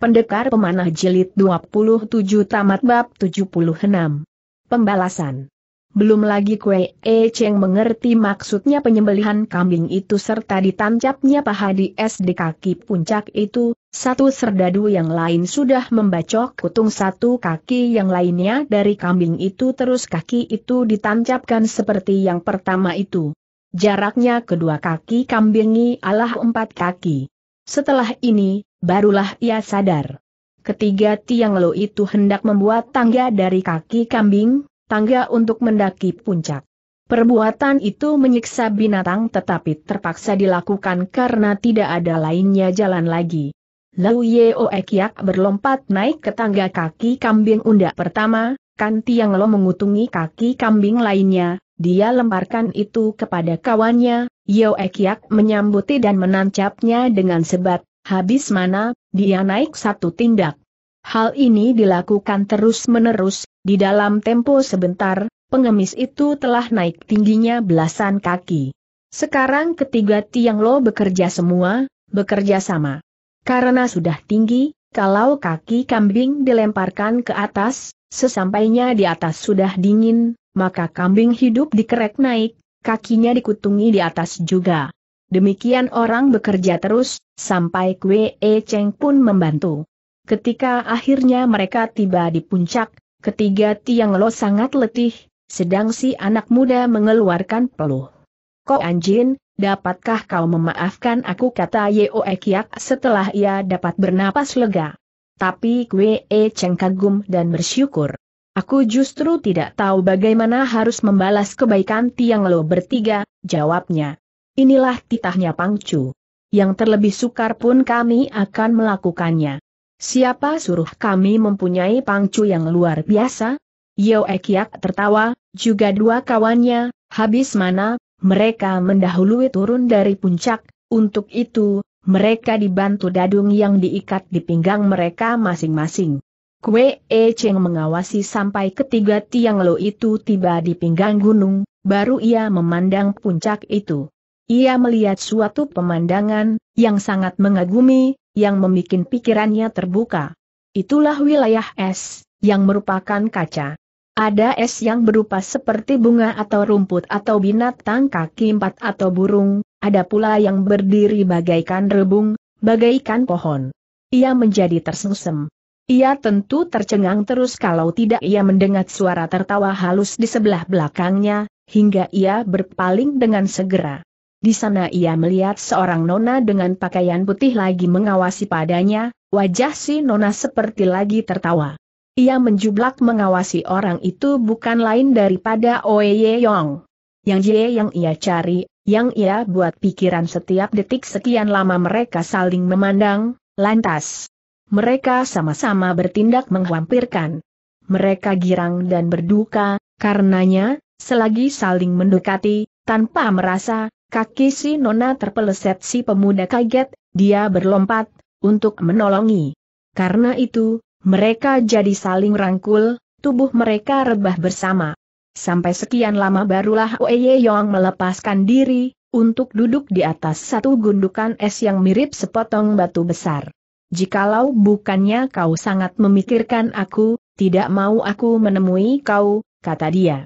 Pendekar Pemanah jelit 27 Tamat Bab 76 Pembalasan Belum lagi Kue E Cheng mengerti maksudnya penyembelihan kambing itu serta ditancapnya paha di es di kaki puncak itu, satu serdadu yang lain sudah membacok kutung satu kaki yang lainnya dari kambing itu terus kaki itu ditancapkan seperti yang pertama itu. Jaraknya kedua kaki kambingi Allah empat kaki. Setelah ini, Barulah ia sadar. Ketiga tiang lo itu hendak membuat tangga dari kaki kambing, tangga untuk mendaki puncak. Perbuatan itu menyiksa binatang tetapi terpaksa dilakukan karena tidak ada lainnya jalan lagi. Lau Yeo Ekyak berlompat naik ke tangga kaki kambing undak pertama, kan Tiang Lo mengutungi kaki kambing lainnya, dia lemparkan itu kepada kawannya, Yeo Ekyak menyambuti dan menancapnya dengan sebat, habis mana, dia naik satu tindak. Hal ini dilakukan terus-menerus, di dalam tempo sebentar, pengemis itu telah naik tingginya belasan kaki. Sekarang ketiga tiang lo bekerja semua, bekerja sama. Karena sudah tinggi, kalau kaki kambing dilemparkan ke atas, sesampainya di atas sudah dingin, maka kambing hidup dikerek naik, kakinya dikutungi di atas juga. Demikian orang bekerja terus, sampai Kwe e Cheng pun membantu. Ketika akhirnya mereka tiba di puncak, ketiga Tiang Lo sangat letih, sedang si anak muda mengeluarkan peluh. Ko Anjin, dapatkah kau memaafkan aku kata Yeo Kiak setelah ia dapat bernapas lega. Tapi Kwe e Cheng kagum dan bersyukur. Aku justru tidak tahu bagaimana harus membalas kebaikan Tiang Lo bertiga, jawabnya. Inilah titahnya Pangcu. Yang terlebih sukar pun kami akan melakukannya. Siapa suruh kami mempunyai Pangcu yang luar biasa? Yeo Ekiak tertawa, juga dua kawannya, habis mana, mereka mendahului turun dari puncak, untuk itu, mereka dibantu dadung yang diikat di pinggang mereka masing-masing. Kue E Cheng mengawasi sampai ketiga tiang lo itu tiba di pinggang gunung, baru ia memandang puncak itu. Ia melihat suatu pemandangan, yang sangat mengagumi, yang membuat pikirannya terbuka. Itulah wilayah es, yang merupakan kaca. Ada es yang berupa seperti bunga atau rumput atau binatang kaki empat atau burung, ada pula yang berdiri bagaikan rebung, bagaikan pohon. Ia menjadi tersengsem. Ia tentu tercengang terus kalau tidak ia mendengar suara tertawa halus di sebelah belakangnya, hingga ia berpaling dengan segera. Di sana ia melihat seorang nona dengan pakaian putih lagi mengawasi padanya, wajah si nona seperti lagi tertawa. Ia menjublak mengawasi orang itu bukan lain daripada Oye Yong. Yang Jie yang ia cari, yang ia buat pikiran setiap detik sekian lama mereka saling memandang, lantas. Mereka sama-sama bertindak menghampirkan. Mereka girang dan berduka, karenanya, selagi saling mendekati, tanpa merasa, Kaki si Nona terpeleset si pemuda kaget, dia berlompat, untuk menolongi. Karena itu, mereka jadi saling rangkul, tubuh mereka rebah bersama. Sampai sekian lama barulah Oeye Yong melepaskan diri, untuk duduk di atas satu gundukan es yang mirip sepotong batu besar. Jikalau bukannya kau sangat memikirkan aku, tidak mau aku menemui kau, kata dia.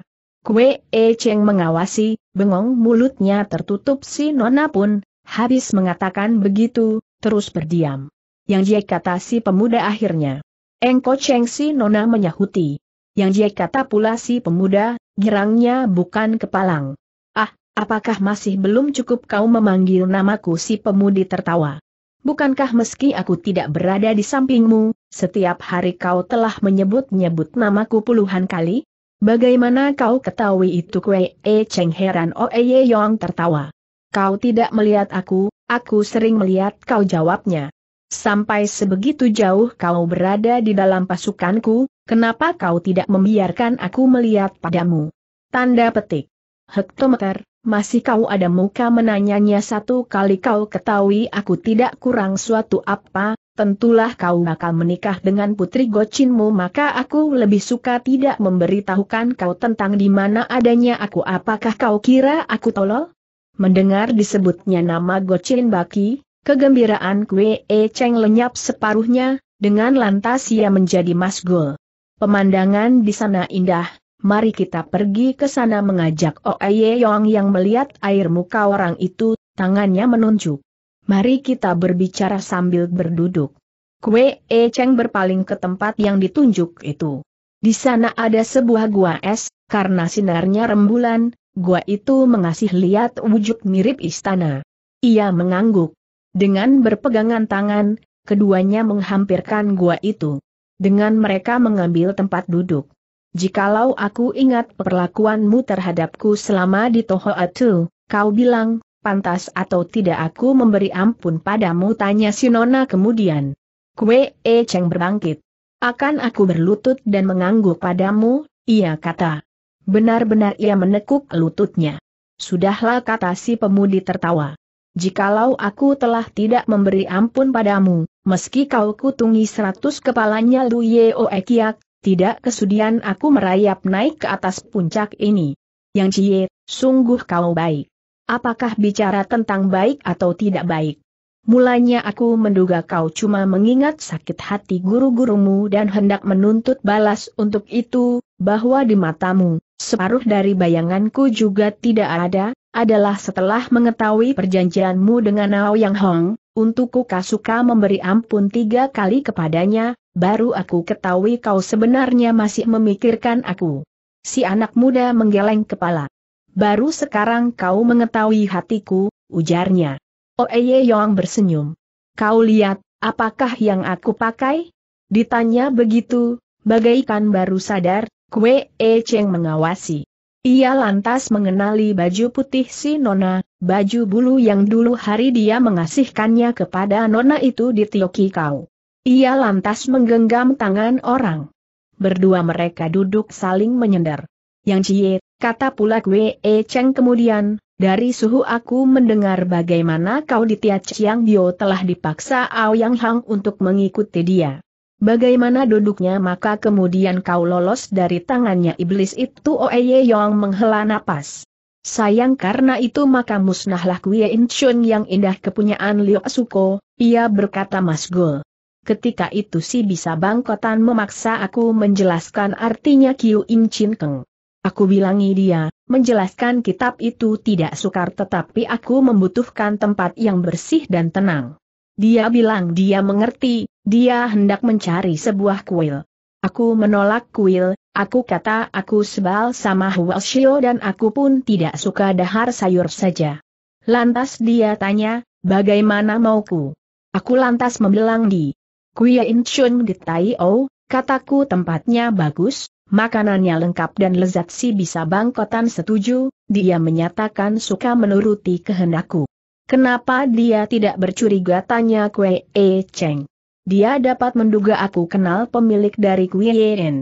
Kue E Cheng mengawasi, bengong mulutnya tertutup si Nona pun, habis mengatakan begitu, terus berdiam. Yang dia kata si pemuda akhirnya. Engko Cheng si Nona menyahuti. Yang dia kata pula si pemuda, girangnya bukan kepalang. Ah, apakah masih belum cukup kau memanggil namaku si pemudi tertawa? Bukankah meski aku tidak berada di sampingmu, setiap hari kau telah menyebut-nyebut namaku puluhan kali? Bagaimana kau ketahui itu kue E Cheng heran Oe oh, Yong tertawa. Kau tidak melihat aku, aku sering melihat kau jawabnya. Sampai sebegitu jauh kau berada di dalam pasukanku, kenapa kau tidak membiarkan aku melihat padamu? Tanda petik. Hektometer, masih kau ada muka menanyanya satu kali kau ketahui aku tidak kurang suatu apa, tentulah kau bakal menikah dengan putri gocinmu maka aku lebih suka tidak memberitahukan kau tentang di mana adanya aku apakah kau kira aku tolol? Mendengar disebutnya nama Gocin Baki, kegembiraan kue E Cheng lenyap separuhnya, dengan lantas ia menjadi masgul. Pemandangan di sana indah, mari kita pergi ke sana mengajak Oeye Yong yang melihat air muka orang itu, tangannya menunjuk mari kita berbicara sambil berduduk. Kue E Cheng berpaling ke tempat yang ditunjuk itu. Di sana ada sebuah gua es, karena sinarnya rembulan, gua itu mengasih lihat wujud mirip istana. Ia mengangguk. Dengan berpegangan tangan, keduanya menghampirkan gua itu. Dengan mereka mengambil tempat duduk. Jikalau aku ingat perlakuanmu terhadapku selama di Toho Tohoatu, kau bilang, pantas atau tidak aku memberi ampun padamu tanya si Nona kemudian. Kue E Cheng berbangkit. Akan aku berlutut dan mengangguk padamu, ia kata. Benar-benar ia menekuk lututnya. Sudahlah kata si pemudi tertawa. Jikalau aku telah tidak memberi ampun padamu, meski kau kutungi seratus kepalanya Lu Yeo Ekiak, tidak kesudian aku merayap naik ke atas puncak ini. Yang Cie, sungguh kau baik. Apakah bicara tentang baik atau tidak baik? Mulanya aku menduga kau cuma mengingat sakit hati guru-gurumu dan hendak menuntut balas untuk itu, bahwa di matamu, separuh dari bayanganku juga tidak ada, adalah setelah mengetahui perjanjianmu dengan Yang Hong, untukku kasuka memberi ampun tiga kali kepadanya, baru aku ketahui kau sebenarnya masih memikirkan aku. Si anak muda menggeleng kepala. Baru sekarang kau mengetahui hatiku, ujarnya. Oeye oh, Yong bersenyum. Kau lihat, apakah yang aku pakai? Ditanya begitu, bagaikan baru sadar, kue E Cheng mengawasi. Ia lantas mengenali baju putih si Nona, baju bulu yang dulu hari dia mengasihkannya kepada Nona itu di Tioki Kau. Ia lantas menggenggam tangan orang. Berdua mereka duduk saling menyender. Yang Cie, kata pula Gue E Cheng kemudian, dari suhu aku mendengar bagaimana kau di Tia Chiang Bio telah dipaksa Aoyang Hang untuk mengikuti dia. Bagaimana duduknya maka kemudian kau lolos dari tangannya iblis itu Oeye Yong menghela napas. Sayang karena itu maka musnahlah in chun yang indah kepunyaan Liu suko. ia berkata Mas Gul. Ketika itu si bisa bangkotan memaksa aku menjelaskan artinya Kiu Im Chin Keng. Aku bilangi dia, menjelaskan kitab itu tidak sukar tetapi aku membutuhkan tempat yang bersih dan tenang. Dia bilang dia mengerti, dia hendak mencari sebuah kuil. Aku menolak kuil, aku kata aku sebal sama Huashio dan aku pun tidak suka dahar sayur saja. Lantas dia tanya, bagaimana mauku? Aku lantas membelang di Kuya Inchun di Tai'ou, kataku tempatnya bagus, makanannya lengkap dan lezat si bisa bangkotan setuju, dia menyatakan suka menuruti kehendakku. Kenapa dia tidak bercuriga tanya Kwe E Cheng. Dia dapat menduga aku kenal pemilik dari Kwe En.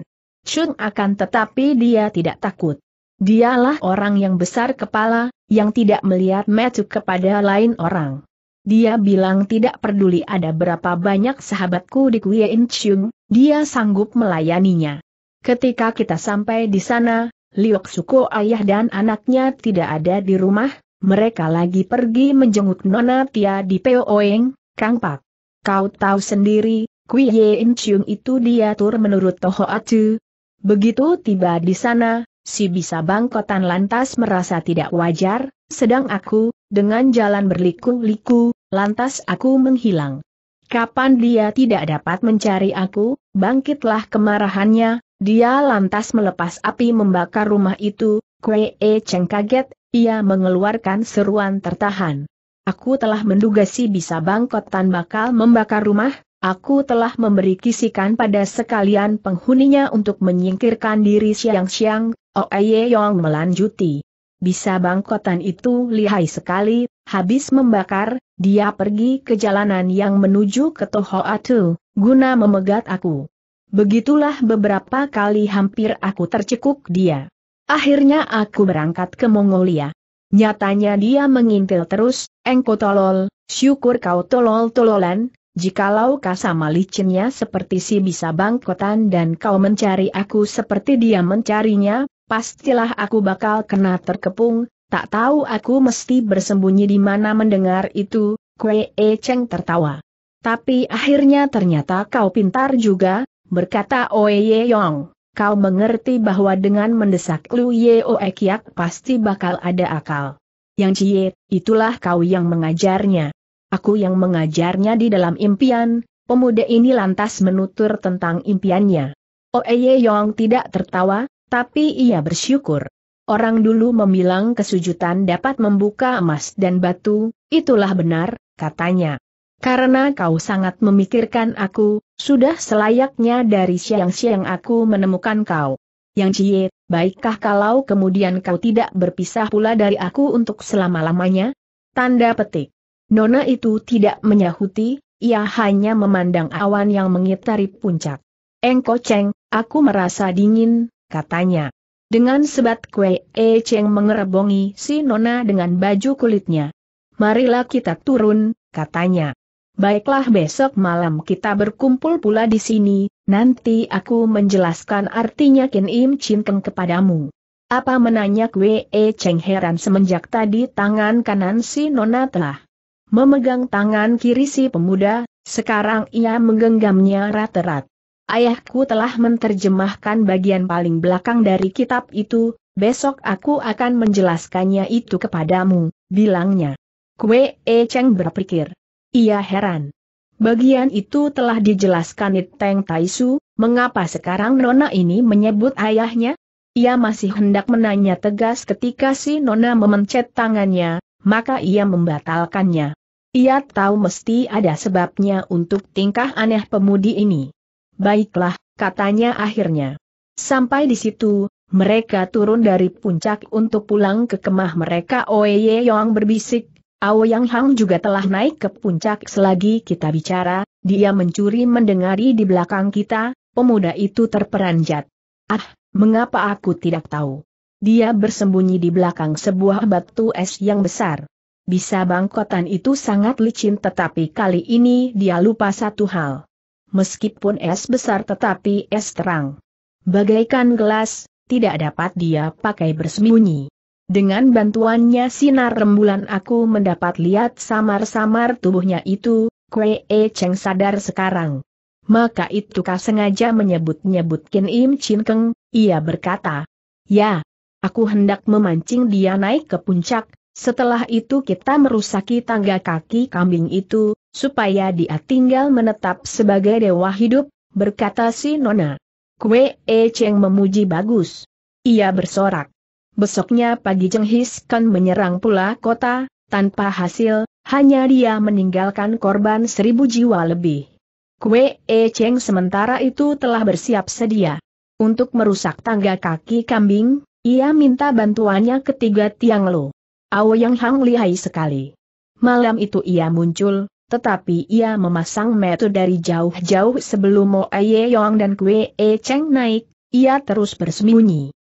Chun akan tetapi dia tidak takut. Dialah orang yang besar kepala, yang tidak melihat metu kepada lain orang. Dia bilang tidak peduli ada berapa banyak sahabatku di En e Chung, dia sanggup melayaninya. Ketika kita sampai di sana, Liok Suko ayah dan anaknya tidak ada di rumah, mereka lagi pergi menjenguk Nona Tia di Peoeng, Kang Pak. Kau tahu sendiri, Kui Ye In Chung itu diatur menurut Toho Acu. Begitu tiba di sana, si bisa bangkotan lantas merasa tidak wajar, sedang aku, dengan jalan berliku-liku, lantas aku menghilang. Kapan dia tidak dapat mencari aku, bangkitlah kemarahannya, dia lantas melepas api membakar rumah itu, Kwee E Cheng kaget, ia mengeluarkan seruan tertahan. Aku telah menduga si bisa bangkotan bakal membakar rumah, Aku telah memberi kisikan pada sekalian penghuninya untuk menyingkirkan diri siang-siang, Oeye oh, Yong melanjuti. Bisa bangkotan itu lihai sekali, habis membakar, dia pergi ke jalanan yang menuju ke Tohoatu, guna memegat aku. Begitulah beberapa kali hampir aku tercekuk dia. Akhirnya aku berangkat ke Mongolia. Nyatanya dia mengintil terus, engko tolol, syukur kau tolol-tololan, jikalau kau sama licinnya seperti si bisa bangkotan dan kau mencari aku seperti dia mencarinya, pastilah aku bakal kena terkepung, tak tahu aku mesti bersembunyi di mana mendengar itu, Kue E Cheng tertawa. Tapi akhirnya ternyata kau pintar juga, berkata Oye Yong, kau mengerti bahwa dengan mendesak Lu Ye Kiak pasti bakal ada akal. Yang Cie, itulah kau yang mengajarnya. Aku yang mengajarnya di dalam impian, pemuda ini lantas menutur tentang impiannya. Oye Yong tidak tertawa, tapi ia bersyukur. Orang dulu memilang kesujutan dapat membuka emas dan batu, itulah benar, katanya. Karena kau sangat memikirkan aku, sudah selayaknya dari siang-siang aku menemukan kau. Yang Cie, baikkah kalau kemudian kau tidak berpisah pula dari aku untuk selama-lamanya? Tanda petik. Nona itu tidak menyahuti, ia hanya memandang awan yang mengitari puncak. Engko Cheng, aku merasa dingin, katanya. Dengan sebat kue, E Cheng mengerebongi si Nona dengan baju kulitnya. Marilah kita turun, katanya. Baiklah besok malam kita berkumpul pula di sini, nanti aku menjelaskan artinya Kin Im Chin Keng kepadamu. Apa menanya Wei e Cheng heran semenjak tadi tangan kanan si Nona telah memegang tangan kiri si pemuda, sekarang ia menggenggamnya rat-rat. Ayahku telah menterjemahkan bagian paling belakang dari kitab itu, besok aku akan menjelaskannya itu kepadamu, bilangnya. Kue E Cheng berpikir. Ia heran. Bagian itu telah dijelaskan Iteng Taisu, mengapa sekarang Nona ini menyebut ayahnya? Ia masih hendak menanya tegas ketika si Nona memencet tangannya, maka ia membatalkannya. Ia tahu mesti ada sebabnya untuk tingkah aneh pemudi ini. Baiklah, katanya akhirnya. Sampai di situ, mereka turun dari puncak untuk pulang ke kemah mereka Oye Yong berbisik, Ao Yang Hang juga telah naik ke puncak selagi kita bicara, dia mencuri mendengari di belakang kita, pemuda itu terperanjat. Ah, mengapa aku tidak tahu? Dia bersembunyi di belakang sebuah batu es yang besar. Bisa bangkotan itu sangat licin tetapi kali ini dia lupa satu hal. Meskipun es besar tetapi es terang. Bagaikan gelas, tidak dapat dia pakai bersembunyi. Dengan bantuannya sinar rembulan aku mendapat lihat samar-samar tubuhnya itu, Kwee e Cheng sadar sekarang. Maka itukah sengaja menyebut-nyebut Kin Im Chin Keng, ia berkata. Ya, aku hendak memancing dia naik ke puncak, setelah itu kita merusaki tangga kaki kambing itu, supaya dia tinggal menetap sebagai dewa hidup, berkata si Nona. Kwee e Cheng memuji bagus. Ia bersorak. Besoknya pagi Jenghis Khan menyerang pula kota, tanpa hasil, hanya dia meninggalkan korban seribu jiwa lebih. Kue E Cheng sementara itu telah bersiap sedia. Untuk merusak tangga kaki kambing, ia minta bantuannya ketiga tiang lo. Yang Hang lihai sekali. Malam itu ia muncul, tetapi ia memasang metu dari jauh-jauh sebelum Mo Aye Yong dan Kue E Cheng naik, ia terus bersembunyi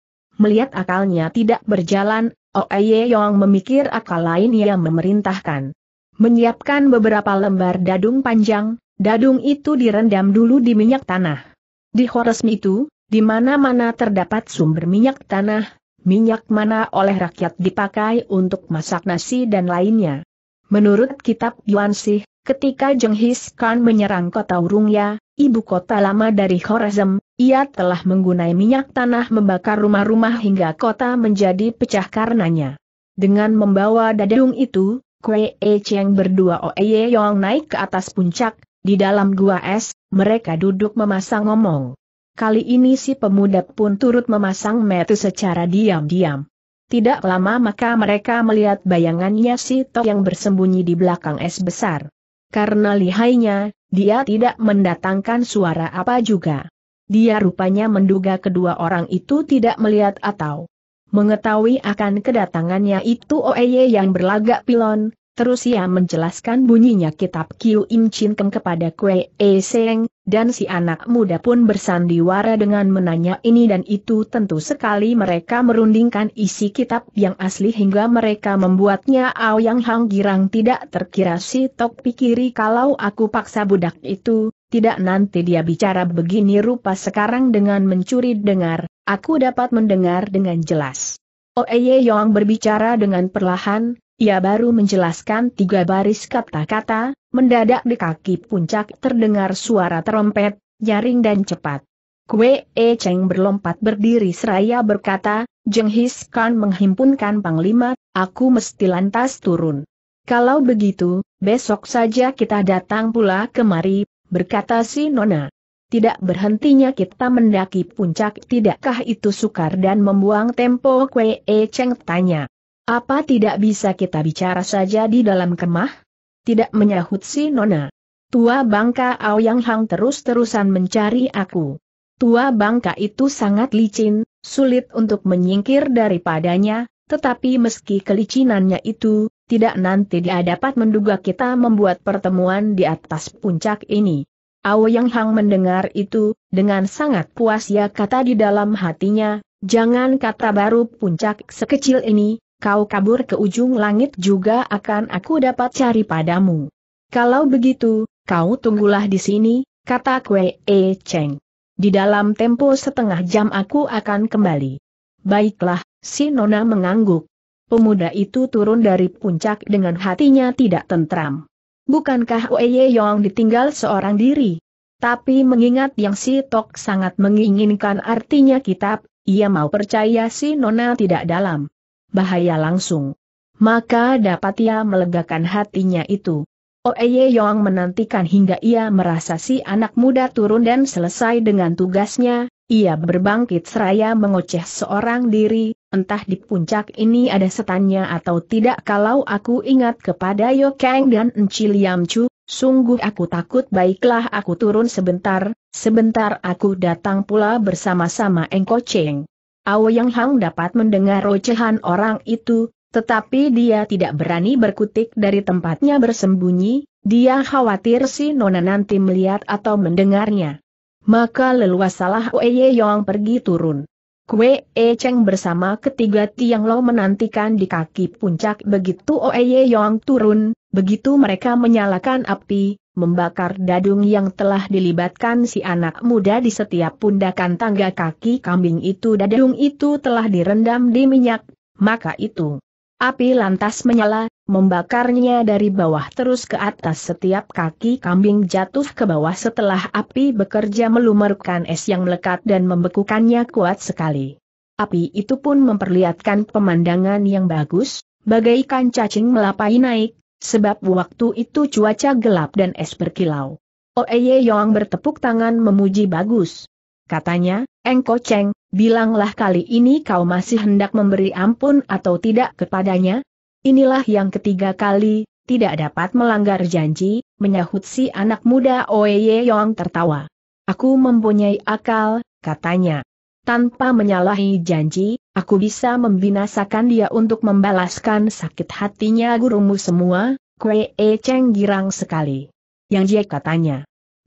melihat akalnya tidak berjalan, Oe oh Yong memikir akal lain yang memerintahkan. Menyiapkan beberapa lembar dadung panjang, dadung itu direndam dulu di minyak tanah. Di Horesm itu, di mana-mana terdapat sumber minyak tanah, minyak mana oleh rakyat dipakai untuk masak nasi dan lainnya. Menurut kitab Yuan Sih, ketika Jenghis Khan menyerang kota Urungya, ibu kota lama dari Khorezm, ia telah menggunai minyak tanah membakar rumah-rumah hingga kota menjadi pecah karenanya. Dengan membawa dadung itu, Kwe E Cheng berdua Oe Yong naik ke atas puncak, di dalam gua es, mereka duduk memasang ngomong. Kali ini si pemuda pun turut memasang metu secara diam-diam. Tidak lama maka mereka melihat bayangannya si Tok yang bersembunyi di belakang es besar. Karena lihainya, dia tidak mendatangkan suara apa juga. Dia rupanya menduga kedua orang itu tidak melihat atau mengetahui akan kedatangannya itu Oeye yang berlagak pilon, Terus ia menjelaskan bunyinya kitab Kiu Im Chin Keng kepada Kue E Seng, dan si anak muda pun bersandiwara dengan menanya ini dan itu tentu sekali mereka merundingkan isi kitab yang asli hingga mereka membuatnya Aoyang Hang Girang tidak terkira si Tok pikiri kalau aku paksa budak itu, tidak nanti dia bicara begini rupa sekarang dengan mencuri dengar, aku dapat mendengar dengan jelas. Oeye Yong berbicara dengan perlahan, ia baru menjelaskan tiga baris kata-kata, mendadak di kaki puncak terdengar suara terompet, nyaring dan cepat. Kue E Cheng berlompat berdiri seraya berkata, Jenghis Khan menghimpunkan panglima, aku mesti lantas turun. Kalau begitu, besok saja kita datang pula kemari, berkata si Nona. Tidak berhentinya kita mendaki puncak tidakkah itu sukar dan membuang tempo Kue E Cheng tanya. Apa tidak bisa kita bicara saja di dalam kemah? Tidak menyahut si Nona. Tua bangka Aoyang Hang terus-terusan mencari aku. Tua bangka itu sangat licin, sulit untuk menyingkir daripadanya, tetapi meski kelicinannya itu, tidak nanti dia dapat menduga kita membuat pertemuan di atas puncak ini. Aoyang Hang mendengar itu, dengan sangat puas ya kata di dalam hatinya, jangan kata baru puncak sekecil ini, kau kabur ke ujung langit juga akan aku dapat cari padamu. Kalau begitu, kau tunggulah di sini, kata Kwe E Cheng. Di dalam tempo setengah jam aku akan kembali. Baiklah, si Nona mengangguk. Pemuda itu turun dari puncak dengan hatinya tidak tentram. Bukankah Oeye Yong ditinggal seorang diri? Tapi mengingat yang si Tok sangat menginginkan artinya kitab, ia mau percaya si Nona tidak dalam bahaya langsung. Maka dapat ia melegakan hatinya itu. Oeye Yong menantikan hingga ia merasa si anak muda turun dan selesai dengan tugasnya, ia berbangkit seraya mengoceh seorang diri, entah di puncak ini ada setannya atau tidak kalau aku ingat kepada Yo Kang dan Enci Liam Chu, sungguh aku takut baiklah aku turun sebentar, sebentar aku datang pula bersama-sama Engko Cheng. Yang Hang dapat mendengar ocehan orang itu, tetapi dia tidak berani berkutik dari tempatnya bersembunyi, dia khawatir si Nona nanti melihat atau mendengarnya. Maka leluasalah Ye Yong pergi turun. Kue E Cheng bersama ketiga Tiang Lo menantikan di kaki puncak begitu Oeye Yong turun, begitu mereka menyalakan api, membakar dadung yang telah dilibatkan si anak muda di setiap pundakan tangga kaki kambing itu dadung itu telah direndam di minyak, maka itu. Api lantas menyala, membakarnya dari bawah terus ke atas setiap kaki kambing jatuh ke bawah setelah api bekerja melumerkan es yang melekat dan membekukannya kuat sekali. Api itu pun memperlihatkan pemandangan yang bagus, bagaikan cacing melapai naik, Sebab waktu itu cuaca gelap dan es berkilau. Oeye Yong bertepuk tangan memuji bagus. Katanya, Engko Cheng, bilanglah kali ini kau masih hendak memberi ampun atau tidak kepadanya? Inilah yang ketiga kali, tidak dapat melanggar janji, menyahut si anak muda Oeye Yong tertawa. Aku mempunyai akal, katanya tanpa menyalahi janji, aku bisa membinasakan dia untuk membalaskan sakit hatinya gurumu semua, Kue E Cheng girang sekali. Yang dia katanya.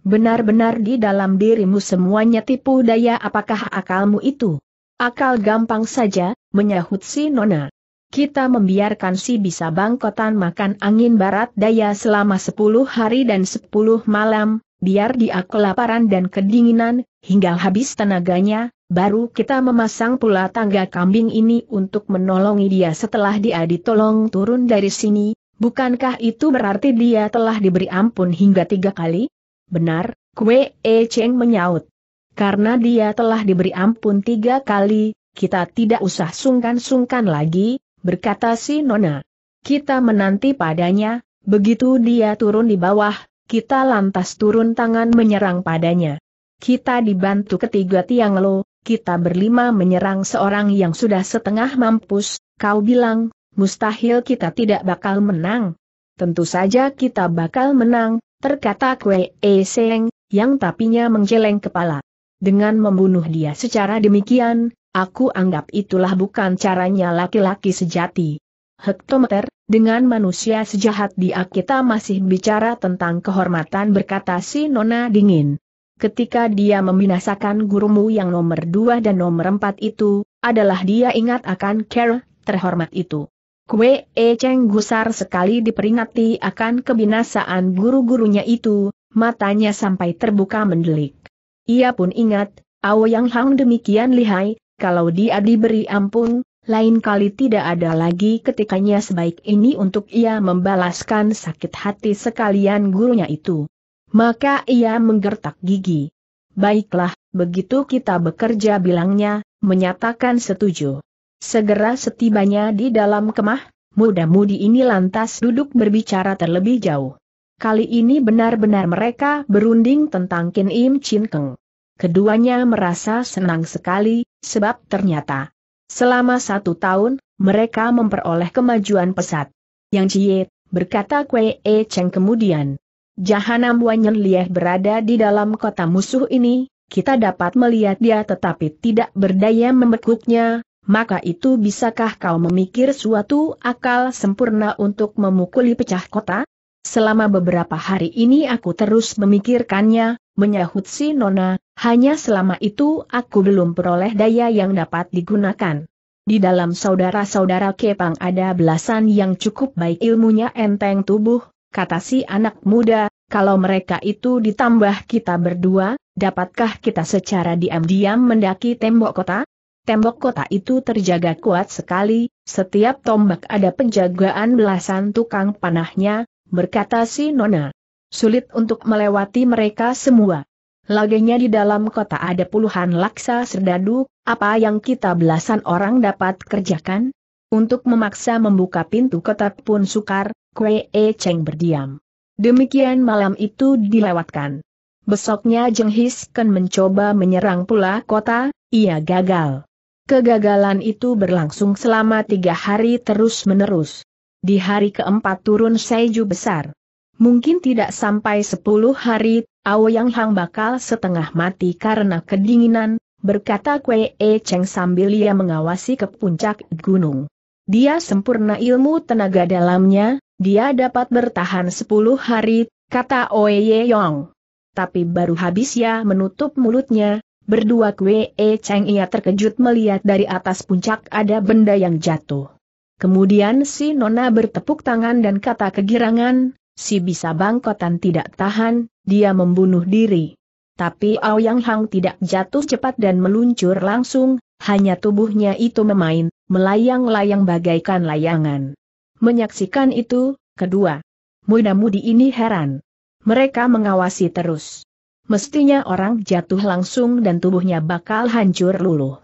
Benar-benar di dalam dirimu semuanya tipu daya apakah akalmu itu? Akal gampang saja, menyahut si Nona. Kita membiarkan si bisa bangkotan makan angin barat daya selama sepuluh hari dan sepuluh malam, biar dia kelaparan dan kedinginan, hingga habis tenaganya, Baru kita memasang pula tangga kambing ini untuk menolongi dia setelah dia ditolong turun dari sini, bukankah itu berarti dia telah diberi ampun hingga tiga kali? Benar, Kue E Cheng menyaut. Karena dia telah diberi ampun tiga kali, kita tidak usah sungkan-sungkan lagi, berkata si Nona. Kita menanti padanya, begitu dia turun di bawah, kita lantas turun tangan menyerang padanya. Kita dibantu ketiga tiang lo, kita berlima menyerang seorang yang sudah setengah mampus, kau bilang, mustahil kita tidak bakal menang. Tentu saja kita bakal menang, terkata Kwe E Seng, yang tapinya menjeleng kepala. Dengan membunuh dia secara demikian, aku anggap itulah bukan caranya laki-laki sejati. Hektometer, dengan manusia sejahat dia kita masih bicara tentang kehormatan berkata si Nona dingin ketika dia membinasakan gurumu yang nomor dua dan nomor empat itu, adalah dia ingat akan care, terhormat itu. Kue E Cheng gusar sekali diperingati akan kebinasaan guru-gurunya itu, matanya sampai terbuka mendelik. Ia pun ingat, Ao Yang Hang demikian lihai, kalau dia diberi ampun, lain kali tidak ada lagi ketikanya sebaik ini untuk ia membalaskan sakit hati sekalian gurunya itu. Maka ia menggertak gigi. Baiklah, begitu kita bekerja bilangnya, menyatakan setuju. Segera setibanya di dalam kemah, muda-mudi ini lantas duduk berbicara terlebih jauh. Kali ini benar-benar mereka berunding tentang Kin Im Chin Keng. Keduanya merasa senang sekali, sebab ternyata selama satu tahun, mereka memperoleh kemajuan pesat. Yang Ciet, berkata Kwe E Cheng kemudian. Jahanam Lieh berada di dalam kota musuh ini, kita dapat melihat dia tetapi tidak berdaya membekuknya, maka itu bisakah kau memikir suatu akal sempurna untuk memukuli pecah kota? Selama beberapa hari ini aku terus memikirkannya, menyahut si Nona, hanya selama itu aku belum peroleh daya yang dapat digunakan. Di dalam saudara-saudara Kepang ada belasan yang cukup baik ilmunya enteng tubuh, kata si anak muda, kalau mereka itu ditambah kita berdua, dapatkah kita secara diam-diam mendaki tembok kota? Tembok kota itu terjaga kuat sekali, setiap tombak ada penjagaan belasan tukang panahnya, berkata si Nona. Sulit untuk melewati mereka semua. Lagenya di dalam kota ada puluhan laksa serdadu, apa yang kita belasan orang dapat kerjakan? Untuk memaksa membuka pintu kotak pun sukar, Kue E Cheng berdiam. Demikian malam itu dilewatkan. Besoknya Jeng His Ken mencoba menyerang pula kota, ia gagal. Kegagalan itu berlangsung selama tiga hari terus-menerus. Di hari keempat turun Seju besar. Mungkin tidak sampai sepuluh hari, Yang Hang bakal setengah mati karena kedinginan, berkata Kue E Cheng sambil ia mengawasi ke puncak gunung. Dia sempurna ilmu tenaga dalamnya, dia dapat bertahan 10 hari, kata Oye Yong. Tapi baru habis ya menutup mulutnya, berdua kue e Cheng ia terkejut melihat dari atas puncak ada benda yang jatuh. Kemudian si Nona bertepuk tangan dan kata kegirangan, si bisa bangkotan tidak tahan, dia membunuh diri. Tapi Aoyang Hang tidak jatuh cepat dan meluncur langsung, hanya tubuhnya itu memain, melayang-layang bagaikan layangan. Menyaksikan itu, kedua. Muda-mudi ini heran. Mereka mengawasi terus. Mestinya orang jatuh langsung dan tubuhnya bakal hancur luluh.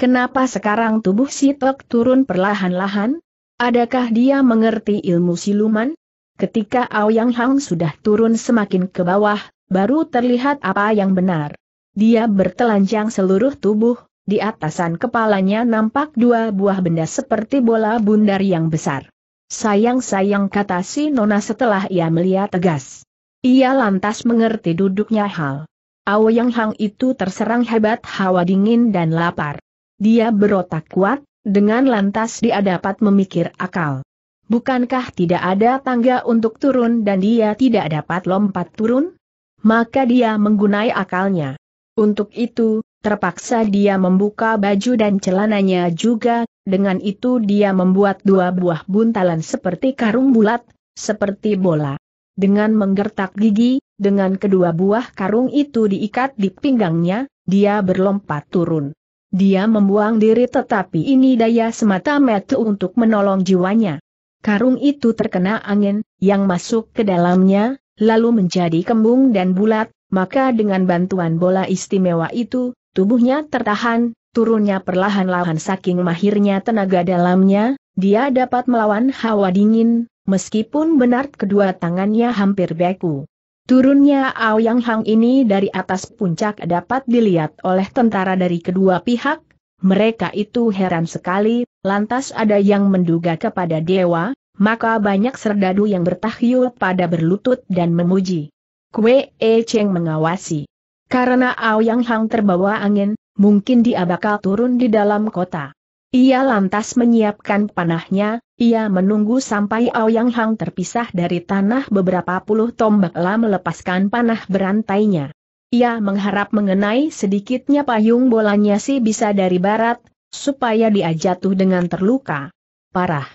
Kenapa sekarang tubuh si Sitok turun perlahan-lahan? Adakah dia mengerti ilmu siluman? Ketika Aoyang Hang sudah turun semakin ke bawah, baru terlihat apa yang benar. Dia bertelanjang seluruh tubuh, di atasan kepalanya nampak dua buah benda seperti bola bundar yang besar. Sayang-sayang kata si Nona setelah ia melihat tegas. Ia lantas mengerti duduknya hal. Aoyang Hang itu terserang hebat hawa dingin dan lapar. Dia berotak kuat, dengan lantas dia dapat memikir akal. Bukankah tidak ada tangga untuk turun dan dia tidak dapat lompat turun? Maka dia menggunai akalnya. Untuk itu, Terpaksa dia membuka baju dan celananya juga, dengan itu dia membuat dua buah buntalan seperti karung bulat, seperti bola. Dengan menggertak gigi, dengan kedua buah karung itu diikat di pinggangnya, dia berlompat turun. Dia membuang diri tetapi ini daya semata mata untuk menolong jiwanya. Karung itu terkena angin, yang masuk ke dalamnya, lalu menjadi kembung dan bulat, maka dengan bantuan bola istimewa itu, Tubuhnya tertahan, turunnya perlahan-lahan saking mahirnya tenaga dalamnya, dia dapat melawan hawa dingin, meskipun benar kedua tangannya hampir beku. Turunnya Aoyang Hang ini dari atas puncak dapat dilihat oleh tentara dari kedua pihak, mereka itu heran sekali, lantas ada yang menduga kepada dewa, maka banyak serdadu yang bertahyul pada berlutut dan memuji. Kue E Cheng mengawasi. Karena Ao yang Hang terbawa angin, mungkin dia bakal turun di dalam kota. Ia lantas menyiapkan panahnya, ia menunggu sampai Ao yang Hang terpisah dari tanah beberapa puluh tombak lah melepaskan panah berantainya. Ia mengharap mengenai sedikitnya payung bolanya si bisa dari barat, supaya dia jatuh dengan terluka. Parah.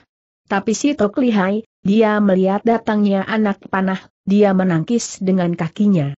Tapi si Tok Lihai, dia melihat datangnya anak panah, dia menangkis dengan kakinya.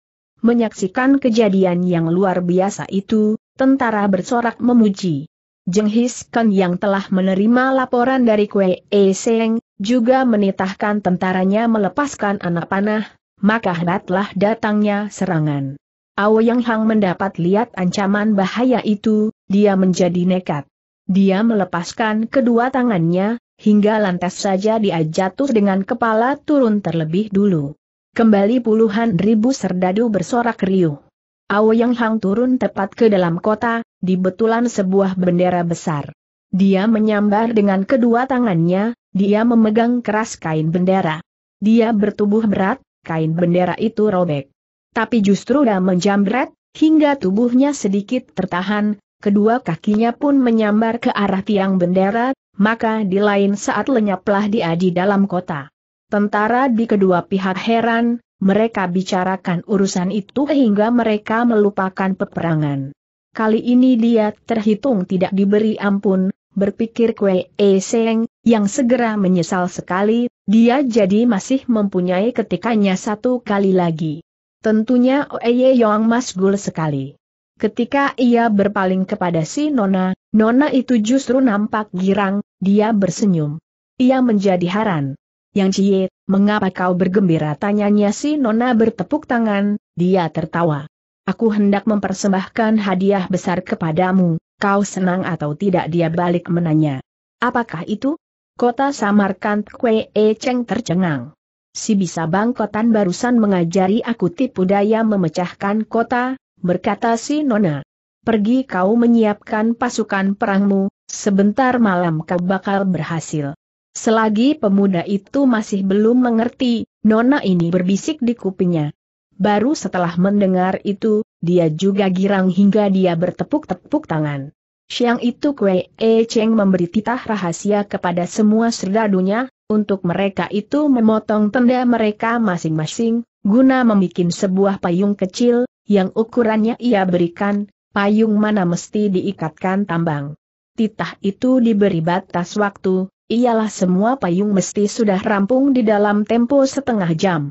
Menyaksikan kejadian yang luar biasa itu, tentara bersorak memuji. Jenghis Kan yang telah menerima laporan dari Kwe E Seng, juga menitahkan tentaranya melepaskan anak panah, maka hebatlah datangnya serangan. Yang Hang mendapat lihat ancaman bahaya itu, dia menjadi nekat. Dia melepaskan kedua tangannya, hingga lantas saja dia jatuh dengan kepala turun terlebih dulu. Kembali puluhan ribu serdadu bersorak riuh. Aoyang Hang turun tepat ke dalam kota, di betulan sebuah bendera besar. Dia menyambar dengan kedua tangannya, dia memegang keras kain bendera. Dia bertubuh berat, kain bendera itu robek. Tapi justru dia menjambret, hingga tubuhnya sedikit tertahan, kedua kakinya pun menyambar ke arah tiang bendera, maka di lain saat lenyaplah dia di dalam kota. Tentara di kedua pihak heran, mereka bicarakan urusan itu hingga mereka melupakan peperangan. Kali ini dia terhitung tidak diberi ampun, berpikir Kwe E Seng, yang segera menyesal sekali, dia jadi masih mempunyai ketikanya satu kali lagi. Tentunya Oeye Yong masgul sekali. Ketika ia berpaling kepada si Nona, Nona itu justru nampak girang, dia bersenyum. Ia menjadi haran. Yang Cie, mengapa kau bergembira tanyanya si Nona bertepuk tangan, dia tertawa. Aku hendak mempersembahkan hadiah besar kepadamu, kau senang atau tidak dia balik menanya. Apakah itu? Kota Samarkand Kwee Cheng tercengang. Si bisa bangkotan barusan mengajari aku tipu daya memecahkan kota, berkata si Nona. Pergi kau menyiapkan pasukan perangmu, sebentar malam kau bakal berhasil. Selagi pemuda itu masih belum mengerti, nona ini berbisik di kupingnya. Baru setelah mendengar itu, dia juga girang hingga dia bertepuk-tepuk tangan. Siang itu Kwe E Cheng memberi titah rahasia kepada semua serdadunya, untuk mereka itu memotong tenda mereka masing-masing, guna membuat sebuah payung kecil, yang ukurannya ia berikan, payung mana mesti diikatkan tambang. Titah itu diberi batas waktu, ialah semua payung mesti sudah rampung di dalam tempo setengah jam.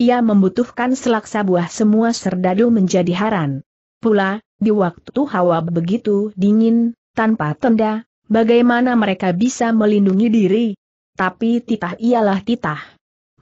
Ia membutuhkan selaksa buah semua serdadu menjadi haran. Pula, di waktu hawa begitu dingin, tanpa tenda, bagaimana mereka bisa melindungi diri? Tapi titah ialah titah.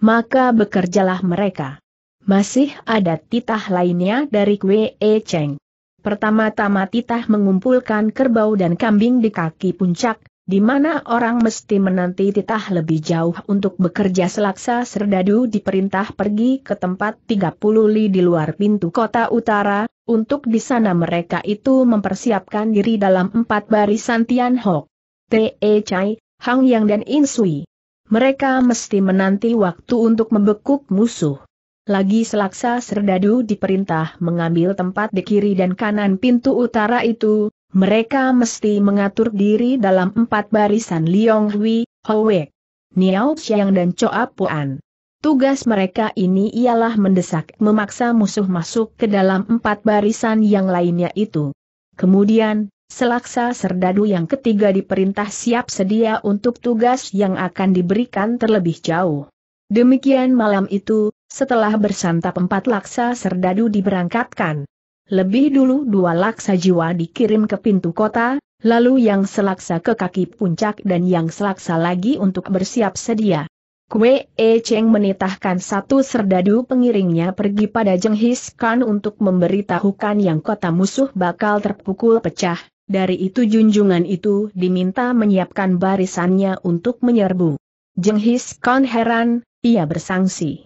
Maka bekerjalah mereka. Masih ada titah lainnya dari Kwe E Cheng. Pertama-tama titah mengumpulkan kerbau dan kambing di kaki puncak, di mana orang mesti menanti titah lebih jauh untuk bekerja selaksa serdadu diperintah pergi ke tempat 30 li di luar pintu kota utara, untuk di sana mereka itu mempersiapkan diri dalam empat barisan Hok, Te Chai, Hang Yang dan Insui. Mereka mesti menanti waktu untuk membekuk musuh. Lagi selaksa serdadu diperintah mengambil tempat di kiri dan kanan pintu utara itu, mereka mesti mengatur diri dalam empat barisan Liong Hui, Howek, Niao Xiang dan Choa Puan. Tugas mereka ini ialah mendesak memaksa musuh masuk ke dalam empat barisan yang lainnya itu. Kemudian, selaksa serdadu yang ketiga diperintah siap sedia untuk tugas yang akan diberikan terlebih jauh. Demikian malam itu, setelah bersantap empat laksa serdadu diberangkatkan. Lebih dulu dua laksa jiwa dikirim ke pintu kota, lalu yang selaksa ke kaki puncak dan yang selaksa lagi untuk bersiap sedia. Kue E Cheng menitahkan satu serdadu pengiringnya pergi pada Jenghis Khan untuk memberitahukan yang kota musuh bakal terpukul pecah, dari itu junjungan itu diminta menyiapkan barisannya untuk menyerbu. Jenghis Khan heran, ia bersangsi.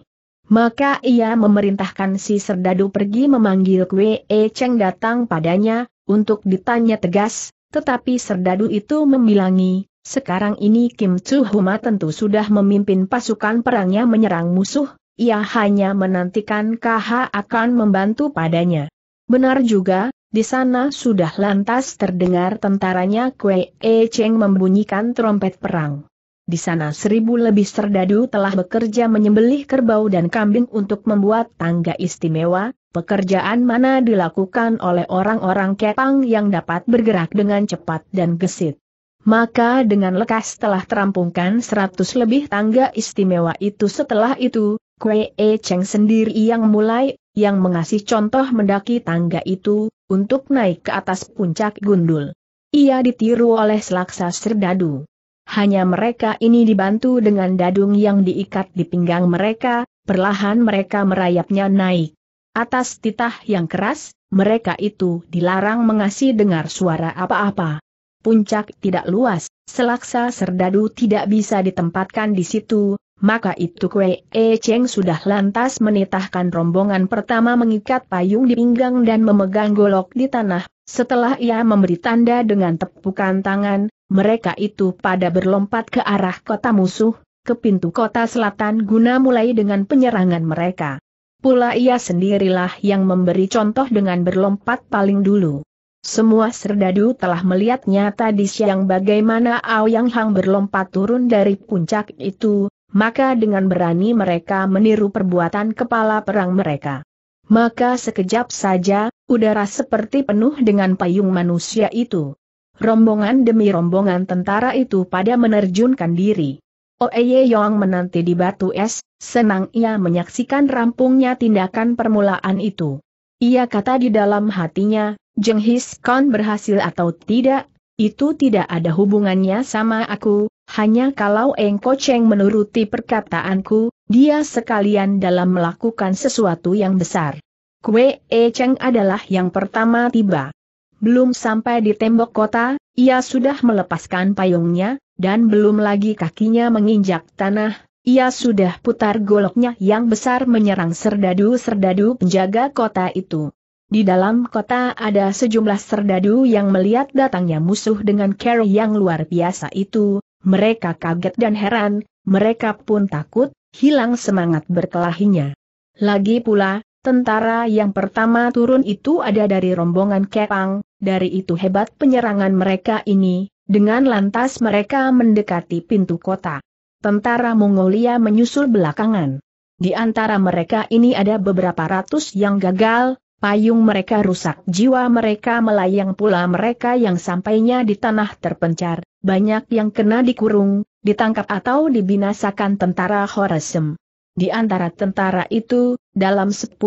Maka ia memerintahkan si Serdadu pergi memanggil Kwe E Cheng datang padanya, untuk ditanya tegas, tetapi Serdadu itu membilangi, sekarang ini Kim Chu Huma tentu sudah memimpin pasukan perangnya menyerang musuh, ia hanya menantikan KH akan membantu padanya. Benar juga, di sana sudah lantas terdengar tentaranya Kwe E Cheng membunyikan trompet perang. Di sana seribu lebih serdadu telah bekerja menyembelih kerbau dan kambing untuk membuat tangga istimewa, pekerjaan mana dilakukan oleh orang-orang kepang yang dapat bergerak dengan cepat dan gesit. Maka dengan lekas telah terampungkan seratus lebih tangga istimewa itu setelah itu, Kwee E Cheng sendiri yang mulai, yang mengasih contoh mendaki tangga itu, untuk naik ke atas puncak gundul. Ia ditiru oleh selaksa serdadu hanya mereka ini dibantu dengan dadung yang diikat di pinggang mereka, perlahan mereka merayapnya naik. Atas titah yang keras, mereka itu dilarang mengasih dengar suara apa-apa. Puncak tidak luas, selaksa serdadu tidak bisa ditempatkan di situ, maka itu Kue E Cheng sudah lantas menitahkan rombongan pertama mengikat payung di pinggang dan memegang golok di tanah. Setelah ia memberi tanda dengan tepukan tangan, mereka itu pada berlompat ke arah kota musuh, ke pintu kota selatan guna mulai dengan penyerangan mereka. Pula ia sendirilah yang memberi contoh dengan berlompat paling dulu. Semua serdadu telah melihat nyata di siang bagaimana Ao Yang Hang berlompat turun dari puncak itu, maka dengan berani mereka meniru perbuatan kepala perang mereka. Maka sekejap saja, udara seperti penuh dengan payung manusia itu. Rombongan demi rombongan tentara itu pada menerjunkan diri. Oeye Yong menanti di batu es, senang ia menyaksikan rampungnya tindakan permulaan itu. Ia kata di dalam hatinya, Jenghis Khan berhasil atau tidak, itu tidak ada hubungannya sama aku, hanya kalau Engko Cheng menuruti perkataanku, dia sekalian dalam melakukan sesuatu yang besar. Kue E Cheng adalah yang pertama tiba. Belum sampai di tembok kota, ia sudah melepaskan payungnya, dan belum lagi kakinya menginjak tanah, ia sudah putar goloknya yang besar menyerang serdadu-serdadu penjaga kota itu. Di dalam kota ada sejumlah serdadu yang melihat datangnya musuh dengan cara yang luar biasa itu, mereka kaget dan heran, mereka pun takut, hilang semangat berkelahinya. Lagi pula, tentara yang pertama turun itu ada dari rombongan Kepang, dari itu hebat penyerangan mereka ini, dengan lantas mereka mendekati pintu kota. Tentara Mongolia menyusul belakangan. Di antara mereka ini ada beberapa ratus yang gagal, payung mereka rusak, jiwa mereka melayang pula mereka yang sampainya di tanah terpencar. Banyak yang kena dikurung, ditangkap atau dibinasakan tentara Khorasem. Di antara tentara itu, dalam 10-9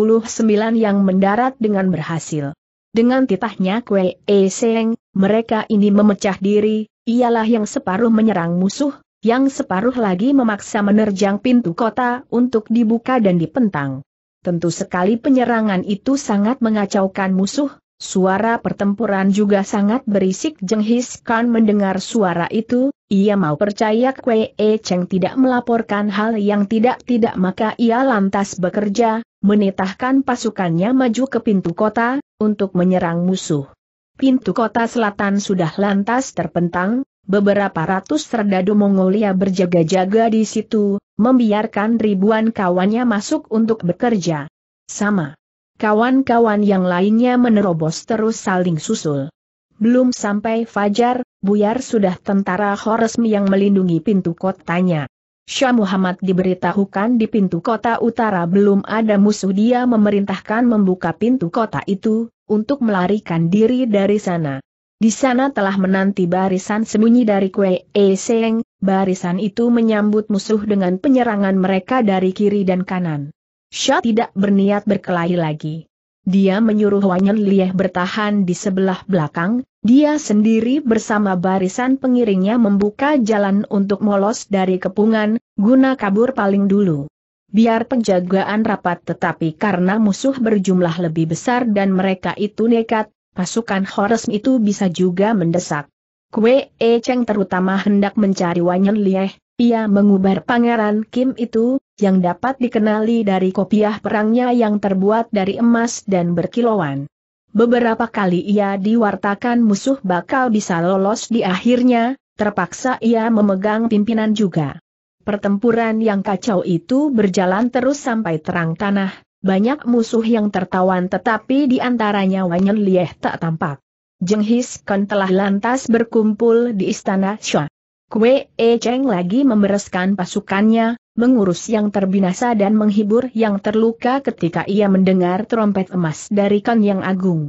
yang mendarat dengan berhasil. Dengan titahnya Kwe E Seng, mereka ini memecah diri, ialah yang separuh menyerang musuh, yang separuh lagi memaksa menerjang pintu kota untuk dibuka dan dipentang. Tentu sekali penyerangan itu sangat mengacaukan musuh, Suara pertempuran juga sangat berisik Jeng His Khan mendengar suara itu, ia mau percaya Kwe E Cheng tidak melaporkan hal yang tidak-tidak maka ia lantas bekerja, menitahkan pasukannya maju ke pintu kota, untuk menyerang musuh. Pintu kota selatan sudah lantas terpentang, beberapa ratus serdadu Mongolia berjaga-jaga di situ, membiarkan ribuan kawannya masuk untuk bekerja. Sama. Kawan-kawan yang lainnya menerobos terus saling susul. Belum sampai Fajar, buyar sudah tentara Horesmi yang melindungi pintu kotanya. Syah Muhammad diberitahukan di pintu kota utara belum ada musuh dia memerintahkan membuka pintu kota itu, untuk melarikan diri dari sana. Di sana telah menanti barisan sembunyi dari Kwe E Seng, barisan itu menyambut musuh dengan penyerangan mereka dari kiri dan kanan. Sha tidak berniat berkelahi lagi. Dia menyuruh Wanyan Lieh bertahan di sebelah belakang, dia sendiri bersama barisan pengiringnya membuka jalan untuk molos dari kepungan, guna kabur paling dulu. Biar penjagaan rapat tetapi karena musuh berjumlah lebih besar dan mereka itu nekat, pasukan Horus itu bisa juga mendesak. Kue E Cheng terutama hendak mencari Wanyan Lieh, ia mengubar Pangeran Kim itu, yang dapat dikenali dari kopiah perangnya yang terbuat dari emas dan berkilauan. Beberapa kali ia diwartakan musuh bakal bisa lolos di akhirnya, terpaksa ia memegang pimpinan juga. Pertempuran yang kacau itu berjalan terus sampai terang tanah, banyak musuh yang tertawan tetapi di antaranya Wanyan Lieh tak tampak. Jenghis kan telah lantas berkumpul di istana Shua. Kue E Cheng lagi membereskan pasukannya, mengurus yang terbinasa dan menghibur yang terluka ketika ia mendengar trompet emas dari Kan Yang Agung.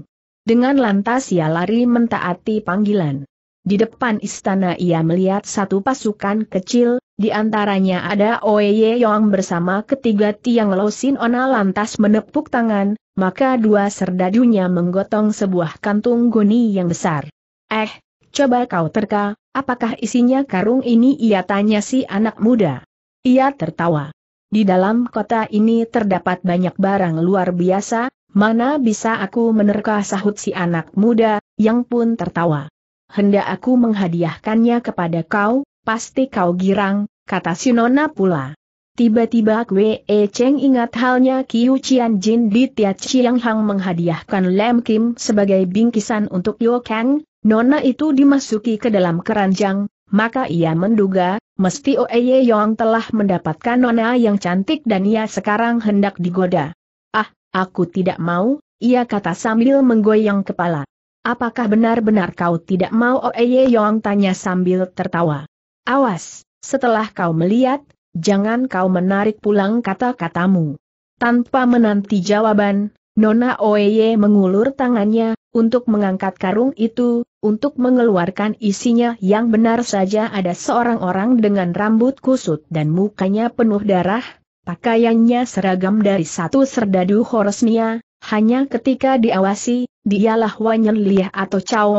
Dengan lantas ia lari mentaati panggilan. Di depan istana ia melihat satu pasukan kecil, di antaranya ada Oye Yong bersama ketiga tiang Losin Ona lantas menepuk tangan, maka dua serdadunya menggotong sebuah kantung goni yang besar. Eh, coba kau terka, apakah isinya karung ini ia tanya si anak muda. Ia tertawa. Di dalam kota ini terdapat banyak barang luar biasa, mana bisa aku menerka sahut si anak muda, yang pun tertawa. Hendak aku menghadiahkannya kepada kau, pasti kau girang, kata si nona pula. Tiba-tiba Kwe E Cheng ingat halnya Kiu Chian Jin di Tia Chiang Hang menghadiahkan Lem Kim sebagai bingkisan untuk Yo Kang, Nona itu dimasuki ke dalam keranjang, maka ia menduga, mesti Oeye Yong telah mendapatkan nona yang cantik dan ia sekarang hendak digoda. Ah, aku tidak mau, ia kata sambil menggoyang kepala. Apakah benar-benar kau tidak mau Oeye Yong tanya sambil tertawa. Awas, setelah kau melihat, jangan kau menarik pulang kata-katamu. Tanpa menanti jawaban, Nona Oeye mengulur tangannya, untuk mengangkat karung itu, untuk mengeluarkan isinya yang benar saja ada seorang orang dengan rambut kusut dan mukanya penuh darah, pakaiannya seragam dari satu serdadu Horosnia, hanya ketika diawasi, dialah Wanyan Liah atau Chao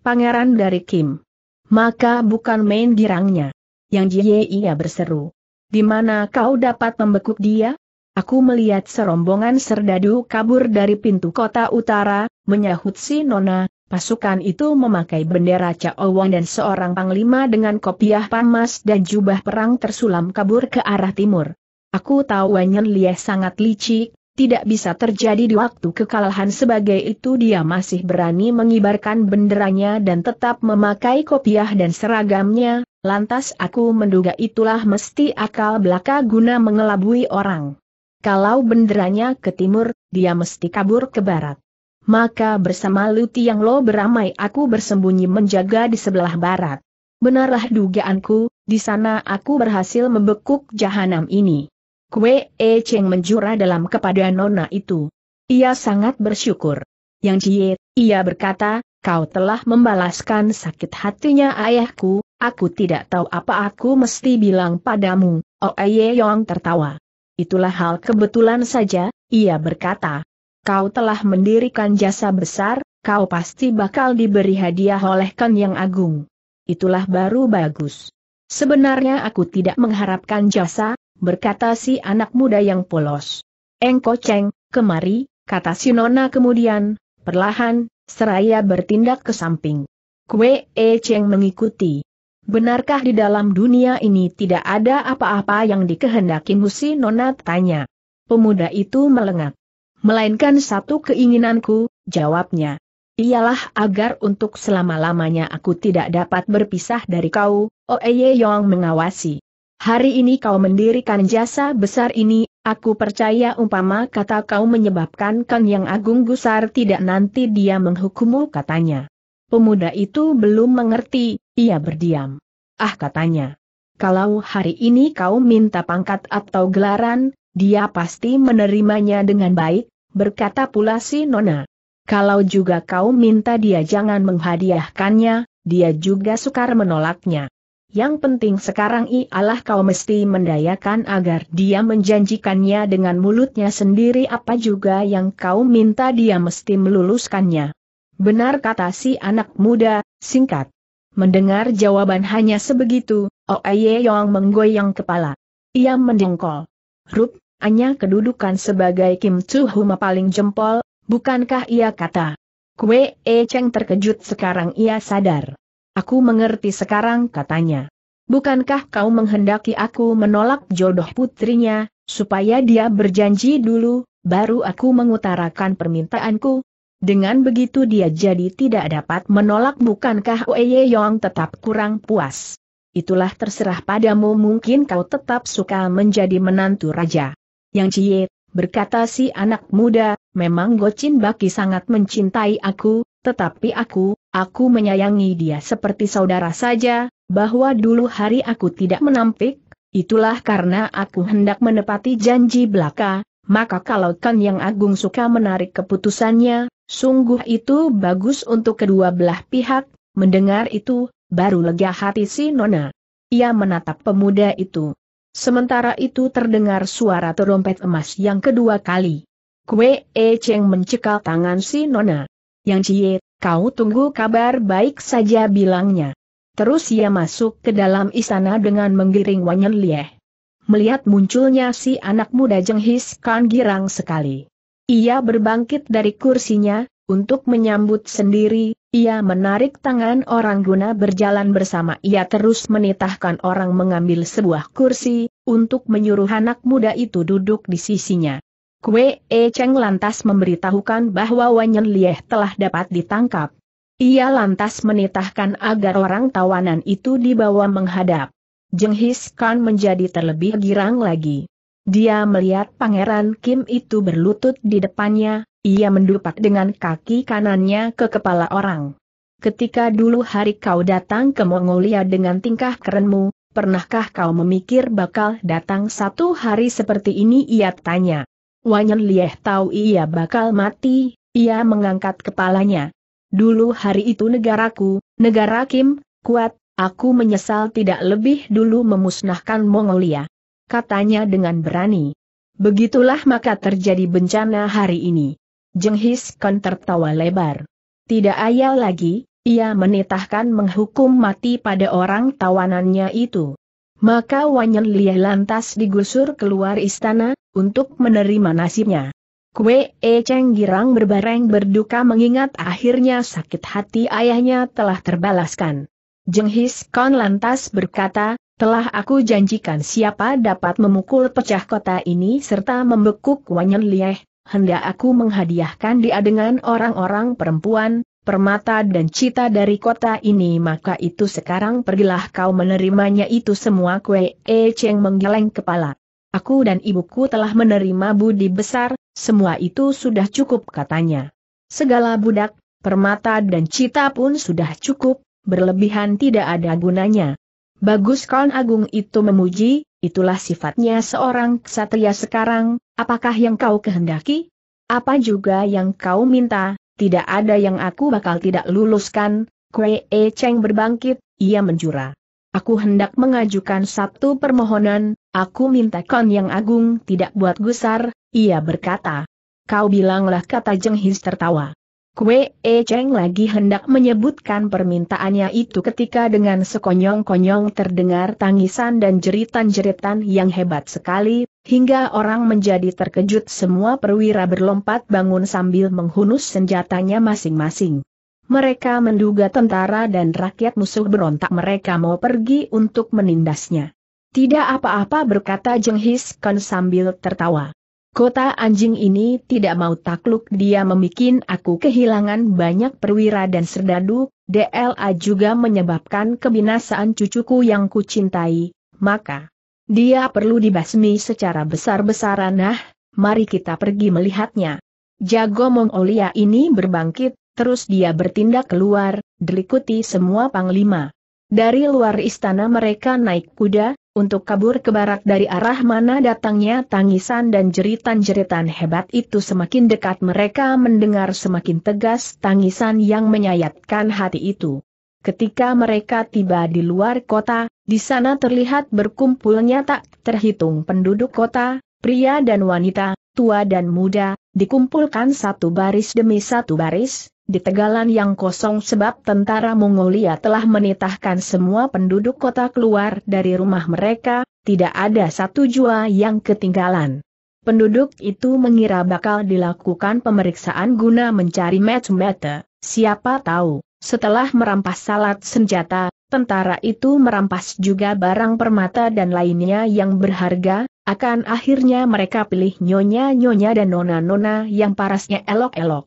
pangeran dari Kim. Maka bukan main girangnya. Yang Jie ia berseru. Di mana kau dapat membekuk dia? Aku melihat serombongan serdadu kabur dari pintu kota utara, Menyahut si Nona, pasukan itu memakai bendera wang dan seorang panglima dengan kopiah pamas dan jubah perang tersulam kabur ke arah timur. Aku tahu Wanyan Lieh sangat licik, tidak bisa terjadi di waktu kekalahan sebagai itu dia masih berani mengibarkan benderanya dan tetap memakai kopiah dan seragamnya, Lantas aku menduga itulah mesti akal belaka guna mengelabui orang. Kalau benderanya ke timur, dia mesti kabur ke barat maka bersama Luti yang lo beramai aku bersembunyi menjaga di sebelah barat. Benarlah dugaanku, di sana aku berhasil membekuk jahanam ini. Kue E Cheng menjura dalam kepada nona itu. Ia sangat bersyukur. Yang Cie, ia berkata, kau telah membalaskan sakit hatinya ayahku, aku tidak tahu apa aku mesti bilang padamu, Oh Ye Yong tertawa. Itulah hal kebetulan saja, ia berkata kau telah mendirikan jasa besar, kau pasti bakal diberi hadiah oleh Kan yang agung. Itulah baru bagus. Sebenarnya aku tidak mengharapkan jasa, berkata si anak muda yang polos. Engko Ceng, kemari, kata si Nona kemudian, perlahan, seraya bertindak ke samping. Kue E Ceng mengikuti. Benarkah di dalam dunia ini tidak ada apa-apa yang dikehendaki Musi Nona tanya. Pemuda itu melengak. Melainkan satu keinginanku, jawabnya. Ialah agar untuk selama-lamanya aku tidak dapat berpisah dari kau, Oeye Yong mengawasi. Hari ini kau mendirikan jasa besar ini, aku percaya umpama kata kau menyebabkan Kang yang agung gusar tidak nanti dia menghukummu katanya. Pemuda itu belum mengerti, ia berdiam. Ah katanya. Kalau hari ini kau minta pangkat atau gelaran, dia pasti menerimanya dengan baik, berkata pula si Nona. Kalau juga kau minta dia jangan menghadiahkannya, dia juga sukar menolaknya. Yang penting sekarang ialah kau mesti mendayakan agar dia menjanjikannya dengan mulutnya sendiri apa juga yang kau minta dia mesti meluluskannya. Benar kata si anak muda, singkat. Mendengar jawaban hanya sebegitu, Yong menggoyang kepala. Ia mendengkol. Rup, hanya kedudukan sebagai Kim Tzu Huma paling jempol, bukankah ia kata? Kue E Cheng terkejut sekarang ia sadar. Aku mengerti sekarang katanya. Bukankah kau menghendaki aku menolak jodoh putrinya, supaya dia berjanji dulu, baru aku mengutarakan permintaanku? Dengan begitu dia jadi tidak dapat menolak bukankah Oeye Yong tetap kurang puas? Itulah terserah padamu mungkin kau tetap suka menjadi menantu raja. Yang Cie, berkata si anak muda, memang Gocin Baki sangat mencintai aku, tetapi aku, aku menyayangi dia seperti saudara saja, bahwa dulu hari aku tidak menampik, itulah karena aku hendak menepati janji belaka, maka kalau Kan Yang Agung suka menarik keputusannya, sungguh itu bagus untuk kedua belah pihak, mendengar itu, baru lega hati si Nona. Ia menatap pemuda itu. Sementara itu terdengar suara terompet emas yang kedua kali. Kue E Cheng mencekal tangan si Nona. Yang Cie, kau tunggu kabar baik saja bilangnya. Terus ia masuk ke dalam istana dengan menggiring Wanyan Lieh. Melihat munculnya si anak muda jenghis, Kan girang sekali. Ia berbangkit dari kursinya, untuk menyambut sendiri, ia menarik tangan orang guna berjalan bersama ia terus menitahkan orang mengambil sebuah kursi, untuk menyuruh anak muda itu duduk di sisinya. Kue E Cheng lantas memberitahukan bahwa Wanyan Lieh telah dapat ditangkap. Ia lantas menitahkan agar orang tawanan itu dibawa menghadap. Jenghis Khan menjadi terlebih girang lagi. Dia melihat Pangeran Kim itu berlutut di depannya, ia mendupak dengan kaki kanannya ke kepala orang. Ketika dulu hari kau datang ke Mongolia dengan tingkah kerenmu, pernahkah kau memikir bakal datang satu hari seperti ini? Ia tanya. Wanyan Lieh tahu ia bakal mati, ia mengangkat kepalanya. Dulu hari itu negaraku, negara Kim, kuat, aku menyesal tidak lebih dulu memusnahkan Mongolia katanya dengan berani. Begitulah maka terjadi bencana hari ini. Jenghis Kon tertawa lebar. Tidak ayal lagi, ia menitahkan menghukum mati pada orang tawanannya itu. Maka Wanyan Lia lantas digusur keluar istana, untuk menerima nasibnya. Kue E Cheng Girang berbareng berduka mengingat akhirnya sakit hati ayahnya telah terbalaskan. Jenghis kon lantas berkata, telah aku janjikan siapa dapat memukul pecah kota ini serta membekuk Wanyan Lieh, hendak aku menghadiahkan dia dengan orang-orang perempuan, permata dan cita dari kota ini maka itu sekarang pergilah kau menerimanya itu semua kue e Cheng menggeleng kepala. Aku dan ibuku telah menerima budi besar, semua itu sudah cukup katanya. Segala budak, permata dan cita pun sudah cukup, berlebihan tidak ada gunanya. Bagus kawan agung itu memuji, itulah sifatnya seorang ksatria sekarang, apakah yang kau kehendaki? Apa juga yang kau minta, tidak ada yang aku bakal tidak luluskan, Kue E Cheng berbangkit, ia menjura. Aku hendak mengajukan satu permohonan, aku minta kon yang agung tidak buat gusar, ia berkata. Kau bilanglah kata Jeng His tertawa. Kue E Cheng lagi hendak menyebutkan permintaannya itu ketika dengan sekonyong-konyong terdengar tangisan dan jeritan-jeritan yang hebat sekali, hingga orang menjadi terkejut semua perwira berlompat bangun sambil menghunus senjatanya masing-masing. Mereka menduga tentara dan rakyat musuh berontak mereka mau pergi untuk menindasnya. Tidak apa-apa berkata Jenghis Khan sambil tertawa. Kota anjing ini tidak mau takluk dia memikin aku kehilangan banyak perwira dan serdadu, DLA juga menyebabkan kebinasaan cucuku yang kucintai, maka dia perlu dibasmi secara besar-besaran nah, mari kita pergi melihatnya. Jago Mongolia ini berbangkit, terus dia bertindak keluar, dilikuti semua panglima. Dari luar istana mereka naik kuda, untuk kabur ke barat dari arah mana datangnya tangisan dan jeritan-jeritan hebat itu semakin dekat mereka mendengar semakin tegas tangisan yang menyayatkan hati itu. Ketika mereka tiba di luar kota, di sana terlihat berkumpulnya tak terhitung penduduk kota, pria dan wanita, tua dan muda, dikumpulkan satu baris demi satu baris, di tegalan yang kosong sebab tentara Mongolia telah menitahkan semua penduduk kota keluar dari rumah mereka, tidak ada satu jua yang ketinggalan. Penduduk itu mengira bakal dilakukan pemeriksaan guna mencari match-mate, siapa tahu, setelah merampas salat senjata, tentara itu merampas juga barang permata dan lainnya yang berharga, akan akhirnya mereka pilih nyonya-nyonya dan nona-nona yang parasnya elok-elok.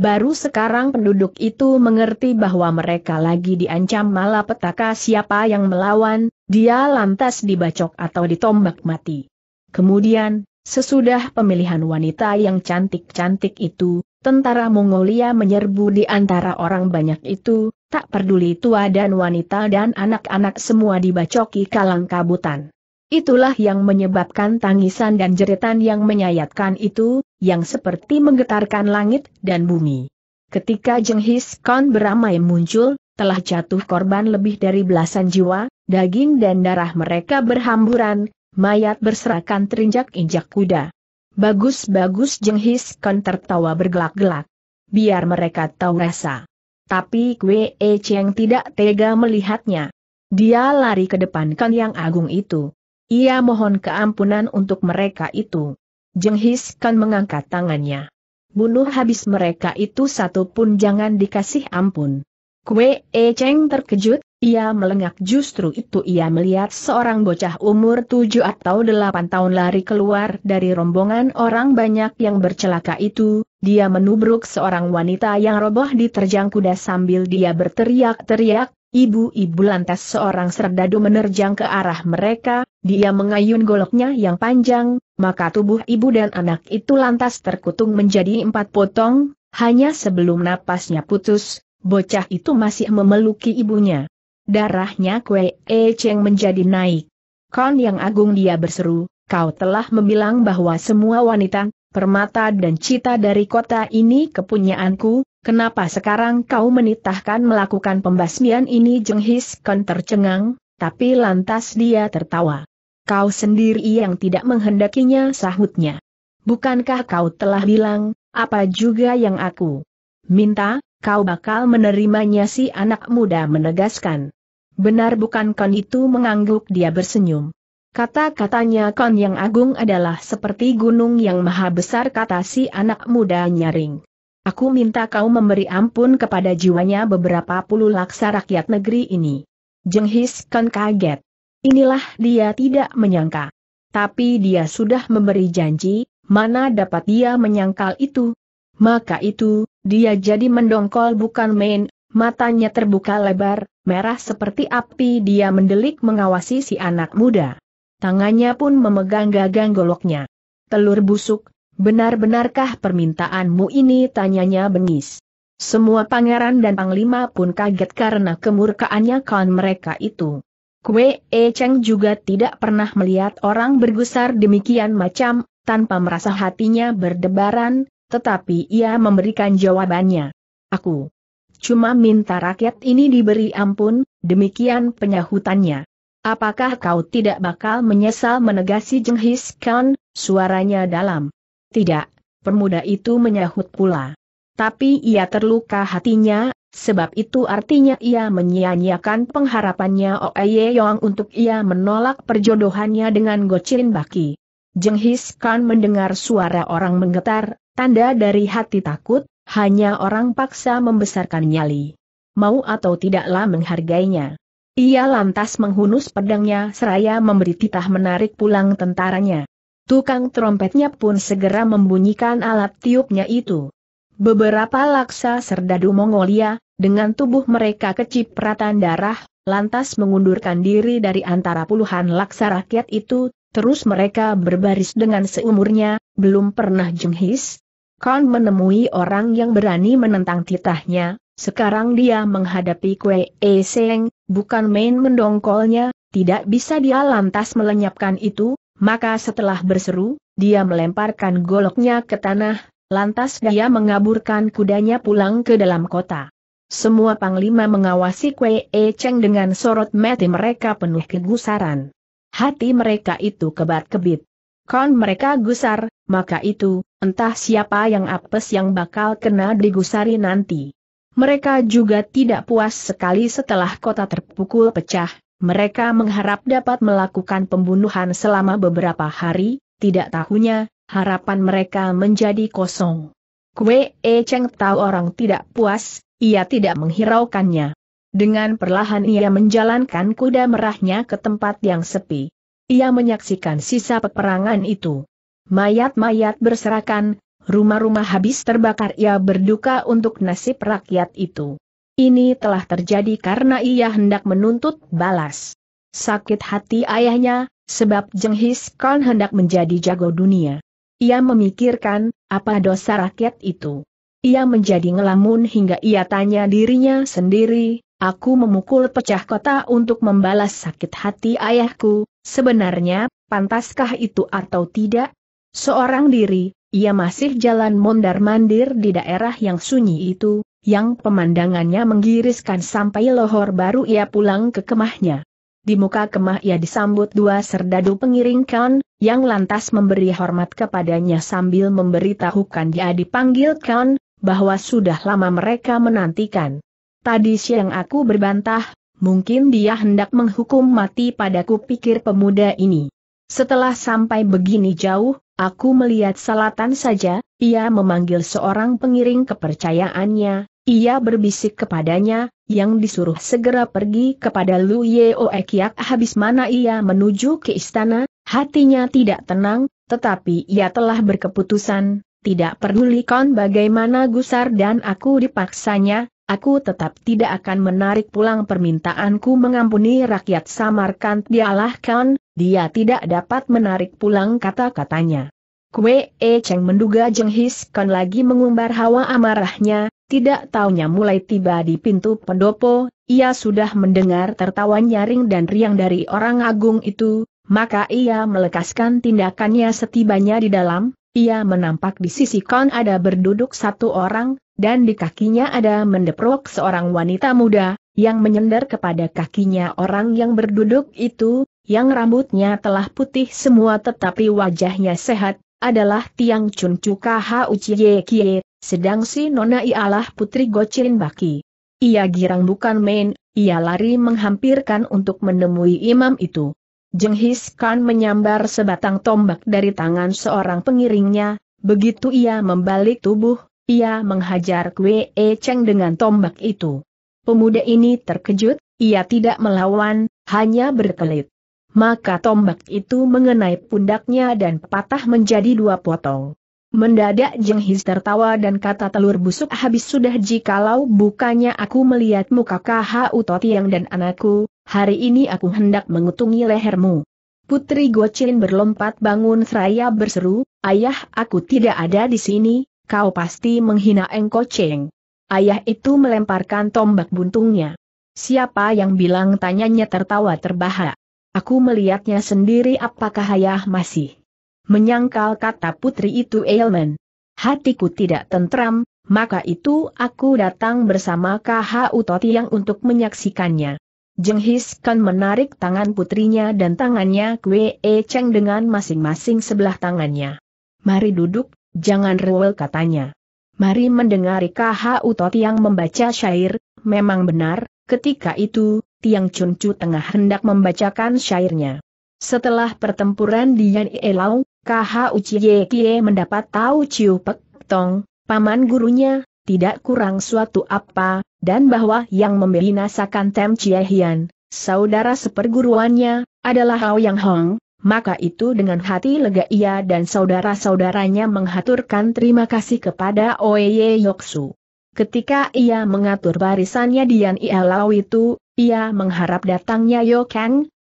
Baru sekarang penduduk itu mengerti bahwa mereka lagi diancam malapetaka siapa yang melawan, dia lantas dibacok atau ditombak mati. Kemudian, sesudah pemilihan wanita yang cantik-cantik itu, tentara Mongolia menyerbu di antara orang banyak itu, tak peduli tua dan wanita dan anak-anak semua dibacoki kalang kabutan. Itulah yang menyebabkan tangisan dan jeritan yang menyayatkan itu, yang seperti menggetarkan langit dan bumi. Ketika Jenghis Khan beramai muncul, telah jatuh korban lebih dari belasan jiwa, daging dan darah mereka berhamburan, mayat berserakan terinjak-injak kuda. Bagus-bagus Jenghis Khan tertawa bergelak-gelak. Biar mereka tahu rasa. Tapi Kwe E Cheng tidak tega melihatnya. Dia lari ke depan Khan yang agung itu. Ia mohon keampunan untuk mereka itu. Jenghis kan mengangkat tangannya. Bunuh habis mereka itu satu pun jangan dikasih ampun. Kue E Cheng terkejut, ia melengak justru itu ia melihat seorang bocah umur tujuh atau delapan tahun lari keluar dari rombongan orang banyak yang bercelaka itu, dia menubruk seorang wanita yang roboh diterjang kuda sambil dia berteriak-teriak, Ibu-ibu lantas seorang serdadu menerjang ke arah mereka, dia mengayun goloknya yang panjang, maka tubuh ibu dan anak itu lantas terkutung menjadi empat potong, hanya sebelum napasnya putus, bocah itu masih memeluki ibunya. Darahnya kue E Cheng menjadi naik. Kon yang agung dia berseru, kau telah membilang bahwa semua wanita, permata dan cita dari kota ini kepunyaanku, Kenapa sekarang kau menitahkan melakukan pembasmian ini jenghis kon tercengang, tapi lantas dia tertawa. Kau sendiri yang tidak menghendakinya sahutnya. Bukankah kau telah bilang, apa juga yang aku minta, kau bakal menerimanya si anak muda menegaskan. Benar bukan kon itu mengangguk dia bersenyum. Kata-katanya kon yang agung adalah seperti gunung yang maha besar kata si anak muda nyaring. Aku minta kau memberi ampun kepada jiwanya beberapa puluh laksa rakyat negeri ini. Jenghis kan kaget. Inilah dia tidak menyangka. Tapi dia sudah memberi janji, mana dapat dia menyangkal itu? Maka itu, dia jadi mendongkol bukan main, matanya terbuka lebar, merah seperti api dia mendelik mengawasi si anak muda. Tangannya pun memegang gagang goloknya. Telur busuk, Benar-benarkah permintaanmu ini? Tanyanya bengis. Semua pangeran dan panglima pun kaget karena kemurkaannya kawan mereka itu. Kue E Cheng juga tidak pernah melihat orang bergusar demikian macam, tanpa merasa hatinya berdebaran, tetapi ia memberikan jawabannya. Aku cuma minta rakyat ini diberi ampun, demikian penyahutannya. Apakah kau tidak bakal menyesal menegasi Jenghis Khan? Suaranya dalam. Tidak, pemuda itu menyahut pula. Tapi ia terluka hatinya, sebab itu artinya ia menyia-nyiakan pengharapannya Oeye Yong untuk ia menolak perjodohannya dengan Gochin Baki. Jenghis Khan mendengar suara orang menggetar, tanda dari hati takut, hanya orang paksa membesarkan nyali. Mau atau tidaklah menghargainya. Ia lantas menghunus pedangnya seraya memberi titah menarik pulang tentaranya. Tukang trompetnya pun segera membunyikan alat tiupnya itu. Beberapa laksa serdadu Mongolia, dengan tubuh mereka kecipratan darah, lantas mengundurkan diri dari antara puluhan laksa rakyat itu, terus mereka berbaris dengan seumurnya, belum pernah jenghis. Kon menemui orang yang berani menentang titahnya, sekarang dia menghadapi Kue E bukan main mendongkolnya, tidak bisa dia lantas melenyapkan itu, maka setelah berseru, dia melemparkan goloknya ke tanah, lantas dia mengaburkan kudanya pulang ke dalam kota. Semua panglima mengawasi Kwe E Cheng dengan sorot mati mereka penuh kegusaran. Hati mereka itu kebat-kebit. Kon mereka gusar, maka itu, entah siapa yang apes yang bakal kena digusari nanti. Mereka juga tidak puas sekali setelah kota terpukul pecah, mereka mengharap dapat melakukan pembunuhan selama beberapa hari, tidak tahunya, harapan mereka menjadi kosong. Kue E Cheng tahu orang tidak puas, ia tidak menghiraukannya. Dengan perlahan ia menjalankan kuda merahnya ke tempat yang sepi. Ia menyaksikan sisa peperangan itu. Mayat-mayat berserakan, rumah-rumah habis terbakar ia berduka untuk nasib rakyat itu. Ini telah terjadi karena ia hendak menuntut balas. Sakit hati ayahnya, sebab Jenghis Khan hendak menjadi jago dunia. Ia memikirkan, apa dosa rakyat itu. Ia menjadi ngelamun hingga ia tanya dirinya sendiri, aku memukul pecah kota untuk membalas sakit hati ayahku, sebenarnya, pantaskah itu atau tidak? Seorang diri, ia masih jalan mondar-mandir di daerah yang sunyi itu, yang pemandangannya menggiriskan sampai lohor baru ia pulang ke kemahnya. Di muka kemah ia disambut dua serdadu pengiring Khan yang lantas memberi hormat kepadanya sambil memberitahukan dia dipanggil Khan, bahwa sudah lama mereka menantikan. Tadi siang aku berbantah, mungkin dia hendak menghukum mati padaku pikir pemuda ini. Setelah sampai begini jauh, aku melihat selatan saja, ia memanggil seorang pengiring kepercayaannya, ia berbisik kepadanya, yang disuruh segera pergi kepada Lu Oe Kiak habis mana ia menuju ke istana, hatinya tidak tenang, tetapi ia telah berkeputusan, tidak pedulikan bagaimana gusar dan aku dipaksanya, aku tetap tidak akan menarik pulang permintaanku mengampuni rakyat Samarkand dialahkan, dia tidak dapat menarik pulang kata-katanya. Kue E Cheng menduga Jeng His Kan lagi mengumbar hawa amarahnya, tidak taunya mulai tiba di pintu pendopo, ia sudah mendengar tertawa nyaring dan riang dari orang agung itu, maka ia melekaskan tindakannya setibanya di dalam, ia menampak di sisi kon ada berduduk satu orang, dan di kakinya ada mendeprok seorang wanita muda, yang menyender kepada kakinya orang yang berduduk itu, yang rambutnya telah putih semua tetapi wajahnya sehat, adalah Tiang Chun kaha Hau Cie Kie, sedang si Nona ialah putri Gocin Baki. Ia girang bukan main, ia lari menghampirkan untuk menemui imam itu. Jenghis Khan menyambar sebatang tombak dari tangan seorang pengiringnya, begitu ia membalik tubuh, ia menghajar Kwe E Cheng dengan tombak itu. Pemuda ini terkejut, ia tidak melawan, hanya berkelit. Maka tombak itu mengenai pundaknya dan patah menjadi dua potong. Mendadak Jenghis tertawa dan kata telur busuk habis sudah jikalau bukannya aku melihat muka Uto Tiang dan anakku, hari ini aku hendak mengutungi lehermu. Putri Gochin berlompat bangun seraya berseru, ayah aku tidak ada di sini, kau pasti menghina Engko Cheng. Ayah itu melemparkan tombak buntungnya. Siapa yang bilang tanyanya tertawa terbahak. Aku melihatnya sendiri apakah ayah masih menyangkal kata putri itu Ailman. Hatiku tidak tentram, maka itu aku datang bersama KH Utoti yang untuk menyaksikannya. Jenghis Kan menarik tangan putrinya dan tangannya Kwe E Cheng dengan masing-masing sebelah tangannya. Mari duduk, jangan rewel katanya. Mari mendengari Utoti yang membaca syair, memang benar, ketika itu, Tiang Chu tengah hendak membacakan syairnya. Setelah pertempuran di Yan Elau, KH Uchiye Kie mendapat tahu Chiu Pek Tong, paman gurunya, tidak kurang suatu apa, dan bahwa yang membinasakan Tem Chie Hian, saudara seperguruannya, adalah Hao Yang Hong, maka itu dengan hati lega ia dan saudara-saudaranya menghaturkan terima kasih kepada Oye Yoksu. Ketika ia mengatur barisannya di Yan Ialau e itu, ia mengharap datangnya Yo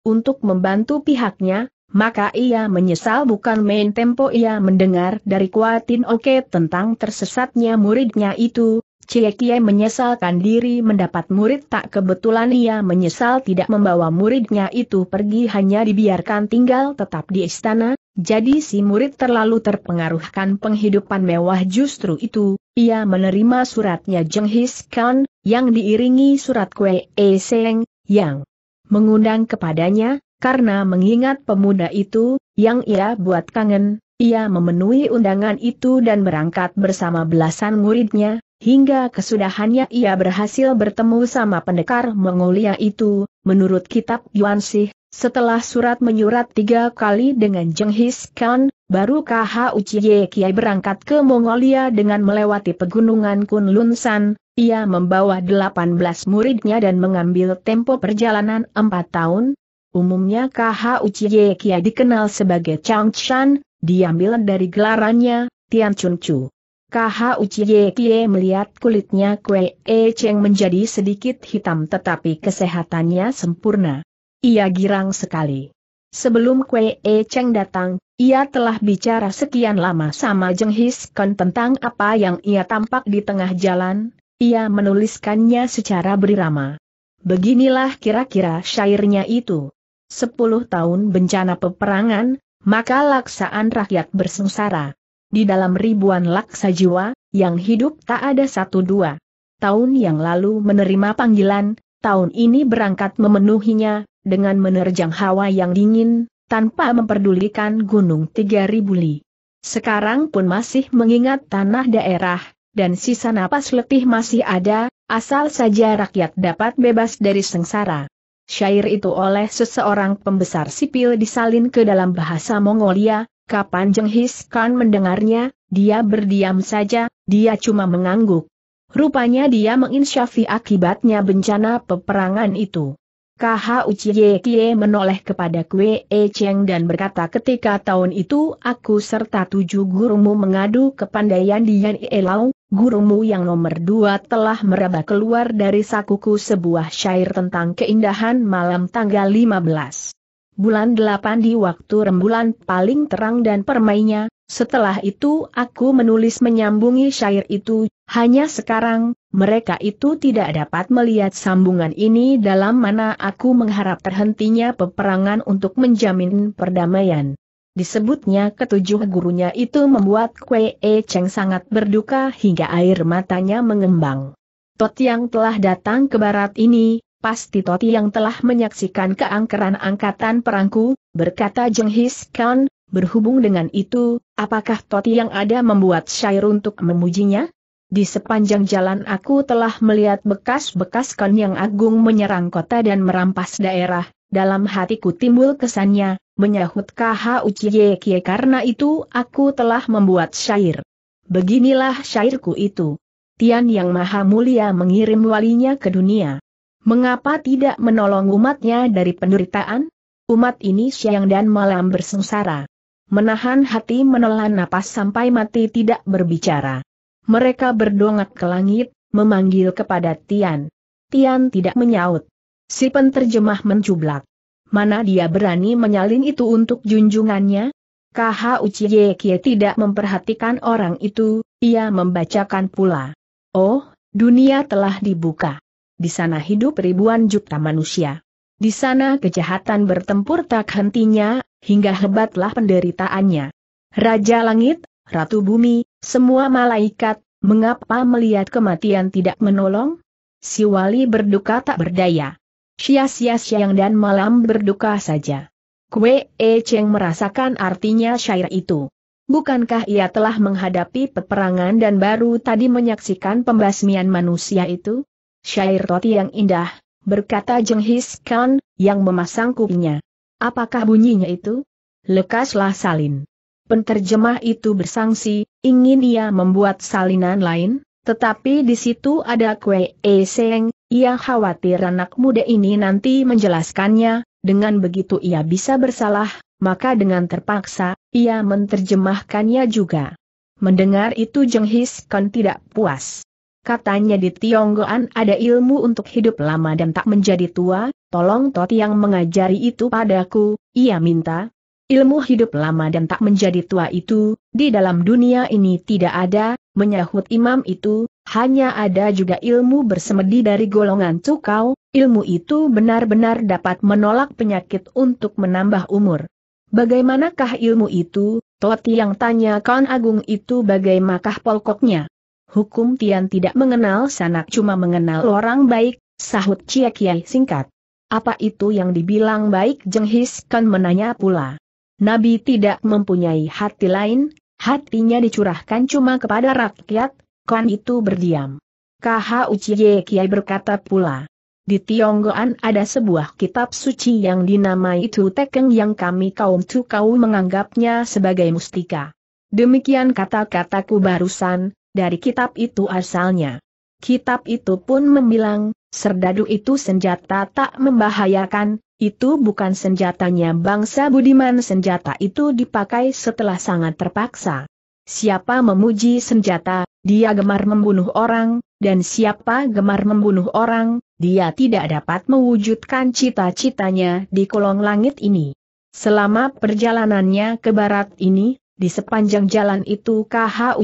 untuk membantu pihaknya, maka ia menyesal bukan main tempo ia mendengar dari Kuatin Oke tentang tersesatnya muridnya itu, Cie menyesalkan diri mendapat murid tak kebetulan ia menyesal tidak membawa muridnya itu pergi hanya dibiarkan tinggal tetap di istana, jadi si murid terlalu terpengaruhkan penghidupan mewah justru itu, ia menerima suratnya Jeng His Khan, yang diiringi surat kue E Seng, yang mengundang kepadanya, karena mengingat pemuda itu, yang ia buat kangen, ia memenuhi undangan itu dan berangkat bersama belasan muridnya, hingga kesudahannya ia berhasil bertemu sama pendekar Mongolia itu, menurut kitab Yuan Sih, setelah surat menyurat tiga kali dengan Jenghis Khan, baru Kha Uchiye Kiai berangkat ke Mongolia dengan melewati pegunungan Kunlunsan, ia membawa 18 muridnya dan mengambil tempo perjalanan 4 tahun. Umumnya KH Uchiye Kia dikenal sebagai Changshan, diambil dari gelarannya, Tian Chun Chu. KH Uchiye Kia melihat kulitnya Kue E Cheng menjadi sedikit hitam tetapi kesehatannya sempurna. Ia girang sekali. Sebelum Kue E Cheng datang, ia telah bicara sekian lama sama Jenghis tentang apa yang ia tampak di tengah jalan, ia menuliskannya secara berirama. Beginilah kira-kira syairnya itu. Sepuluh tahun bencana peperangan, maka laksaan rakyat bersengsara. Di dalam ribuan laksa jiwa, yang hidup tak ada satu dua. Tahun yang lalu menerima panggilan, tahun ini berangkat memenuhinya, dengan menerjang hawa yang dingin, tanpa memperdulikan gunung tiga ribu li. Sekarang pun masih mengingat tanah daerah, dan sisa napas letih masih ada, asal saja rakyat dapat bebas dari sengsara. Syair itu oleh seseorang pembesar sipil disalin ke dalam bahasa Mongolia, kapan Jenghis Khan mendengarnya, dia berdiam saja, dia cuma mengangguk. Rupanya dia menginsyafi akibatnya bencana peperangan itu. KH Uchiye Kie menoleh kepada Kwe E Cheng dan berkata ketika tahun itu aku serta tujuh gurumu mengadu kepandaian Dian Elau gurumu yang nomor dua telah meraba keluar dari sakuku sebuah syair tentang keindahan malam tanggal 15. Bulan 8 di waktu rembulan paling terang dan permainya, setelah itu aku menulis menyambungi syair itu, hanya sekarang, mereka itu tidak dapat melihat sambungan ini dalam mana aku mengharap terhentinya peperangan untuk menjamin perdamaian. Disebutnya ketujuh gurunya itu membuat Kue E Cheng sangat berduka hingga air matanya mengembang. Tot yang telah datang ke barat ini, pasti Tot yang telah menyaksikan keangkeran angkatan perangku, berkata Jeng His Khan, berhubung dengan itu, apakah Tot yang ada membuat syair untuk memujinya? Di sepanjang jalan aku telah melihat bekas-bekas Khan yang agung menyerang kota dan merampas daerah, dalam hatiku timbul kesannya, menyahut KHUCYE karena itu aku telah membuat syair. Beginilah syairku itu. Tian Yang Maha Mulia mengirim walinya ke dunia. Mengapa tidak menolong umatnya dari penderitaan? Umat ini siang dan malam bersengsara. Menahan hati menelan napas sampai mati tidak berbicara. Mereka berdongak ke langit, memanggil kepada Tian. Tian tidak menyaut. Si penterjemah mencublak mana dia berani menyalin itu untuk junjungannya? KH Uchiye Kie tidak memperhatikan orang itu, ia membacakan pula. Oh, dunia telah dibuka. Di sana hidup ribuan juta manusia. Di sana kejahatan bertempur tak hentinya, hingga hebatlah penderitaannya. Raja langit, ratu bumi, semua malaikat, mengapa melihat kematian tidak menolong? Si wali berduka tak berdaya sia-sia siang dan malam berduka saja. Kue E Cheng merasakan artinya syair itu. Bukankah ia telah menghadapi peperangan dan baru tadi menyaksikan pembasmian manusia itu? Syair roti yang indah, berkata Jenghis Khan, yang memasang kupinya. Apakah bunyinya itu? Lekaslah salin. Penterjemah itu bersangsi, ingin ia membuat salinan lain, tetapi di situ ada kue E eseng, ia khawatir anak muda ini nanti menjelaskannya, dengan begitu ia bisa bersalah, maka dengan terpaksa, ia menterjemahkannya juga. Mendengar itu Jeng His Kan tidak puas. Katanya di Tionggoan ada ilmu untuk hidup lama dan tak menjadi tua, tolong Tot yang mengajari itu padaku, ia minta. Ilmu hidup lama dan tak menjadi tua itu, di dalam dunia ini tidak ada, menyahut imam itu, hanya ada juga ilmu bersemedi dari golongan cukau, ilmu itu benar-benar dapat menolak penyakit untuk menambah umur. Bagaimanakah ilmu itu, Toti yang tanya kawan Agung itu bagaimanakah polkoknya? Hukum Tian tidak mengenal sanak cuma mengenal orang baik, sahut Cia Kiai singkat. Apa itu yang dibilang baik Jenghis Kan menanya pula. Nabi tidak mempunyai hati lain, hatinya dicurahkan cuma kepada rakyat, Kan itu berdiam. Kaha Uchiye Kiai berkata pula. Di Tionggoan ada sebuah kitab suci yang dinamai itu Tekeng yang kami kaum Tu kau menganggapnya sebagai mustika. Demikian kata-kataku barusan, dari kitab itu asalnya. Kitab itu pun membilang, serdadu itu senjata tak membahayakan, itu bukan senjatanya bangsa budiman senjata itu dipakai setelah sangat terpaksa. Siapa memuji senjata, dia gemar membunuh orang, dan siapa gemar membunuh orang, dia tidak dapat mewujudkan cita-citanya di kolong langit ini. Selama perjalanannya ke barat ini, di sepanjang jalan itu KH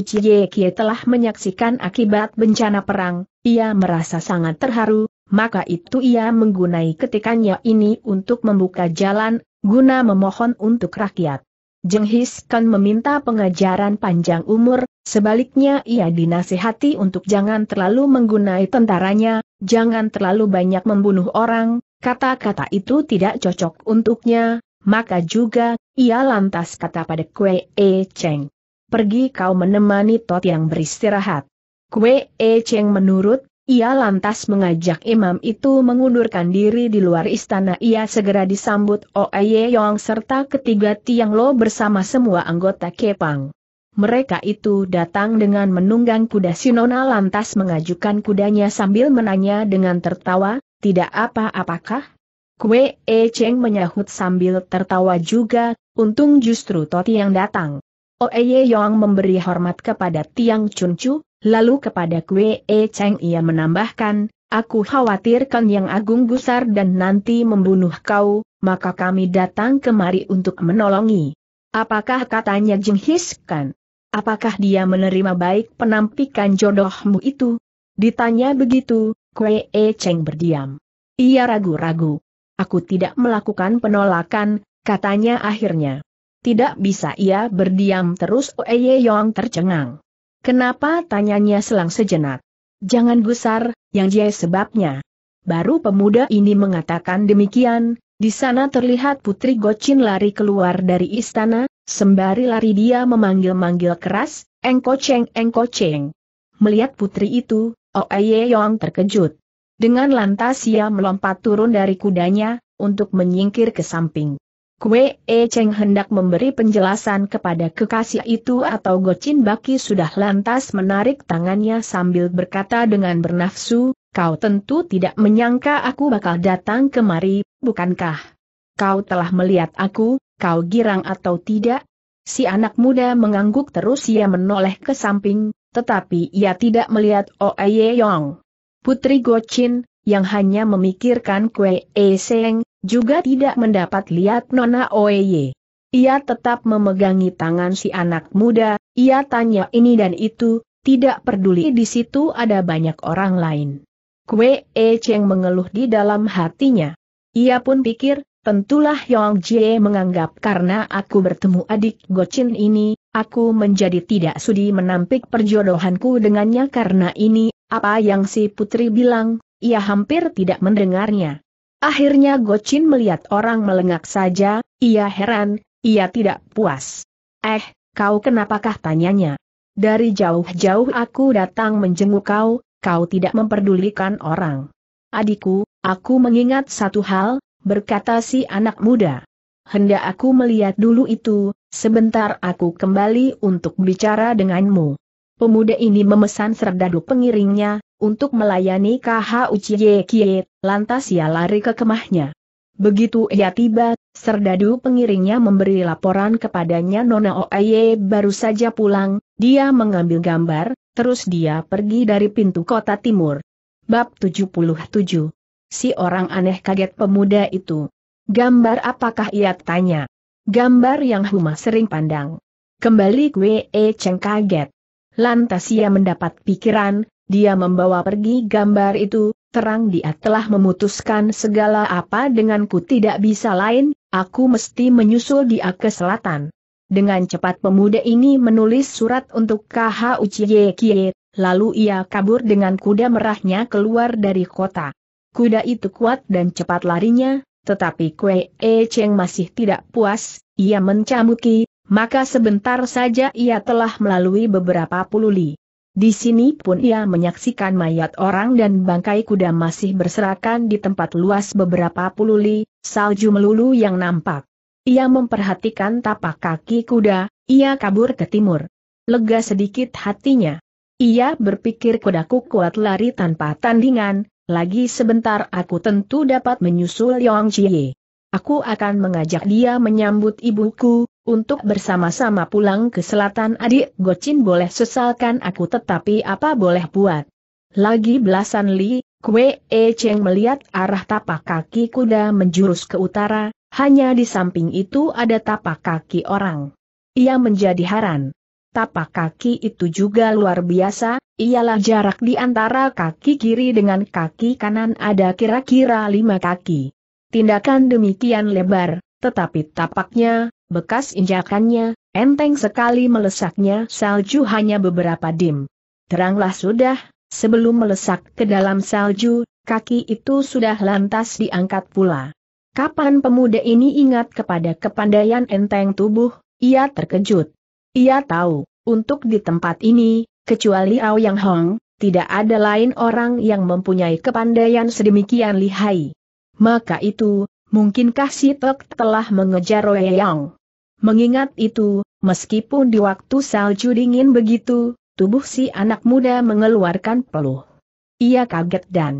telah menyaksikan akibat bencana perang, ia merasa sangat terharu, maka itu ia menggunai ketikannya ini untuk membuka jalan, guna memohon untuk rakyat. Jenghis kan meminta pengajaran panjang umur, sebaliknya ia dinasihati untuk jangan terlalu menggunai tentaranya, jangan terlalu banyak membunuh orang, kata-kata itu tidak cocok untuknya, maka juga, ia lantas kata pada Kwe E Cheng. Pergi kau menemani Tot yang beristirahat. Kwe E Cheng menurut ia lantas mengajak imam itu mengundurkan diri di luar istana. Ia segera disambut Oe Yong serta ketiga Tiang Lo bersama semua anggota Kepang. Mereka itu datang dengan menunggang kuda Sinona lantas mengajukan kudanya sambil menanya dengan tertawa, tidak apa-apakah? Kue E Cheng menyahut sambil tertawa juga, untung justru Toti yang datang. Oe Yong memberi hormat kepada Tiang Chu. Lalu kepada Kue E Cheng ia menambahkan, Aku khawatirkan yang agung gusar dan nanti membunuh kau, maka kami datang kemari untuk menolongi. Apakah katanya Kan? Apakah dia menerima baik penampikan jodohmu itu? Ditanya begitu, Kue E Cheng berdiam. Ia ragu-ragu. Aku tidak melakukan penolakan, katanya akhirnya. Tidak bisa ia berdiam terus Oeye Yong tercengang. Kenapa tanyanya selang sejenak? Jangan gusar, yang jaya sebabnya. Baru pemuda ini mengatakan demikian, di sana terlihat Putri Gocin lari keluar dari istana, sembari lari dia memanggil-manggil keras, Engkoceng, Engkoceng. Melihat putri itu, Oeye oh Yong terkejut. Dengan lantas ia melompat turun dari kudanya, untuk menyingkir ke samping. Kue E Cheng hendak memberi penjelasan kepada kekasih itu atau Gocin Baki sudah lantas menarik tangannya sambil berkata dengan bernafsu, kau tentu tidak menyangka aku bakal datang kemari, bukankah? Kau telah melihat aku, kau girang atau tidak? Si anak muda mengangguk terus ia menoleh ke samping, tetapi ia tidak melihat Oe Yong. Putri Gocin, yang hanya memikirkan kue E Cheng, juga tidak mendapat lihat Nona Oeye. Ia tetap memegangi tangan si anak muda, ia tanya ini dan itu, tidak peduli di situ ada banyak orang lain. Kue E Cheng mengeluh di dalam hatinya. Ia pun pikir, tentulah Yong Jie menganggap karena aku bertemu adik Gochin ini, aku menjadi tidak sudi menampik perjodohanku dengannya karena ini, apa yang si putri bilang, ia hampir tidak mendengarnya. Akhirnya Gocin melihat orang melengak saja, ia heran, ia tidak puas. Eh, kau kenapakah tanyanya? Dari jauh-jauh aku datang menjenguk kau, kau tidak memperdulikan orang. Adikku, aku mengingat satu hal, berkata si anak muda. Hendak aku melihat dulu itu, sebentar aku kembali untuk bicara denganmu. Pemuda ini memesan serdadu pengiringnya, untuk melayani KH Uchiye Kie, lantas ia lari ke kemahnya. Begitu ia tiba, serdadu pengiringnya memberi laporan kepadanya Nona Oaye baru saja pulang, dia mengambil gambar, terus dia pergi dari pintu kota timur. Bab 77 Si orang aneh kaget pemuda itu. Gambar apakah ia tanya? Gambar yang Huma sering pandang. Kembali Kwee E Cheng kaget. Lantas ia mendapat pikiran, dia membawa pergi gambar itu, terang dia telah memutuskan segala apa denganku tidak bisa lain, aku mesti menyusul dia ke selatan. Dengan cepat pemuda ini menulis surat untuk KH Uchiye lalu ia kabur dengan kuda merahnya keluar dari kota. Kuda itu kuat dan cepat larinya, tetapi Kue E Cheng masih tidak puas, ia mencamuki, maka sebentar saja ia telah melalui beberapa puluh li. Di sini pun ia menyaksikan mayat orang dan bangkai kuda masih berserakan di tempat luas beberapa puluh li, salju melulu yang nampak. Ia memperhatikan tapak kaki kuda, ia kabur ke timur. Lega sedikit hatinya. Ia berpikir kudaku kuat lari tanpa tandingan, lagi sebentar aku tentu dapat menyusul Yong Chie. Aku akan mengajak dia menyambut ibuku, untuk bersama-sama pulang ke selatan adik Gocin boleh sesalkan aku tetapi apa boleh buat. Lagi belasan li, Kue E Cheng melihat arah tapak kaki kuda menjurus ke utara, hanya di samping itu ada tapak kaki orang. Ia menjadi heran. Tapak kaki itu juga luar biasa, ialah jarak di antara kaki kiri dengan kaki kanan ada kira-kira lima kaki. Tindakan demikian lebar, tetapi tapaknya, Bekas injakannya, enteng sekali melesaknya salju hanya beberapa dim. Teranglah sudah, sebelum melesak ke dalam salju, kaki itu sudah lantas diangkat pula. Kapan pemuda ini ingat kepada kepandaian enteng tubuh, ia terkejut. Ia tahu, untuk di tempat ini, kecuali Ao Yang Hong, tidak ada lain orang yang mempunyai kepandaian sedemikian lihai. Maka itu, Mungkinkah si Tok telah mengejar Roy Yang? Mengingat itu, meskipun di waktu salju dingin begitu, tubuh si anak muda mengeluarkan peluh. Ia kaget dan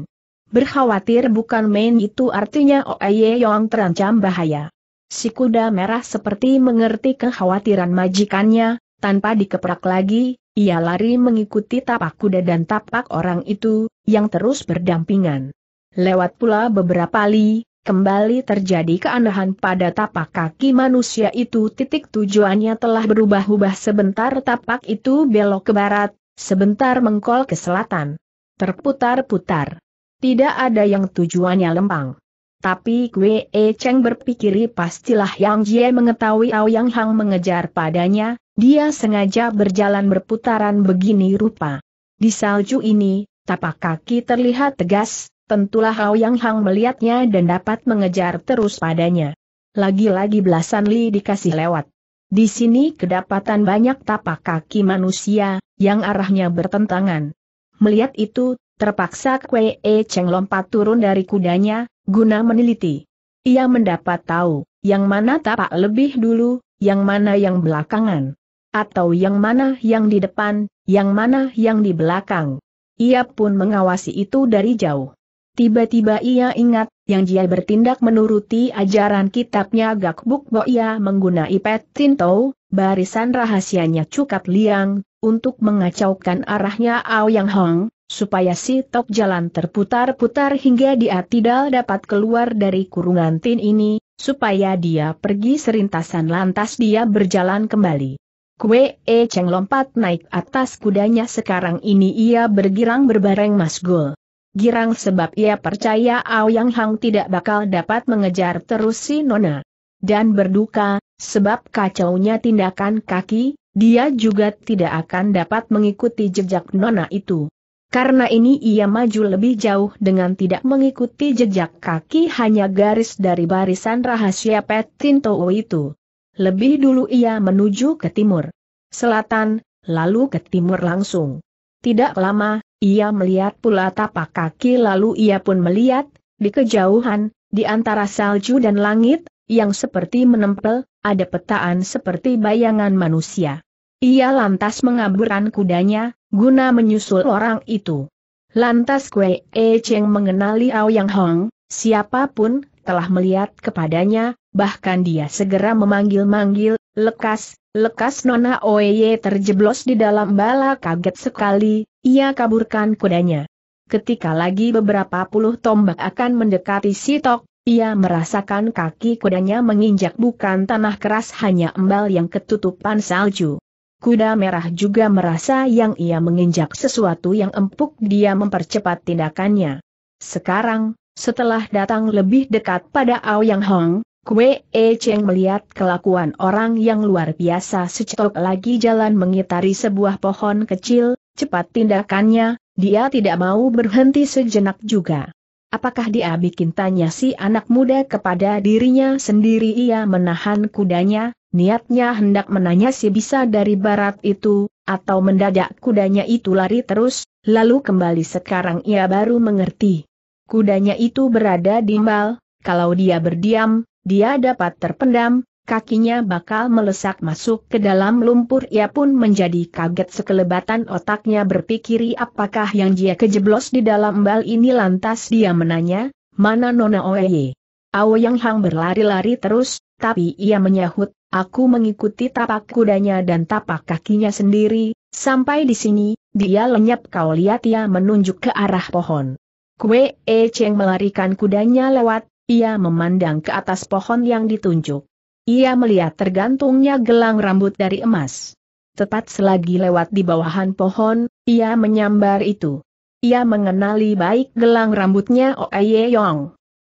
berkhawatir bukan main itu artinya Oye Yong terancam bahaya. Si kuda merah seperti mengerti kekhawatiran majikannya, tanpa dikeprak lagi, ia lari mengikuti tapak kuda dan tapak orang itu, yang terus berdampingan. Lewat pula beberapa li, kembali terjadi keanehan pada tapak kaki manusia itu titik tujuannya telah berubah-ubah sebentar tapak itu belok ke barat, sebentar mengkol ke selatan. Terputar-putar. Tidak ada yang tujuannya lempang. Tapi Kwe E Cheng berpikir pastilah Yang Jie mengetahui Ao Yang Hang mengejar padanya, dia sengaja berjalan berputaran begini rupa. Di salju ini, tapak kaki terlihat tegas, Tentulah Hao Yang Hang melihatnya dan dapat mengejar terus padanya. Lagi-lagi belasan li dikasih lewat. Di sini kedapatan banyak tapak kaki manusia, yang arahnya bertentangan. Melihat itu, terpaksa kwee E Cheng lompat turun dari kudanya, guna meneliti. Ia mendapat tahu, yang mana tapak lebih dulu, yang mana yang belakangan. Atau yang mana yang di depan, yang mana yang di belakang. Ia pun mengawasi itu dari jauh. Tiba-tiba ia ingat, yang dia bertindak menuruti ajaran kitabnya gak Bo ia menggunai Pet Tinto, barisan rahasianya cukat liang, untuk mengacaukan arahnya Ao Yang Hong, supaya si tok jalan terputar-putar hingga dia tidak dapat keluar dari kurungan tin ini, supaya dia pergi serintasan lantas dia berjalan kembali. Kue E Cheng lompat naik atas kudanya sekarang ini ia bergirang berbareng Mas Gul girang sebab ia percaya Aoyang Hang tidak bakal dapat mengejar terus si Nona. Dan berduka, sebab kacaunya tindakan kaki, dia juga tidak akan dapat mengikuti jejak Nona itu. Karena ini ia maju lebih jauh dengan tidak mengikuti jejak kaki hanya garis dari barisan rahasia Petin Too itu. Lebih dulu ia menuju ke timur, selatan, lalu ke timur langsung. Tidak lama, ia melihat pula tapak kaki lalu ia pun melihat, di kejauhan, di antara salju dan langit, yang seperti menempel, ada petaan seperti bayangan manusia. Ia lantas mengaburkan kudanya, guna menyusul orang itu. Lantas Kue E Cheng mengenali Ao Yang Hong, siapapun telah melihat kepadanya, bahkan dia segera memanggil-manggil, Lekas, lekas Nona Oye terjeblos di dalam bala kaget sekali, ia kaburkan kudanya. Ketika lagi beberapa puluh tombak akan mendekati Sitok, ia merasakan kaki kudanya menginjak bukan tanah keras hanya embal yang ketutupan salju. Kuda merah juga merasa yang ia menginjak sesuatu yang empuk dia mempercepat tindakannya. Sekarang, setelah datang lebih dekat pada Ao Yang Hong, Kue E Cheng melihat kelakuan orang yang luar biasa secetok lagi jalan mengitari sebuah pohon kecil, cepat tindakannya, dia tidak mau berhenti sejenak juga. Apakah dia bikin tanya si anak muda kepada dirinya sendiri ia menahan kudanya, niatnya hendak menanya si bisa dari barat itu, atau mendadak kudanya itu lari terus, lalu kembali sekarang ia baru mengerti. Kudanya itu berada di mal, kalau dia berdiam, dia dapat terpendam, kakinya bakal melesak masuk ke dalam lumpur. Ia pun menjadi kaget sekelebatan otaknya berpikiri apakah yang dia kejeblos di dalam bal ini lantas dia menanya, mana Nona Oeye? Yang Hang berlari-lari terus, tapi ia menyahut, aku mengikuti tapak kudanya dan tapak kakinya sendiri, sampai di sini, dia lenyap kau lihat ia menunjuk ke arah pohon. Kue E Cheng melarikan kudanya lewat, ia memandang ke atas pohon yang ditunjuk. Ia melihat tergantungnya gelang rambut dari emas. Tepat selagi lewat di bawahan pohon, ia menyambar itu. Ia mengenali baik gelang rambutnya Oye oh Yong.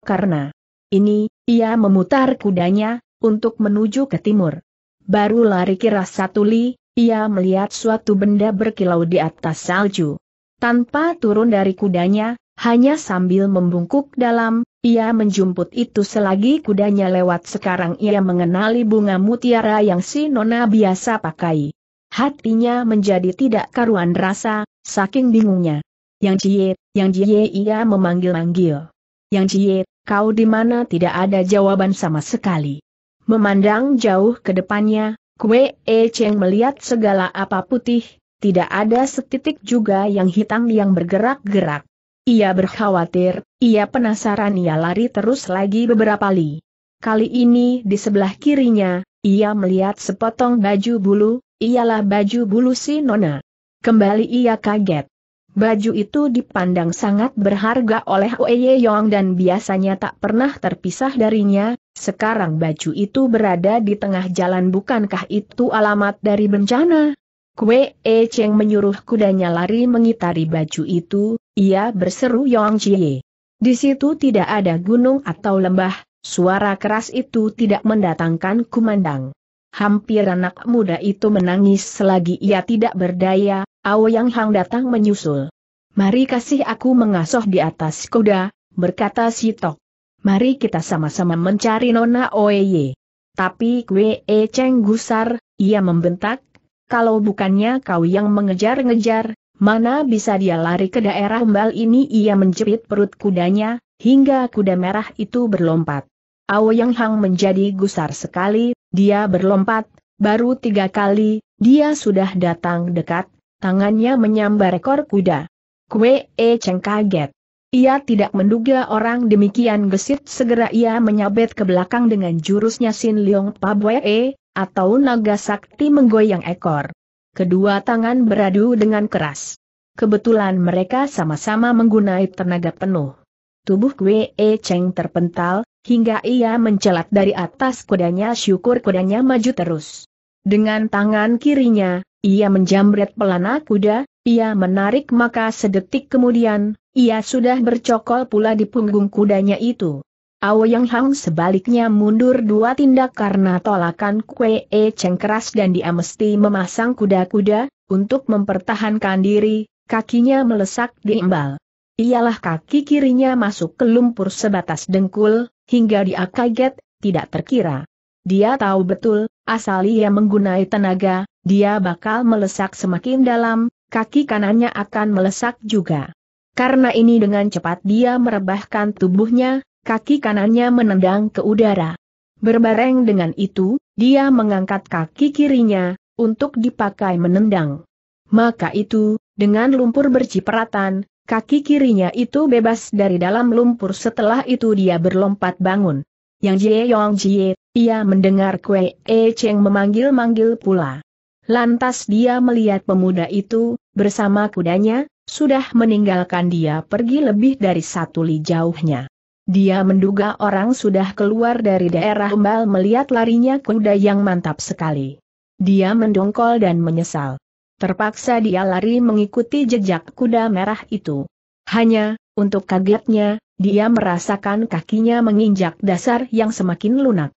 Karena ini, ia memutar kudanya, untuk menuju ke timur. Baru lari kira satu li, ia melihat suatu benda berkilau di atas salju. Tanpa turun dari kudanya, hanya sambil membungkuk dalam, ia menjumput itu selagi kudanya lewat sekarang ia mengenali bunga mutiara yang si Nona biasa pakai. Hatinya menjadi tidak karuan rasa, saking bingungnya. Yang Cie, Yang Cie ia memanggil-manggil. Yang Cie, kau di mana tidak ada jawaban sama sekali. Memandang jauh ke depannya, Kue E Cheng melihat segala apa putih, tidak ada setitik juga yang hitam yang bergerak-gerak. Ia berkhawatir, ia penasaran ia lari terus lagi beberapa kali. Kali ini di sebelah kirinya, ia melihat sepotong baju bulu, ialah baju bulu si Nona. Kembali ia kaget. Baju itu dipandang sangat berharga oleh Oeye Yong dan biasanya tak pernah terpisah darinya, sekarang baju itu berada di tengah jalan bukankah itu alamat dari bencana? Kue E Cheng menyuruh kudanya lari mengitari baju itu, ia berseru Yong Chie. Di situ tidak ada gunung atau lembah, suara keras itu tidak mendatangkan kumandang. Hampir anak muda itu menangis selagi ia tidak berdaya, Yang Hang datang menyusul. Mari kasih aku mengasuh di atas kuda, berkata Tok. Mari kita sama-sama mencari Nona Oeye. Tapi Kwe E Cheng gusar, ia membentak, kalau bukannya kau yang mengejar-ngejar, Mana bisa dia lari ke daerah umbal ini ia menjepit perut kudanya, hingga kuda merah itu berlompat. Aoyang Hang menjadi gusar sekali, dia berlompat, baru tiga kali, dia sudah datang dekat, tangannya menyambar ekor kuda. Kue E Cheng kaget. Ia tidak menduga orang demikian gesit segera ia menyabet ke belakang dengan jurusnya Sin Leong Pabwe, e, atau naga sakti menggoyang ekor. Kedua tangan beradu dengan keras. Kebetulan mereka sama-sama menggunai tenaga penuh. Tubuh Kwe e Cheng terpental, hingga ia mencelat dari atas kudanya syukur kudanya maju terus. Dengan tangan kirinya, ia menjamret pelana kuda, ia menarik maka sedetik kemudian, ia sudah bercokol pula di punggung kudanya itu. Yang Hang sebaliknya mundur dua tindak karena tolakan Kue E Cheng keras dan dia mesti memasang kuda-kuda, untuk mempertahankan diri, kakinya melesak di imbal. Ialah kaki kirinya masuk ke lumpur sebatas dengkul, hingga dia kaget, tidak terkira. Dia tahu betul, asal ia menggunai tenaga, dia bakal melesak semakin dalam, kaki kanannya akan melesak juga. Karena ini dengan cepat dia merebahkan tubuhnya, kaki kanannya menendang ke udara. Berbareng dengan itu, dia mengangkat kaki kirinya, untuk dipakai menendang. Maka itu, dengan lumpur bercipratan, kaki kirinya itu bebas dari dalam lumpur setelah itu dia berlompat bangun. Yang Jie Yong Jie, ia mendengar Kue E Cheng memanggil-manggil pula. Lantas dia melihat pemuda itu, bersama kudanya, sudah meninggalkan dia pergi lebih dari satu li jauhnya. Dia menduga orang sudah keluar dari daerah umbal melihat larinya kuda yang mantap sekali. Dia mendongkol dan menyesal. Terpaksa dia lari mengikuti jejak kuda merah itu. Hanya, untuk kagetnya, dia merasakan kakinya menginjak dasar yang semakin lunak.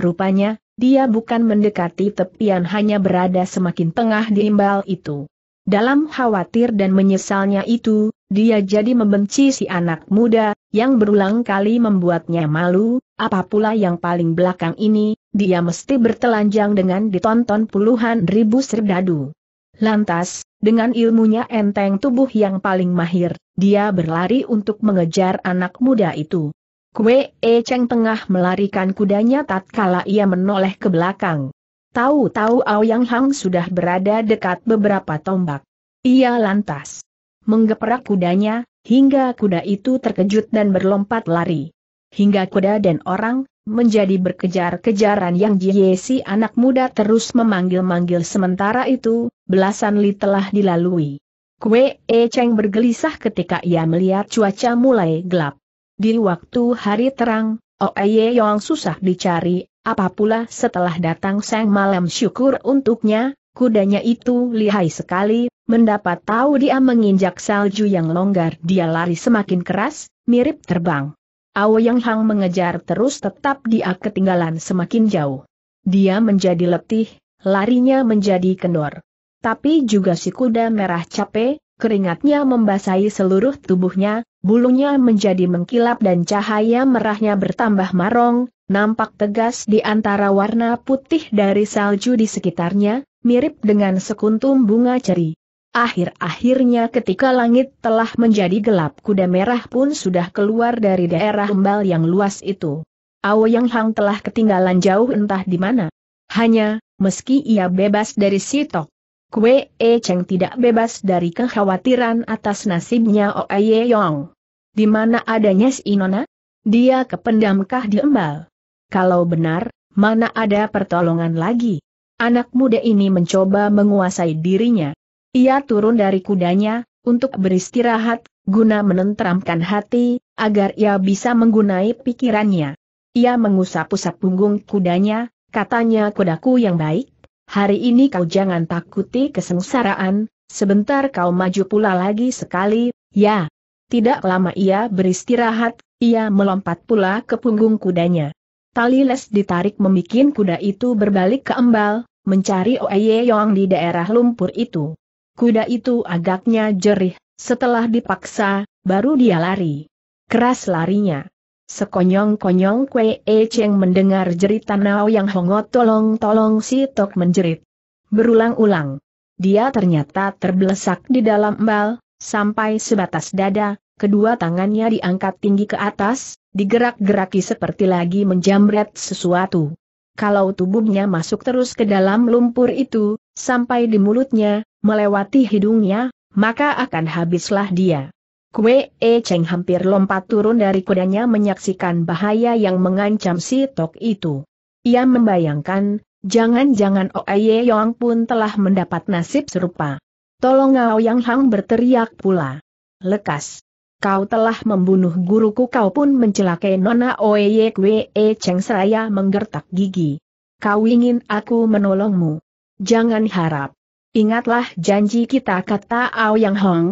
Rupanya, dia bukan mendekati tepian hanya berada semakin tengah di imbal itu. Dalam khawatir dan menyesalnya itu, dia jadi membenci si anak muda, yang berulang kali membuatnya malu, apa pula yang paling belakang ini, dia mesti bertelanjang dengan ditonton puluhan ribu serdadu. Lantas, dengan ilmunya enteng tubuh yang paling mahir, dia berlari untuk mengejar anak muda itu. Kue E Cheng tengah melarikan kudanya tatkala ia menoleh ke belakang. Tahu-tahu Aoyang Hang sudah berada dekat beberapa tombak. Ia lantas menggeperak kudanya, hingga kuda itu terkejut dan berlompat lari. Hingga kuda dan orang, menjadi berkejar-kejaran yang Jiesi anak muda terus memanggil-manggil sementara itu, belasan li telah dilalui. Kue E Cheng bergelisah ketika ia melihat cuaca mulai gelap. Di waktu hari terang, Oeye oh Yong susah dicari, apapula setelah datang sang malam syukur untuknya, kudanya itu lihai sekali, Mendapat tahu dia menginjak salju yang longgar dia lari semakin keras, mirip terbang. Aoyang Hang mengejar terus tetap dia ketinggalan semakin jauh. Dia menjadi letih, larinya menjadi kendor. Tapi juga si kuda merah capek, keringatnya membasahi seluruh tubuhnya, bulunya menjadi mengkilap dan cahaya merahnya bertambah marong, nampak tegas di antara warna putih dari salju di sekitarnya, mirip dengan sekuntum bunga ceri. Akhir-akhirnya ketika langit telah menjadi gelap kuda merah pun sudah keluar dari daerah embal yang luas itu. Aoyang Hang telah ketinggalan jauh entah di mana. Hanya, meski ia bebas dari sitok, Kue E Cheng tidak bebas dari kekhawatiran atas nasibnya Oe Yong. Di mana adanya si Nona? Dia kependamkah di embal? Kalau benar, mana ada pertolongan lagi? Anak muda ini mencoba menguasai dirinya. Ia turun dari kudanya, untuk beristirahat, guna menenteramkan hati, agar ia bisa menggunai pikirannya. Ia mengusap-usap punggung kudanya, katanya kudaku yang baik, hari ini kau jangan takuti kesengsaraan, sebentar kau maju pula lagi sekali, ya. Tidak lama ia beristirahat, ia melompat pula ke punggung kudanya. Tali les ditarik membuat kuda itu berbalik ke embal, mencari Oye Yong di daerah lumpur itu. Kuda itu agaknya jerih, setelah dipaksa, baru dia lari. Keras larinya. Sekonyong-konyong Kwe E Cheng mendengar jeritan Nao yang hongot tolong-tolong si Tok menjerit. Berulang-ulang. Dia ternyata terbelesak di dalam bal, sampai sebatas dada, kedua tangannya diangkat tinggi ke atas, digerak-geraki seperti lagi menjamret sesuatu kalau tubuhnya masuk terus ke dalam lumpur itu, sampai di mulutnya, melewati hidungnya, maka akan habislah dia. Kue E Cheng hampir lompat turun dari kudanya menyaksikan bahaya yang mengancam si Tok itu. Ia membayangkan, jangan-jangan Oye Yong pun telah mendapat nasib serupa. Tolong Ngao Yang Hang berteriak pula. Lekas, kau telah membunuh guruku kau pun mencelakai Nona Oye Kwe e Cheng seraya menggertak gigi. Kau ingin aku menolongmu. Jangan harap. Ingatlah janji kita kata Ao Yang Hong.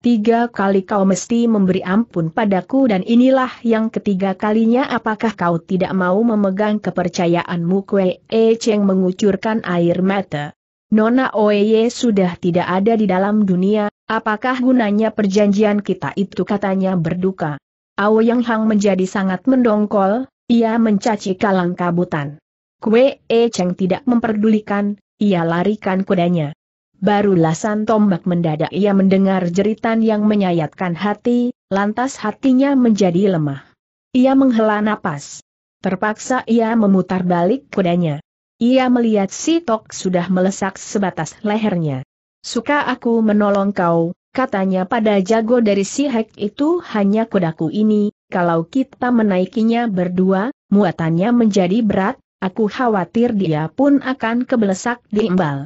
Tiga kali kau mesti memberi ampun padaku dan inilah yang ketiga kalinya apakah kau tidak mau memegang kepercayaanmu Kwe e Cheng mengucurkan air mata. Nona Oye sudah tidak ada di dalam dunia, Apakah gunanya perjanjian kita itu katanya berduka? Yang Hang menjadi sangat mendongkol, ia mencaci kalang kabutan. Kue E Cheng tidak memperdulikan, ia larikan kudanya. Barulah lasan tombak mendadak ia mendengar jeritan yang menyayatkan hati, lantas hatinya menjadi lemah. Ia menghela napas. Terpaksa ia memutar balik kudanya. Ia melihat si Tok sudah melesak sebatas lehernya. Suka aku menolong kau, katanya pada jago dari si Hek itu hanya kudaku ini, kalau kita menaikinya berdua, muatannya menjadi berat, aku khawatir dia pun akan kebelesak diimbal.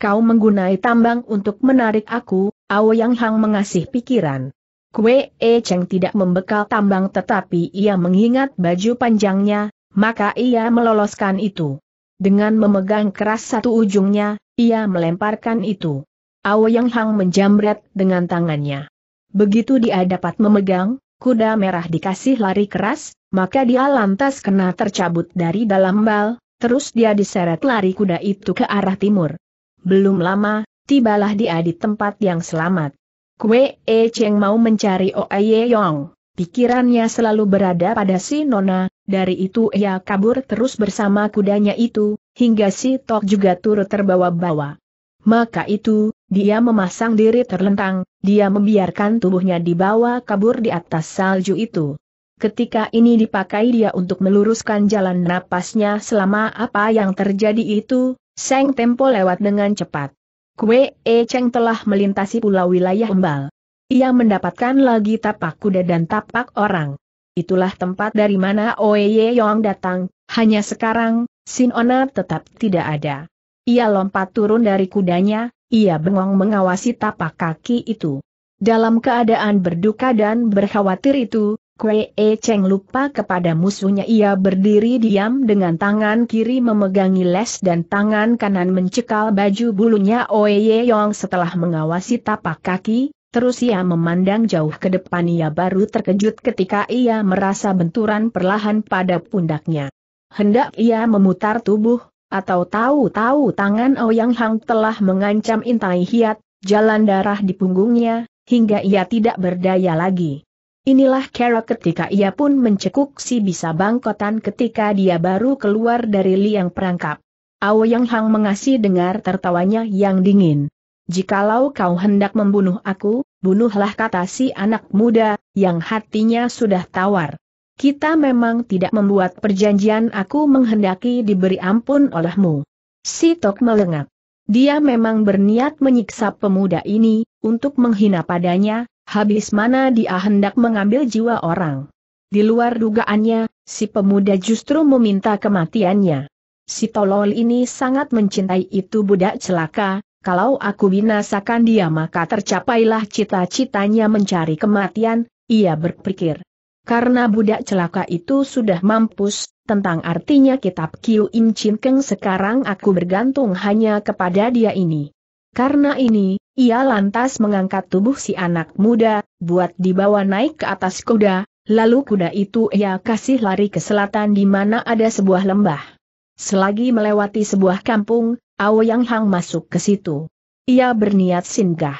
Kau menggunai tambang untuk menarik aku, yang Hang mengasih pikiran. Kue E Cheng tidak membekal tambang tetapi ia mengingat baju panjangnya, maka ia meloloskan itu. Dengan memegang keras satu ujungnya, ia melemparkan itu. Yang Hang menjamret dengan tangannya. Begitu dia dapat memegang, kuda merah dikasih lari keras, maka dia lantas kena tercabut dari dalam bal, terus dia diseret lari kuda itu ke arah timur. Belum lama, tibalah dia di tempat yang selamat. Kue E Cheng mau mencari Oye Yong. Pikirannya selalu berada pada si Nona, dari itu ia kabur terus bersama kudanya itu, hingga si Tok juga turut terbawa-bawa. Maka itu, dia memasang diri terlentang, dia membiarkan tubuhnya dibawa kabur di atas salju itu. Ketika ini dipakai dia untuk meluruskan jalan napasnya selama apa yang terjadi itu, Seng Tempo lewat dengan cepat. Kue E Cheng telah melintasi pulau wilayah Embal. Ia mendapatkan lagi tapak kuda dan tapak orang. Itulah tempat dari mana Oye Yong datang, hanya sekarang, Sin Ona tetap tidak ada. Ia lompat turun dari kudanya, ia bengong mengawasi tapak kaki itu. Dalam keadaan berduka dan berkhawatir itu, Kwe E Cheng lupa kepada musuhnya ia berdiri diam dengan tangan kiri memegangi les dan tangan kanan mencekal baju bulunya Oye Yong setelah mengawasi tapak kaki, Terus ia memandang jauh ke depan ia baru terkejut ketika ia merasa benturan perlahan pada pundaknya. Hendak ia memutar tubuh, atau tahu-tahu tangan Ouyang oh Hang telah mengancam Intai Hiat, jalan darah di punggungnya, hingga ia tidak berdaya lagi. Inilah cara ketika ia pun mencekuk si bisa bangkotan ketika dia baru keluar dari liang perangkap. Yang Hang mengasih dengar tertawanya yang dingin. Jikalau kau hendak membunuh aku, bunuhlah kata si anak muda, yang hatinya sudah tawar. Kita memang tidak membuat perjanjian aku menghendaki diberi ampun olehmu. Si Tok melengak. Dia memang berniat menyiksa pemuda ini, untuk menghina padanya, habis mana dia hendak mengambil jiwa orang. Di luar dugaannya, si pemuda justru meminta kematiannya. Si tolol ini sangat mencintai itu budak celaka, kalau aku binasakan dia maka tercapailah cita-citanya mencari kematian, ia berpikir karena budak celaka itu sudah mampus, tentang artinya kitab Kiu Im Chin Keng sekarang aku bergantung hanya kepada dia ini. Karena ini, ia lantas mengangkat tubuh si anak muda, buat dibawa naik ke atas kuda, lalu kuda itu ia kasih lari ke selatan di mana ada sebuah lembah. Selagi melewati sebuah kampung, Yang Hang masuk ke situ. Ia berniat singgah.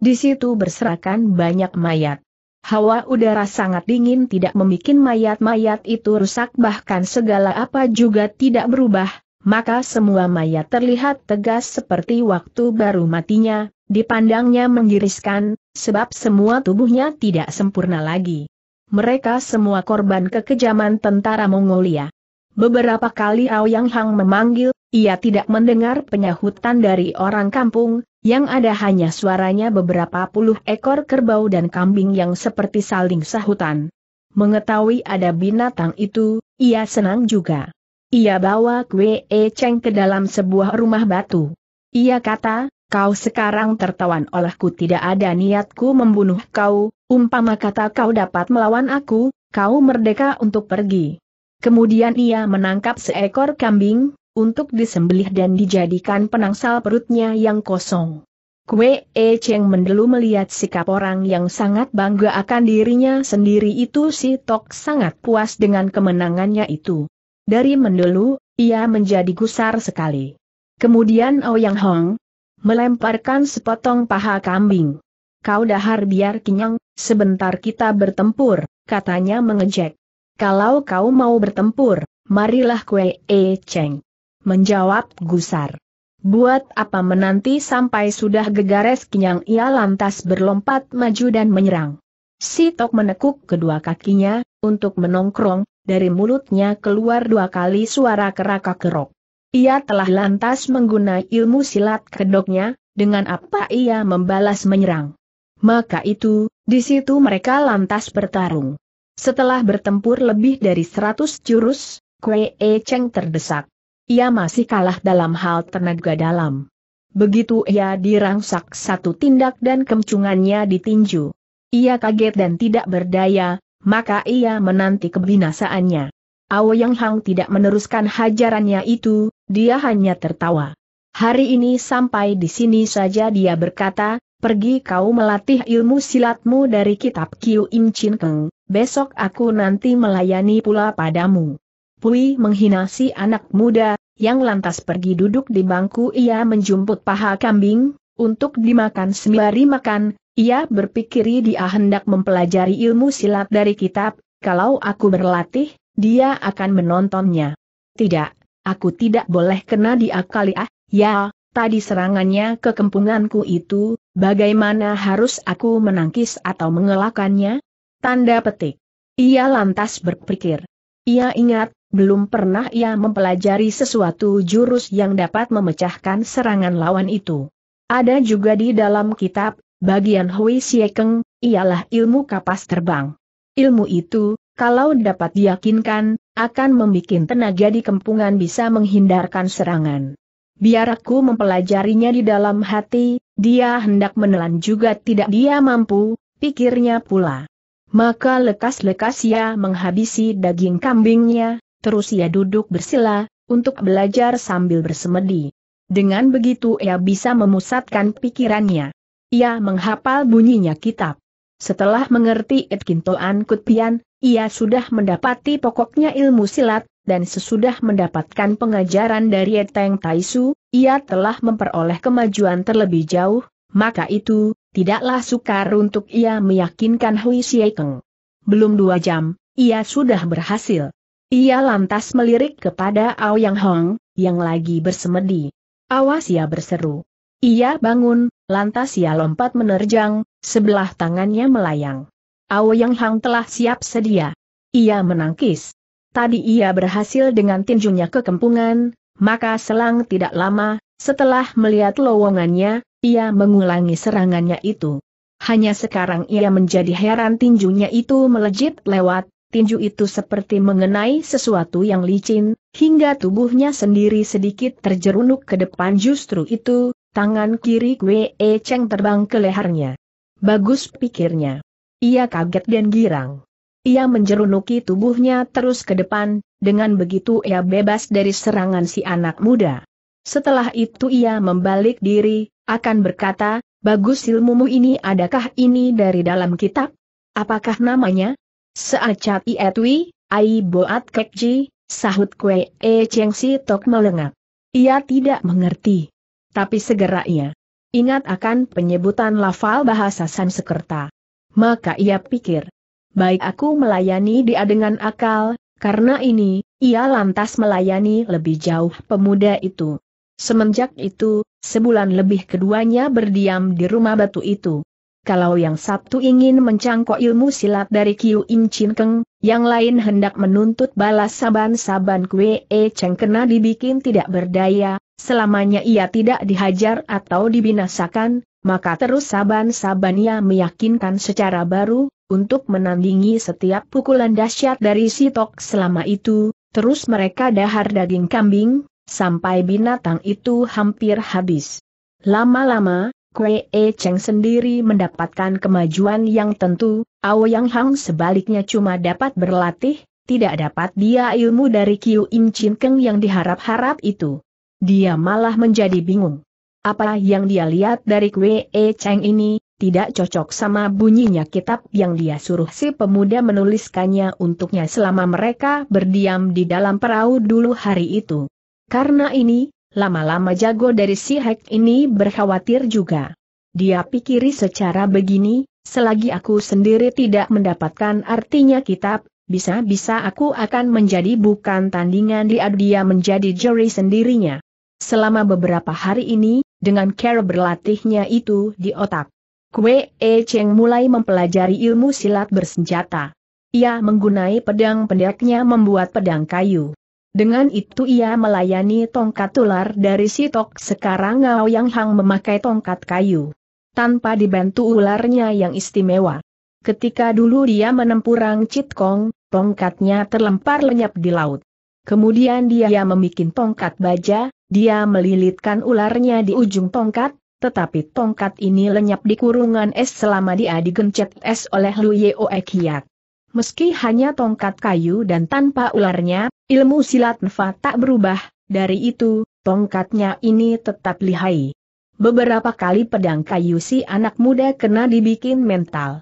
Di situ berserakan banyak mayat. Hawa udara sangat dingin tidak membuat mayat-mayat itu rusak bahkan segala apa juga tidak berubah, maka semua mayat terlihat tegas seperti waktu baru matinya, dipandangnya menggiriskan, sebab semua tubuhnya tidak sempurna lagi. Mereka semua korban kekejaman tentara Mongolia. Beberapa kali Ao Yang Hang memanggil, ia tidak mendengar penyahutan dari orang kampung, yang ada hanya suaranya beberapa puluh ekor kerbau dan kambing yang seperti saling sahutan. Mengetahui ada binatang itu, ia senang juga. Ia bawa kue eceng ke dalam sebuah rumah batu. Ia kata, kau sekarang tertawan olehku tidak ada niatku membunuh kau, umpama kata kau dapat melawan aku, kau merdeka untuk pergi. Kemudian ia menangkap seekor kambing, untuk disembelih dan dijadikan penangsal perutnya yang kosong. Kue E Cheng mendelu melihat sikap orang yang sangat bangga akan dirinya sendiri itu si Tok sangat puas dengan kemenangannya itu. Dari mendelu, ia menjadi gusar sekali. Kemudian Ouyang oh Hong melemparkan sepotong paha kambing. Kau dahar biar kenyang, sebentar kita bertempur, katanya mengejek. Kalau kau mau bertempur, marilah kue E Cheng menjawab gusar. Buat apa menanti sampai sudah gegares kenyang ia lantas berlompat maju dan menyerang. Si Tok menekuk kedua kakinya, untuk menongkrong, dari mulutnya keluar dua kali suara kerakak kerok. Ia telah lantas menggunakan ilmu silat kedoknya, dengan apa ia membalas menyerang. Maka itu, di situ mereka lantas bertarung. Setelah bertempur lebih dari seratus jurus, Kue E Cheng terdesak ia masih kalah dalam hal tenaga dalam. Begitu ia dirangsak satu tindak dan kemcungannya ditinju. Ia kaget dan tidak berdaya, maka ia menanti kebinasaannya. Aoyang Hang tidak meneruskan hajarannya itu, dia hanya tertawa. Hari ini sampai di sini saja dia berkata, pergi kau melatih ilmu silatmu dari kitab Kiu Im Chin Keng, besok aku nanti melayani pula padamu. Pui menghina si anak muda, yang lantas pergi duduk di bangku ia menjumput paha kambing, untuk dimakan sembari makan, ia berpikir dia hendak mempelajari ilmu silat dari kitab, kalau aku berlatih, dia akan menontonnya. Tidak, aku tidak boleh kena diakali ah, ya, tadi serangannya ke kempunganku itu, bagaimana harus aku menangkis atau mengelakannya? Tanda petik. Ia lantas berpikir. Ia ingat, belum pernah ia mempelajari sesuatu jurus yang dapat memecahkan serangan lawan itu. Ada juga di dalam kitab, bagian Hui Siekeng, ialah ilmu kapas terbang. Ilmu itu, kalau dapat diyakinkan, akan membuat tenaga di kempungan bisa menghindarkan serangan. Biar aku mempelajarinya di dalam hati, dia hendak menelan juga tidak dia mampu, pikirnya pula. Maka lekas-lekas ia menghabisi daging kambingnya, terus ia duduk bersila, untuk belajar sambil bersemedi. Dengan begitu ia bisa memusatkan pikirannya. Ia menghafal bunyinya kitab. Setelah mengerti Edkintoan Kutpian, ia sudah mendapati pokoknya ilmu silat, dan sesudah mendapatkan pengajaran dari Eteng Taisu, ia telah memperoleh kemajuan terlebih jauh, maka itu, tidaklah sukar untuk ia meyakinkan Hui Siekeng. Belum dua jam, ia sudah berhasil. Ia lantas melirik kepada Ao Yang Hong, yang lagi bersemedi. Awas ia ya berseru. Ia bangun, lantas ia lompat menerjang, sebelah tangannya melayang. Ao Yang Hong telah siap sedia. Ia menangkis. Tadi ia berhasil dengan tinjunya kekempungan, maka selang tidak lama, setelah melihat lowongannya, ia mengulangi serangannya itu. Hanya sekarang ia menjadi heran tinjunya itu melejit lewat, tinju itu seperti mengenai sesuatu yang licin, hingga tubuhnya sendiri sedikit terjerunuk ke depan justru itu, tangan kiri Kwe e Cheng terbang ke lehernya. Bagus pikirnya. Ia kaget dan girang. Ia menjerunuki tubuhnya terus ke depan, dengan begitu ia bebas dari serangan si anak muda. Setelah itu ia membalik diri, akan berkata, bagus ilmumu ini adakah ini dari dalam kitab? Apakah namanya? Seacat ietwi, ai boat kekji, sahut kue e cheng si tok melengak. Ia tidak mengerti. Tapi segera ia ingat akan penyebutan lafal bahasa Sanskerta. Maka ia pikir, baik aku melayani dia dengan akal, karena ini, ia lantas melayani lebih jauh pemuda itu. Semenjak itu, sebulan lebih keduanya berdiam di rumah batu itu kalau yang Sabtu ingin mencangkok ilmu silat dari Kiu Im Chin Keng, yang lain hendak menuntut balas saban-saban kue E Cheng kena dibikin tidak berdaya, selamanya ia tidak dihajar atau dibinasakan, maka terus saban-saban ia meyakinkan secara baru, untuk menandingi setiap pukulan dahsyat dari Si Tok. selama itu, terus mereka dahar daging kambing, sampai binatang itu hampir habis. Lama-lama, Kue E Cheng sendiri mendapatkan kemajuan yang tentu, Yang Hang sebaliknya cuma dapat berlatih, tidak dapat dia ilmu dari Kiu Im Chin Keng yang diharap-harap itu. Dia malah menjadi bingung. Apa yang dia lihat dari Kue E Cheng ini, tidak cocok sama bunyinya kitab yang dia suruh si pemuda menuliskannya untuknya selama mereka berdiam di dalam perahu dulu hari itu. Karena ini, Lama-lama jago dari si Hek ini berkhawatir juga. Dia pikiri secara begini, selagi aku sendiri tidak mendapatkan artinya kitab, bisa-bisa aku akan menjadi bukan tandingan dia dia menjadi juri sendirinya. Selama beberapa hari ini, dengan care berlatihnya itu di otak. Kue E Cheng mulai mempelajari ilmu silat bersenjata. Ia menggunai pedang pendeknya membuat pedang kayu. Dengan itu ia melayani tongkat ular dari Sitok sekarang Ngao Yang Hang memakai tongkat kayu. Tanpa dibantu ularnya yang istimewa. Ketika dulu dia menempurang Citkong, tongkatnya terlempar lenyap di laut. Kemudian dia membuat tongkat baja, dia melilitkan ularnya di ujung tongkat, tetapi tongkat ini lenyap di kurungan es selama dia digencet es oleh Lu Yeo Ekiat meski hanya tongkat kayu dan tanpa ularnya, ilmu silat Nfa tak berubah, dari itu, tongkatnya ini tetap lihai. Beberapa kali pedang kayu si anak muda kena dibikin mental.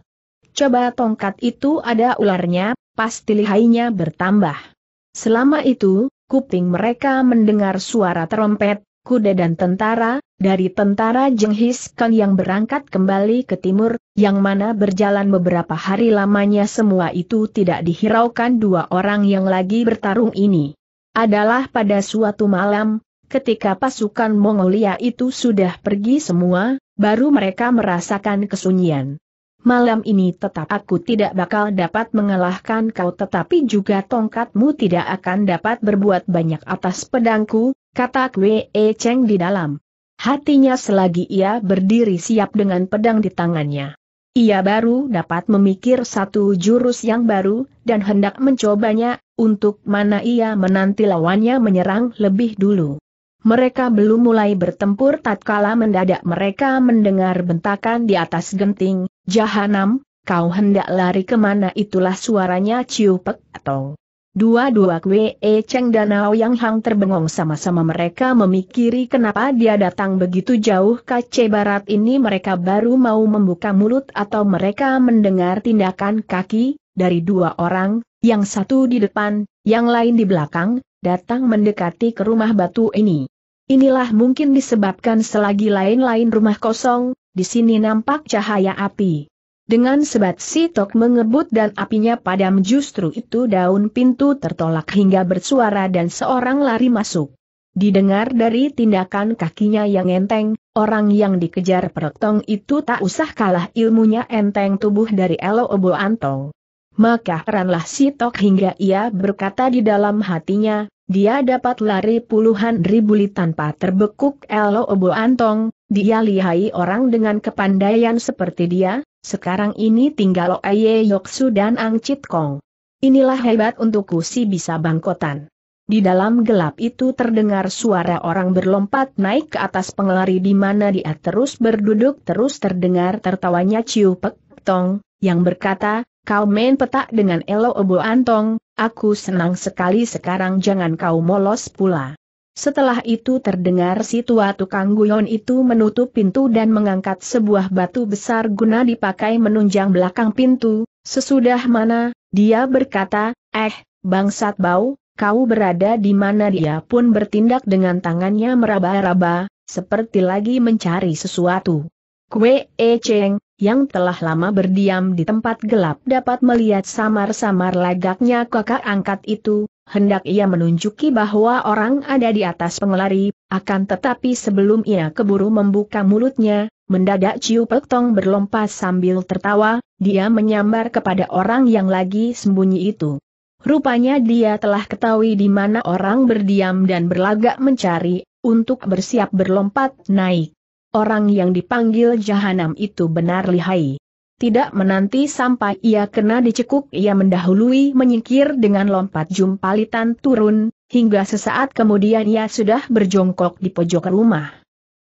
Coba tongkat itu ada ularnya, pasti lihainya bertambah. Selama itu, kuping mereka mendengar suara terompet, kuda dan tentara, dari tentara Jenghis Kang yang berangkat kembali ke timur, yang mana berjalan beberapa hari lamanya semua itu tidak dihiraukan dua orang yang lagi bertarung ini. Adalah pada suatu malam, ketika pasukan Mongolia itu sudah pergi semua, baru mereka merasakan kesunyian. Malam ini tetap aku tidak bakal dapat mengalahkan kau tetapi juga tongkatmu tidak akan dapat berbuat banyak atas pedangku, kata Kwe E Cheng di dalam. Hatinya selagi ia berdiri siap dengan pedang di tangannya. Ia baru dapat memikir satu jurus yang baru, dan hendak mencobanya, untuk mana ia menanti lawannya menyerang lebih dulu. Mereka belum mulai bertempur tatkala mendadak mereka mendengar bentakan di atas genting, Jahanam, kau hendak lari kemana itulah suaranya ciupek atau Dua-dua Kwe e Cheng dan Yang Hang terbengong sama-sama mereka memikiri kenapa dia datang begitu jauh ke barat ini mereka baru mau membuka mulut atau mereka mendengar tindakan kaki, dari dua orang, yang satu di depan, yang lain di belakang, datang mendekati ke rumah batu ini. Inilah mungkin disebabkan selagi lain-lain rumah kosong, di sini nampak cahaya api. Dengan sebat sitok mengebut dan apinya padam justru itu daun pintu tertolak hingga bersuara dan seorang lari masuk. Didengar dari tindakan kakinya yang enteng, orang yang dikejar perotong itu tak usah kalah ilmunya enteng tubuh dari Elo Obo Antong. Maka heranlah sitok hingga ia berkata di dalam hatinya, dia dapat lari puluhan ribu li tanpa terbekuk Elo Obo Antong, dia lihai orang dengan kepandaian seperti dia, sekarang ini tinggal Oye Yoksu dan Ang Chit Kong. Inilah hebat untukku si bisa bangkotan. Di dalam gelap itu terdengar suara orang berlompat naik ke atas pengelari di mana dia terus berduduk terus terdengar tertawanya Ciu Pek Tong, yang berkata, Kau main petak dengan Elo Obo Antong, aku senang sekali sekarang jangan kau molos pula. Setelah itu terdengar si tua tukang guyon itu menutup pintu dan mengangkat sebuah batu besar guna dipakai menunjang belakang pintu, sesudah mana, dia berkata, eh, bangsat bau, kau berada di mana dia pun bertindak dengan tangannya meraba-raba, seperti lagi mencari sesuatu. Kue E Cheng, yang telah lama berdiam di tempat gelap dapat melihat samar-samar lagaknya kakak angkat itu, hendak ia menunjuki bahwa orang ada di atas pengelari, akan tetapi sebelum ia keburu membuka mulutnya, mendadak Ciu Pek Tong berlompat sambil tertawa, dia menyambar kepada orang yang lagi sembunyi itu. Rupanya dia telah ketahui di mana orang berdiam dan berlagak mencari, untuk bersiap berlompat naik orang yang dipanggil Jahanam itu benar lihai. Tidak menanti sampai ia kena dicekuk ia mendahului menyingkir dengan lompat jumpalitan turun, hingga sesaat kemudian ia sudah berjongkok di pojok rumah.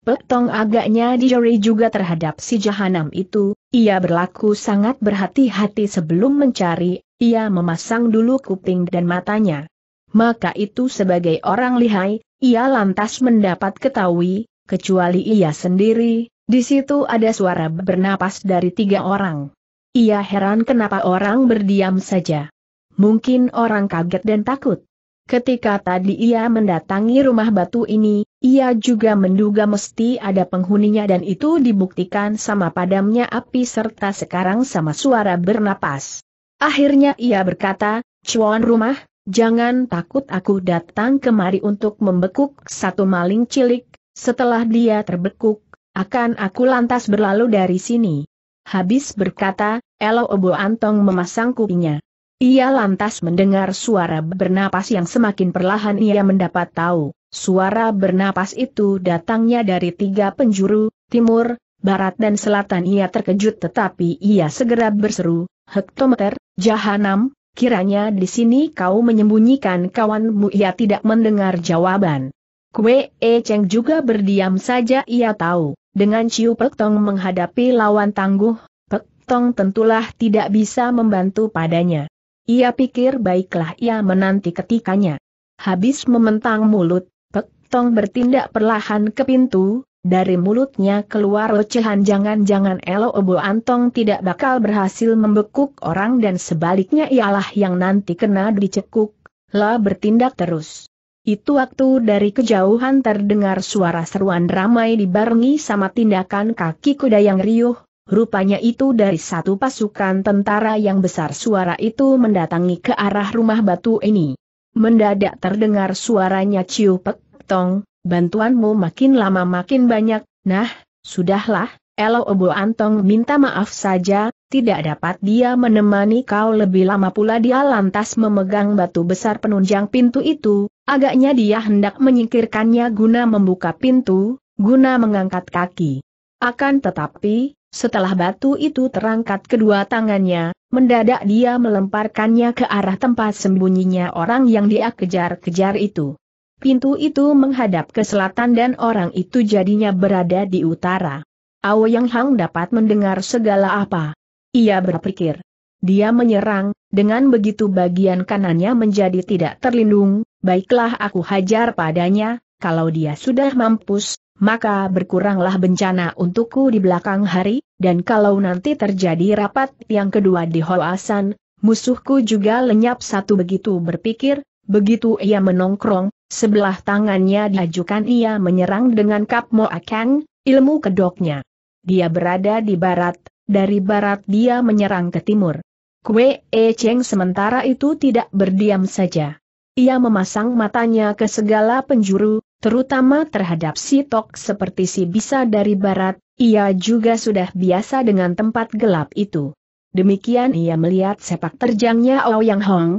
Petong agaknya dijeri juga terhadap si jahanam itu, ia berlaku sangat berhati-hati sebelum mencari, ia memasang dulu kuping dan matanya. Maka itu sebagai orang lihai, ia lantas mendapat ketahui, kecuali ia sendiri, di situ ada suara bernapas dari tiga orang. Ia heran kenapa orang berdiam saja. Mungkin orang kaget dan takut. Ketika tadi ia mendatangi rumah batu ini, ia juga menduga mesti ada penghuninya dan itu dibuktikan sama padamnya api serta sekarang sama suara bernapas. Akhirnya ia berkata, Cuan rumah, jangan takut aku datang kemari untuk membekuk satu maling cilik, setelah dia terbekuk, akan aku lantas berlalu dari sini. Habis berkata, Elo Obo Antong memasang kupinya. Ia lantas mendengar suara bernapas yang semakin perlahan ia mendapat tahu. Suara bernapas itu datangnya dari tiga penjuru, timur, barat dan selatan ia terkejut tetapi ia segera berseru, Hektometer, Jahanam, kiranya di sini kau menyembunyikan kawanmu ia tidak mendengar jawaban. Kue E Cheng juga berdiam saja ia tahu, dengan Ciu Pek Tong menghadapi lawan tangguh, Pek Tong tentulah tidak bisa membantu padanya. Ia pikir baiklah ia menanti ketikanya. Habis mementang mulut, Pek Tong bertindak perlahan ke pintu, dari mulutnya keluar ocehan jangan-jangan Elo Obo Antong tidak bakal berhasil membekuk orang dan sebaliknya ialah yang nanti kena dicekuk. Lah bertindak terus. Itu waktu dari kejauhan terdengar suara seruan ramai dibarengi sama tindakan kaki kuda yang riuh, rupanya itu dari satu pasukan tentara yang besar suara itu mendatangi ke arah rumah batu ini. Mendadak terdengar suaranya ciu pek, tong, bantuanmu makin lama makin banyak, nah, sudahlah, elo obo antong minta maaf saja, tidak dapat dia menemani kau lebih lama pula dia lantas memegang batu besar penunjang pintu itu, Agaknya dia hendak menyingkirkannya guna membuka pintu, guna mengangkat kaki. Akan tetapi, setelah batu itu terangkat kedua tangannya, mendadak dia melemparkannya ke arah tempat sembunyinya orang yang dia kejar-kejar itu. Pintu itu menghadap ke selatan dan orang itu jadinya berada di utara. Ao Yang Hang dapat mendengar segala apa. Ia berpikir, dia menyerang, dengan begitu bagian kanannya menjadi tidak terlindung, baiklah aku hajar padanya, kalau dia sudah mampus, maka berkuranglah bencana untukku di belakang hari, dan kalau nanti terjadi rapat yang kedua di Hoasan, musuhku juga lenyap satu begitu berpikir, begitu ia menongkrong, sebelah tangannya diajukan ia menyerang dengan kap Moakang, ilmu kedoknya. Dia berada di barat, dari barat dia menyerang ke timur. Kue E Cheng sementara itu tidak berdiam saja. Ia memasang matanya ke segala penjuru, terutama terhadap si Tok seperti si bisa dari barat, ia juga sudah biasa dengan tempat gelap itu. Demikian ia melihat sepak terjangnya Ao Yang Hong.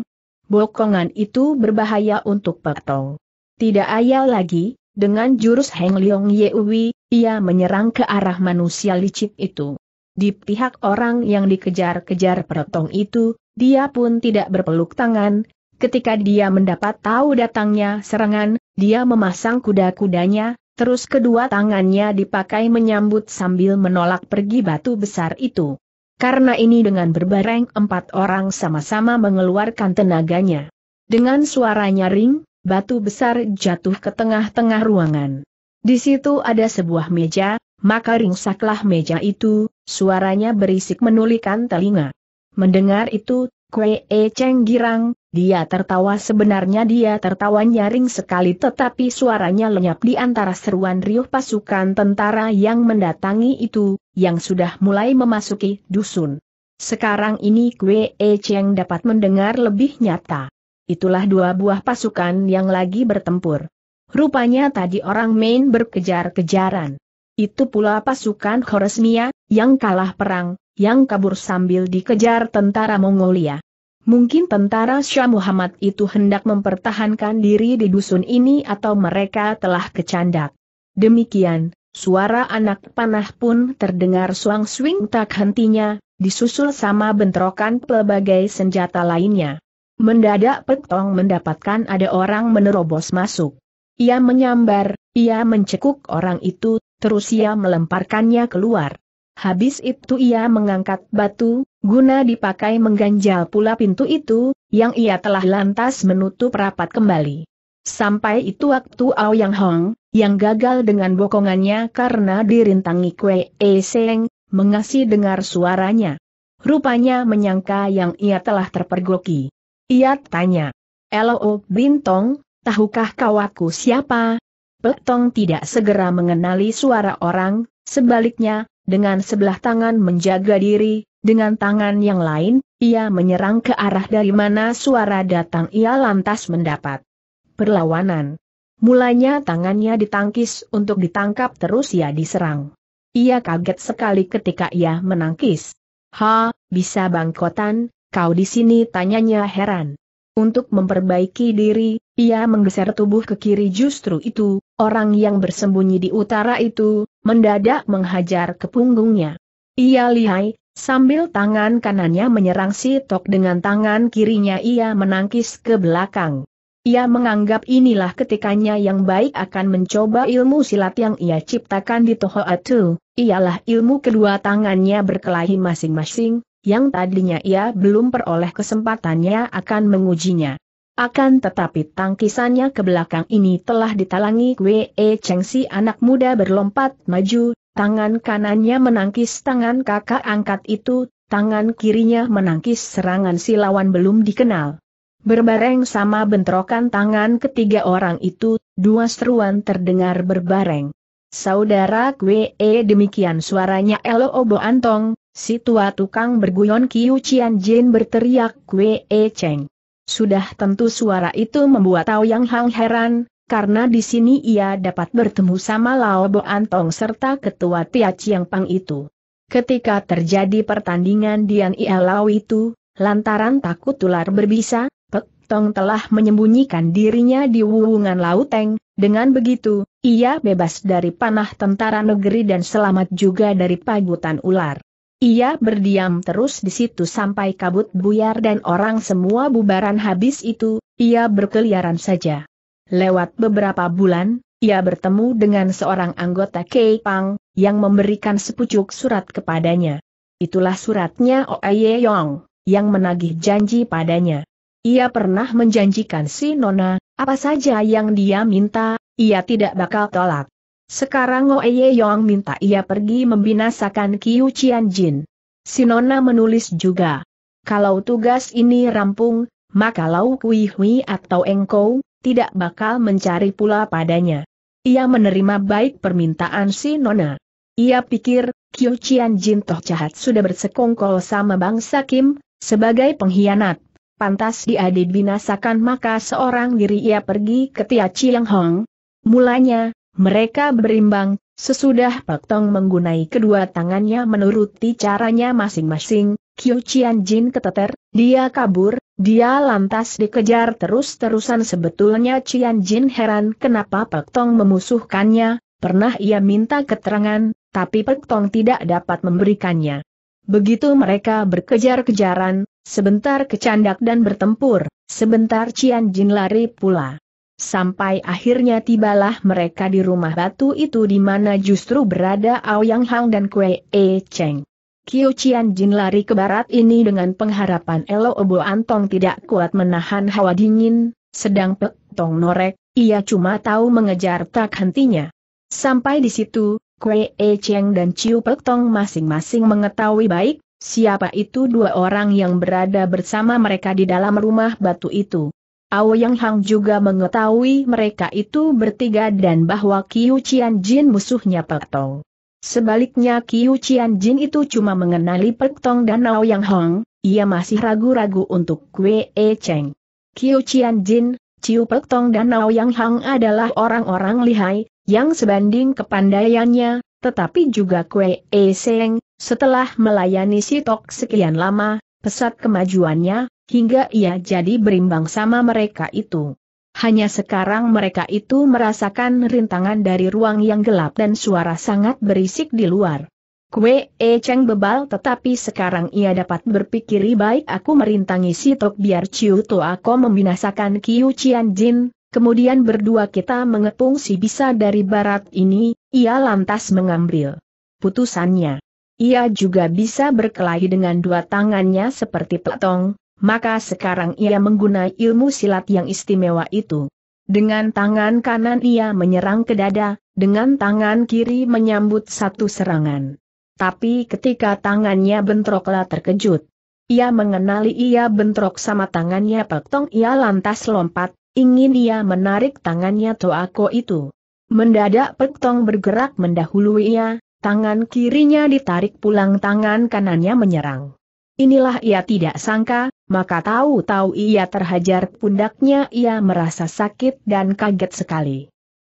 Bokongan itu berbahaya untuk Petong. Tidak ayal lagi, dengan jurus Heng Leong Yewi, ia menyerang ke arah manusia licik itu. Di pihak orang yang dikejar-kejar perotong itu, dia pun tidak berpeluk tangan, ketika dia mendapat tahu datangnya serangan, dia memasang kuda-kudanya, terus kedua tangannya dipakai menyambut sambil menolak pergi batu besar itu. Karena ini dengan berbareng empat orang sama-sama mengeluarkan tenaganya. Dengan suara nyaring, batu besar jatuh ke tengah-tengah ruangan. Di situ ada sebuah meja, maka ringsaklah meja itu, suaranya berisik menulikan telinga. Mendengar itu, Kue E Cheng girang, dia tertawa sebenarnya dia tertawa nyaring sekali tetapi suaranya lenyap di antara seruan riuh pasukan tentara yang mendatangi itu, yang sudah mulai memasuki dusun. Sekarang ini Kue E Cheng dapat mendengar lebih nyata. Itulah dua buah pasukan yang lagi bertempur. Rupanya tadi orang main berkejar-kejaran. Itu pula pasukan Khoresmia, yang kalah perang, yang kabur sambil dikejar tentara Mongolia. Mungkin tentara Syah Muhammad itu hendak mempertahankan diri di dusun ini atau mereka telah kecandak. Demikian, suara anak panah pun terdengar suang-swing tak hentinya, disusul sama bentrokan pelbagai senjata lainnya. Mendadak Petong mendapatkan ada orang menerobos masuk. Ia menyambar, ia mencekuk orang itu, terus ia melemparkannya keluar. Habis itu ia mengangkat batu, guna dipakai mengganjal pula pintu itu, yang ia telah lantas menutup rapat kembali. Sampai itu waktu Ao Yang Hong, yang gagal dengan bokongannya karena dirintangi Kwe E Seng, mengasih dengar suaranya. Rupanya menyangka yang ia telah terpergoki. Ia tanya, Elo Bintong, tahukah kau aku siapa? Petong tidak segera mengenali suara orang, sebaliknya, dengan sebelah tangan menjaga diri, dengan tangan yang lain, ia menyerang ke arah dari mana suara datang ia lantas mendapat perlawanan. Mulanya tangannya ditangkis untuk ditangkap terus ia diserang. Ia kaget sekali ketika ia menangkis. Ha, bisa bangkotan, kau di sini tanyanya heran. Untuk memperbaiki diri, ia menggeser tubuh ke kiri justru itu, orang yang bersembunyi di utara itu, mendadak menghajar ke punggungnya. Ia lihai, sambil tangan kanannya menyerang si Tok dengan tangan kirinya ia menangkis ke belakang. Ia menganggap inilah ketikanya yang baik akan mencoba ilmu silat yang ia ciptakan di Toho Atu, ialah ilmu kedua tangannya berkelahi masing-masing, yang tadinya ia belum peroleh kesempatannya akan mengujinya. Akan tetapi tangkisannya ke belakang ini telah ditalangi Wei e Cheng si anak muda berlompat maju, tangan kanannya menangkis tangan kakak angkat itu, tangan kirinya menangkis serangan si lawan belum dikenal. Berbareng sama bentrokan tangan ketiga orang itu, dua seruan terdengar berbareng. Saudara Kwee e, demikian suaranya Elo Obo Antong, Si tua tukang berguyon Kiu Chian Jin berteriak Kue E Cheng. Sudah tentu suara itu membuat Tao Yang Hang heran, karena di sini ia dapat bertemu sama Lao Bo Antong serta ketua Tia Chiang Pang itu. Ketika terjadi pertandingan Dian Ia Lao itu, lantaran takut ular berbisa, Pek Tong telah menyembunyikan dirinya di wuwungan Lauteng, dengan begitu, ia bebas dari panah tentara negeri dan selamat juga dari pagutan ular. Ia berdiam terus di situ sampai kabut buyar dan orang semua bubaran habis itu, ia berkeliaran saja. Lewat beberapa bulan, ia bertemu dengan seorang anggota Kei Pang, yang memberikan sepucuk surat kepadanya. Itulah suratnya Oye Yong, yang menagih janji padanya. Ia pernah menjanjikan si Nona, apa saja yang dia minta, ia tidak bakal tolak. Sekarang Oye Yong minta ia pergi membinasakan Kiu Cian Jin. Sinona menulis juga. Kalau tugas ini rampung, maka Lau Kui Hui atau Engkau, tidak bakal mencari pula padanya. Ia menerima baik permintaan si Nona. Ia pikir, Kiu Cian Jin toh jahat sudah bersekongkol sama bangsa Kim, sebagai pengkhianat. Pantas dia dibinasakan maka seorang diri ia pergi ke Tia Chiang Hong. Mulanya, mereka berimbang, sesudah Pak Tong menggunai kedua tangannya menuruti caranya masing-masing, Kyu Chian Jin keteter, dia kabur, dia lantas dikejar terus-terusan sebetulnya Chian Jin heran kenapa Pak Tong memusuhkannya, pernah ia minta keterangan, tapi Pak Tong tidak dapat memberikannya. Begitu mereka berkejar-kejaran, sebentar kecandak dan bertempur, sebentar Chian Jin lari pula. Sampai akhirnya tibalah mereka di rumah batu itu di mana justru berada Aoyang Hang dan Kue E Cheng. Kio Chian Jin lari ke barat ini dengan pengharapan Elo Obo Antong tidak kuat menahan hawa dingin, sedang Pek Tong Norek, ia cuma tahu mengejar tak hentinya. Sampai di situ, Kue E Cheng dan Chiu Pek Tong masing-masing mengetahui baik, siapa itu dua orang yang berada bersama mereka di dalam rumah batu itu. Ao Yang Hang juga mengetahui mereka itu bertiga dan bahwa Kiu Cian Jin musuhnya Pek Tong. Sebaliknya Kiu Cian Jin itu cuma mengenali Pek Tong dan Ao Yang Hang, ia masih ragu-ragu untuk Kue E Cheng. Kiu Cian Jin, Ciu Pek Tong dan Ao Yang Hang adalah orang-orang lihai, yang sebanding kepandaiannya, tetapi juga Kue E Cheng, setelah melayani Sitok sekian lama, pesat kemajuannya, hingga ia jadi berimbang sama mereka itu. Hanya sekarang mereka itu merasakan rintangan dari ruang yang gelap dan suara sangat berisik di luar. Kue E Cheng bebal tetapi sekarang ia dapat berpikir baik aku merintangi si Tok biar ciu To aku membinasakan Kiu Cian Jin, kemudian berdua kita mengepung si bisa dari barat ini, ia lantas mengambil putusannya. Ia juga bisa berkelahi dengan dua tangannya seperti petong, maka sekarang ia menggunai ilmu silat yang istimewa itu. Dengan tangan kanan ia menyerang ke dada, dengan tangan kiri menyambut satu serangan. Tapi ketika tangannya bentroklah terkejut. Ia mengenali ia bentrok sama tangannya petong ia lantas lompat, ingin ia menarik tangannya Toako itu. Mendadak petong bergerak mendahului ia, tangan kirinya ditarik pulang tangan kanannya menyerang. Inilah ia tidak sangka, maka tahu-tahu ia terhajar pundaknya ia merasa sakit dan kaget sekali.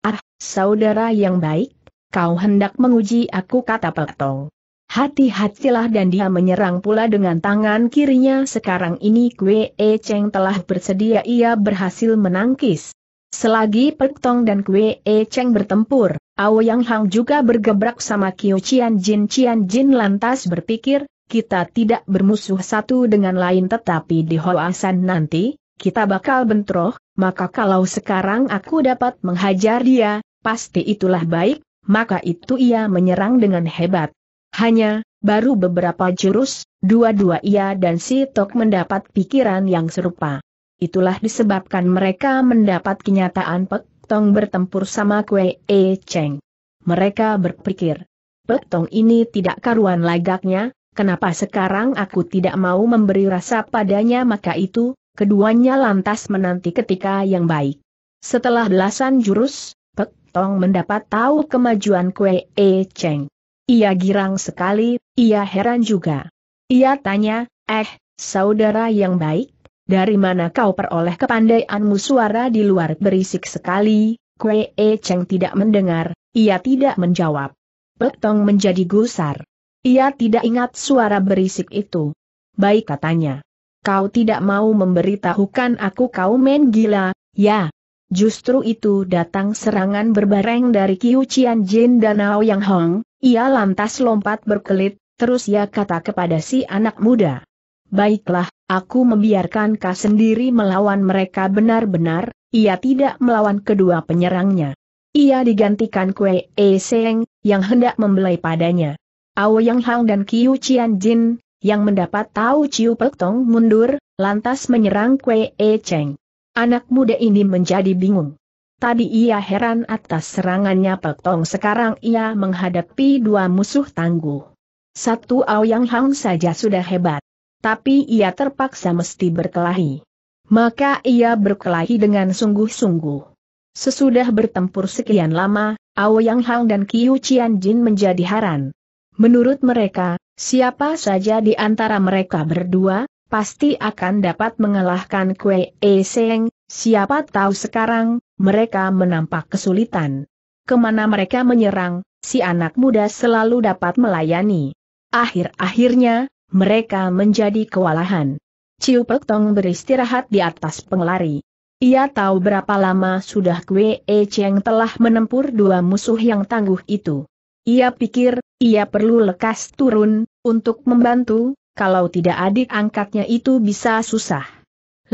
Ah, saudara yang baik, kau hendak menguji aku kata Pertong. Hati-hatilah dan dia menyerang pula dengan tangan kirinya sekarang ini Kue E Cheng telah bersedia ia berhasil menangkis. Selagi Pertong dan Kue E Cheng bertempur, Ao Yang Hang juga bergebrak sama Kyo Cian Jin Cian Jin lantas berpikir, kita tidak bermusuh satu dengan lain tetapi di Hoasan nanti, kita bakal bentroh, maka kalau sekarang aku dapat menghajar dia, pasti itulah baik, maka itu ia menyerang dengan hebat. Hanya, baru beberapa jurus, dua-dua ia dan si Tok mendapat pikiran yang serupa. Itulah disebabkan mereka mendapat kenyataan Pek Tong bertempur sama Kwe E Cheng. Mereka berpikir, Pek Tong ini tidak karuan lagaknya, Kenapa sekarang aku tidak mau memberi rasa padanya maka itu, keduanya lantas menanti ketika yang baik. Setelah belasan jurus, Pek Tong mendapat tahu kemajuan Kue E Cheng. Ia girang sekali, ia heran juga. Ia tanya, eh, saudara yang baik, dari mana kau peroleh kepandaianmu suara di luar berisik sekali, Kue E Cheng tidak mendengar, ia tidak menjawab. Pek Tong menjadi gusar. Ia tidak ingat suara berisik itu. Baik katanya. Kau tidak mau memberitahukan aku kau main gila, ya. Justru itu datang serangan berbareng dari Kiu Chian Jin dan Ao Yang Hong, ia lantas lompat berkelit, terus ia kata kepada si anak muda. Baiklah, aku membiarkan kau sendiri melawan mereka benar-benar, ia tidak melawan kedua penyerangnya. Ia digantikan Kue E Seng, yang hendak membelai padanya. Yang Hang dan Qiu Qian Jin, yang mendapat tahu Qiu Pek mundur, lantas menyerang Kue E Cheng. Anak muda ini menjadi bingung. Tadi ia heran atas serangannya Pek sekarang ia menghadapi dua musuh tangguh. Satu Yang Hang saja sudah hebat. Tapi ia terpaksa mesti berkelahi. Maka ia berkelahi dengan sungguh-sungguh. Sesudah bertempur sekian lama, Yang Hang dan Qiu Qian Jin menjadi heran. Menurut mereka, siapa saja di antara mereka berdua, pasti akan dapat mengalahkan Kue E Seng, siapa tahu sekarang, mereka menampak kesulitan. Kemana mereka menyerang, si anak muda selalu dapat melayani. Akhir-akhirnya, mereka menjadi kewalahan. Ciu Pek Tong beristirahat di atas pengelari. Ia tahu berapa lama sudah Kue E Cheng telah menempur dua musuh yang tangguh itu. Ia pikir, ia perlu lekas turun, untuk membantu, kalau tidak adik angkatnya itu bisa susah.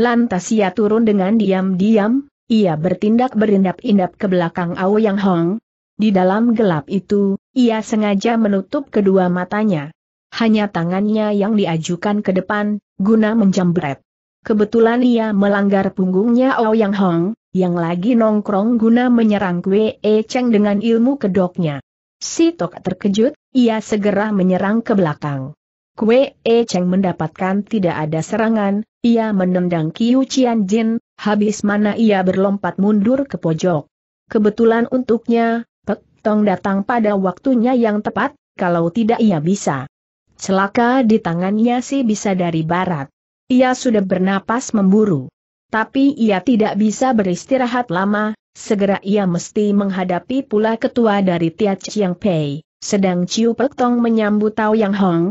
Lantas ia turun dengan diam-diam, ia bertindak berindap-indap ke belakang Ao Yang Hong. Di dalam gelap itu, ia sengaja menutup kedua matanya. Hanya tangannya yang diajukan ke depan, guna menjambret. Kebetulan ia melanggar punggungnya Ao Yang Hong, yang lagi nongkrong guna menyerang Kwe E Cheng dengan ilmu kedoknya. Si Tok terkejut, ia segera menyerang ke belakang. Kue E Cheng mendapatkan tidak ada serangan, ia menendang Kiu Cian Jin, habis mana ia berlompat mundur ke pojok. Kebetulan untuknya, Pek Tong datang pada waktunya yang tepat, kalau tidak ia bisa. Celaka di tangannya sih bisa dari barat. Ia sudah bernapas memburu. Tapi ia tidak bisa beristirahat lama, Segera ia mesti menghadapi pula ketua dari Tia Chiang Pei, sedang Chiu Pek Tong menyambut Tao Yang Hong,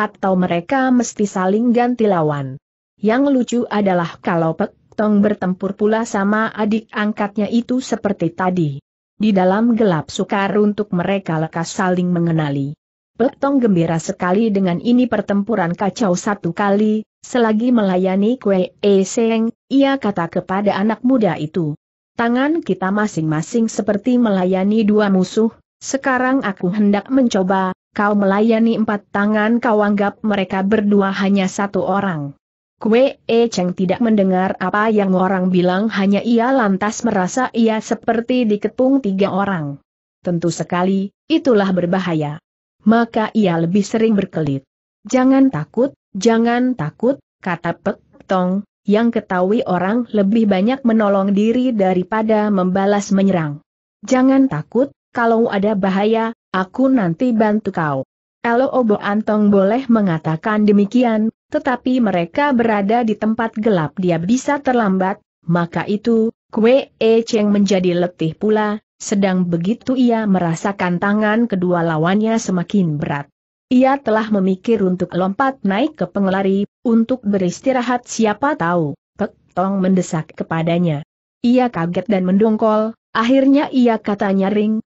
atau mereka mesti saling ganti lawan. Yang lucu adalah kalau Pek Tong bertempur pula sama adik angkatnya itu seperti tadi. Di dalam gelap sukar untuk mereka lekas saling mengenali. Pek Tong gembira sekali dengan ini pertempuran kacau satu kali, selagi melayani Kue E Seng, ia kata kepada anak muda itu tangan kita masing-masing seperti melayani dua musuh, sekarang aku hendak mencoba, kau melayani empat tangan kau anggap mereka berdua hanya satu orang. Kue E Cheng tidak mendengar apa yang orang bilang hanya ia lantas merasa ia seperti dikepung tiga orang. Tentu sekali, itulah berbahaya. Maka ia lebih sering berkelit. Jangan takut, jangan takut, kata Pek Tong, yang ketahui orang lebih banyak menolong diri daripada membalas menyerang. Jangan takut, kalau ada bahaya, aku nanti bantu kau. Elo Obo Antong boleh mengatakan demikian, tetapi mereka berada di tempat gelap dia bisa terlambat, maka itu, Kue E Cheng menjadi letih pula, sedang begitu ia merasakan tangan kedua lawannya semakin berat. Ia telah memikir untuk lompat naik ke pengelari, untuk beristirahat siapa tahu, Pek Tong mendesak kepadanya. Ia kaget dan mendongkol, akhirnya ia kata nyaring,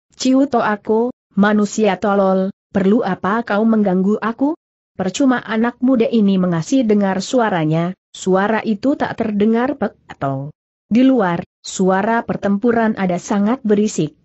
to aku, manusia tolol, perlu apa kau mengganggu aku? Percuma anak muda ini mengasih dengar suaranya, suara itu tak terdengar Pek Tong. Di luar, suara pertempuran ada sangat berisik.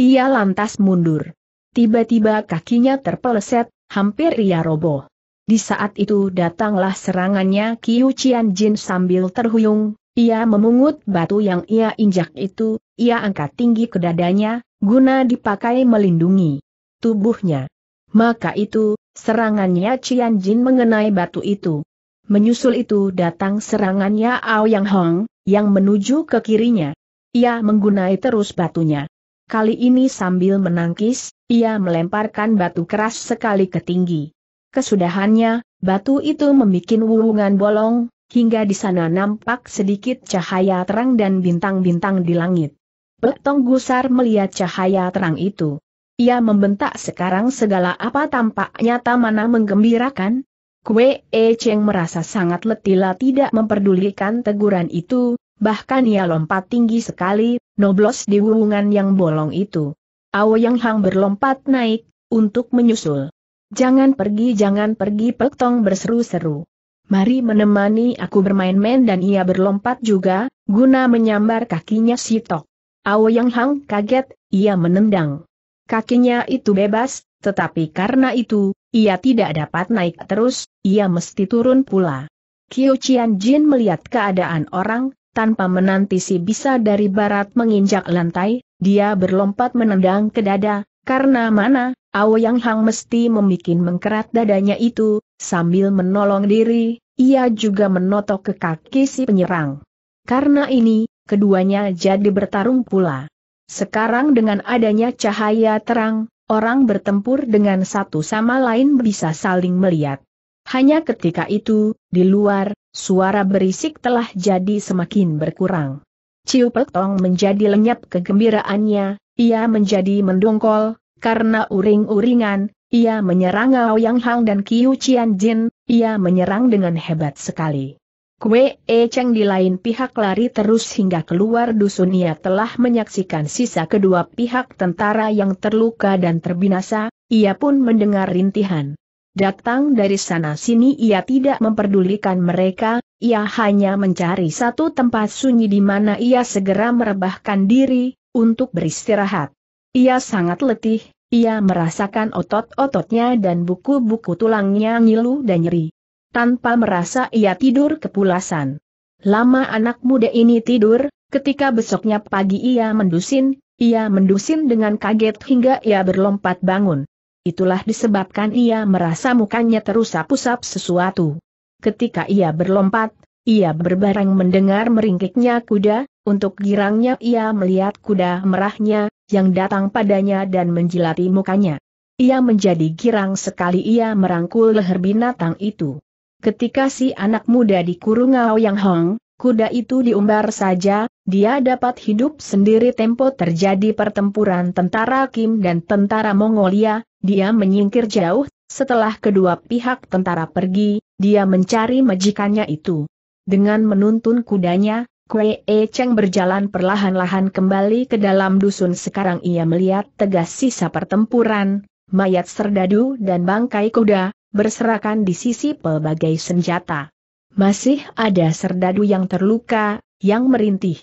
Ia lantas mundur. Tiba-tiba kakinya terpeleset, hampir ia roboh. Di saat itu datanglah serangannya Kiu Cian Jin sambil terhuyung, ia memungut batu yang ia injak itu, ia angkat tinggi ke dadanya, guna dipakai melindungi tubuhnya. Maka itu, serangannya Cian Jin mengenai batu itu. Menyusul itu datang serangannya Ao Yang Hong, yang menuju ke kirinya. Ia menggunai terus batunya. Kali ini sambil menangkis, ia melemparkan batu keras sekali ke tinggi. Kesudahannya, batu itu membuat wulungan bolong, hingga di sana nampak sedikit cahaya terang dan bintang-bintang di langit. Betong Gusar melihat cahaya terang itu. Ia membentak sekarang segala apa tampaknya tamana menggembirakan. Kue E Cheng merasa sangat letila tidak memperdulikan teguran itu, bahkan ia lompat tinggi sekali, noblos di wulungan yang bolong itu. Ao Yang Hang berlompat naik, untuk menyusul. Jangan pergi, jangan pergi, Peltong berseru-seru. Mari menemani aku bermain-main dan ia berlompat juga, guna menyambar kakinya si Tok. Yang Hang kaget, ia menendang. Kakinya itu bebas, tetapi karena itu, ia tidak dapat naik terus, ia mesti turun pula. Kyo Chian Jin melihat keadaan orang, tanpa menanti si bisa dari barat menginjak lantai, dia berlompat menendang ke dada, karena mana, Aoyang Hang mesti memikin mengkerat dadanya itu, sambil menolong diri, ia juga menotok ke kaki si penyerang. Karena ini, keduanya jadi bertarung pula. Sekarang dengan adanya cahaya terang, orang bertempur dengan satu sama lain bisa saling melihat. Hanya ketika itu, di luar, suara berisik telah jadi semakin berkurang. Ciu Pek menjadi lenyap kegembiraannya, ia menjadi mendongkol, karena uring-uringan, ia menyerang Yang Hang dan Kiu Cian Jin, ia menyerang dengan hebat sekali. Kue E Cheng di lain pihak lari terus hingga keluar dusun ia telah menyaksikan sisa kedua pihak tentara yang terluka dan terbinasa, ia pun mendengar rintihan. Datang dari sana-sini ia tidak memperdulikan mereka, ia hanya mencari satu tempat sunyi di mana ia segera merebahkan diri, untuk beristirahat. Ia sangat letih, ia merasakan otot-ototnya dan buku-buku tulangnya ngilu dan nyeri. Tanpa merasa ia tidur kepulasan. Lama anak muda ini tidur, ketika besoknya pagi ia mendusin, ia mendusin dengan kaget hingga ia berlompat bangun. Itulah disebabkan ia merasa mukanya terusap-usap sesuatu. Ketika ia berlompat, ia berbareng mendengar meringkiknya kuda, untuk girangnya ia melihat kuda merahnya, yang datang padanya dan menjilati mukanya. Ia menjadi girang sekali ia merangkul leher binatang itu. Ketika si anak muda dikurung Yang Hong, kuda itu diumbar saja, dia dapat hidup sendiri tempo terjadi pertempuran tentara Kim dan tentara Mongolia, dia menyingkir jauh, setelah kedua pihak tentara pergi, dia mencari majikannya itu. Dengan menuntun kudanya, Kue E Cheng berjalan perlahan-lahan kembali ke dalam dusun sekarang ia melihat tegas sisa pertempuran, mayat serdadu dan bangkai kuda, berserakan di sisi pelbagai senjata. Masih ada serdadu yang terluka, yang merintih.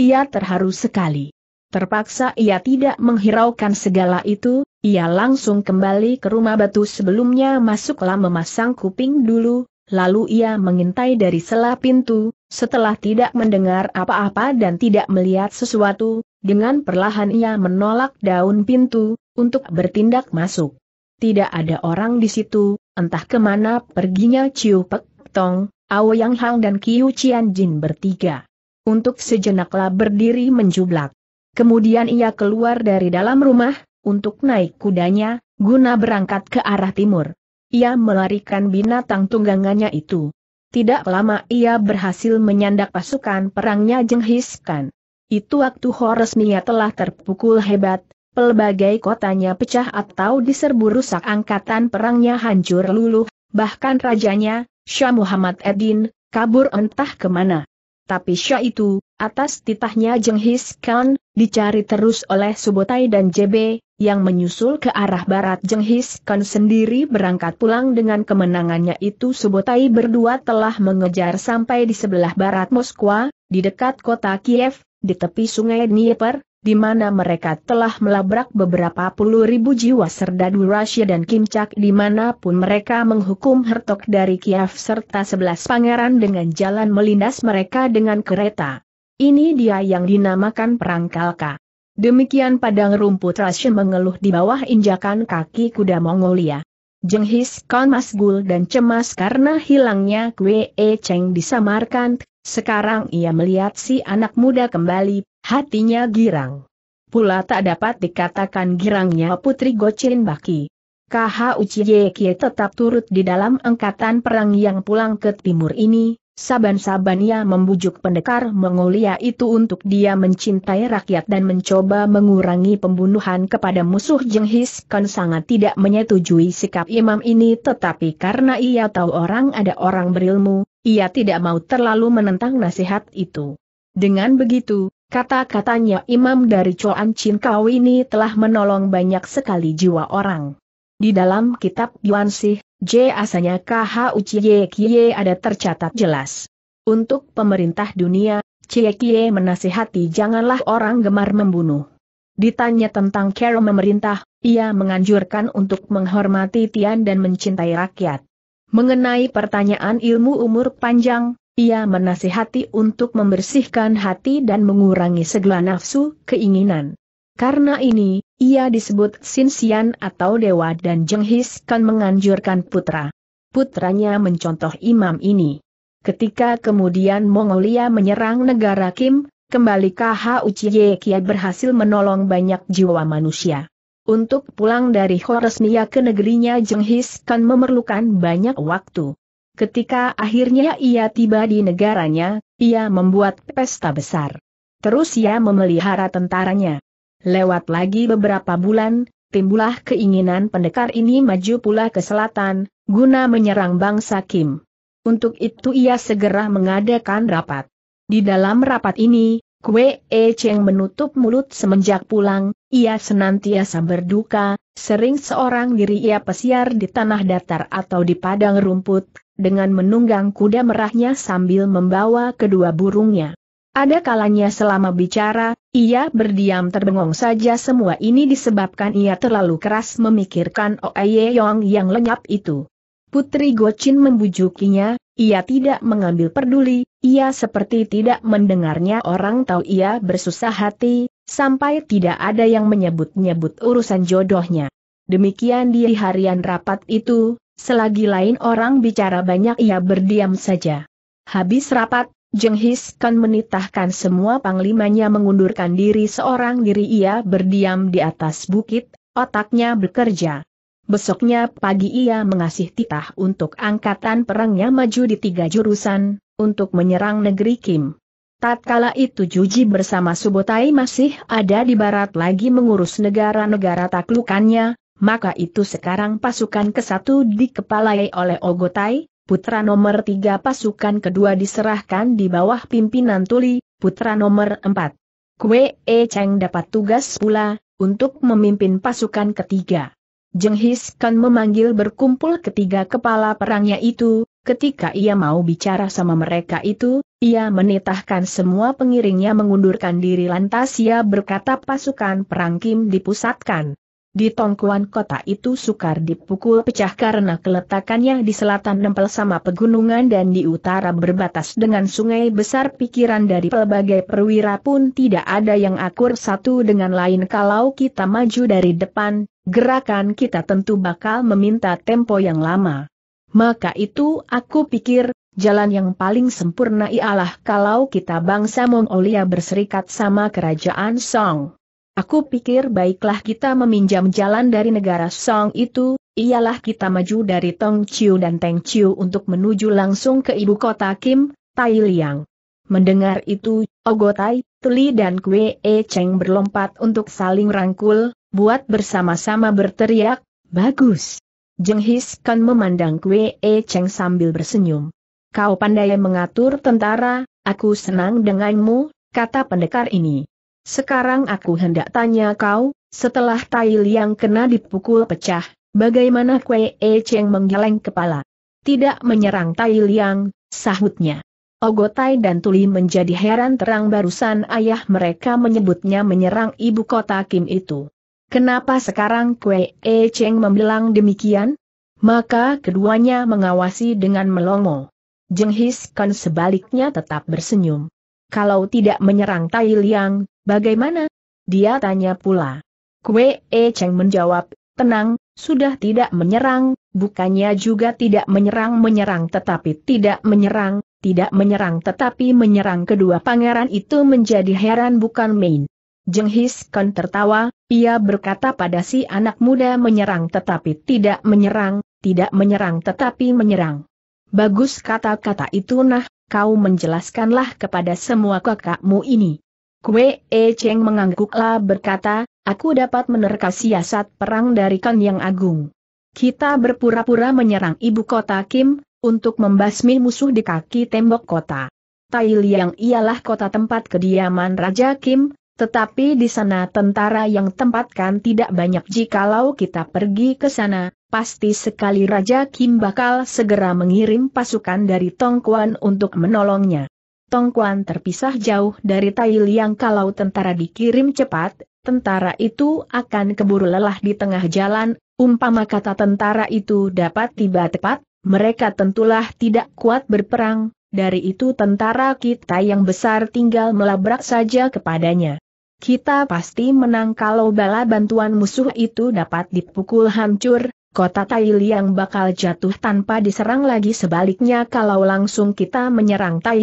Ia terharu sekali. Terpaksa ia tidak menghiraukan segala itu, ia langsung kembali ke rumah batu sebelumnya masuklah memasang kuping dulu, lalu ia mengintai dari sela pintu, setelah tidak mendengar apa-apa dan tidak melihat sesuatu, dengan perlahan ia menolak daun pintu, untuk bertindak masuk. Tidak ada orang di situ, entah kemana perginya Ciu Pek Tong, Yang Hang dan Kiu Cian Jin bertiga. Untuk sejenaklah berdiri menjublak. Kemudian ia keluar dari dalam rumah, untuk naik kudanya, guna berangkat ke arah timur. Ia melarikan binatang tunggangannya itu. Tidak lama ia berhasil menyandak pasukan perangnya Jenghis Khan. Itu waktu Horosmia telah terpukul hebat, pelbagai kotanya pecah atau diserbu rusak angkatan perangnya hancur luluh, bahkan rajanya, Syah Muhammad Edin, kabur entah kemana tapi Syah itu, atas titahnya Jenghis Khan, dicari terus oleh Subotai dan JB, yang menyusul ke arah barat Jenghis Khan sendiri berangkat pulang dengan kemenangannya itu Subotai berdua telah mengejar sampai di sebelah barat Moskwa, di dekat kota Kiev, di tepi sungai Dnieper, di mana mereka telah melabrak beberapa puluh ribu jiwa serdadu Rusia dan Kimcak di mana pun mereka menghukum Hertok dari Kiev serta sebelas pangeran dengan jalan melindas mereka dengan kereta. Ini dia yang dinamakan Perang Kalka. Demikian padang rumput Rusia mengeluh di bawah injakan kaki kuda Mongolia. Jenghis Khan masgul dan cemas karena hilangnya Kwe E Cheng disamarkan, sekarang ia melihat si anak muda kembali, Hatinya girang. Pula tak dapat dikatakan girangnya Putri Gochin Baki. KH Uchiye Kie tetap turut di dalam angkatan perang yang pulang ke timur ini, saban-saban ia membujuk pendekar Mongolia itu untuk dia mencintai rakyat dan mencoba mengurangi pembunuhan kepada musuh Jenghis Khan sangat tidak menyetujui sikap imam ini tetapi karena ia tahu orang ada orang berilmu, ia tidak mau terlalu menentang nasihat itu. Dengan begitu, Kata-katanya imam dari Choan Chin Kau ini telah menolong banyak sekali jiwa orang. Di dalam kitab Yuan Sih, J asanya KH Uciye Kie ada tercatat jelas. Untuk pemerintah dunia, Cie Kie menasihati janganlah orang gemar membunuh. Ditanya tentang cara memerintah, ia menganjurkan untuk menghormati Tian dan mencintai rakyat. Mengenai pertanyaan ilmu umur panjang, ia menasihati untuk membersihkan hati dan mengurangi segala nafsu, keinginan. Karena ini, ia disebut Sinsian atau dewa dan Jenghis kan menganjurkan putra. Putranya mencontoh imam ini. Ketika kemudian Mongolia menyerang negara Kim, kembali KH Uchiye Kia berhasil menolong banyak jiwa manusia. Untuk pulang dari Khoresnia ke negerinya Jenghis kan memerlukan banyak waktu. Ketika akhirnya ia tiba di negaranya, ia membuat pesta besar. Terus ia memelihara tentaranya. Lewat lagi beberapa bulan, timbullah keinginan pendekar ini maju pula ke selatan, guna menyerang bangsa Kim. Untuk itu ia segera mengadakan rapat. Di dalam rapat ini, Kue E Cheng menutup mulut semenjak pulang, ia senantiasa berduka, sering seorang diri ia pesiar di tanah datar atau di padang rumput, dengan menunggang kuda merahnya sambil membawa kedua burungnya. Ada kalanya selama bicara, ia berdiam terbengong saja semua ini disebabkan ia terlalu keras memikirkan Oye Yong yang lenyap itu. Putri Gocin membujukinya, ia tidak mengambil peduli, ia seperti tidak mendengarnya orang tahu ia bersusah hati, sampai tidak ada yang menyebut-nyebut urusan jodohnya. Demikian di harian rapat itu, Selagi lain orang bicara banyak ia berdiam saja. Habis rapat, Jenghis His Kan menitahkan semua panglimanya mengundurkan diri seorang diri ia berdiam di atas bukit, otaknya bekerja. Besoknya pagi ia mengasih titah untuk angkatan perangnya maju di tiga jurusan, untuk menyerang negeri Kim. Tatkala itu Juji bersama Subotai masih ada di barat lagi mengurus negara-negara taklukannya, maka itu sekarang pasukan ke-1 dikepalai oleh Ogotai, putra nomor 3 pasukan kedua diserahkan di bawah pimpinan Tuli, putra nomor 4. Kue E Cheng dapat tugas pula, untuk memimpin pasukan ketiga. His kan memanggil berkumpul ketiga kepala perangnya itu, ketika ia mau bicara sama mereka itu, ia menitahkan semua pengiringnya mengundurkan diri lantas ia berkata pasukan perang Kim dipusatkan. Di tongkuan kota itu sukar dipukul pecah karena keletakannya di selatan nempel sama pegunungan dan di utara berbatas dengan sungai besar pikiran dari pelbagai perwira pun tidak ada yang akur satu dengan lain kalau kita maju dari depan, gerakan kita tentu bakal meminta tempo yang lama. Maka itu aku pikir, jalan yang paling sempurna ialah kalau kita bangsa Mongolia berserikat sama kerajaan Song. Aku pikir baiklah kita meminjam jalan dari negara Song itu, ialah kita maju dari Tong Chiu dan Teng Chiu untuk menuju langsung ke ibu kota Kim, Tai Liang. Mendengar itu, Ogotai, Tuli dan Kwe E Cheng berlompat untuk saling rangkul, buat bersama-sama berteriak, bagus. Jenghis kan memandang Kwe E Cheng sambil bersenyum. Kau pandai mengatur tentara, aku senang denganmu, kata pendekar ini. Sekarang aku hendak tanya kau, setelah tail yang kena dipukul pecah, bagaimana Kwe E Cheng menggeleng kepala? Tidak menyerang tail yang, sahutnya. Ogotai dan Tuli menjadi heran terang barusan ayah mereka menyebutnya menyerang ibu kota Kim itu. Kenapa sekarang Kwe E Cheng membilang demikian? Maka keduanya mengawasi dengan melongo. Jenghis Kan sebaliknya tetap bersenyum. Kalau tidak menyerang Tai Liang, Bagaimana? Dia tanya pula. Kue E Cheng menjawab, tenang, sudah tidak menyerang, bukannya juga tidak menyerang-menyerang tetapi tidak menyerang, tidak menyerang tetapi menyerang kedua pangeran itu menjadi heran bukan main. Jenghis Kan tertawa, ia berkata pada si anak muda menyerang tetapi tidak menyerang, tidak menyerang tetapi menyerang. Bagus kata-kata itu nah, kau menjelaskanlah kepada semua kakakmu ini. Kue E Cheng mengangguklah berkata, aku dapat menerka siasat perang dari Kan Yang Agung. Kita berpura-pura menyerang ibu kota Kim, untuk membasmi musuh di kaki tembok kota. Tai Liang ialah kota tempat kediaman Raja Kim, tetapi di sana tentara yang tempatkan tidak banyak jikalau kita pergi ke sana, pasti sekali Raja Kim bakal segera mengirim pasukan dari Tongkuan untuk menolongnya. Tongkuan terpisah jauh dari Tai yang kalau tentara dikirim cepat, tentara itu akan keburu lelah di tengah jalan, umpama kata tentara itu dapat tiba tepat, mereka tentulah tidak kuat berperang, dari itu tentara kita yang besar tinggal melabrak saja kepadanya. Kita pasti menang kalau bala bantuan musuh itu dapat dipukul hancur, kota Tai bakal jatuh tanpa diserang lagi sebaliknya kalau langsung kita menyerang Tai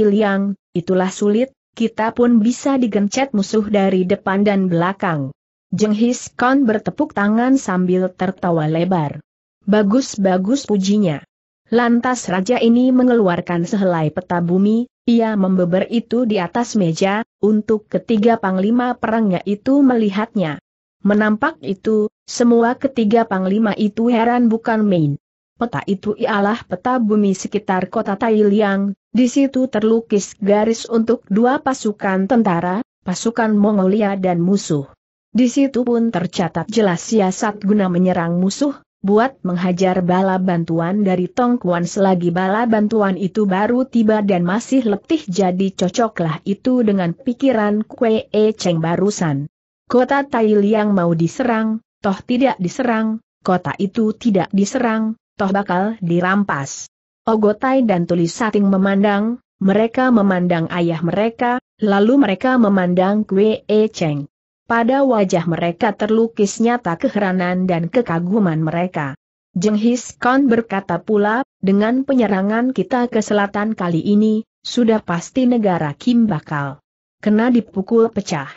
itulah sulit, kita pun bisa digencet musuh dari depan dan belakang. Jenghis Khan bertepuk tangan sambil tertawa lebar. Bagus-bagus pujinya. Lantas raja ini mengeluarkan sehelai peta bumi, ia membeber itu di atas meja, untuk ketiga panglima perangnya itu melihatnya. Menampak itu, semua ketiga panglima itu heran bukan main. Peta itu ialah peta bumi sekitar kota Tailiang, di situ terlukis garis untuk dua pasukan tentara, pasukan Mongolia dan musuh. Di situ pun tercatat jelas siasat guna menyerang musuh, buat menghajar bala bantuan dari Tongkuan selagi bala bantuan itu baru tiba dan masih letih jadi cocoklah itu dengan pikiran Kue E Cheng barusan. Kota Tailiang mau diserang, toh tidak diserang, kota itu tidak diserang, toh bakal dirampas. Ogotai dan Tulis Sating memandang, mereka memandang ayah mereka, lalu mereka memandang Kwe E Cheng. Pada wajah mereka terlukis nyata keheranan dan kekaguman mereka. Jenghis Khan berkata pula, dengan penyerangan kita ke selatan kali ini, sudah pasti negara Kim bakal kena dipukul pecah.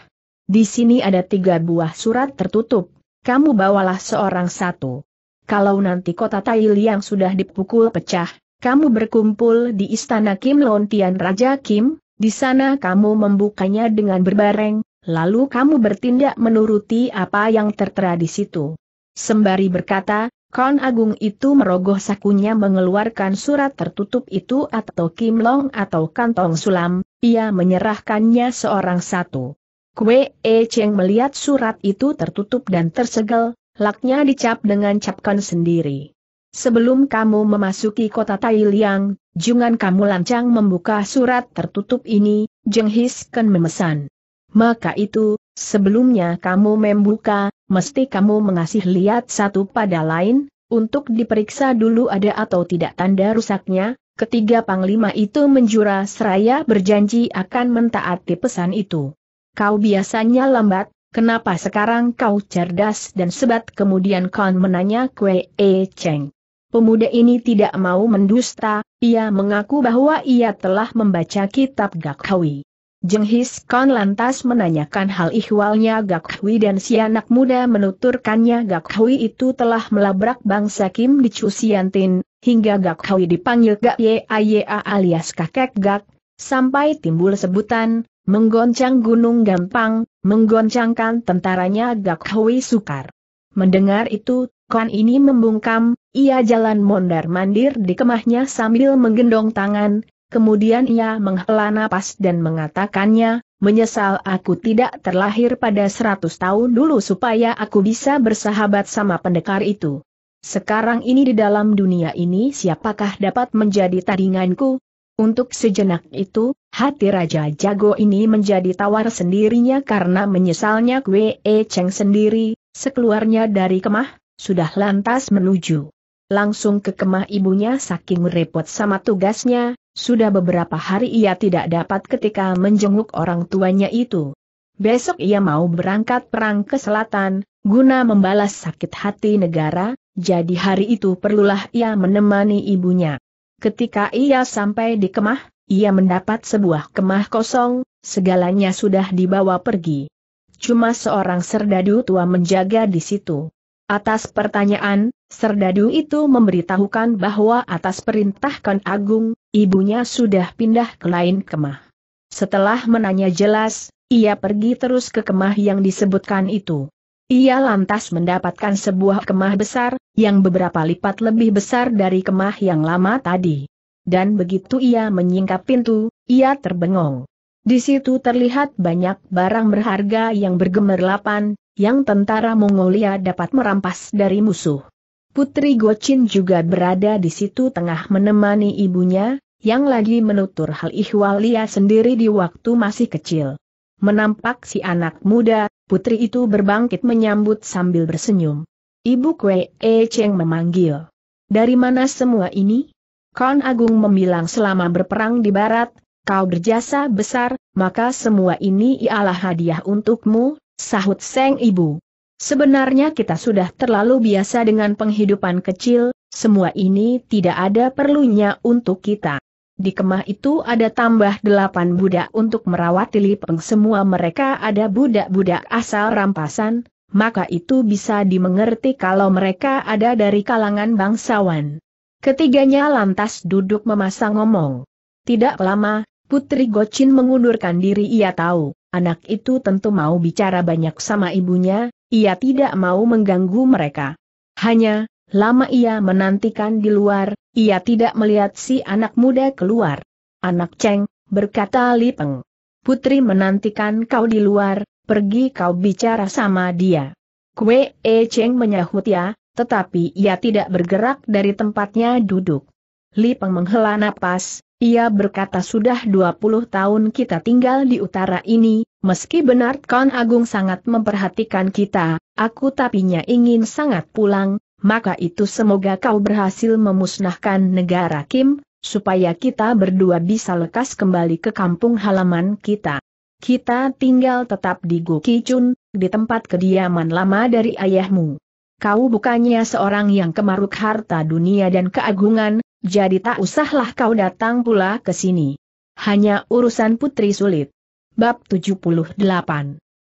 Di sini ada tiga buah surat tertutup, kamu bawalah seorang satu. Kalau nanti kota Tai yang sudah dipukul pecah, kamu berkumpul di istana Kim Lontian Raja Kim, di sana kamu membukanya dengan berbareng, lalu kamu bertindak menuruti apa yang tertera di situ. Sembari berkata, Kon Agung itu merogoh sakunya mengeluarkan surat tertutup itu atau Kim Long atau kantong sulam, ia menyerahkannya seorang satu. Kue E Cheng melihat surat itu tertutup dan tersegel, laknya dicap dengan capkan sendiri. Sebelum kamu memasuki kota Liang, jangan kamu lancang membuka surat tertutup ini, Jenghis Ken memesan. Maka itu, sebelumnya kamu membuka, mesti kamu mengasih lihat satu pada lain, untuk diperiksa dulu ada atau tidak tanda rusaknya, ketiga panglima itu menjura seraya berjanji akan mentaati pesan itu. Kau biasanya lambat, kenapa sekarang kau cerdas dan sebat kemudian kau menanya kue E Cheng. Pemuda ini tidak mau mendusta, ia mengaku bahwa ia telah membaca kitab gak Gakhawi. Jenghis Khan lantas menanyakan hal ihwalnya gak hui dan si anak muda menuturkannya gak hui itu telah melabrak bangsa Kim di chusiantin, hingga gak hui dipanggil Gak ye Yaya alias kakek Gak, sampai timbul sebutan, Menggoncang gunung gampang, menggoncangkan tentaranya Gak Hui Sukar. Mendengar itu, Kuan ini membungkam, ia jalan mondar-mandir di kemahnya sambil menggendong tangan, kemudian ia menghela napas dan mengatakannya, menyesal aku tidak terlahir pada seratus tahun dulu supaya aku bisa bersahabat sama pendekar itu. Sekarang ini di dalam dunia ini siapakah dapat menjadi tandinganku? Untuk sejenak itu, hati Raja Jago ini menjadi tawar sendirinya karena menyesalnya Kwe e Cheng sendiri, sekeluarnya dari kemah, sudah lantas menuju. Langsung ke kemah ibunya saking repot sama tugasnya, sudah beberapa hari ia tidak dapat ketika menjenguk orang tuanya itu. Besok ia mau berangkat perang ke selatan, guna membalas sakit hati negara, jadi hari itu perlulah ia menemani ibunya. Ketika ia sampai di kemah, ia mendapat sebuah kemah kosong, segalanya sudah dibawa pergi. Cuma seorang serdadu tua menjaga di situ. Atas pertanyaan, serdadu itu memberitahukan bahwa atas perintah Kan Agung, ibunya sudah pindah ke lain kemah. Setelah menanya jelas, ia pergi terus ke kemah yang disebutkan itu. Ia lantas mendapatkan sebuah kemah besar, yang beberapa lipat lebih besar dari kemah yang lama tadi. Dan begitu ia menyingkap pintu, ia terbengong. Di situ terlihat banyak barang berharga yang bergemerlapan, yang tentara Mongolia dapat merampas dari musuh. Putri Gochin juga berada di situ tengah menemani ibunya, yang lagi menutur hal ihwal ia sendiri di waktu masih kecil. Menampak si anak muda, putri itu berbangkit menyambut sambil bersenyum. Ibu Kwe E Cheng memanggil. Dari mana semua ini? Kon Agung memilang selama berperang di barat, kau berjasa besar, maka semua ini ialah hadiah untukmu, sahut Seng Ibu. Sebenarnya kita sudah terlalu biasa dengan penghidupan kecil, semua ini tidak ada perlunya untuk kita. Di kemah itu ada tambah delapan budak untuk merawat Lipeng semua mereka ada budak-budak asal rampasan, maka itu bisa dimengerti kalau mereka ada dari kalangan bangsawan. Ketiganya lantas duduk memasang ngomong. Tidak lama, Putri Gocin mengundurkan diri ia tahu, anak itu tentu mau bicara banyak sama ibunya, ia tidak mau mengganggu mereka. Hanya, lama ia menantikan di luar, ia tidak melihat si anak muda keluar. Anak Cheng berkata Li Peng. Putri menantikan kau di luar, pergi kau bicara sama dia. Kue E Cheng menyahut ya, tetapi ia tidak bergerak dari tempatnya duduk. Li Peng menghela napas, ia berkata sudah 20 tahun kita tinggal di utara ini, meski benar Kon Agung sangat memperhatikan kita, aku tapinya ingin sangat pulang, maka itu semoga kau berhasil memusnahkan negara Kim, supaya kita berdua bisa lekas kembali ke kampung halaman kita. Kita tinggal tetap di Gokijun, di tempat kediaman lama dari ayahmu. Kau bukannya seorang yang kemaruk harta dunia dan keagungan, jadi tak usahlah kau datang pula ke sini. Hanya urusan putri sulit. Bab 78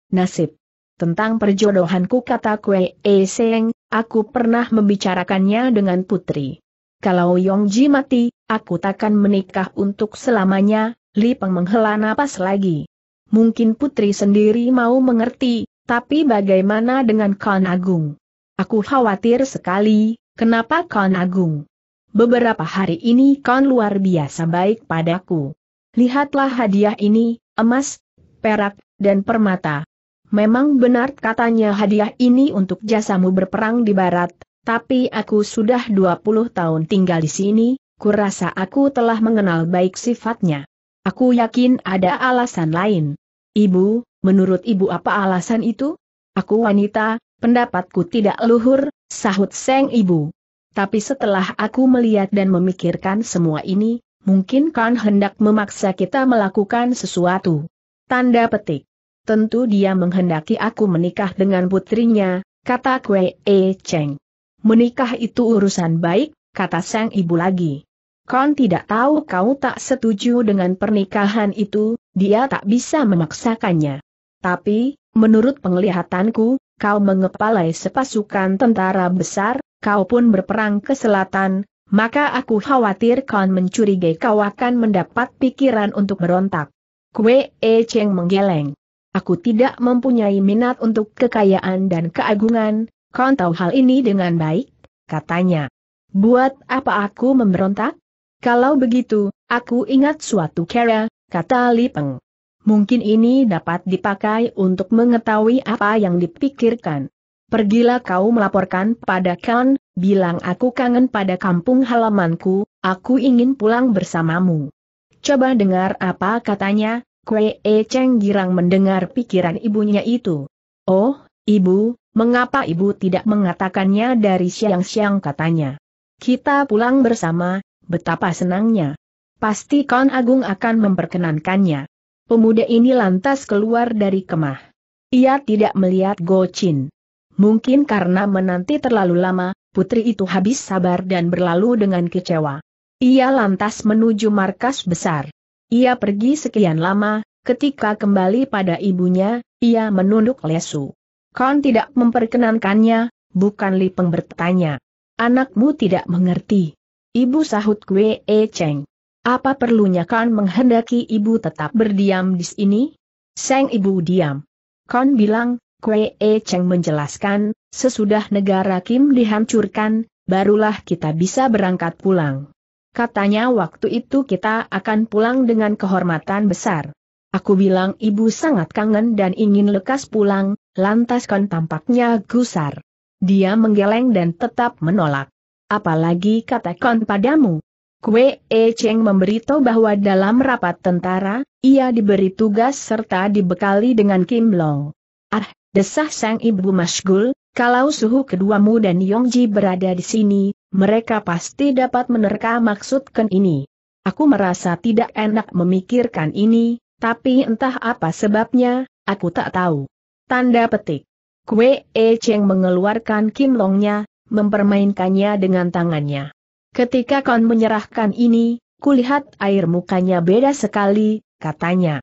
Nasib tentang perjodohanku kata kue E Seng, aku pernah membicarakannya dengan putri. Kalau Yong Ji mati, aku takkan menikah untuk selamanya, Li Peng menghela napas lagi. Mungkin putri sendiri mau mengerti, tapi bagaimana dengan Kan Agung? Aku khawatir sekali, kenapa Kan Agung? Beberapa hari ini Kan luar biasa baik padaku. Lihatlah hadiah ini, emas, perak, dan permata. Memang benar katanya hadiah ini untuk jasamu berperang di barat, tapi aku sudah 20 tahun tinggal di sini, kurasa aku telah mengenal baik sifatnya. Aku yakin ada alasan lain. Ibu, menurut ibu apa alasan itu? Aku wanita, pendapatku tidak luhur, sahut seng ibu. Tapi setelah aku melihat dan memikirkan semua ini, mungkin kan hendak memaksa kita melakukan sesuatu. Tanda petik tentu dia menghendaki aku menikah dengan putrinya, kata Kwe E Cheng. Menikah itu urusan baik, kata sang ibu lagi. "Kau tidak tahu kau tak setuju dengan pernikahan itu, dia tak bisa memaksakannya. Tapi, menurut penglihatanku, kau mengepalai sepasukan tentara besar, kau pun berperang ke selatan, maka aku khawatir kau mencurigai kau akan mendapat pikiran untuk berontak. Kue E Cheng menggeleng. Aku tidak mempunyai minat untuk kekayaan dan keagungan, kau tahu hal ini dengan baik, katanya. Buat apa aku memberontak? Kalau begitu, aku ingat suatu kera, kata Lipeng. Mungkin ini dapat dipakai untuk mengetahui apa yang dipikirkan. Pergilah kau melaporkan pada Kan, bilang aku kangen pada kampung halamanku, aku ingin pulang bersamamu. Coba dengar apa katanya, Kue E Cheng girang mendengar pikiran ibunya itu. Oh, ibu, mengapa ibu tidak mengatakannya dari siang-siang katanya. Kita pulang bersama, betapa senangnya. Pasti Kon Agung akan memperkenankannya. Pemuda ini lantas keluar dari kemah. Ia tidak melihat Go Chin. Mungkin karena menanti terlalu lama, putri itu habis sabar dan berlalu dengan kecewa. Ia lantas menuju markas besar. Ia pergi sekian lama, ketika kembali pada ibunya, ia menunduk lesu. Kon tidak memperkenankannya, bukan Li Peng bertanya. Anakmu tidak mengerti. Ibu sahut Kwe E Cheng. Apa perlunya Kon menghendaki ibu tetap berdiam di sini? Seng ibu diam. Kon bilang, Kwe E Cheng menjelaskan, sesudah negara Kim dihancurkan, barulah kita bisa berangkat pulang. Katanya waktu itu kita akan pulang dengan kehormatan besar. Aku bilang ibu sangat kangen dan ingin lekas pulang, lantas kan tampaknya gusar. Dia menggeleng dan tetap menolak. Apalagi katakan padamu. Kue E Cheng memberitahu bahwa dalam rapat tentara, ia diberi tugas serta dibekali dengan Kim Long. Ah, desah sang ibu masgul. Kalau suhu keduamu dan Yongji berada di sini, mereka pasti dapat menerka maksudkan ini. Aku merasa tidak enak memikirkan ini, tapi entah apa sebabnya, aku tak tahu. Tanda petik. Kue E Cheng mengeluarkan Kim Longnya, mempermainkannya dengan tangannya. Ketika Kon menyerahkan ini, kulihat air mukanya beda sekali, katanya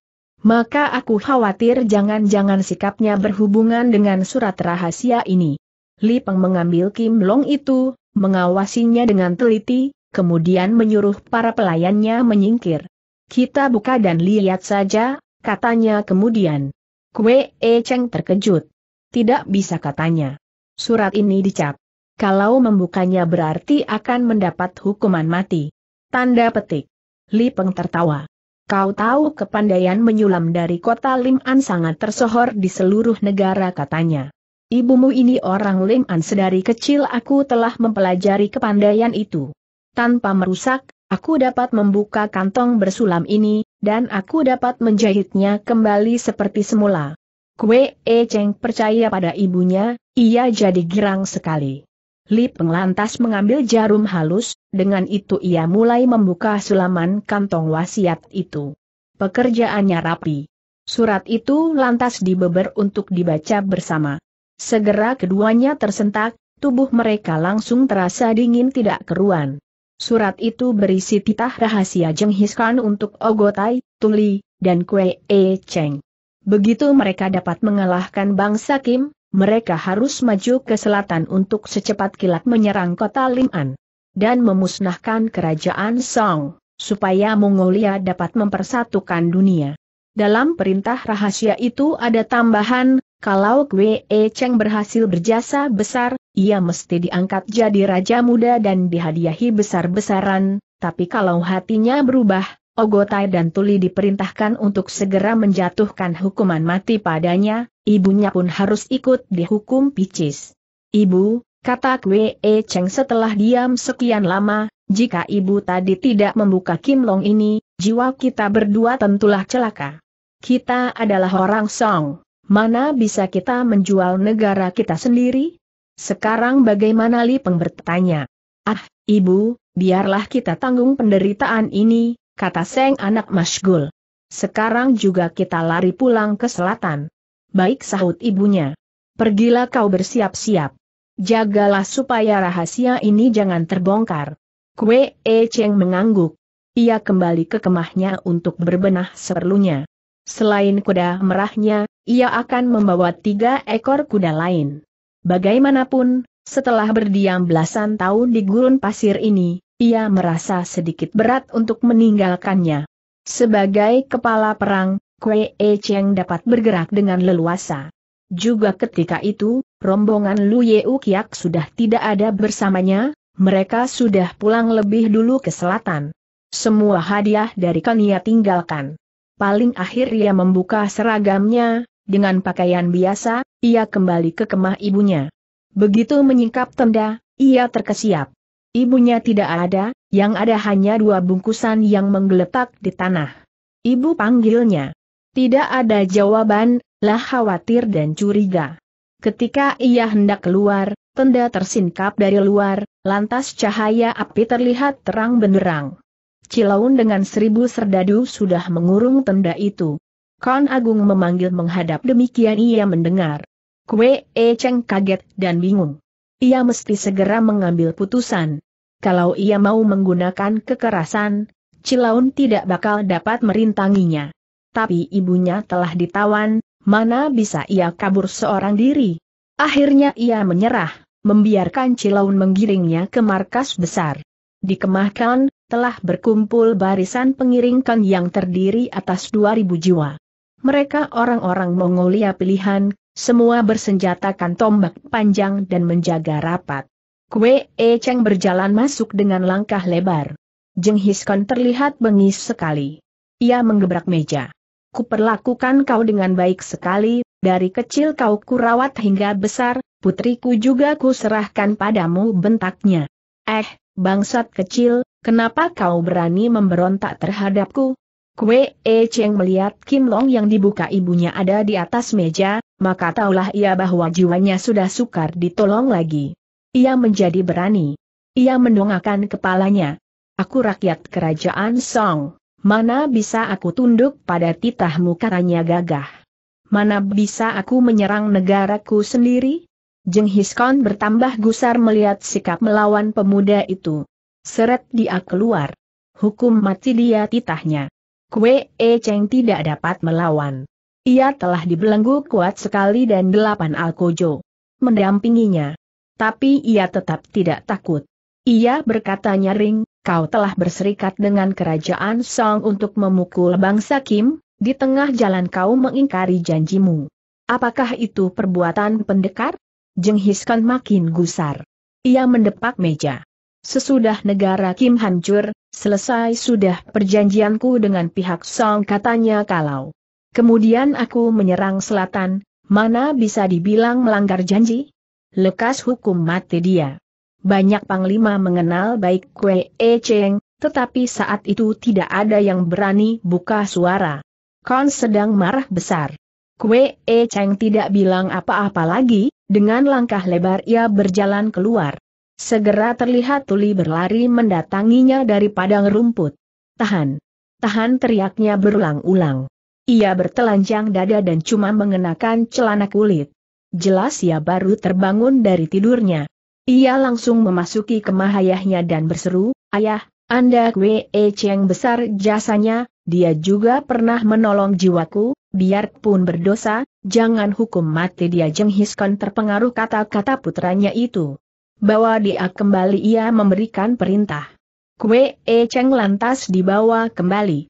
maka aku khawatir jangan-jangan sikapnya berhubungan dengan surat rahasia ini. Li Peng mengambil Kim Long itu, mengawasinya dengan teliti, kemudian menyuruh para pelayannya menyingkir. Kita buka dan lihat saja, katanya kemudian. Kue E Cheng terkejut. Tidak bisa katanya. Surat ini dicap. Kalau membukanya berarti akan mendapat hukuman mati. Tanda petik. Li Peng tertawa. Kau tahu kepandaian menyulam dari kota Lim An sangat tersohor di seluruh negara katanya. Ibumu ini orang Lim An sedari kecil aku telah mempelajari kepandaian itu. Tanpa merusak, aku dapat membuka kantong bersulam ini, dan aku dapat menjahitnya kembali seperti semula. Kue E Cheng percaya pada ibunya, ia jadi girang sekali. Li Peng lantas mengambil jarum halus, dengan itu ia mulai membuka sulaman kantong wasiat itu. Pekerjaannya rapi. Surat itu lantas dibeber untuk dibaca bersama. Segera keduanya tersentak, tubuh mereka langsung terasa dingin tidak keruan. Surat itu berisi titah rahasia Jenghis Khan untuk Ogotai, Tungli, dan Kue E Cheng. Begitu mereka dapat mengalahkan bangsa Kim, mereka harus maju ke selatan untuk secepat kilat menyerang kota Lim'an dan memusnahkan kerajaan Song, supaya Mongolia dapat mempersatukan dunia. Dalam perintah rahasia itu ada tambahan, kalau Kwe e Cheng berhasil berjasa besar, ia mesti diangkat jadi raja muda dan dihadiahi besar-besaran, tapi kalau hatinya berubah, Ogotai dan Tuli diperintahkan untuk segera menjatuhkan hukuman mati padanya, ibunya pun harus ikut dihukum picis. Ibu, kata Kwe e Cheng setelah diam sekian lama, jika ibu tadi tidak membuka Kim Long ini, jiwa kita berdua tentulah celaka. Kita adalah orang Song, mana bisa kita menjual negara kita sendiri? Sekarang bagaimana Li Peng bertanya? Ah, ibu, biarlah kita tanggung penderitaan ini, kata Seng anak Mashgul. Sekarang juga kita lari pulang ke selatan. Baik sahut ibunya. Pergilah kau bersiap-siap. Jagalah supaya rahasia ini jangan terbongkar. Kue E Cheng mengangguk. Ia kembali ke kemahnya untuk berbenah seperlunya. Selain kuda merahnya, ia akan membawa tiga ekor kuda lain. Bagaimanapun, setelah berdiam belasan tahun di gurun pasir ini, ia merasa sedikit berat untuk meninggalkannya. Sebagai kepala perang, Kue E Cheng dapat bergerak dengan leluasa. Juga ketika itu, rombongan Lu Ye Ukiak sudah tidak ada bersamanya, mereka sudah pulang lebih dulu ke selatan. Semua hadiah dari Kania tinggalkan. Paling akhir ia membuka seragamnya, dengan pakaian biasa, ia kembali ke kemah ibunya. Begitu menyingkap tenda, ia terkesiap. Ibunya tidak ada, yang ada hanya dua bungkusan yang menggeletak di tanah. Ibu panggilnya. Tidak ada jawaban, lah khawatir dan curiga. Ketika ia hendak keluar, tenda tersingkap dari luar, lantas cahaya api terlihat terang benderang. Cilaun dengan seribu serdadu sudah mengurung tenda itu. Kon Agung memanggil menghadap demikian ia mendengar. Kwe E kaget dan bingung. Ia mesti segera mengambil putusan kalau ia mau menggunakan kekerasan, Cilaun tidak bakal dapat merintanginya. Tapi ibunya telah ditawan, mana bisa ia kabur seorang diri. Akhirnya ia menyerah, membiarkan Cilaun menggiringnya ke markas besar. Dikemahkan, telah berkumpul barisan pengiringkan yang terdiri atas 2.000 jiwa. Mereka orang-orang Mongolia pilihan, semua bersenjatakan tombak panjang dan menjaga rapat. Kue E Cheng berjalan masuk dengan langkah lebar. Jeng Hiskon terlihat bengis sekali. Ia menggebrak meja. Kuperlakukan kau dengan baik sekali, dari kecil kau kurawat hingga besar, putriku juga ku serahkan padamu bentaknya. Eh, bangsat kecil, kenapa kau berani memberontak terhadapku? Kue E Cheng melihat Kim Long yang dibuka ibunya ada di atas meja, maka taulah ia bahwa jiwanya sudah sukar ditolong lagi. Ia menjadi berani. Ia mendongakkan kepalanya. Aku rakyat kerajaan Song, mana bisa aku tunduk pada titahmu karanya gagah. Mana bisa aku menyerang negaraku sendiri? Jenghis Hiskon bertambah gusar melihat sikap melawan pemuda itu. Seret dia keluar. Hukum mati dia titahnya. Kue E Cheng tidak dapat melawan. Ia telah dibelenggu kuat sekali dan delapan alkojo. Mendampinginya, tapi ia tetap tidak takut. Ia berkata nyaring, kau telah berserikat dengan kerajaan Song untuk memukul bangsa Kim, di tengah jalan kau mengingkari janjimu. Apakah itu perbuatan pendekar? Jenghiskan makin gusar. Ia mendepak meja. Sesudah negara Kim hancur, selesai sudah perjanjianku dengan pihak Song katanya kalau. Kemudian aku menyerang selatan, mana bisa dibilang melanggar janji? lekas hukum mati dia. Banyak panglima mengenal baik Kue E Cheng, tetapi saat itu tidak ada yang berani buka suara. Kon sedang marah besar. Kue E Cheng tidak bilang apa-apa lagi, dengan langkah lebar ia berjalan keluar. Segera terlihat Tuli berlari mendatanginya dari padang rumput. Tahan! Tahan teriaknya berulang-ulang. Ia bertelanjang dada dan cuma mengenakan celana kulit jelas ia baru terbangun dari tidurnya. Ia langsung memasuki kemah ayahnya dan berseru, Ayah, Anda E Cheng besar jasanya, dia juga pernah menolong jiwaku, biarpun berdosa, jangan hukum mati dia jenghiskan terpengaruh kata-kata putranya itu. Bawa dia kembali ia memberikan perintah. E Cheng lantas dibawa kembali.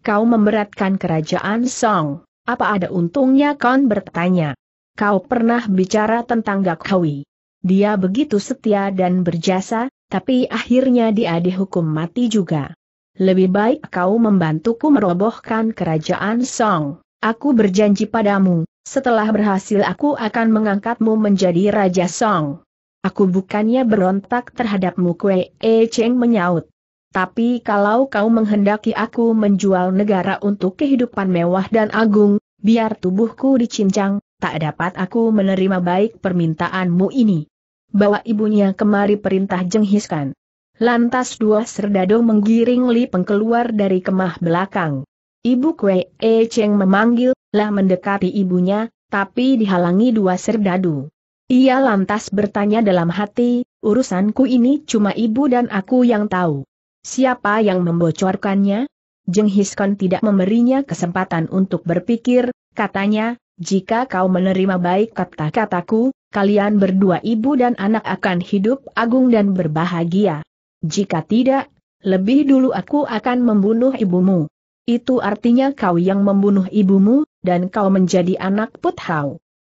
Kau memberatkan kerajaan Song, apa ada untungnya kon bertanya. Kau pernah bicara tentang Gak Hawi. Dia begitu setia dan berjasa, tapi akhirnya dia dihukum mati juga. Lebih baik kau membantuku merobohkan kerajaan Song. Aku berjanji padamu, setelah berhasil aku akan mengangkatmu menjadi Raja Song. Aku bukannya berontak terhadapmu Kue E Cheng menyaut. Tapi kalau kau menghendaki aku menjual negara untuk kehidupan mewah dan agung, biar tubuhku dicincang, tak dapat aku menerima baik permintaanmu ini. Bawa ibunya kemari perintah jenghiskan. Lantas dua serdado menggiring Li Peng keluar dari kemah belakang. Ibu Kue E Cheng memanggil, lah mendekati ibunya, tapi dihalangi dua serdadu. Ia lantas bertanya dalam hati, urusanku ini cuma ibu dan aku yang tahu. Siapa yang membocorkannya? Jenghiskan tidak memberinya kesempatan untuk berpikir, katanya, jika kau menerima baik kata-kataku, kalian berdua ibu dan anak akan hidup agung dan berbahagia. Jika tidak, lebih dulu aku akan membunuh ibumu. Itu artinya kau yang membunuh ibumu, dan kau menjadi anak Put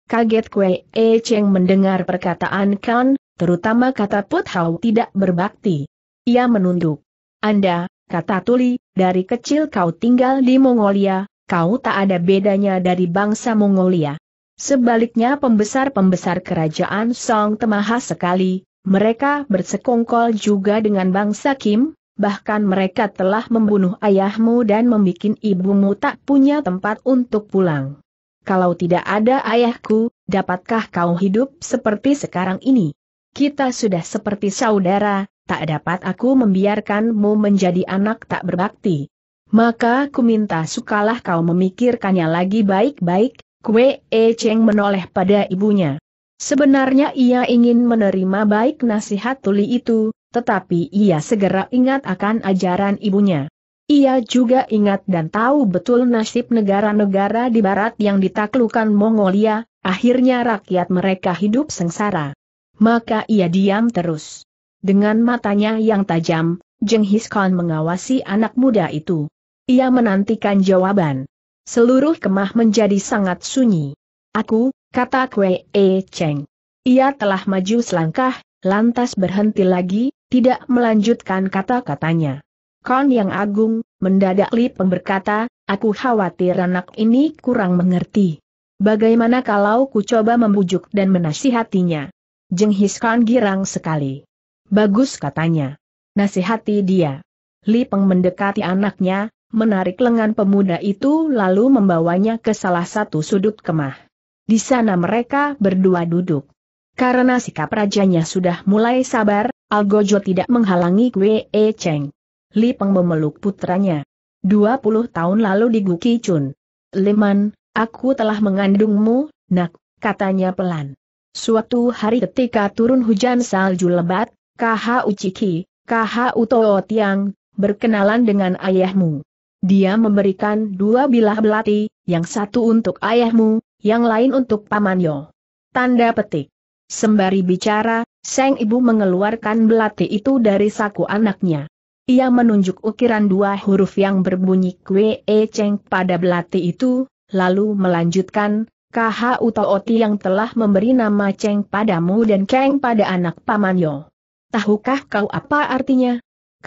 Kaget Kwe E Cheng mendengar perkataan Kan, terutama kata Put tidak berbakti. Ia menunduk. Anda, kata Tuli, dari kecil kau tinggal di Mongolia, kau tak ada bedanya dari bangsa Mongolia. Sebaliknya pembesar-pembesar kerajaan Song Temaha sekali, mereka bersekongkol juga dengan bangsa Kim, bahkan mereka telah membunuh ayahmu dan membuat ibumu tak punya tempat untuk pulang. Kalau tidak ada ayahku, dapatkah kau hidup seperti sekarang ini? Kita sudah seperti saudara, tak dapat aku membiarkanmu menjadi anak tak berbakti. Maka ku minta sukalah kau memikirkannya lagi baik-baik, Kue E Cheng menoleh pada ibunya. Sebenarnya ia ingin menerima baik nasihat tuli itu, tetapi ia segera ingat akan ajaran ibunya. Ia juga ingat dan tahu betul nasib negara-negara di barat yang ditaklukan Mongolia, akhirnya rakyat mereka hidup sengsara. Maka ia diam terus. Dengan matanya yang tajam, Jenghis Khan mengawasi anak muda itu. Ia menantikan jawaban. Seluruh kemah menjadi sangat sunyi. Aku, kata Kwe E Cheng. Ia telah maju selangkah, lantas berhenti lagi, tidak melanjutkan kata-katanya. Kon yang agung, mendadak Li Peng berkata, aku khawatir anak ini kurang mengerti. Bagaimana kalau ku coba membujuk dan menasihatinya? His Kon girang sekali. Bagus katanya. Nasihati dia. Li Peng mendekati anaknya, menarik lengan pemuda itu lalu membawanya ke salah satu sudut kemah. Di sana mereka berdua duduk. Karena sikap rajanya sudah mulai sabar, Algojo tidak menghalangi Kwe E Cheng. Li Peng memeluk putranya. 20 tahun lalu di Guki Chun. Liman, aku telah mengandungmu, nak, katanya pelan. Suatu hari ketika turun hujan salju lebat, KH Uchiki, KH Utoo Tiang, berkenalan dengan ayahmu. Dia memberikan dua bilah belati, yang satu untuk ayahmu, yang lain untuk pamanyo. Tanda petik. Sembari bicara, sang ibu mengeluarkan belati itu dari saku anaknya. Ia menunjuk ukiran dua huruf yang berbunyi kwe e ceng pada belati itu, lalu melanjutkan, KH Utooti yang telah memberi nama Ceng padamu dan Keng pada anak pamanyo. Tahukah kau apa artinya?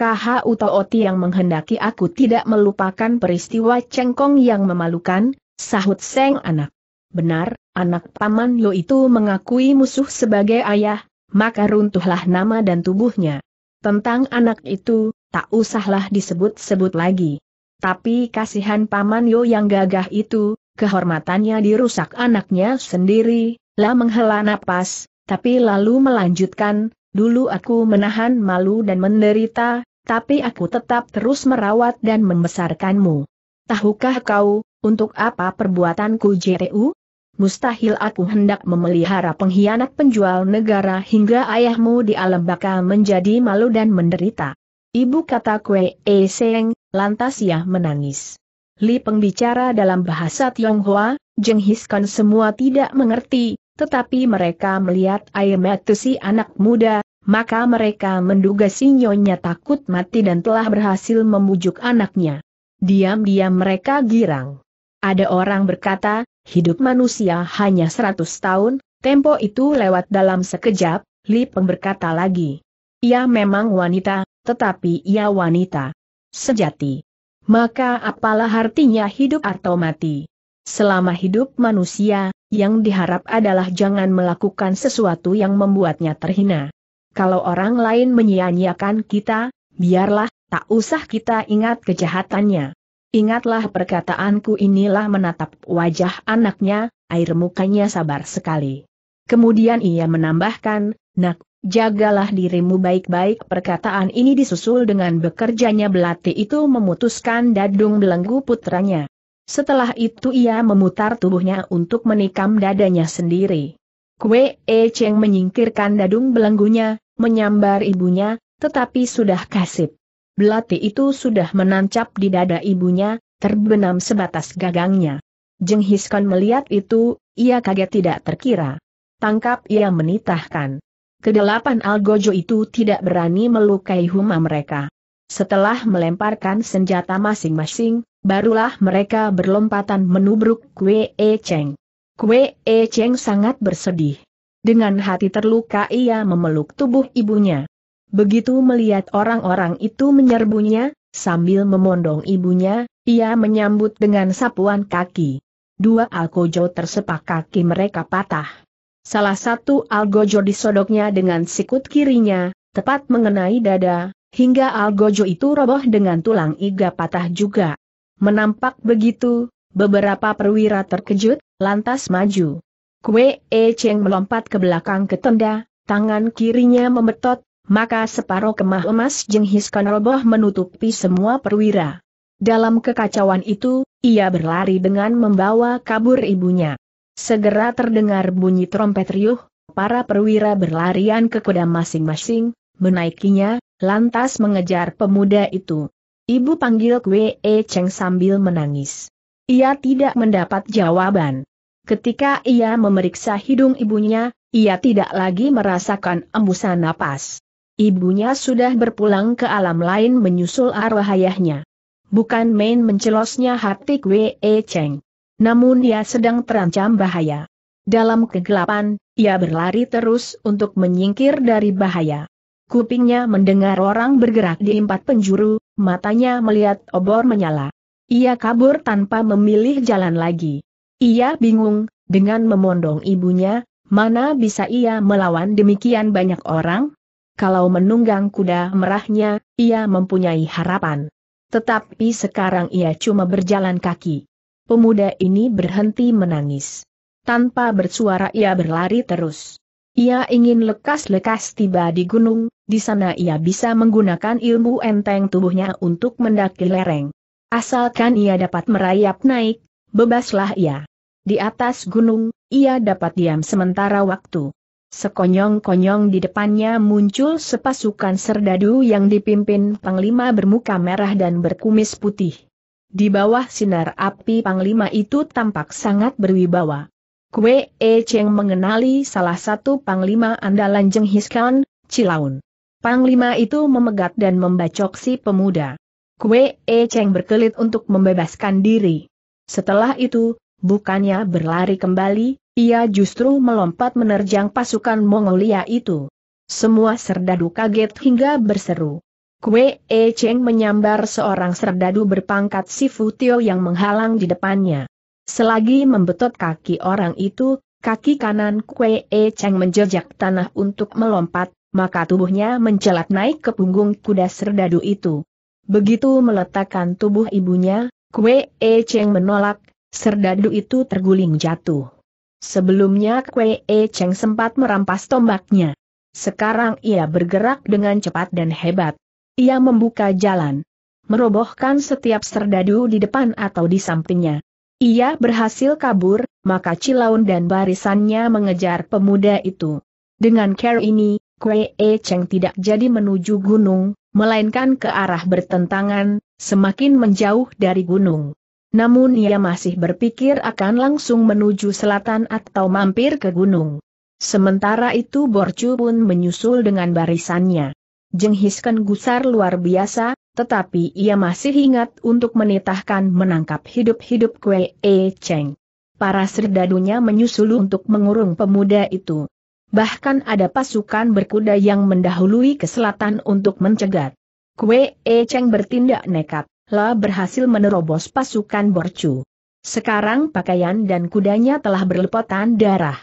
KH Utaoti yang menghendaki aku tidak melupakan peristiwa cengkong yang memalukan, sahut Seng anak. Benar, anak paman Lo itu mengakui musuh sebagai ayah, maka runtuhlah nama dan tubuhnya. Tentang anak itu, tak usahlah disebut-sebut lagi. Tapi kasihan paman Yo yang gagah itu, kehormatannya dirusak anaknya sendiri, lah menghela napas, tapi lalu melanjutkan, Dulu aku menahan malu dan menderita, tapi aku tetap terus merawat dan membesarkanmu. Tahukah kau, untuk apa perbuatanku JTU? Mustahil aku hendak memelihara pengkhianat penjual negara hingga ayahmu di alam bakal menjadi malu dan menderita. Ibu kata kue e seng, lantas ia menangis. Li pengbicara dalam bahasa Tionghoa, jenghiskan semua tidak mengerti, tetapi mereka melihat ayam si anak muda, maka mereka menduga si nyonya takut mati dan telah berhasil memujuk anaknya. Diam-diam mereka girang. Ada orang berkata, hidup manusia hanya seratus tahun, tempo itu lewat dalam sekejap, Li Peng berkata lagi. Ia memang wanita, tetapi ia wanita sejati. Maka apalah artinya hidup atau mati? Selama hidup manusia, yang diharap adalah jangan melakukan sesuatu yang membuatnya terhina. Kalau orang lain menyia-nyiakan kita, biarlah, tak usah kita ingat kejahatannya. Ingatlah perkataanku inilah menatap wajah anaknya, air mukanya sabar sekali. Kemudian ia menambahkan, nak, jagalah dirimu baik-baik perkataan ini disusul dengan bekerjanya belati itu memutuskan dadung belenggu putranya. Setelah itu ia memutar tubuhnya untuk menikam dadanya sendiri. Kue E Cheng menyingkirkan dadung belenggunya, menyambar ibunya, tetapi sudah kasip. Belati itu sudah menancap di dada ibunya, terbenam sebatas gagangnya. Jenghis Khan melihat itu, ia kaget tidak terkira. Tangkap ia menitahkan. Kedelapan Algojo itu tidak berani melukai huma mereka. Setelah melemparkan senjata masing-masing, barulah mereka berlompatan menubruk Kue E Cheng. Kue E Cheng sangat bersedih. Dengan hati terluka ia memeluk tubuh ibunya. Begitu melihat orang-orang itu menyerbunya, sambil memondong ibunya, ia menyambut dengan sapuan kaki. Dua algojo tersepak kaki mereka patah. Salah satu algojo disodoknya dengan sikut kirinya, tepat mengenai dada, hingga algojo itu roboh dengan tulang iga patah juga. Menampak begitu, beberapa perwira terkejut, lantas maju. Kue E Cheng melompat ke belakang ke tenda, tangan kirinya memetot, maka separuh kemah emas jenghis roboh menutupi semua perwira. Dalam kekacauan itu, ia berlari dengan membawa kabur ibunya. Segera terdengar bunyi trompet riuh, para perwira berlarian ke kuda masing-masing, menaikinya, lantas mengejar pemuda itu. Ibu panggil Kue E Cheng sambil menangis. Ia tidak mendapat jawaban. Ketika ia memeriksa hidung ibunya, ia tidak lagi merasakan embusan napas. Ibunya sudah berpulang ke alam lain menyusul arwah ayahnya. Bukan main mencelosnya hati Wei e Cheng. Namun ia sedang terancam bahaya. Dalam kegelapan, ia berlari terus untuk menyingkir dari bahaya. Kupingnya mendengar orang bergerak di empat penjuru, matanya melihat obor menyala. Ia kabur tanpa memilih jalan lagi. Ia bingung, dengan memondong ibunya, mana bisa ia melawan demikian banyak orang? Kalau menunggang kuda merahnya, ia mempunyai harapan. Tetapi sekarang ia cuma berjalan kaki. Pemuda ini berhenti menangis. Tanpa bersuara ia berlari terus. Ia ingin lekas-lekas tiba di gunung, di sana ia bisa menggunakan ilmu enteng tubuhnya untuk mendaki lereng. Asalkan ia dapat merayap naik, bebaslah ia. Di atas gunung, ia dapat diam sementara waktu. Sekonyong-konyong di depannya muncul sepasukan serdadu yang dipimpin Panglima bermuka merah dan berkumis putih. Di bawah sinar api Panglima itu tampak sangat berwibawa. Kue E Cheng mengenali salah satu Panglima andalan Jeng Hiskan, Cilaun. Panglima itu memegat dan membacok si pemuda. Kue E Cheng berkelit untuk membebaskan diri. Setelah itu, bukannya berlari kembali, ia justru melompat menerjang pasukan Mongolia itu. Semua serdadu kaget hingga berseru. Kue E Cheng menyambar seorang serdadu berpangkat Sifu Tio yang menghalang di depannya. Selagi membetot kaki orang itu, kaki kanan Kue E Cheng menjejak tanah untuk melompat, maka tubuhnya mencelat naik ke punggung kuda serdadu itu. Begitu meletakkan tubuh ibunya, Kue E Cheng menolak, Serdadu itu terguling jatuh. Sebelumnya Kwee e Cheng sempat merampas tombaknya. Sekarang ia bergerak dengan cepat dan hebat. Ia membuka jalan. Merobohkan setiap serdadu di depan atau di sampingnya. Ia berhasil kabur, maka Cilaun dan barisannya mengejar pemuda itu. Dengan care ini, Kwee e Cheng tidak jadi menuju gunung, melainkan ke arah bertentangan, semakin menjauh dari gunung. Namun ia masih berpikir akan langsung menuju selatan atau mampir ke gunung. Sementara itu Borcu pun menyusul dengan barisannya. Jenghiskan gusar luar biasa, tetapi ia masih ingat untuk menitahkan menangkap hidup-hidup Kwe E Cheng. Para serdadunya menyusul untuk mengurung pemuda itu. Bahkan ada pasukan berkuda yang mendahului ke selatan untuk mencegat. Kwe E Cheng bertindak nekat. La berhasil menerobos pasukan Borcu. Sekarang pakaian dan kudanya telah berlepotan darah.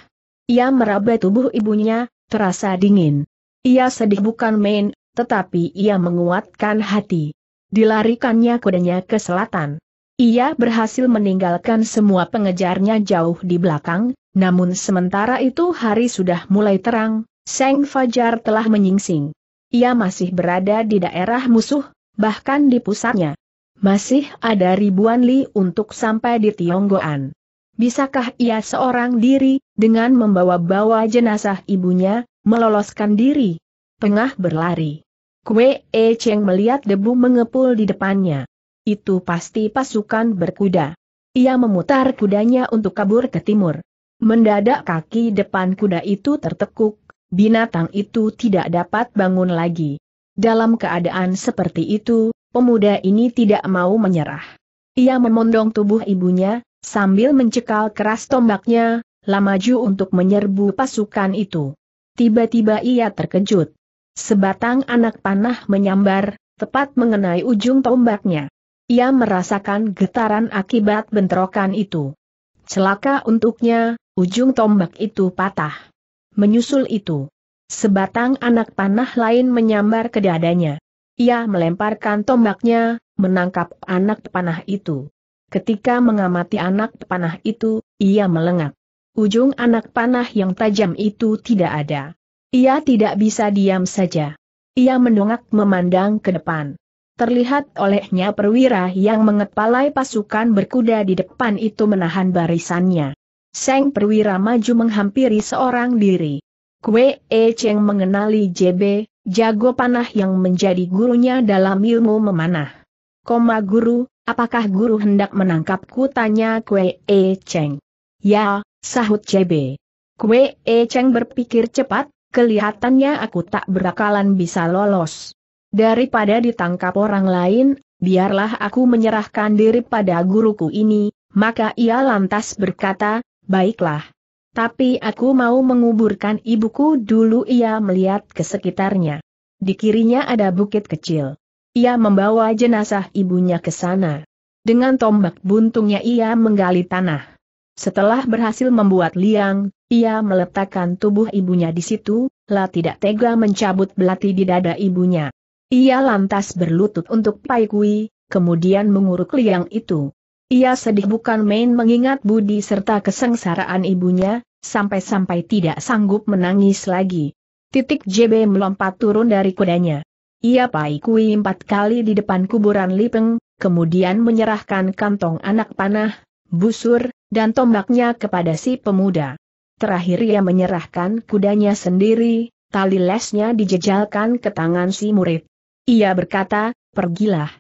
Ia meraba tubuh ibunya, terasa dingin. Ia sedih bukan main, tetapi ia menguatkan hati. Dilarikannya kudanya ke selatan. Ia berhasil meninggalkan semua pengejarnya jauh di belakang, namun sementara itu hari sudah mulai terang, Seng Fajar telah menyingsing. Ia masih berada di daerah musuh, bahkan di pusatnya. Masih ada ribuan li untuk sampai di Tionggoan. Bisakah ia seorang diri, dengan membawa-bawa jenazah ibunya, meloloskan diri? Tengah berlari. Kue E Cheng melihat debu mengepul di depannya. Itu pasti pasukan berkuda. Ia memutar kudanya untuk kabur ke timur. Mendadak kaki depan kuda itu tertekuk, binatang itu tidak dapat bangun lagi. Dalam keadaan seperti itu, pemuda ini tidak mau menyerah. Ia memondong tubuh ibunya, sambil mencekal keras tombaknya, lamaju untuk menyerbu pasukan itu. Tiba-tiba ia terkejut. Sebatang anak panah menyambar, tepat mengenai ujung tombaknya. Ia merasakan getaran akibat bentrokan itu. Celaka untuknya, ujung tombak itu patah. Menyusul itu, sebatang anak panah lain menyambar ke dadanya. Ia melemparkan tombaknya, menangkap anak panah itu. Ketika mengamati anak panah itu, ia melengak. Ujung anak panah yang tajam itu tidak ada. Ia tidak bisa diam saja. Ia mendongak memandang ke depan. Terlihat olehnya perwira yang mengepalai pasukan berkuda di depan itu menahan barisannya. Seng perwira maju menghampiri seorang diri. Kwe E Cheng mengenali JB, jago panah yang menjadi gurunya dalam ilmu memanah. Koma guru, apakah guru hendak menangkapku tanya Kwe E Cheng. Ya, sahut JB. Kwe E Cheng berpikir cepat, kelihatannya aku tak berakalan bisa lolos. Daripada ditangkap orang lain, biarlah aku menyerahkan diri pada guruku ini, maka ia lantas berkata, baiklah. Tapi aku mau menguburkan ibuku dulu ia melihat ke sekitarnya. Di kirinya ada bukit kecil. Ia membawa jenazah ibunya ke sana. Dengan tombak buntungnya ia menggali tanah. Setelah berhasil membuat liang, ia meletakkan tubuh ibunya di situ, lah tidak tega mencabut belati di dada ibunya. Ia lantas berlutut untuk Pai Kui, kemudian menguruk liang itu. Ia sedih bukan main mengingat budi serta kesengsaraan ibunya, sampai-sampai tidak sanggup menangis lagi. Titik JB melompat turun dari kudanya. Ia paikui empat kali di depan kuburan Lipeng, kemudian menyerahkan kantong anak panah, busur, dan tombaknya kepada si pemuda. Terakhir ia menyerahkan kudanya sendiri, tali lesnya dijejalkan ke tangan si murid. Ia berkata, pergilah.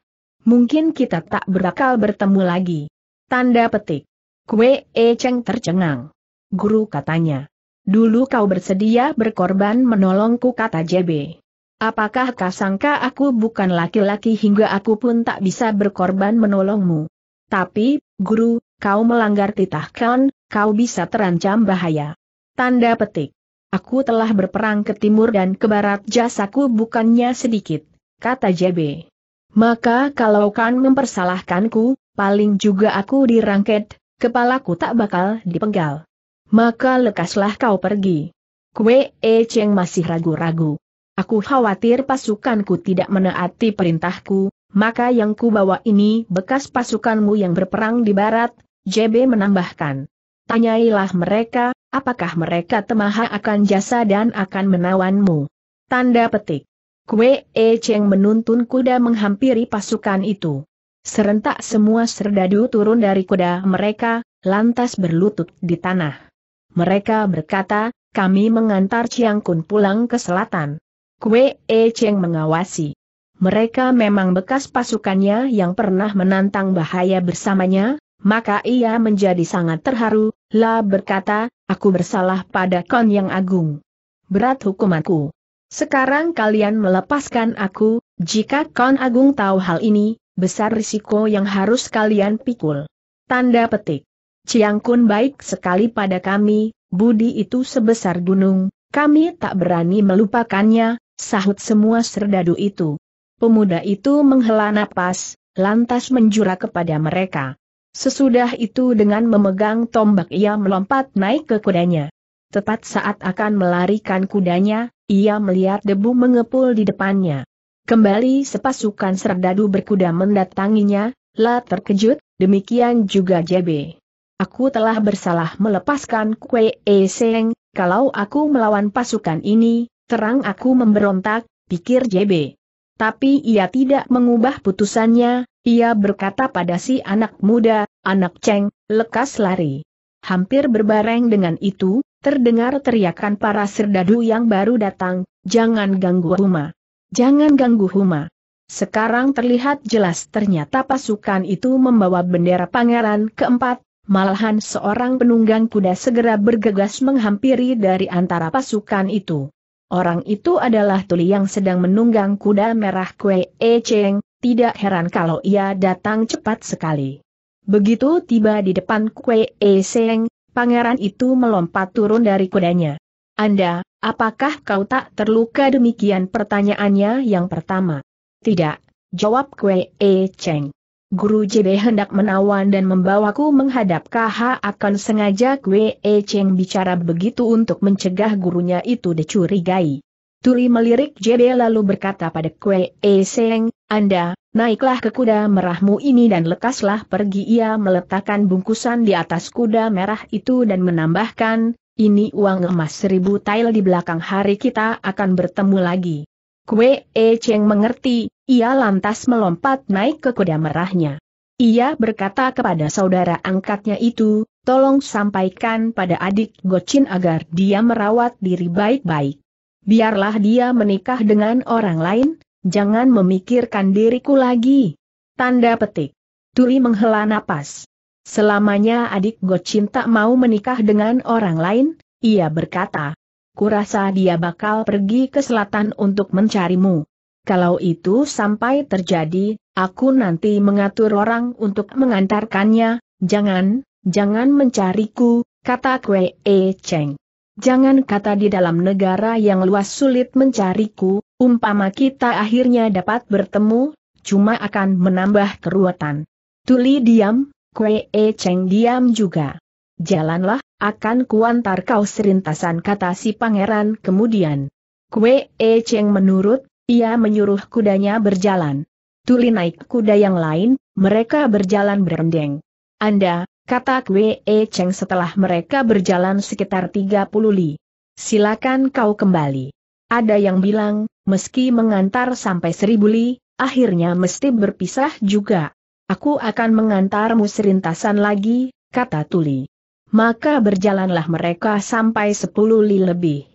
Mungkin kita tak berakal bertemu lagi. Tanda petik. Kue Eceng tercengang guru katanya. Dulu kau bersedia berkorban menolongku kata JB. Apakah kau sangka aku bukan laki-laki hingga aku pun tak bisa berkorban menolongmu? Tapi, guru, kau melanggar titahkan, kau bisa terancam bahaya. Tanda petik. Aku telah berperang ke timur dan ke barat jasaku bukannya sedikit, kata JB. Maka kalau kan mempersalahkanku, paling juga aku dirangket, kepalaku tak bakal dipenggal maka lekaslah kau pergi. Kue E Cheng masih ragu-ragu. Aku khawatir pasukanku tidak menaati perintahku, maka yang ku bawa ini bekas pasukanmu yang berperang di barat, JB menambahkan. Tanyailah mereka, apakah mereka temaha akan jasa dan akan menawanmu. Tanda petik. Kue E Cheng menuntun kuda menghampiri pasukan itu. Serentak semua serdadu turun dari kuda mereka, lantas berlutut di tanah. Mereka berkata, kami mengantar Chiang Kun pulang ke selatan. Kue E Cheng mengawasi. Mereka memang bekas pasukannya yang pernah menantang bahaya bersamanya, maka ia menjadi sangat terharu, La berkata, aku bersalah pada kon yang agung. Berat hukumanku. Sekarang kalian melepaskan aku, jika kon agung tahu hal ini, besar risiko yang harus kalian pikul. Tanda petik. Ciang Kun baik sekali pada kami, budi itu sebesar gunung, kami tak berani melupakannya, sahut semua serdadu itu. Pemuda itu menghela napas, lantas menjura kepada mereka. Sesudah itu dengan memegang tombak ia melompat naik ke kudanya. Tepat saat akan melarikan kudanya, ia melihat debu mengepul di depannya. Kembali sepasukan serdadu berkuda mendatanginya, La terkejut, demikian juga JB. Aku telah bersalah melepaskan Kue E Seng, kalau aku melawan pasukan ini, terang aku memberontak, pikir JB. Tapi ia tidak mengubah putusannya, ia berkata pada si anak muda, anak Cheng, lekas lari. Hampir berbareng dengan itu, terdengar teriakan para serdadu yang baru datang, jangan ganggu Huma. Jangan ganggu Huma. Sekarang terlihat jelas ternyata pasukan itu membawa bendera pangeran keempat, Malahan seorang penunggang kuda segera bergegas menghampiri dari antara pasukan itu. Orang itu adalah Tuli yang sedang menunggang kuda merah Kue E Cheng, tidak heran kalau ia datang cepat sekali. Begitu tiba di depan Kue E Cheng, pangeran itu melompat turun dari kudanya. Anda, apakah kau tak terluka demikian pertanyaannya yang pertama? Tidak, jawab Kue E Cheng. Guru JB hendak menawan dan membawaku menghadap KH akan sengaja Kwe E Cheng bicara begitu untuk mencegah gurunya itu dicurigai. Tuli melirik JB lalu berkata pada Kwe E Seng, Anda, naiklah ke kuda merahmu ini dan lekaslah pergi ia meletakkan bungkusan di atas kuda merah itu dan menambahkan, ini uang emas seribu tail di belakang hari kita akan bertemu lagi. Kwe E Cheng mengerti, ia lantas melompat naik ke kuda merahnya. Ia berkata kepada saudara angkatnya itu, tolong sampaikan pada adik Gocin agar dia merawat diri baik-baik. Biarlah dia menikah dengan orang lain, jangan memikirkan diriku lagi. Tanda petik. Tuli menghela napas. Selamanya adik Gocin tak mau menikah dengan orang lain, ia berkata. Kurasa dia bakal pergi ke selatan untuk mencarimu. Kalau itu sampai terjadi, aku nanti mengatur orang untuk mengantarkannya, jangan, jangan mencariku, kata Kwe E Cheng. Jangan kata di dalam negara yang luas sulit mencariku, umpama kita akhirnya dapat bertemu, cuma akan menambah keruatan. Tuli diam, Kwe E Cheng diam juga. Jalanlah, akan kuantar kau serintasan kata si pangeran kemudian. Kwe E Cheng menurut ia menyuruh kudanya berjalan. Tuli naik kuda yang lain, mereka berjalan berendeng. Anda, kata Kwe e Cheng setelah mereka berjalan sekitar 30 li. Silakan kau kembali. Ada yang bilang, meski mengantar sampai seribu li, akhirnya mesti berpisah juga. Aku akan mengantarmu serintasan lagi, kata Tuli. Maka berjalanlah mereka sampai sepuluh li lebih.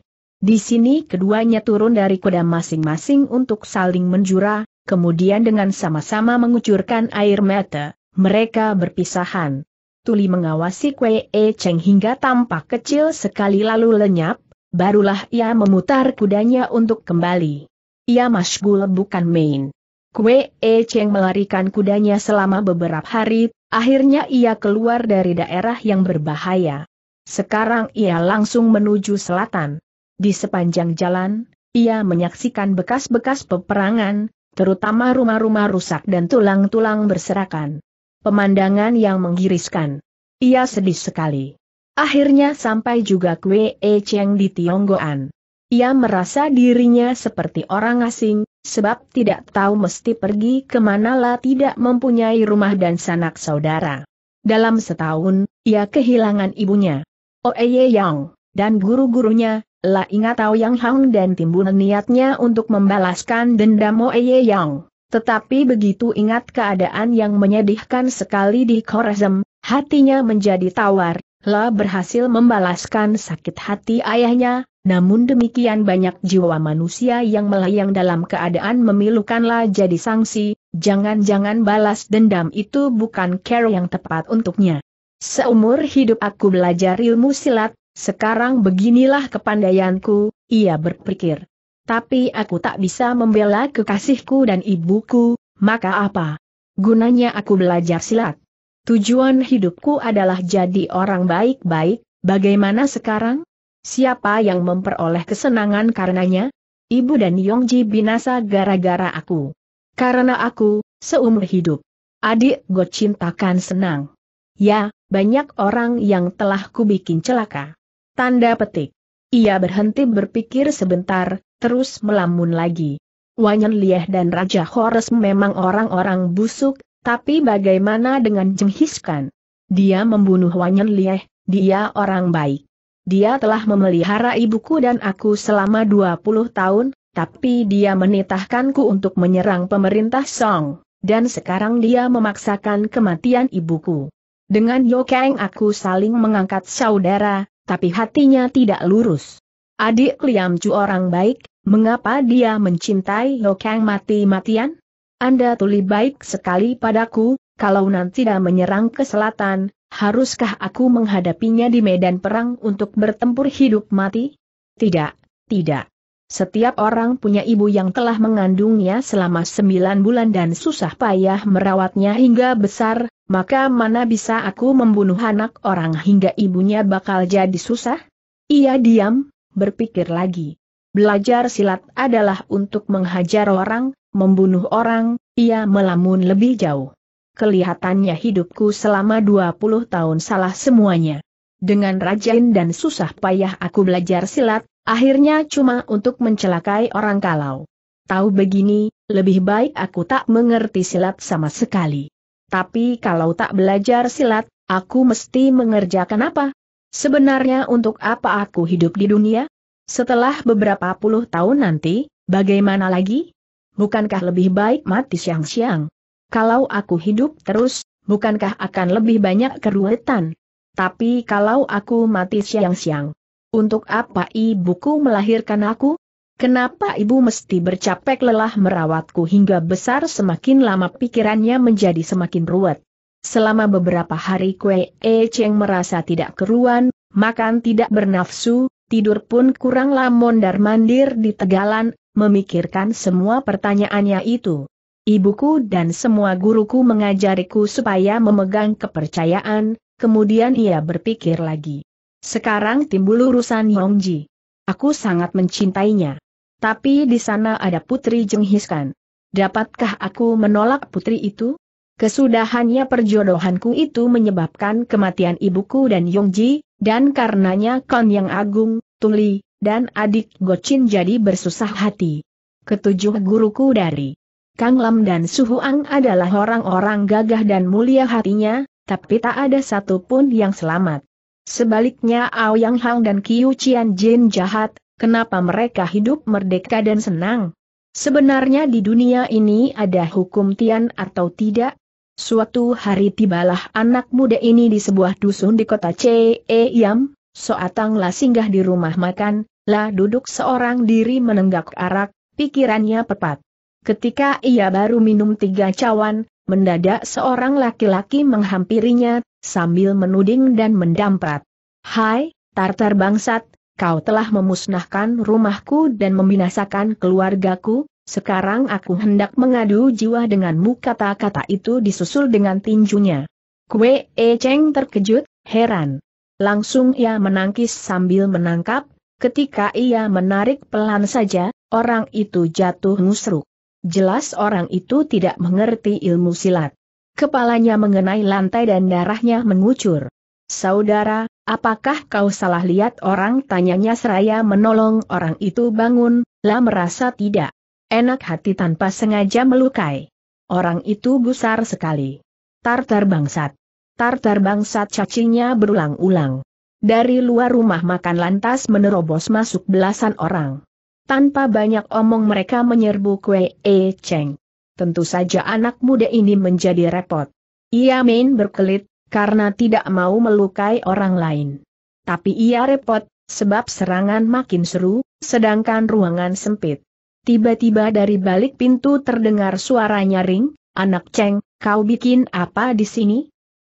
Di sini keduanya turun dari kuda masing-masing untuk saling menjura, kemudian dengan sama-sama mengucurkan air mata, mereka berpisahan. Tuli mengawasi Kwee E Cheng hingga tampak kecil sekali lalu lenyap, barulah ia memutar kudanya untuk kembali. Ia masgul bukan main. Kwee E Cheng melarikan kudanya selama beberapa hari, akhirnya ia keluar dari daerah yang berbahaya. Sekarang ia langsung menuju selatan. Di sepanjang jalan, ia menyaksikan bekas-bekas peperangan, terutama rumah-rumah rusak dan tulang-tulang berserakan. Pemandangan yang menggiriskan. Ia sedih sekali. Akhirnya sampai juga Kwe E Cheng di Tionggoan. Ia merasa dirinya seperti orang asing, sebab tidak tahu mesti pergi kemana lah tidak mempunyai rumah dan sanak saudara. Dalam setahun, ia kehilangan ibunya, Oeye Yang, dan guru-gurunya, La ingat Tao Yang Hang dan timbul niatnya untuk membalaskan dendam Mo Ye Yang. Tetapi begitu ingat keadaan yang menyedihkan sekali di Khorazm, hatinya menjadi tawar. La berhasil membalaskan sakit hati ayahnya, namun demikian banyak jiwa manusia yang melayang dalam keadaan memilukan La jadi sanksi, jangan-jangan balas dendam itu bukan care yang tepat untuknya. Seumur hidup aku belajar ilmu silat, sekarang beginilah kepandaianku, ia berpikir. Tapi aku tak bisa membela kekasihku dan ibuku, maka apa? Gunanya aku belajar silat. Tujuan hidupku adalah jadi orang baik-baik, bagaimana sekarang? Siapa yang memperoleh kesenangan karenanya? Ibu dan Yongji binasa gara-gara aku. Karena aku, seumur hidup. Adik gue cintakan senang. Ya, banyak orang yang telah kubikin celaka. Tanda petik. Ia berhenti berpikir sebentar, terus melamun lagi. Wanyan Lieh dan Raja Horus memang orang-orang busuk, tapi bagaimana dengan Jenghiskan? Dia membunuh Wanyan Lieh, dia orang baik. Dia telah memelihara ibuku dan aku selama 20 tahun, tapi dia menitahkanku untuk menyerang pemerintah Song, dan sekarang dia memaksakan kematian ibuku. Dengan Yokeng aku saling mengangkat saudara, tapi hatinya tidak lurus. Adik Liam Chu orang baik, mengapa dia mencintai Hokang mati-matian? Anda tuli baik sekali padaku, kalau nanti dia menyerang ke selatan, haruskah aku menghadapinya di medan perang untuk bertempur hidup mati? Tidak, tidak. Setiap orang punya ibu yang telah mengandungnya selama sembilan bulan dan susah payah merawatnya hingga besar, maka mana bisa aku membunuh anak orang hingga ibunya bakal jadi susah? Ia diam, berpikir lagi. Belajar silat adalah untuk menghajar orang, membunuh orang, ia melamun lebih jauh. Kelihatannya hidupku selama 20 tahun salah semuanya. Dengan rajin dan susah payah aku belajar silat, akhirnya cuma untuk mencelakai orang kalau. Tahu begini, lebih baik aku tak mengerti silat sama sekali. Tapi kalau tak belajar silat, aku mesti mengerjakan apa? Sebenarnya untuk apa aku hidup di dunia? Setelah beberapa puluh tahun nanti, bagaimana lagi? Bukankah lebih baik mati siang-siang? Kalau aku hidup terus, bukankah akan lebih banyak keruwetan? Tapi kalau aku mati siang-siang, untuk apa ibuku melahirkan aku? Kenapa ibu mesti bercapek lelah merawatku hingga besar semakin lama pikirannya menjadi semakin ruwet. Selama beberapa hari Kue E Cheng merasa tidak keruan, makan tidak bernafsu, tidur pun kurang mondar mandir di tegalan, memikirkan semua pertanyaannya itu. Ibuku dan semua guruku mengajariku supaya memegang kepercayaan, kemudian ia berpikir lagi. Sekarang timbul urusan Yongji. Aku sangat mencintainya. Tapi di sana ada Putri Jenghiskan. Dapatkah aku menolak putri itu? Kesudahannya perjodohanku itu menyebabkan kematian ibuku dan Yongji, dan karenanya Kon yang agung, Tuli, dan adik Gochin jadi bersusah hati. Ketujuh guruku dari Kang Lam dan Suhuang adalah orang-orang gagah dan mulia hatinya, tapi tak ada satupun yang selamat. Sebaliknya Ao Yang Hang dan Kiu Chian Jin jahat, Kenapa mereka hidup merdeka dan senang? Sebenarnya di dunia ini ada hukum tian atau tidak? Suatu hari tibalah anak muda ini di sebuah dusun di kota C.E. Yam, Soatanglah singgah di rumah makan, lah duduk seorang diri menenggak arak, pikirannya pepat. Ketika ia baru minum tiga cawan, mendadak seorang laki-laki menghampirinya, sambil menuding dan mendamprat. Hai, tartar bangsat, kau telah memusnahkan rumahku dan membinasakan keluargaku, sekarang aku hendak mengadu jiwa denganmu kata-kata itu disusul dengan tinjunya. Kue E Cheng terkejut, heran. Langsung ia menangkis sambil menangkap, ketika ia menarik pelan saja, orang itu jatuh ngusruk. Jelas orang itu tidak mengerti ilmu silat. Kepalanya mengenai lantai dan darahnya mengucur. Saudara, Apakah kau salah lihat orang? Tanyanya seraya menolong orang itu bangun, lah merasa tidak. Enak hati tanpa sengaja melukai. Orang itu besar sekali. Tartar bangsat. Tartar bangsat cacingnya berulang-ulang. Dari luar rumah makan lantas menerobos masuk belasan orang. Tanpa banyak omong mereka menyerbu kue E Cheng. Tentu saja anak muda ini menjadi repot. Ia main berkelit, karena tidak mau melukai orang lain. Tapi ia repot, sebab serangan makin seru, sedangkan ruangan sempit. Tiba-tiba dari balik pintu terdengar suara nyaring, anak Cheng, kau bikin apa di sini?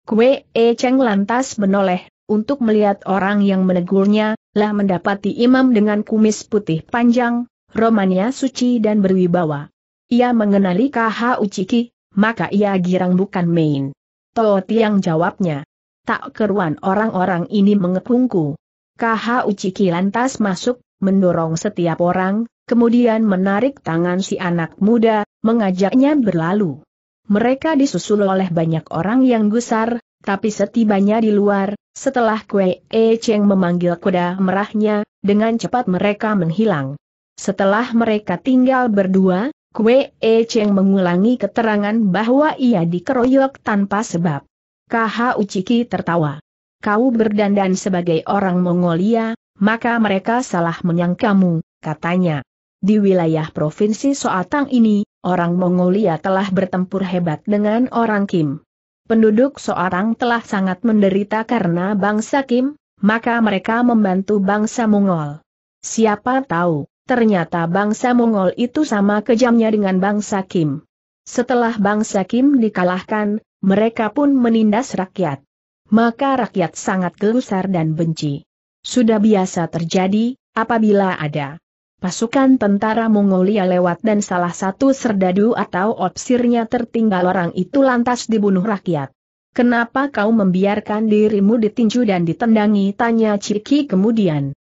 Kue E Cheng lantas menoleh, untuk melihat orang yang menegurnya, lah mendapati imam dengan kumis putih panjang, romannya suci dan berwibawa. Ia mengenali KH Uchiki, maka ia girang bukan main. To Tiang jawabnya. Tak keruan orang-orang ini mengepungku. KH Uciki lantas masuk, mendorong setiap orang, kemudian menarik tangan si anak muda, mengajaknya berlalu. Mereka disusul oleh banyak orang yang gusar, tapi setibanya di luar, setelah Kue E Cheng memanggil kuda merahnya, dengan cepat mereka menghilang. Setelah mereka tinggal berdua, Kue E Cheng mengulangi keterangan bahwa ia dikeroyok tanpa sebab. KH Uchiki tertawa. Kau berdandan sebagai orang Mongolia, maka mereka salah menyangkamu, katanya. Di wilayah Provinsi Soatang ini, orang Mongolia telah bertempur hebat dengan orang Kim. Penduduk Soatang telah sangat menderita karena bangsa Kim, maka mereka membantu bangsa Mongol. Siapa tahu, ternyata bangsa Mongol itu sama kejamnya dengan bangsa Kim. Setelah bangsa Kim dikalahkan, mereka pun menindas rakyat. Maka rakyat sangat gelusar dan benci. Sudah biasa terjadi, apabila ada pasukan tentara Mongolia lewat dan salah satu serdadu atau opsirnya tertinggal orang itu lantas dibunuh rakyat. Kenapa kau membiarkan dirimu ditinju dan ditendangi? Tanya Ciki kemudian.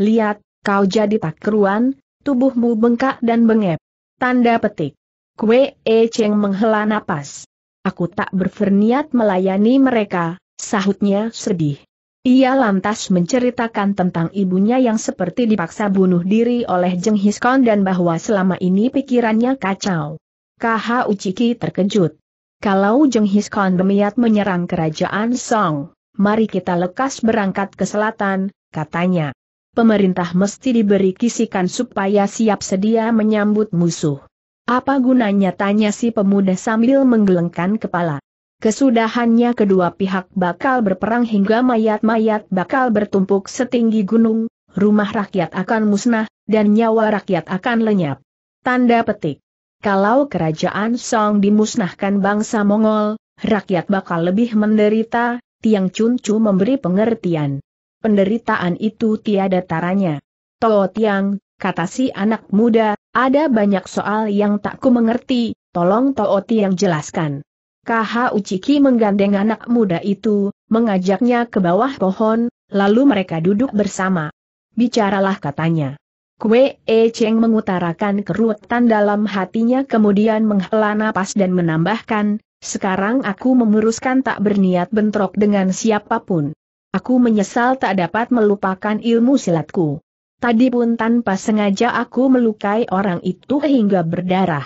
Lihat, Kau jadi tak keruan, tubuhmu bengkak dan bengep. Tanda petik. Kue E Cheng menghela napas. Aku tak berferniat melayani mereka, sahutnya sedih. Ia lantas menceritakan tentang ibunya yang seperti dipaksa bunuh diri oleh Jeng Hiskon dan bahwa selama ini pikirannya kacau. Kaha Uchiki terkejut. Kalau Jeng Hiskon berniat menyerang kerajaan Song, mari kita lekas berangkat ke selatan, katanya pemerintah mesti diberi kisikan supaya siap sedia menyambut musuh. Apa gunanya tanya si pemuda sambil menggelengkan kepala. Kesudahannya kedua pihak bakal berperang hingga mayat-mayat bakal bertumpuk setinggi gunung, rumah rakyat akan musnah, dan nyawa rakyat akan lenyap. Tanda petik. Kalau kerajaan Song dimusnahkan bangsa Mongol, rakyat bakal lebih menderita, Tiang Chuncu memberi pengertian penderitaan itu tiada taranya. Too Tiang, kata si anak muda, ada banyak soal yang tak ku mengerti, tolong Too Tiang jelaskan. KH Uciki menggandeng anak muda itu, mengajaknya ke bawah pohon, lalu mereka duduk bersama. Bicaralah katanya. Kue E Cheng mengutarakan kerutan dalam hatinya kemudian menghela napas dan menambahkan, sekarang aku menguruskan tak berniat bentrok dengan siapapun. Aku menyesal tak dapat melupakan ilmu silatku. Tadi pun tanpa sengaja aku melukai orang itu hingga berdarah.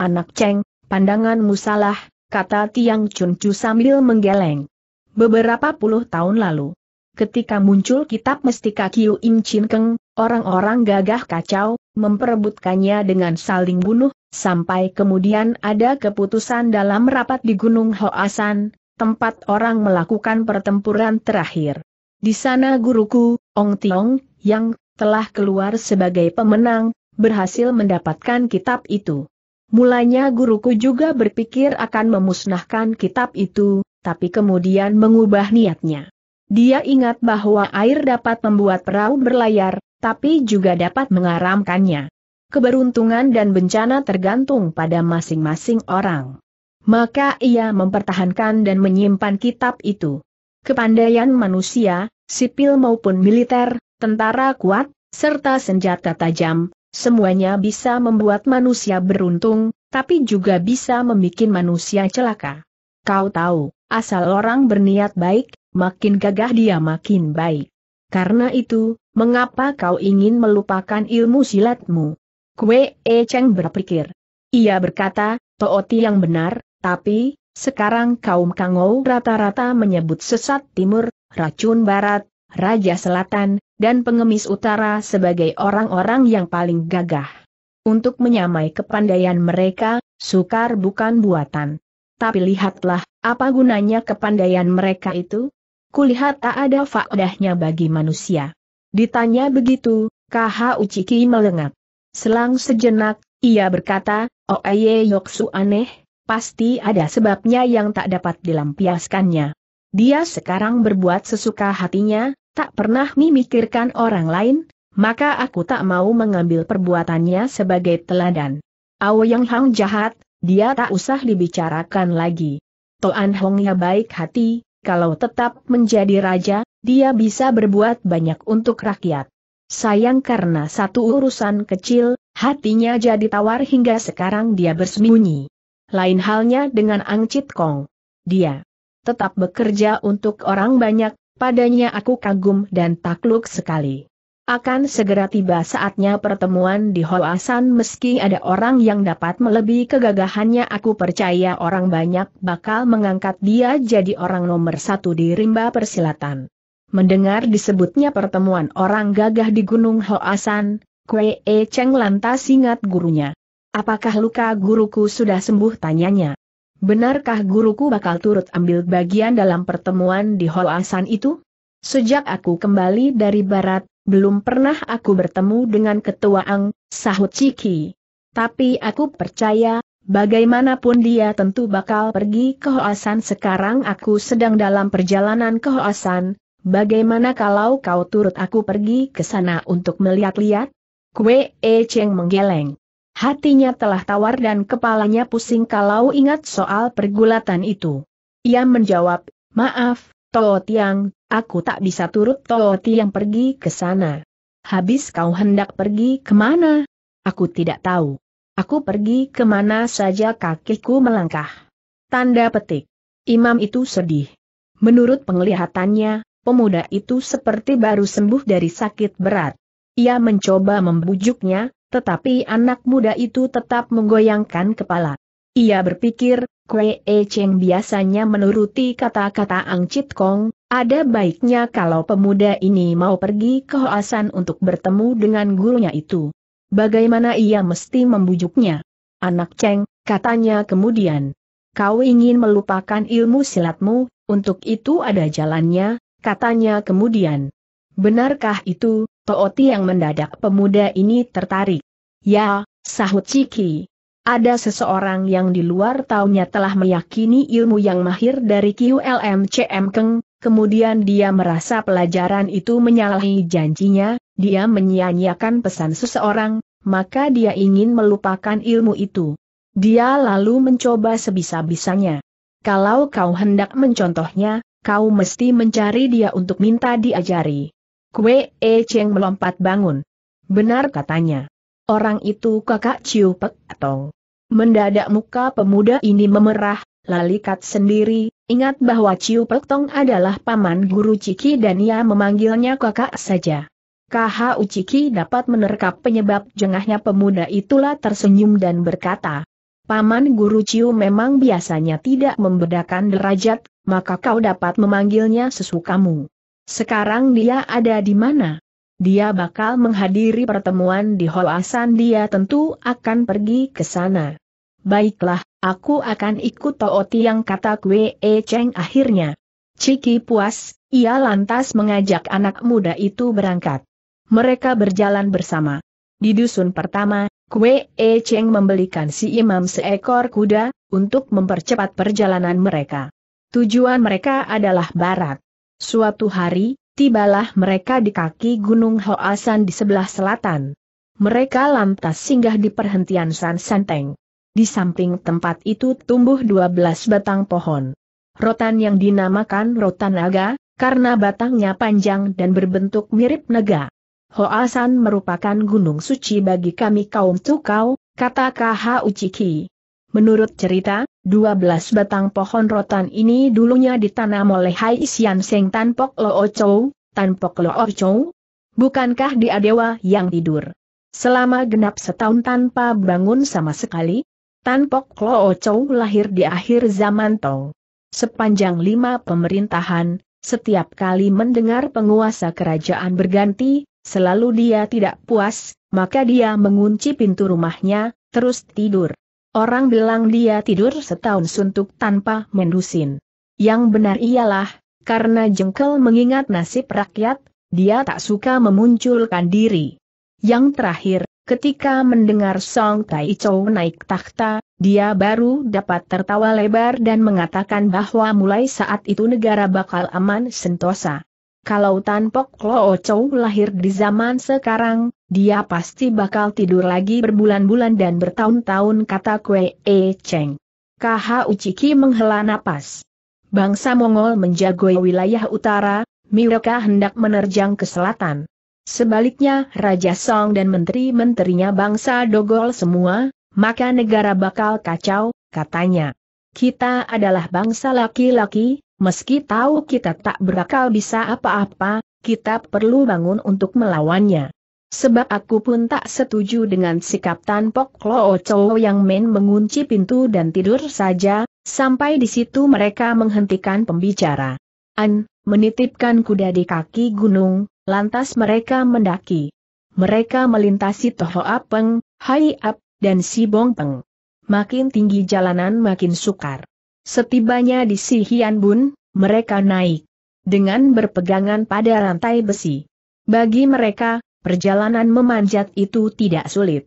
Anak Cheng, pandanganmu salah, kata Tiang Chun Chu sambil menggeleng. Beberapa puluh tahun lalu, ketika muncul kitab mestika Kiu Im Chin Keng, orang-orang gagah kacau, memperebutkannya dengan saling bunuh, sampai kemudian ada keputusan dalam rapat di Gunung Hoasan, tempat orang melakukan pertempuran terakhir. Di sana guruku, Ong Tiong, yang telah keluar sebagai pemenang, berhasil mendapatkan kitab itu. Mulanya guruku juga berpikir akan memusnahkan kitab itu, tapi kemudian mengubah niatnya. Dia ingat bahwa air dapat membuat perahu berlayar, tapi juga dapat mengaramkannya. Keberuntungan dan bencana tergantung pada masing-masing orang maka ia mempertahankan dan menyimpan kitab itu. Kepandaian manusia, sipil maupun militer, tentara kuat, serta senjata tajam, semuanya bisa membuat manusia beruntung, tapi juga bisa membuat manusia celaka. Kau tahu, asal orang berniat baik, makin gagah dia makin baik. Karena itu, mengapa kau ingin melupakan ilmu silatmu? Kue E Cheng berpikir. Ia berkata, Tooti yang benar, tapi, sekarang kaum Kangou rata-rata menyebut sesat timur, racun barat, raja selatan, dan pengemis utara sebagai orang-orang yang paling gagah. Untuk menyamai kepandaian mereka, sukar bukan buatan. Tapi lihatlah, apa gunanya kepandaian mereka itu? Kulihat tak ada faedahnya bagi manusia. Ditanya begitu, KH Uchiki melengak. Selang sejenak, ia berkata, Oeye oh, Yoksu aneh, Pasti ada sebabnya yang tak dapat dilampiaskannya. Dia sekarang berbuat sesuka hatinya, tak pernah memikirkan orang lain, maka aku tak mau mengambil perbuatannya sebagai teladan. yang Hang jahat, dia tak usah dibicarakan lagi. Toan ya baik hati, kalau tetap menjadi raja, dia bisa berbuat banyak untuk rakyat. Sayang karena satu urusan kecil, hatinya jadi tawar hingga sekarang dia bersembunyi. Lain halnya dengan Ang Chit Kong. Dia tetap bekerja untuk orang banyak, padanya aku kagum dan takluk sekali. Akan segera tiba saatnya pertemuan di Hoasan meski ada orang yang dapat melebihi kegagahannya aku percaya orang banyak bakal mengangkat dia jadi orang nomor satu di rimba persilatan. Mendengar disebutnya pertemuan orang gagah di Gunung Hoasan, Kwee Cheng lantas ingat gurunya. Apakah luka guruku sudah sembuh tanyanya? Benarkah guruku bakal turut ambil bagian dalam pertemuan di Hall itu? Sejak aku kembali dari barat, belum pernah aku bertemu dengan ketua Ang, sahut Ciki. Tapi aku percaya, bagaimanapun dia tentu bakal pergi ke Hoasan sekarang aku sedang dalam perjalanan ke Hoasan, bagaimana kalau kau turut aku pergi ke sana untuk melihat-lihat? Kue E Cheng menggeleng. Hatinya telah tawar dan kepalanya pusing kalau ingat soal pergulatan itu. Ia menjawab, maaf, Tolo Tiang, aku tak bisa turut Toh Tiang pergi ke sana. Habis kau hendak pergi kemana? Aku tidak tahu. Aku pergi kemana saja kakiku melangkah. Tanda petik. Imam itu sedih. Menurut penglihatannya, pemuda itu seperti baru sembuh dari sakit berat. Ia mencoba membujuknya, tetapi anak muda itu tetap menggoyangkan kepala. Ia berpikir, Kwe E Cheng biasanya menuruti kata-kata Ang Chit Kong, ada baiknya kalau pemuda ini mau pergi ke Hoasan untuk bertemu dengan gurunya itu. Bagaimana ia mesti membujuknya? Anak Cheng, katanya kemudian. Kau ingin melupakan ilmu silatmu, untuk itu ada jalannya, katanya kemudian. Benarkah itu, Tooti yang mendadak pemuda ini tertarik? Ya, sahut Ciki. Ada seseorang yang di luar taunya telah meyakini ilmu yang mahir dari QLMCM Keng, kemudian dia merasa pelajaran itu menyalahi janjinya, dia menyia-nyiakan pesan seseorang, maka dia ingin melupakan ilmu itu. Dia lalu mencoba sebisa-bisanya. Kalau kau hendak mencontohnya, kau mesti mencari dia untuk minta diajari. Kue E Cheng melompat bangun. Benar katanya. Orang itu kakak Ciu Pek Tong. Mendadak muka pemuda ini memerah, lalikat sendiri, ingat bahwa Ciu Pek Tong adalah paman guru Ciki dan ia memanggilnya kakak saja. Kaha Uciki dapat menerkap penyebab jengahnya pemuda itulah tersenyum dan berkata, Paman Guru Ciu memang biasanya tidak membedakan derajat, maka kau dapat memanggilnya sesukamu. Sekarang dia ada di mana? Dia bakal menghadiri pertemuan di Hoasan dia tentu akan pergi ke sana. Baiklah, aku akan ikut Tooti yang kata Kwe E Cheng akhirnya. Ciki puas, ia lantas mengajak anak muda itu berangkat. Mereka berjalan bersama. Di dusun pertama, Kwe E Cheng membelikan si imam seekor kuda, untuk mempercepat perjalanan mereka. Tujuan mereka adalah barat. Suatu hari, tibalah mereka di kaki Gunung Hoasan di sebelah selatan. Mereka lantas singgah di perhentian San Santeng. Di samping tempat itu tumbuh 12 batang pohon. Rotan yang dinamakan rotan naga, karena batangnya panjang dan berbentuk mirip naga. Hoasan merupakan gunung suci bagi kami kaum Tukau, kata Kha Uchiki. Menurut cerita, 12 batang pohon rotan ini dulunya ditanam oleh Hai Isian Seng Tan Pok Chou, Tan Pok Lo Or Chou. Bukankah dia dewa yang tidur? Selama genap setahun tanpa bangun sama sekali? Tan Pok Lo O Chou lahir di akhir zaman Tong. Sepanjang lima pemerintahan, setiap kali mendengar penguasa kerajaan berganti, selalu dia tidak puas, maka dia mengunci pintu rumahnya, terus tidur. Orang bilang dia tidur setahun suntuk tanpa mendusin. Yang benar ialah, karena jengkel mengingat nasib rakyat, dia tak suka memunculkan diri. Yang terakhir, ketika mendengar Song Tai Chou naik takhta, dia baru dapat tertawa lebar dan mengatakan bahwa mulai saat itu negara bakal aman sentosa. Kalau Tan Pok Lo Chou lahir di zaman sekarang, dia pasti bakal tidur lagi berbulan-bulan dan bertahun-tahun kata Kwe E Cheng. KH Uchiki menghela napas. Bangsa Mongol menjagoi wilayah utara, mereka hendak menerjang ke selatan. Sebaliknya Raja Song dan menteri-menterinya bangsa Dogol semua, maka negara bakal kacau, katanya. Kita adalah bangsa laki-laki, meski tahu kita tak berakal bisa apa-apa, kita perlu bangun untuk melawannya. Sebab aku pun tak setuju dengan sikap Tan Pok Lo Chow yang main mengunci pintu dan tidur saja, sampai di situ mereka menghentikan pembicara. An, menitipkan kuda di kaki gunung, lantas mereka mendaki. Mereka melintasi Toho Apeng, Hai Ap, dan Si Bong Peng. Makin tinggi jalanan makin sukar. Setibanya di Si Hian Bun, mereka naik. Dengan berpegangan pada rantai besi. Bagi mereka, perjalanan memanjat itu tidak sulit.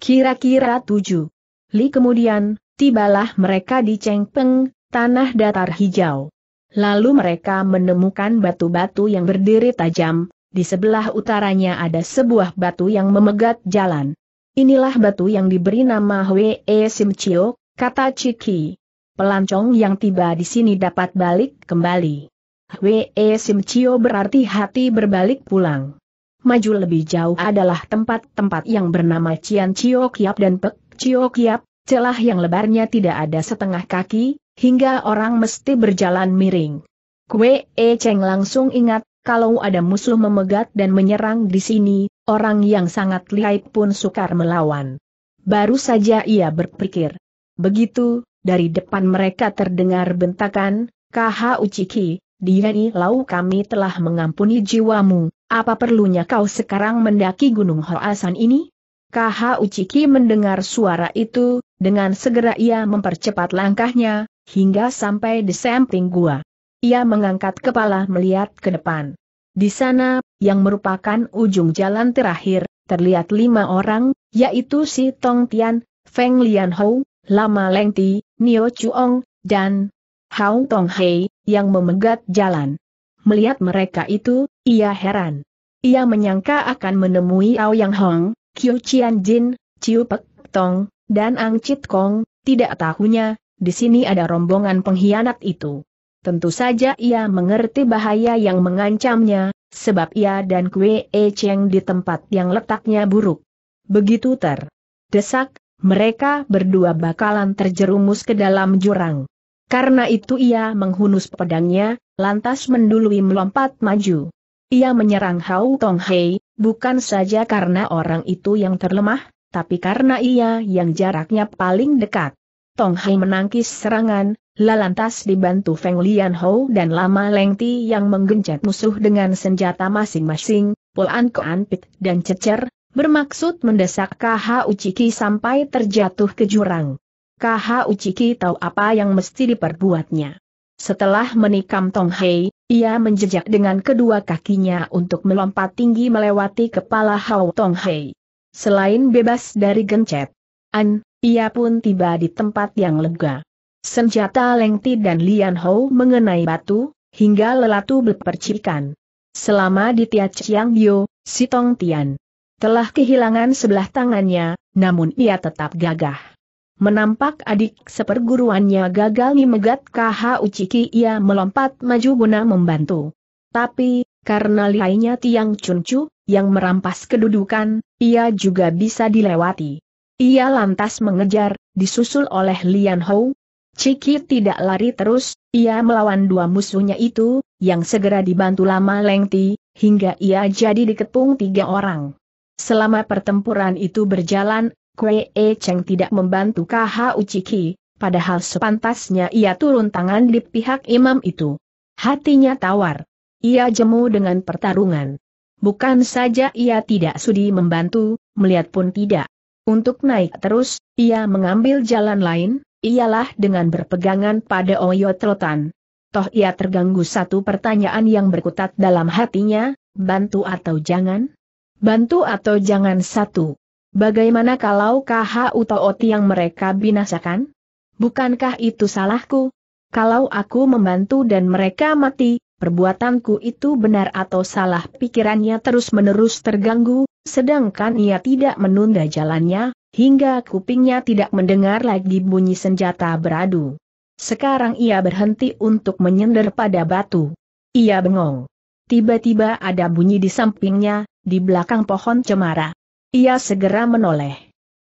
Kira-kira tujuh. Li kemudian, tibalah mereka di Chengpeng, tanah datar hijau. Lalu mereka menemukan batu-batu yang berdiri tajam, di sebelah utaranya ada sebuah batu yang memegat jalan. Inilah batu yang diberi nama Hwe e Simchio, kata Chiki. Pelancong yang tiba di sini dapat balik kembali. Hwe e Simchio berarti hati berbalik pulang maju lebih jauh adalah tempat-tempat yang bernama Cian Chio Kiap dan Pek Chio Kiap, celah yang lebarnya tidak ada setengah kaki, hingga orang mesti berjalan miring. Kue E Cheng langsung ingat, kalau ada musuh memegat dan menyerang di sini, orang yang sangat lihai pun sukar melawan. Baru saja ia berpikir. Begitu, dari depan mereka terdengar bentakan, Kaha Uchiki, Diani, Lau kami telah mengampuni jiwamu, apa perlunya kau sekarang mendaki Gunung Hoasan ini? KH Uchiki mendengar suara itu, dengan segera ia mempercepat langkahnya, hingga sampai di samping gua. Ia mengangkat kepala melihat ke depan. Di sana, yang merupakan ujung jalan terakhir, terlihat lima orang, yaitu si Tong Tian, Feng Lian Lama Lengti, Nio Chuong, dan Hao Tong Hei, yang memegat jalan. Melihat mereka itu, ia heran. Ia menyangka akan menemui Ao Yang Hong, Kyu Chian Jin, Chiu Pek Tong, dan Ang Chit Kong, tidak tahunya, di sini ada rombongan pengkhianat itu. Tentu saja ia mengerti bahaya yang mengancamnya, sebab ia dan Kue E Cheng di tempat yang letaknya buruk. Begitu ter. Desak, mereka berdua bakalan terjerumus ke dalam jurang. Karena itu ia menghunus pedangnya, lantas mendului melompat maju. Ia menyerang Hau Tong Hei, bukan saja karena orang itu yang terlemah, tapi karena ia yang jaraknya paling dekat. Tong Hei menangkis serangan, lantas dibantu Feng Lian Hou dan Lama Lengti yang menggencet musuh dengan senjata masing-masing, Poan Koan Pit dan Cecer, bermaksud mendesak KH Uchiki sampai terjatuh ke jurang. KH Uchiki tahu apa yang mesti diperbuatnya. Setelah menikam Tong Hei, ia menjejak dengan kedua kakinya untuk melompat tinggi melewati kepala Hao Tong Hei. Selain bebas dari gencet, An, ia pun tiba di tempat yang lega. Senjata Lengti dan Lian Hou mengenai batu, hingga lelatu berpercikan. Selama di Tia Chiang Bio, si Tong Tian telah kehilangan sebelah tangannya, namun ia tetap gagah. Menampak adik seperguruannya gagal memegat KH Uchiki ia melompat maju guna membantu. Tapi, karena lihainya Tiang cuncu yang merampas kedudukan, ia juga bisa dilewati. Ia lantas mengejar, disusul oleh Lian Hou. Ciki tidak lari terus, ia melawan dua musuhnya itu, yang segera dibantu lama Lengti, hingga ia jadi dikepung tiga orang. Selama pertempuran itu berjalan, Kue E Cheng tidak membantu KH Uchiki, padahal sepantasnya ia turun tangan di pihak imam itu. Hatinya tawar. Ia jemu dengan pertarungan. Bukan saja ia tidak sudi membantu, melihat pun tidak. Untuk naik terus, ia mengambil jalan lain, ialah dengan berpegangan pada Oyo Trotan. Toh ia terganggu satu pertanyaan yang berkutat dalam hatinya, bantu atau jangan? Bantu atau jangan satu. Bagaimana kalau atau Oti yang mereka binasakan? Bukankah itu salahku? Kalau aku membantu dan mereka mati, perbuatanku itu benar atau salah pikirannya terus-menerus terganggu, sedangkan ia tidak menunda jalannya, hingga kupingnya tidak mendengar lagi bunyi senjata beradu. Sekarang ia berhenti untuk menyender pada batu. Ia bengong. Tiba-tiba ada bunyi di sampingnya, di belakang pohon cemara. Ia segera menoleh.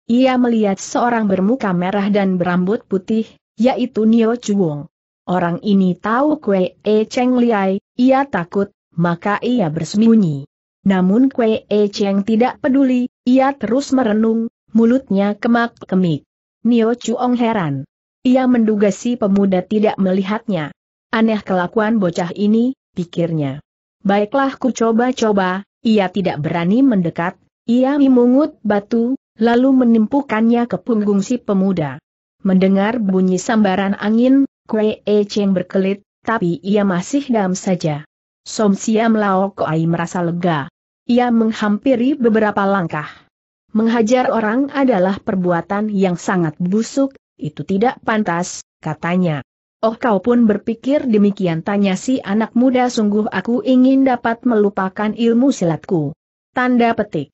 Ia melihat seorang bermuka merah dan berambut putih, yaitu Nio Chuong. Orang ini tahu Kue E Cheng Liai, ia takut, maka ia bersembunyi. Namun Kue E Cheng tidak peduli, ia terus merenung, mulutnya kemak-kemik. Nio Chuong heran. Ia menduga si pemuda tidak melihatnya. Aneh kelakuan bocah ini, pikirnya. Baiklah ku coba-coba, ia tidak berani mendekat, ia memungut batu, lalu menimpukannya ke punggung si pemuda. Mendengar bunyi sambaran angin, Kue E Cheng berkelit, tapi ia masih dam saja. Som Siam Lao Koai merasa lega. Ia menghampiri beberapa langkah. Menghajar orang adalah perbuatan yang sangat busuk, itu tidak pantas, katanya. Oh kau pun berpikir demikian tanya si anak muda sungguh aku ingin dapat melupakan ilmu silatku. Tanda petik.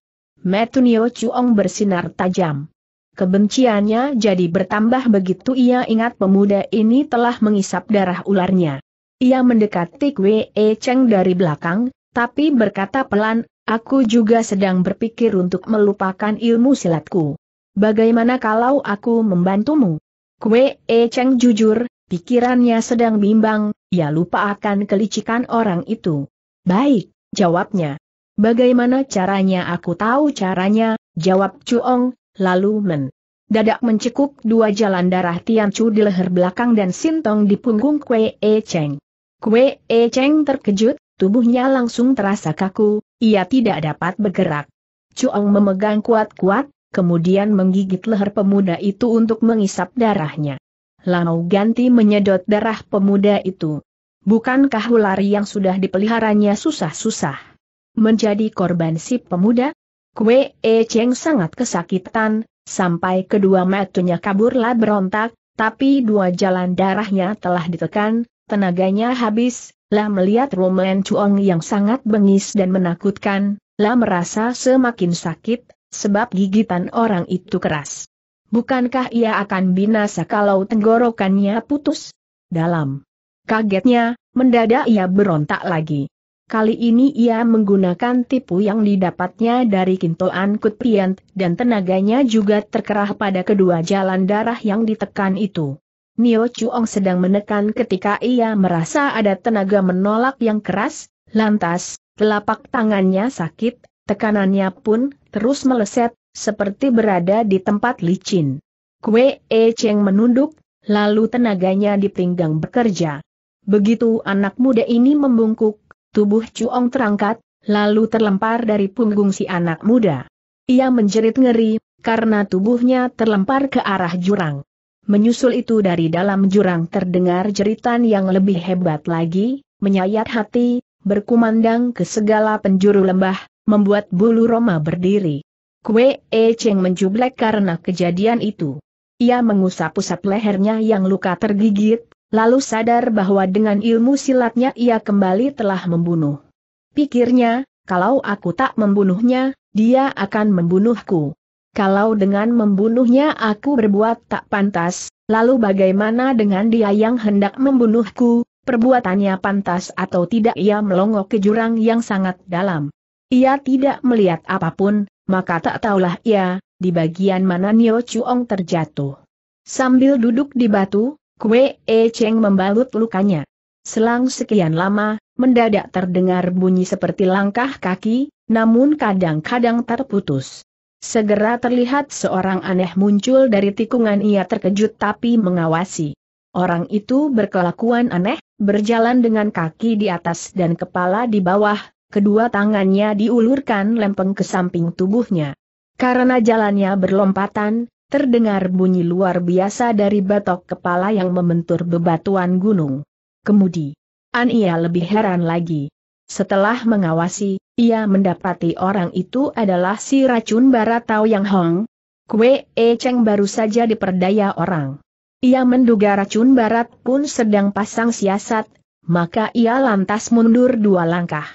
Metunio Chuong bersinar tajam. Kebenciannya jadi bertambah begitu ia ingat pemuda ini telah mengisap darah ularnya. Ia mendekati Wei e Cheng dari belakang, tapi berkata pelan, aku juga sedang berpikir untuk melupakan ilmu silatku. Bagaimana kalau aku membantumu? Wei e Cheng jujur, pikirannya sedang bimbang, ia lupa akan kelicikan orang itu. Baik, jawabnya. Bagaimana caranya aku tahu caranya, jawab Cuong, lalu men. Dadak mencekuk dua jalan darah Tian Chu di leher belakang dan sintong di punggung Kue E Cheng. Kue E Cheng terkejut, tubuhnya langsung terasa kaku, ia tidak dapat bergerak. Cuong memegang kuat-kuat, kemudian menggigit leher pemuda itu untuk mengisap darahnya. Lau ganti menyedot darah pemuda itu. Bukankah ular yang sudah dipeliharanya susah-susah? menjadi korban si pemuda? Kue E Cheng sangat kesakitan, sampai kedua matunya kaburlah berontak, tapi dua jalan darahnya telah ditekan, tenaganya habis, lah melihat Roman Chuong yang sangat bengis dan menakutkan, lah merasa semakin sakit, sebab gigitan orang itu keras. Bukankah ia akan binasa kalau tenggorokannya putus? Dalam kagetnya, mendadak ia berontak lagi. Kali ini ia menggunakan tipu yang didapatnya dari Kintoan Priant, dan tenaganya juga terkerah pada kedua jalan darah yang ditekan itu. Nio Chuong sedang menekan ketika ia merasa ada tenaga menolak yang keras, lantas, telapak tangannya sakit, tekanannya pun terus meleset, seperti berada di tempat licin. Kue E Cheng menunduk, lalu tenaganya di pinggang bekerja. Begitu anak muda ini membungkuk, Tubuh Cuong terangkat, lalu terlempar dari punggung si anak muda. Ia menjerit ngeri, karena tubuhnya terlempar ke arah jurang. Menyusul itu dari dalam jurang terdengar jeritan yang lebih hebat lagi, menyayat hati, berkumandang ke segala penjuru lembah, membuat bulu Roma berdiri. Kue E Cheng menjublek karena kejadian itu. Ia mengusap-usap lehernya yang luka tergigit, lalu sadar bahwa dengan ilmu silatnya ia kembali telah membunuh. Pikirnya, kalau aku tak membunuhnya, dia akan membunuhku. Kalau dengan membunuhnya aku berbuat tak pantas, lalu bagaimana dengan dia yang hendak membunuhku, perbuatannya pantas atau tidak ia melongok ke jurang yang sangat dalam. Ia tidak melihat apapun, maka tak tahulah ia, di bagian mana Nio Chuong terjatuh. Sambil duduk di batu, Kue E Cheng membalut lukanya. Selang sekian lama, mendadak terdengar bunyi seperti langkah kaki, namun kadang-kadang terputus. Segera terlihat seorang aneh muncul dari tikungan ia terkejut tapi mengawasi. Orang itu berkelakuan aneh, berjalan dengan kaki di atas dan kepala di bawah, kedua tangannya diulurkan lempeng ke samping tubuhnya. Karena jalannya berlompatan, terdengar bunyi luar biasa dari batok kepala yang membentur bebatuan gunung. kemudian, An ia lebih heran lagi. Setelah mengawasi, ia mendapati orang itu adalah si racun barat Baratau Yang Hong. Kue E Cheng baru saja diperdaya orang. Ia menduga racun barat pun sedang pasang siasat, maka ia lantas mundur dua langkah.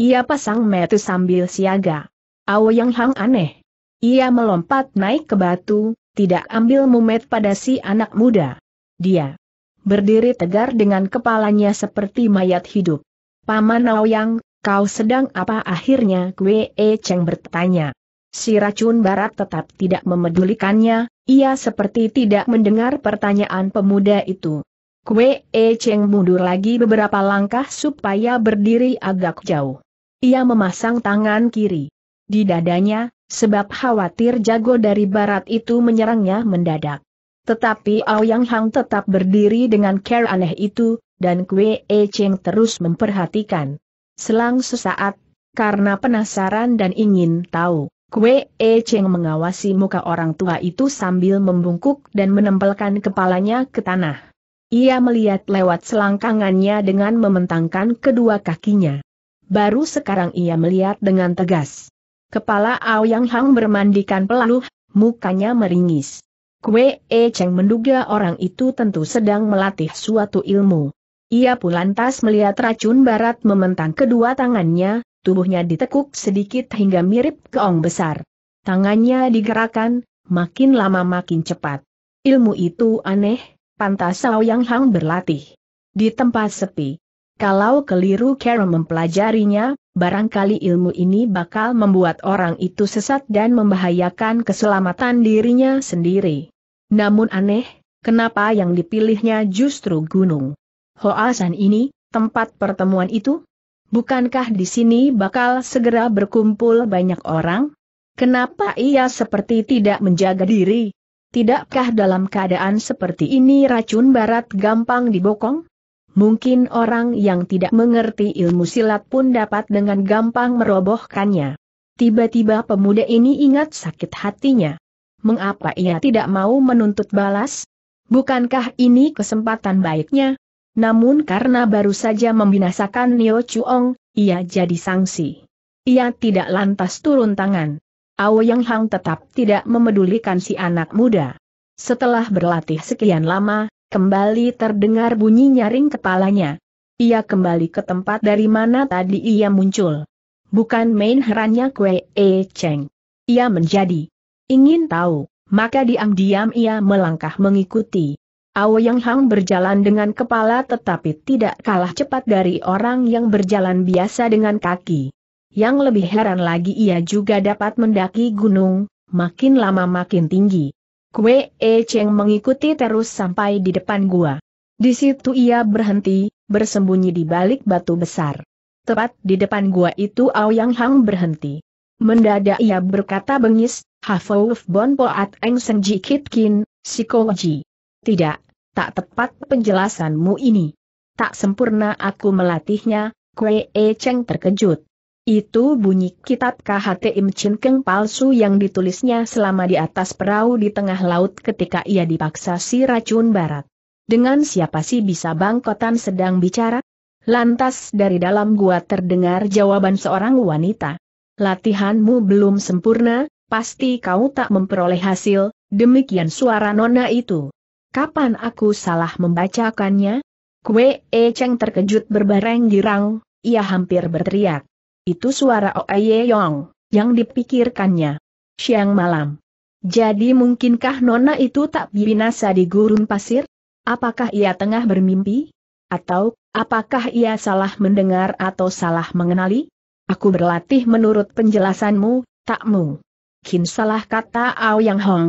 Ia pasang metu sambil siaga. Awo Yang Hong aneh. Ia melompat naik ke batu, tidak ambil mumet pada si anak muda. Dia berdiri tegar dengan kepalanya seperti mayat hidup. Paman Aoyang, kau sedang apa akhirnya Kue E Cheng bertanya. Si racun barat tetap tidak memedulikannya, ia seperti tidak mendengar pertanyaan pemuda itu. Kue E Cheng mundur lagi beberapa langkah supaya berdiri agak jauh. Ia memasang tangan kiri. Di dadanya, sebab khawatir jago dari barat itu menyerangnya mendadak. Tetapi Aoyang Hang tetap berdiri dengan care aneh itu, dan Kue E Cheng terus memperhatikan. Selang sesaat, karena penasaran dan ingin tahu, Kue E Cheng mengawasi muka orang tua itu sambil membungkuk dan menempelkan kepalanya ke tanah. Ia melihat lewat selangkangannya dengan mementangkan kedua kakinya. Baru sekarang ia melihat dengan tegas. Kepala Ao Yang Hang bermandikan peluh, mukanya meringis. Kue E Cheng menduga orang itu tentu sedang melatih suatu ilmu. Ia pun lantas melihat racun barat mementang kedua tangannya, tubuhnya ditekuk sedikit hingga mirip keong besar. Tangannya digerakkan, makin lama makin cepat. Ilmu itu aneh, pantas Ao Yang Hang berlatih. Di tempat sepi, kalau keliru Karen mempelajarinya, barangkali ilmu ini bakal membuat orang itu sesat dan membahayakan keselamatan dirinya sendiri. Namun aneh, kenapa yang dipilihnya justru gunung? Hoasan ini, tempat pertemuan itu? Bukankah di sini bakal segera berkumpul banyak orang? Kenapa ia seperti tidak menjaga diri? Tidakkah dalam keadaan seperti ini racun barat gampang dibokong? mungkin orang yang tidak mengerti ilmu silat pun dapat dengan gampang merobohkannya. Tiba-tiba pemuda ini ingat sakit hatinya. Mengapa ia tidak mau menuntut balas? Bukankah ini kesempatan baiknya? Namun karena baru saja membinasakan Neo Chuong, ia jadi sanksi. Ia tidak lantas turun tangan. Yang Hang tetap tidak memedulikan si anak muda. Setelah berlatih sekian lama, Kembali terdengar bunyi nyaring kepalanya. Ia kembali ke tempat dari mana tadi ia muncul. Bukan main herannya Kwe E Cheng. Ia menjadi ingin tahu, maka diam-diam ia melangkah mengikuti. Yang Hang berjalan dengan kepala tetapi tidak kalah cepat dari orang yang berjalan biasa dengan kaki. Yang lebih heran lagi ia juga dapat mendaki gunung, makin lama makin tinggi. Kue E Cheng mengikuti terus sampai di depan gua. Di situ ia berhenti, bersembunyi di balik batu besar. Tepat di depan gua itu Aoyang Hang berhenti. Mendadak ia berkata bengis, Hafouf Bon Poat Eng Seng Ji Kit Kin, Psikologi. Tidak, tak tepat penjelasanmu ini. Tak sempurna aku melatihnya, Kue E Cheng terkejut. Itu bunyi kitab KHT Im Chin Keng palsu yang ditulisnya selama di atas perahu di tengah laut ketika ia dipaksa si racun barat. Dengan siapa sih bisa bangkotan sedang bicara? Lantas dari dalam gua terdengar jawaban seorang wanita. Latihanmu belum sempurna, pasti kau tak memperoleh hasil, demikian suara nona itu. Kapan aku salah membacakannya? Kue E Cheng terkejut berbareng girang, ia hampir berteriak. Itu suara Oye Yong, yang dipikirkannya. Siang malam. Jadi mungkinkah Nona itu tak binasa di gurun pasir? Apakah ia tengah bermimpi? Atau, apakah ia salah mendengar atau salah mengenali? Aku berlatih menurut penjelasanmu, takmu. Kin salah kata Yang Hong.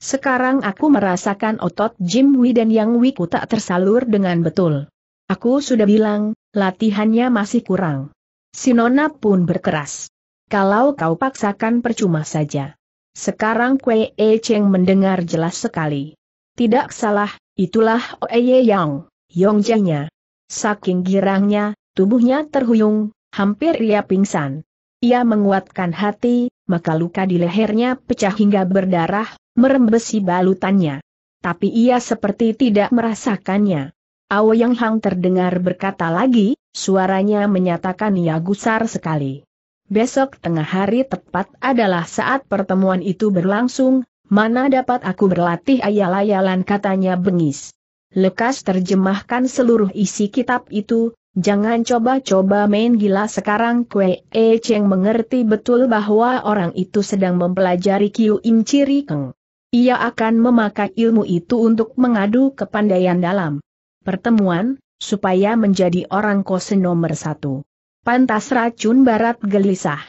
Sekarang aku merasakan otot Jim Wi dan Yang ku tak tersalur dengan betul. Aku sudah bilang, latihannya masih kurang. Sinona pun berkeras. Kalau kau paksakan percuma saja. Sekarang Kwe E Cheng mendengar jelas sekali. Tidak salah, itulah Oeye Yang, Yongjanya. Saking girangnya, tubuhnya terhuyung, hampir ia pingsan. Ia menguatkan hati, maka luka di lehernya pecah hingga berdarah, merembesi balutannya. Tapi ia seperti tidak merasakannya. Awe Yang Hang terdengar berkata lagi, suaranya menyatakan ia gusar sekali. Besok tengah hari tepat adalah saat pertemuan itu berlangsung, mana dapat aku berlatih ayal-ayalan katanya bengis. Lekas terjemahkan seluruh isi kitab itu, jangan coba-coba main gila sekarang Kue E Cheng mengerti betul bahwa orang itu sedang mempelajari Kiu Im Ciri Keng. Ia akan memakai ilmu itu untuk mengadu kepandaian dalam pertemuan, supaya menjadi orang kose nomor satu. Pantas racun barat gelisah.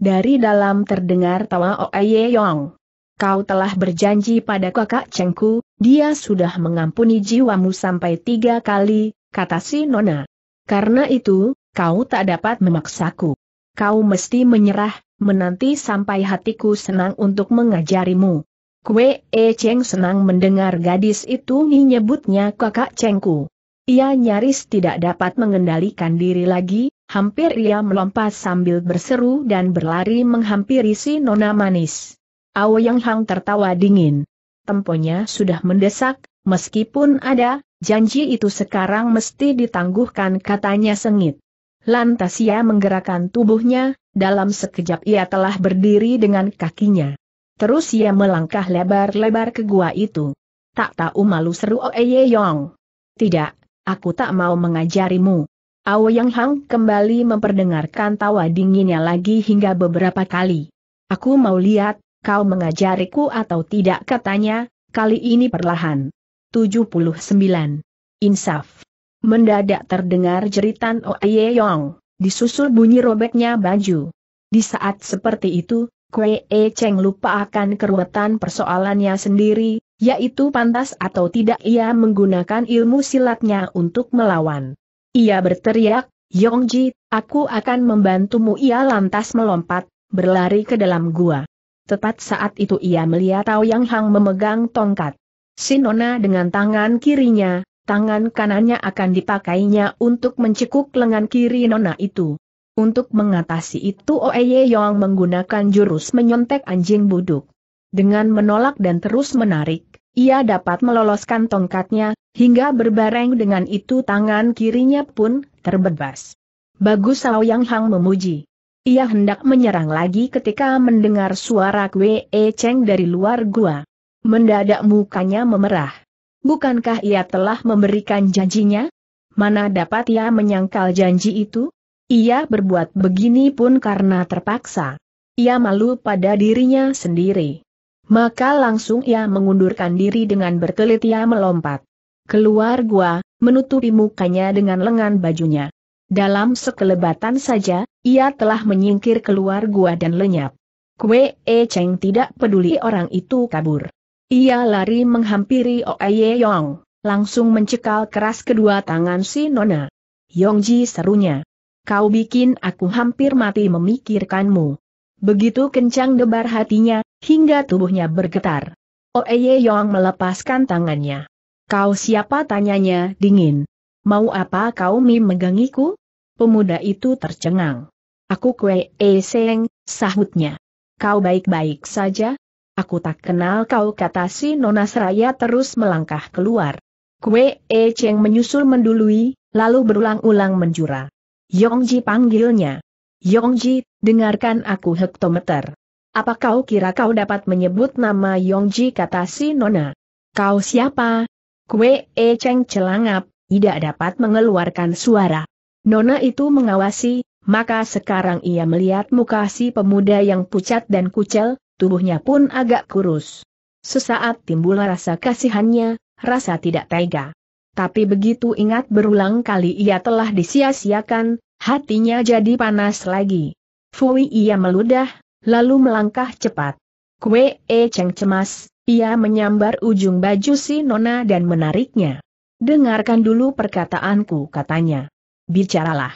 Dari dalam terdengar tawa Oaye Yong. Kau telah berjanji pada kakak Cengku, dia sudah mengampuni jiwamu sampai tiga kali, kata si Nona. Karena itu, kau tak dapat memaksaku. Kau mesti menyerah, menanti sampai hatiku senang untuk mengajarimu. Kue E Cheng senang mendengar gadis itu menyebutnya kakak Chengku. Ia nyaris tidak dapat mengendalikan diri lagi, hampir ia melompat sambil berseru dan berlari menghampiri si nona manis. Yang Hang tertawa dingin. Temponya sudah mendesak, meskipun ada, janji itu sekarang mesti ditangguhkan katanya sengit. Lantas ia menggerakkan tubuhnya, dalam sekejap ia telah berdiri dengan kakinya. Terus ia melangkah lebar-lebar ke gua itu. Tak tahu malu seru Oeye oh, eh, Yong. Tidak, aku tak mau mengajarimu. Ao Yang Hang kembali memperdengarkan tawa dinginnya lagi hingga beberapa kali. Aku mau lihat, kau mengajariku atau tidak katanya, kali ini perlahan. 79. Insaf. Mendadak terdengar jeritan Oeye oh, eh, Yong, disusul bunyi robeknya baju. Di saat seperti itu, Kue E Cheng lupa akan keruwetan persoalannya sendiri, yaitu pantas atau tidak ia menggunakan ilmu silatnya untuk melawan. Ia berteriak, Yong Ji, aku akan membantumu ia lantas melompat, berlari ke dalam gua. Tepat saat itu ia melihat Tao Yang Hang memegang tongkat. Sinona dengan tangan kirinya, tangan kanannya akan dipakainya untuk mencekuk lengan kiri Nona itu. Untuk mengatasi itu Oeye Yong menggunakan jurus menyontek anjing buduk. Dengan menolak dan terus menarik, ia dapat meloloskan tongkatnya, hingga berbareng dengan itu tangan kirinya pun terbebas. Bagus Yang Hang memuji. Ia hendak menyerang lagi ketika mendengar suara Kwe E Cheng dari luar gua. Mendadak mukanya memerah. Bukankah ia telah memberikan janjinya? Mana dapat ia menyangkal janji itu? Ia berbuat begini pun karena terpaksa. Ia malu pada dirinya sendiri. Maka langsung ia mengundurkan diri dengan berkelit ia melompat. Keluar gua, menutupi mukanya dengan lengan bajunya. Dalam sekelebatan saja, ia telah menyingkir keluar gua dan lenyap. Kue E Cheng tidak peduli orang itu kabur. Ia lari menghampiri Oye Yong, langsung mencekal keras kedua tangan si Nona. Yongji serunya. Kau bikin aku hampir mati memikirkanmu. Begitu kencang debar hatinya, hingga tubuhnya bergetar. Oeye oh, Yong melepaskan tangannya. Kau siapa tanyanya dingin. Mau apa kau mi megangiku? Pemuda itu tercengang. Aku kue e seng, sahutnya. Kau baik-baik saja? Aku tak kenal kau kata si Nona Seraya terus melangkah keluar. Kue e Cheng menyusul mendului, lalu berulang-ulang menjura. Yongji panggilnya. Yongji, dengarkan aku hektometer. Apa kau kira kau dapat menyebut nama Yongji kata si Nona? Kau siapa? Kue E Cheng celangap, tidak dapat mengeluarkan suara. Nona itu mengawasi, maka sekarang ia melihat muka si pemuda yang pucat dan kucel, tubuhnya pun agak kurus. Sesaat timbul rasa kasihannya, rasa tidak tega. Tapi begitu ingat berulang kali ia telah disia-siakan, Hatinya jadi panas lagi. Fui ia meludah, lalu melangkah cepat. Kue E ceng cemas, ia menyambar ujung baju si Nona dan menariknya. Dengarkan dulu perkataanku katanya. Bicaralah.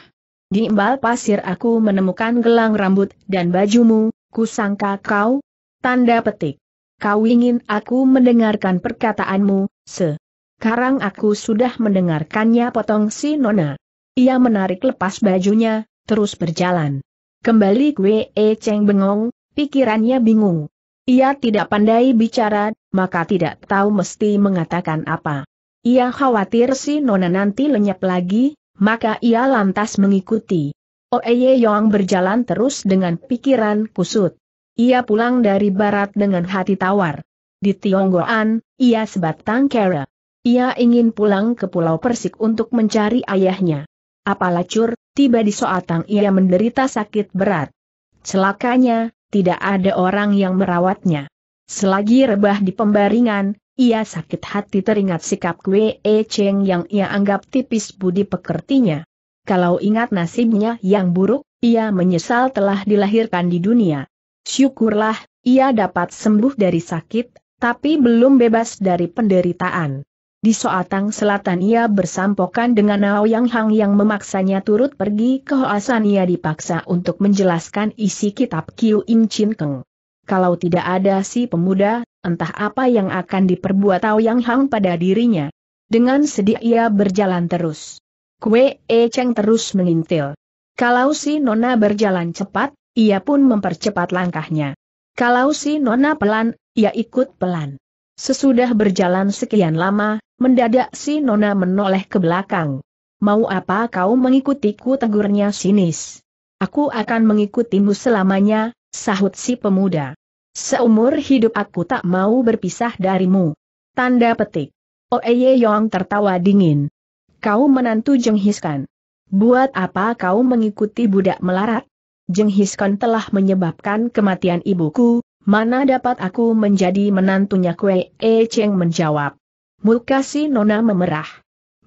Di embal pasir aku menemukan gelang rambut dan bajumu, kusangka kau? Tanda petik. Kau ingin aku mendengarkan perkataanmu, sekarang aku sudah mendengarkannya potong si Nona. Ia menarik lepas bajunya, terus berjalan. Kembali Kwe E Cheng bengong, pikirannya bingung. Ia tidak pandai bicara, maka tidak tahu mesti mengatakan apa. Ia khawatir si Nona nanti lenyap lagi, maka ia lantas mengikuti. Oeye oh Yong berjalan terus dengan pikiran kusut. Ia pulang dari barat dengan hati tawar. Di Tionggoan, ia sebatang kera. Ia ingin pulang ke Pulau Persik untuk mencari ayahnya apalacur, tiba di Soatang ia menderita sakit berat. Celakanya, tidak ada orang yang merawatnya. Selagi rebah di pembaringan, ia sakit hati teringat sikap Kwe E Cheng yang ia anggap tipis budi pekertinya. Kalau ingat nasibnya yang buruk, ia menyesal telah dilahirkan di dunia. Syukurlah, ia dapat sembuh dari sakit, tapi belum bebas dari penderitaan. Di Soatang Selatan ia bersampokan dengan Yang Hang yang memaksanya turut pergi ke Hoasan ia dipaksa untuk menjelaskan isi kitab Kiu Im Chin Keng. Kalau tidak ada si pemuda, entah apa yang akan diperbuat Yang Hang pada dirinya. Dengan sedih ia berjalan terus. Kue E Cheng terus mengintil. Kalau si Nona berjalan cepat, ia pun mempercepat langkahnya. Kalau si Nona pelan, ia ikut pelan. Sesudah berjalan sekian lama, mendadak si Nona menoleh ke belakang. Mau apa kau mengikutiku tegurnya sinis? Aku akan mengikutimu selamanya, sahut si pemuda. Seumur hidup aku tak mau berpisah darimu. Tanda petik. Oeye Yong tertawa dingin. Kau menantu jenghiskan. Buat apa kau mengikuti budak melarat? Jenghiskan telah menyebabkan kematian ibuku, Mana dapat aku menjadi menantunya Kue E Cheng menjawab. Muka Nona memerah.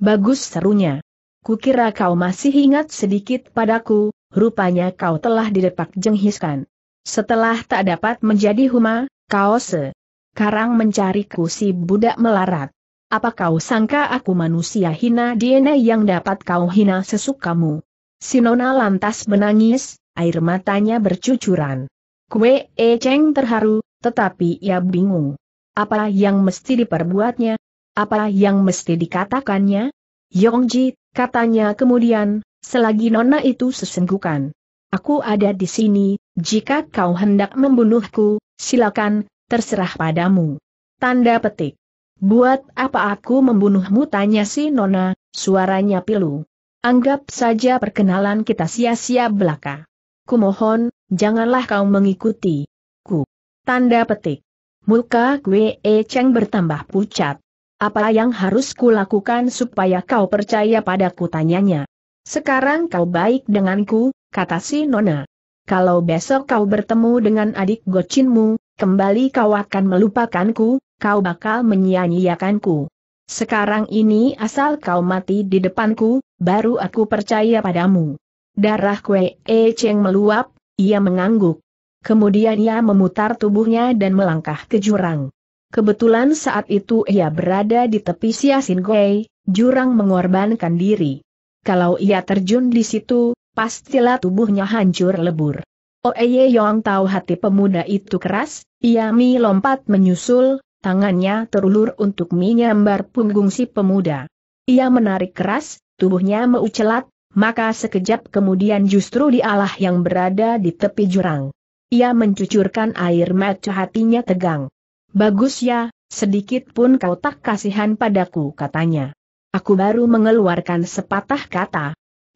Bagus serunya. Kukira kau masih ingat sedikit padaku, rupanya kau telah didepak jenghiskan. Setelah tak dapat menjadi huma, kau sekarang mencariku si budak melarat. Apa kau sangka aku manusia hina DNA yang dapat kau hina sesukamu? Si Nona lantas menangis, air matanya bercucuran. Kue E Cheng terharu, tetapi ia bingung. Apa yang mesti diperbuatnya? Apa yang mesti dikatakannya? Yongji, katanya kemudian, selagi nona itu sesenggukan. Aku ada di sini, jika kau hendak membunuhku, silakan, terserah padamu. Tanda petik. Buat apa aku membunuhmu tanya si nona, suaranya pilu. Anggap saja perkenalan kita sia-sia belaka. Kumohon, janganlah kau mengikuti. Ku. Tanda petik. Muka Gwe e Cheng bertambah pucat. Apa yang harus kulakukan supaya kau percaya padaku tanyanya. Sekarang kau baik denganku, kata si Nona. Kalau besok kau bertemu dengan adik gocinmu, kembali kau akan melupakanku, kau bakal menyia-nyiakanku. Sekarang ini asal kau mati di depanku, baru aku percaya padamu. Darah Kwe E Cheng meluap, ia mengangguk. Kemudian ia memutar tubuhnya dan melangkah ke jurang. Kebetulan saat itu ia berada di tepi Siasin Goi, jurang mengorbankan diri. Kalau ia terjun di situ, pastilah tubuhnya hancur lebur. Oeye Yong tahu hati pemuda itu keras, ia mi lompat menyusul, tangannya terulur untuk menyambar punggung si pemuda. Ia menarik keras, tubuhnya meucelat, maka sekejap kemudian justru dialah yang berada di tepi jurang. Ia mencucurkan air mata hatinya tegang. Bagus ya, sedikit pun kau tak kasihan padaku katanya. Aku baru mengeluarkan sepatah kata.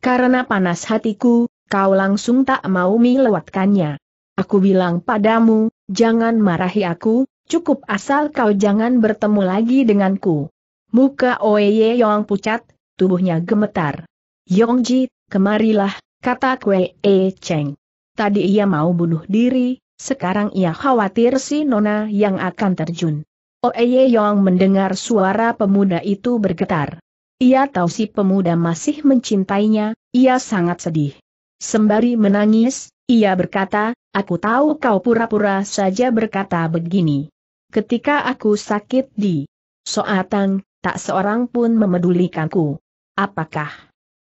Karena panas hatiku, kau langsung tak mau melewatkannya. Aku bilang padamu, jangan marahi aku, cukup asal kau jangan bertemu lagi denganku. Muka Oye Yong pucat, tubuhnya gemetar. Yongji, kemarilah, kata Kue E Cheng. Tadi ia mau bunuh diri, sekarang ia khawatir si Nona yang akan terjun. Oeye Yong mendengar suara pemuda itu bergetar. Ia tahu si pemuda masih mencintainya, ia sangat sedih. Sembari menangis, ia berkata, aku tahu kau pura-pura saja berkata begini. Ketika aku sakit di Soatang, tak seorang pun memedulikanku. Apakah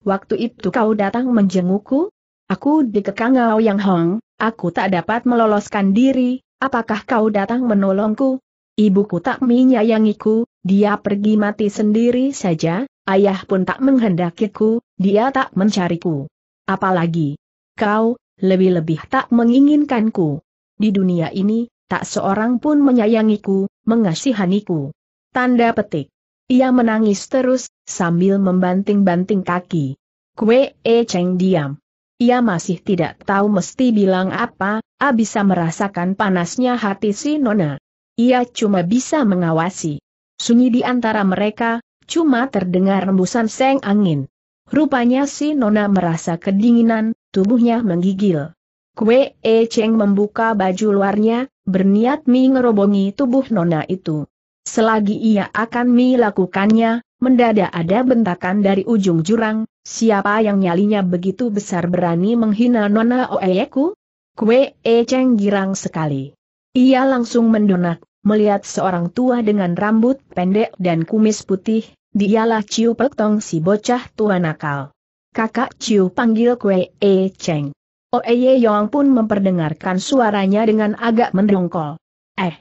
waktu itu kau datang menjengukku? Aku dikekang Ngao Yang Hong, aku tak dapat meloloskan diri, apakah kau datang menolongku? Ibuku tak menyayangiku, dia pergi mati sendiri saja, ayah pun tak menghendakiku, dia tak mencariku. Apalagi, kau, lebih-lebih tak menginginkanku. Di dunia ini, tak seorang pun menyayangiku, mengasihaniku. Tanda petik. Ia menangis terus, sambil membanting-banting kaki. Kue E Cheng diam. Ia masih tidak tahu mesti bilang apa, A bisa merasakan panasnya hati si Nona. Ia cuma bisa mengawasi. Sunyi di antara mereka, cuma terdengar rembusan seng angin. Rupanya si Nona merasa kedinginan, tubuhnya menggigil. Kue E Cheng membuka baju luarnya, berniat mengerobongi tubuh Nona itu. Selagi ia akan melakukannya, mendadak ada bentakan dari ujung jurang, siapa yang nyalinya begitu besar berani menghina Nona Oeyeku? Kue E Cheng girang sekali. Ia langsung mendonak, melihat seorang tua dengan rambut pendek dan kumis putih, dialah Ciu Pek si bocah tua nakal. Kakak Ciu panggil Kue E Cheng. Oeye Yong pun memperdengarkan suaranya dengan agak mendongkol. Eh,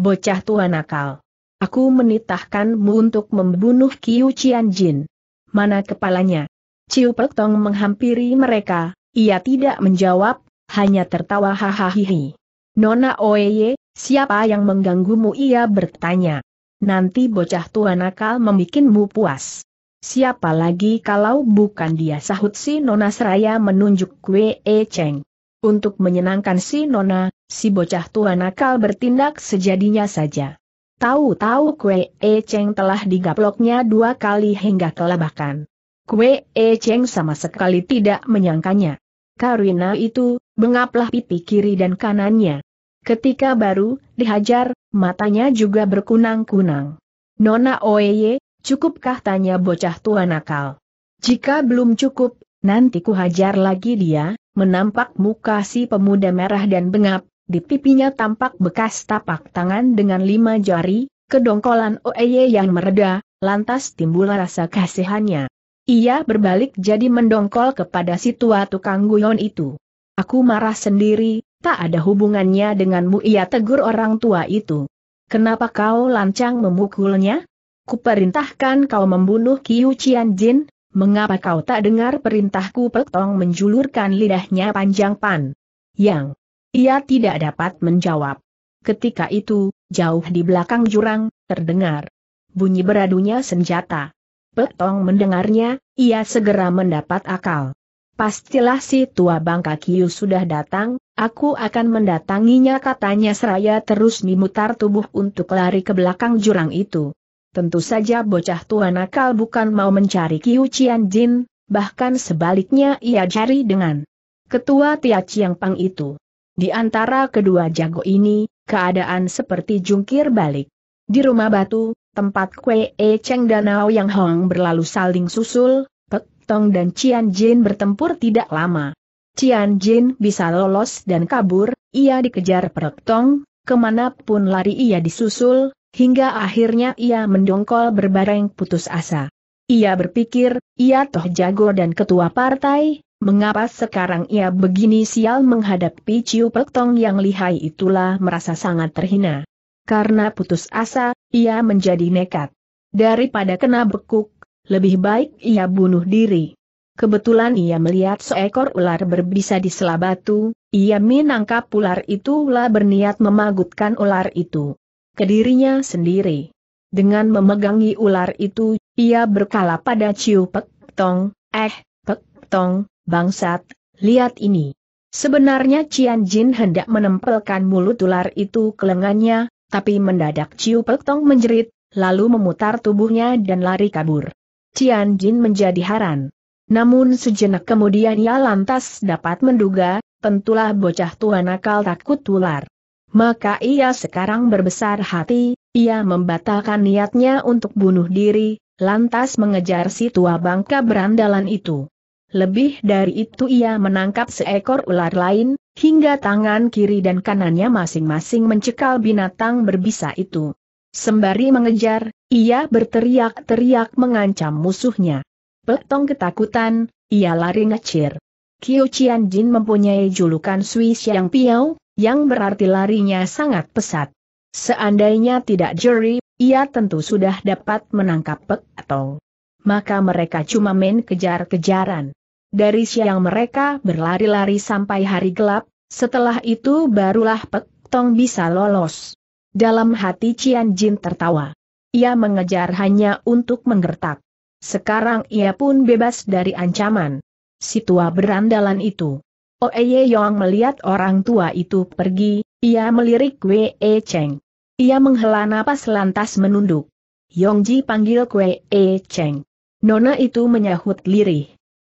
bocah tua nakal. Aku menitahkanmu untuk membunuh Kiu Cian Jin. Mana kepalanya? Ciu Pek Tong menghampiri mereka, ia tidak menjawab, hanya tertawa hahaha. Nona Oeye, siapa yang mengganggumu? Ia bertanya. Nanti bocah tua nakal membikinmu puas. Siapa lagi kalau bukan dia sahut si Nona Seraya menunjuk Kue E Cheng. Untuk menyenangkan si Nona, si bocah tua nakal bertindak sejadinya saja. Tahu-tahu Kue E Cheng telah digaploknya dua kali hingga kelabakan. Kue E Cheng sama sekali tidak menyangkanya. Karina itu, bengaplah pipi kiri dan kanannya. Ketika baru dihajar, matanya juga berkunang-kunang. Nona Oeye, cukupkah tanya bocah tua nakal? Jika belum cukup, nanti kuhajar lagi dia, menampak muka si pemuda merah dan bengap, di pipinya tampak bekas tapak tangan dengan lima jari, kedongkolan Oeye yang mereda, lantas timbul rasa kasihannya. Ia berbalik jadi mendongkol kepada si tua tukang guyon itu. Aku marah sendiri, tak ada hubungannya denganmu ia tegur orang tua itu. Kenapa kau lancang memukulnya? Kuperintahkan kau membunuh Kiu Cian Jin, mengapa kau tak dengar perintahku petong menjulurkan lidahnya panjang pan. Yang ia tidak dapat menjawab. Ketika itu, jauh di belakang jurang, terdengar bunyi beradunya senjata. Petong mendengarnya, ia segera mendapat akal. Pastilah si tua bangka Kiu sudah datang, aku akan mendatanginya katanya seraya terus memutar tubuh untuk lari ke belakang jurang itu. Tentu saja bocah tua nakal bukan mau mencari Kiu Cian Jin, bahkan sebaliknya ia cari dengan ketua Tia Ciang Pang itu. Di antara kedua jago ini, keadaan seperti jungkir balik. Di rumah batu, tempat kue E Cheng dan Ao Yang Hong berlalu saling susul, Pek Tong dan Cian Jin bertempur tidak lama. Cian Jin bisa lolos dan kabur, ia dikejar Pek Tong, kemanapun lari ia disusul, hingga akhirnya ia mendongkol berbareng putus asa. Ia berpikir, ia toh jago dan ketua partai, Mengapa sekarang ia begini sial menghadapi Ciu Pek Tong yang lihai itulah merasa sangat terhina. Karena putus asa, ia menjadi nekat. Daripada kena bekuk, lebih baik ia bunuh diri. Kebetulan ia melihat seekor ular berbisa di selabatu, ia menangkap ular itu lah berniat memagutkan ular itu. Kedirinya sendiri. Dengan memegangi ular itu, ia berkala pada Ciu Pek Tong, eh, Pek Tong, bangsat, lihat ini. Sebenarnya Cian Jin hendak menempelkan mulut ular itu ke lengannya, tapi mendadak Ciu Pek Tong menjerit, lalu memutar tubuhnya dan lari kabur. Cian Jin menjadi heran. Namun sejenak kemudian ia lantas dapat menduga, tentulah bocah tua nakal takut ular. Maka ia sekarang berbesar hati, ia membatalkan niatnya untuk bunuh diri, lantas mengejar si tua bangka berandalan itu. Lebih dari itu ia menangkap seekor ular lain, hingga tangan kiri dan kanannya masing-masing mencekal binatang berbisa itu. Sembari mengejar, ia berteriak-teriak mengancam musuhnya. Petong ketakutan, ia lari ngecir. Kyo Chian Jin mempunyai julukan Swiss yang piau, yang berarti larinya sangat pesat. Seandainya tidak jeri, ia tentu sudah dapat menangkap Pek atau maka mereka cuma main kejar-kejaran. Dari siang mereka berlari-lari sampai hari gelap, setelah itu barulah Pek Tong bisa lolos. Dalam hati Cian Jin tertawa. Ia mengejar hanya untuk menggertak. Sekarang ia pun bebas dari ancaman. Si tua berandalan itu. Oeye oh, Yong melihat orang tua itu pergi, ia melirik Wei e Cheng. Ia menghela napas lantas menunduk. Yongji panggil Wei e Cheng. Nona itu menyahut lirih.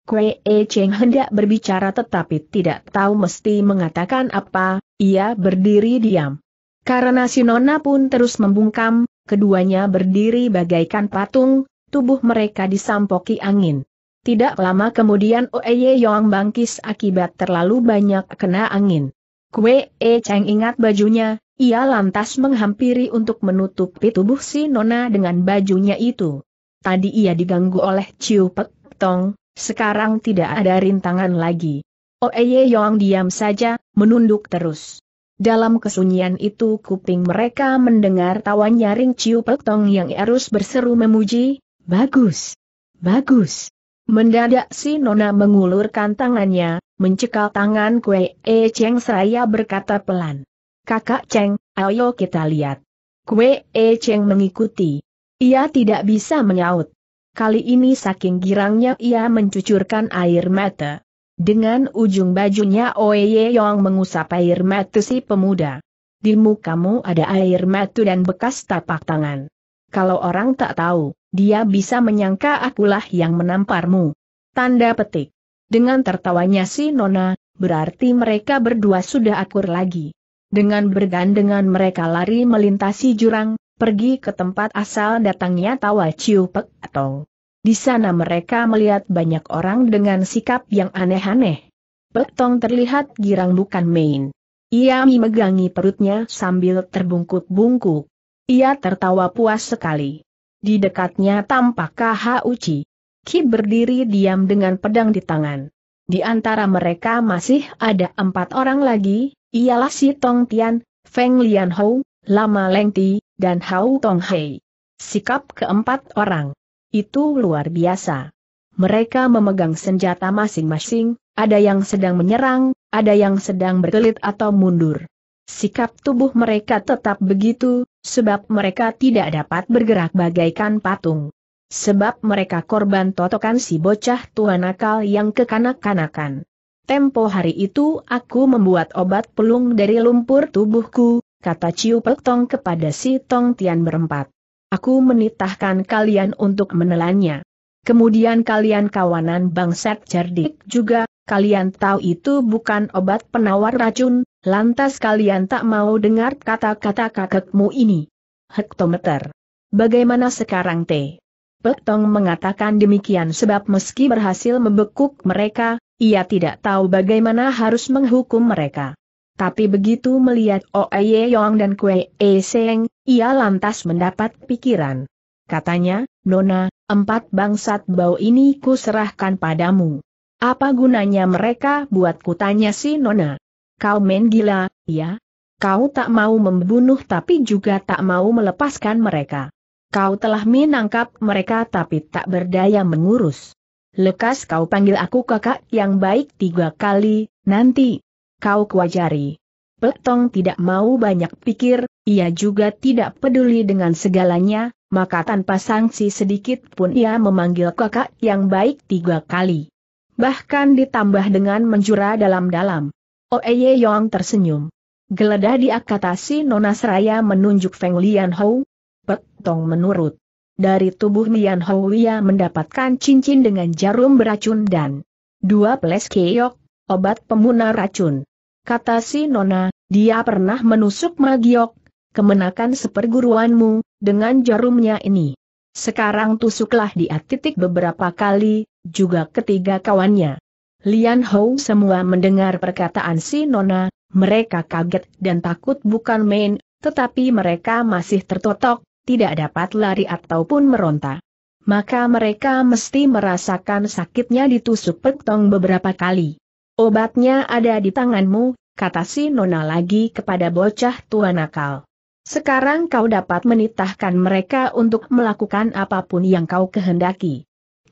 Kue E Cheng hendak berbicara tetapi tidak tahu mesti mengatakan apa, ia berdiri diam. Karena Si Nona pun terus membungkam, keduanya berdiri bagaikan patung, tubuh mereka disampoki angin. Tidak lama kemudian Oeye Yong bangkis akibat terlalu banyak kena angin. Kue E Cheng ingat bajunya, ia lantas menghampiri untuk menutupi tubuh si Nona dengan bajunya itu. Tadi ia diganggu oleh Chiu Pek Tong, sekarang tidak ada rintangan lagi. Oeye Yong diam saja, menunduk terus. Dalam kesunyian itu kuping mereka mendengar tawa nyaring Ciu Tong yang harus berseru memuji, Bagus! Bagus! Mendadak si Nona mengulurkan tangannya, mencekal tangan Kue E Cheng seraya berkata pelan. Kakak Cheng, ayo kita lihat. Kue E Cheng mengikuti. Ia tidak bisa menyaut. Kali ini saking girangnya ia mencucurkan air mata. Dengan ujung bajunya Oye Yong mengusap air mata si pemuda. Di mukamu ada air mata dan bekas tapak tangan. Kalau orang tak tahu, dia bisa menyangka akulah yang menamparmu. Tanda petik. Dengan tertawanya si Nona, berarti mereka berdua sudah akur lagi. Dengan bergandengan mereka lari melintasi jurang, pergi ke tempat asal datangnya Tawa ciupet Pek atau. Di sana mereka melihat banyak orang dengan sikap yang aneh-aneh. petong terlihat girang bukan main. Ia memegangi perutnya sambil terbungkuk-bungkuk. Ia tertawa puas sekali. Di dekatnya tampak Kah Uci. Ki berdiri diam dengan pedang di tangan. Di antara mereka masih ada empat orang lagi, ialah si Tong Tian, Feng Lian Hou, Lama Lengti, dan Hau Tong Hei. Sikap keempat orang. Itu luar biasa. Mereka memegang senjata masing-masing, ada yang sedang menyerang, ada yang sedang berkelit atau mundur. Sikap tubuh mereka tetap begitu, sebab mereka tidak dapat bergerak bagaikan patung. Sebab mereka korban totokan si bocah tua nakal yang kekanak-kanakan. Tempo hari itu aku membuat obat pelung dari lumpur tubuhku, kata Ciu Pek Tong kepada si Tong Tian berempat. Aku menitahkan kalian untuk menelannya. Kemudian kalian kawanan bangsat cerdik juga, kalian tahu itu bukan obat penawar racun, lantas kalian tak mau dengar kata-kata kakekmu ini. Hektometer. Bagaimana sekarang T? Pek Tong mengatakan demikian sebab meski berhasil membekuk mereka, ia tidak tahu bagaimana harus menghukum mereka. Tapi begitu melihat Oe Yong dan Kue E Seng, ia lantas mendapat pikiran. Katanya, Nona, empat bangsat bau ini ku serahkan padamu. Apa gunanya mereka buat kutanya si Nona? Kau main gila, ya? Kau tak mau membunuh tapi juga tak mau melepaskan mereka. Kau telah menangkap mereka tapi tak berdaya mengurus. Lekas kau panggil aku kakak yang baik tiga kali, nanti, kau kuajari. Petong tidak mau banyak pikir, ia juga tidak peduli dengan segalanya, maka tanpa sanksi sedikit pun ia memanggil kakak yang baik tiga kali. Bahkan ditambah dengan menjura dalam-dalam. Oeye oh, Yong tersenyum. Geledah di akatasi Nona Seraya menunjuk Feng Lian Hou. Petong menurut. Dari tubuh Lian ia mendapatkan cincin dengan jarum beracun dan dua peles keok, obat pemunah racun kata si Nona, dia pernah menusuk Magiok, kemenakan seperguruanmu, dengan jarumnya ini. Sekarang tusuklah dia titik beberapa kali, juga ketiga kawannya. Lian Hou semua mendengar perkataan si Nona, mereka kaget dan takut bukan main, tetapi mereka masih tertotok, tidak dapat lari ataupun meronta. Maka mereka mesti merasakan sakitnya ditusuk petong beberapa kali. Obatnya ada di tanganmu, kata si Nona lagi kepada bocah tua nakal. Sekarang kau dapat menitahkan mereka untuk melakukan apapun yang kau kehendaki.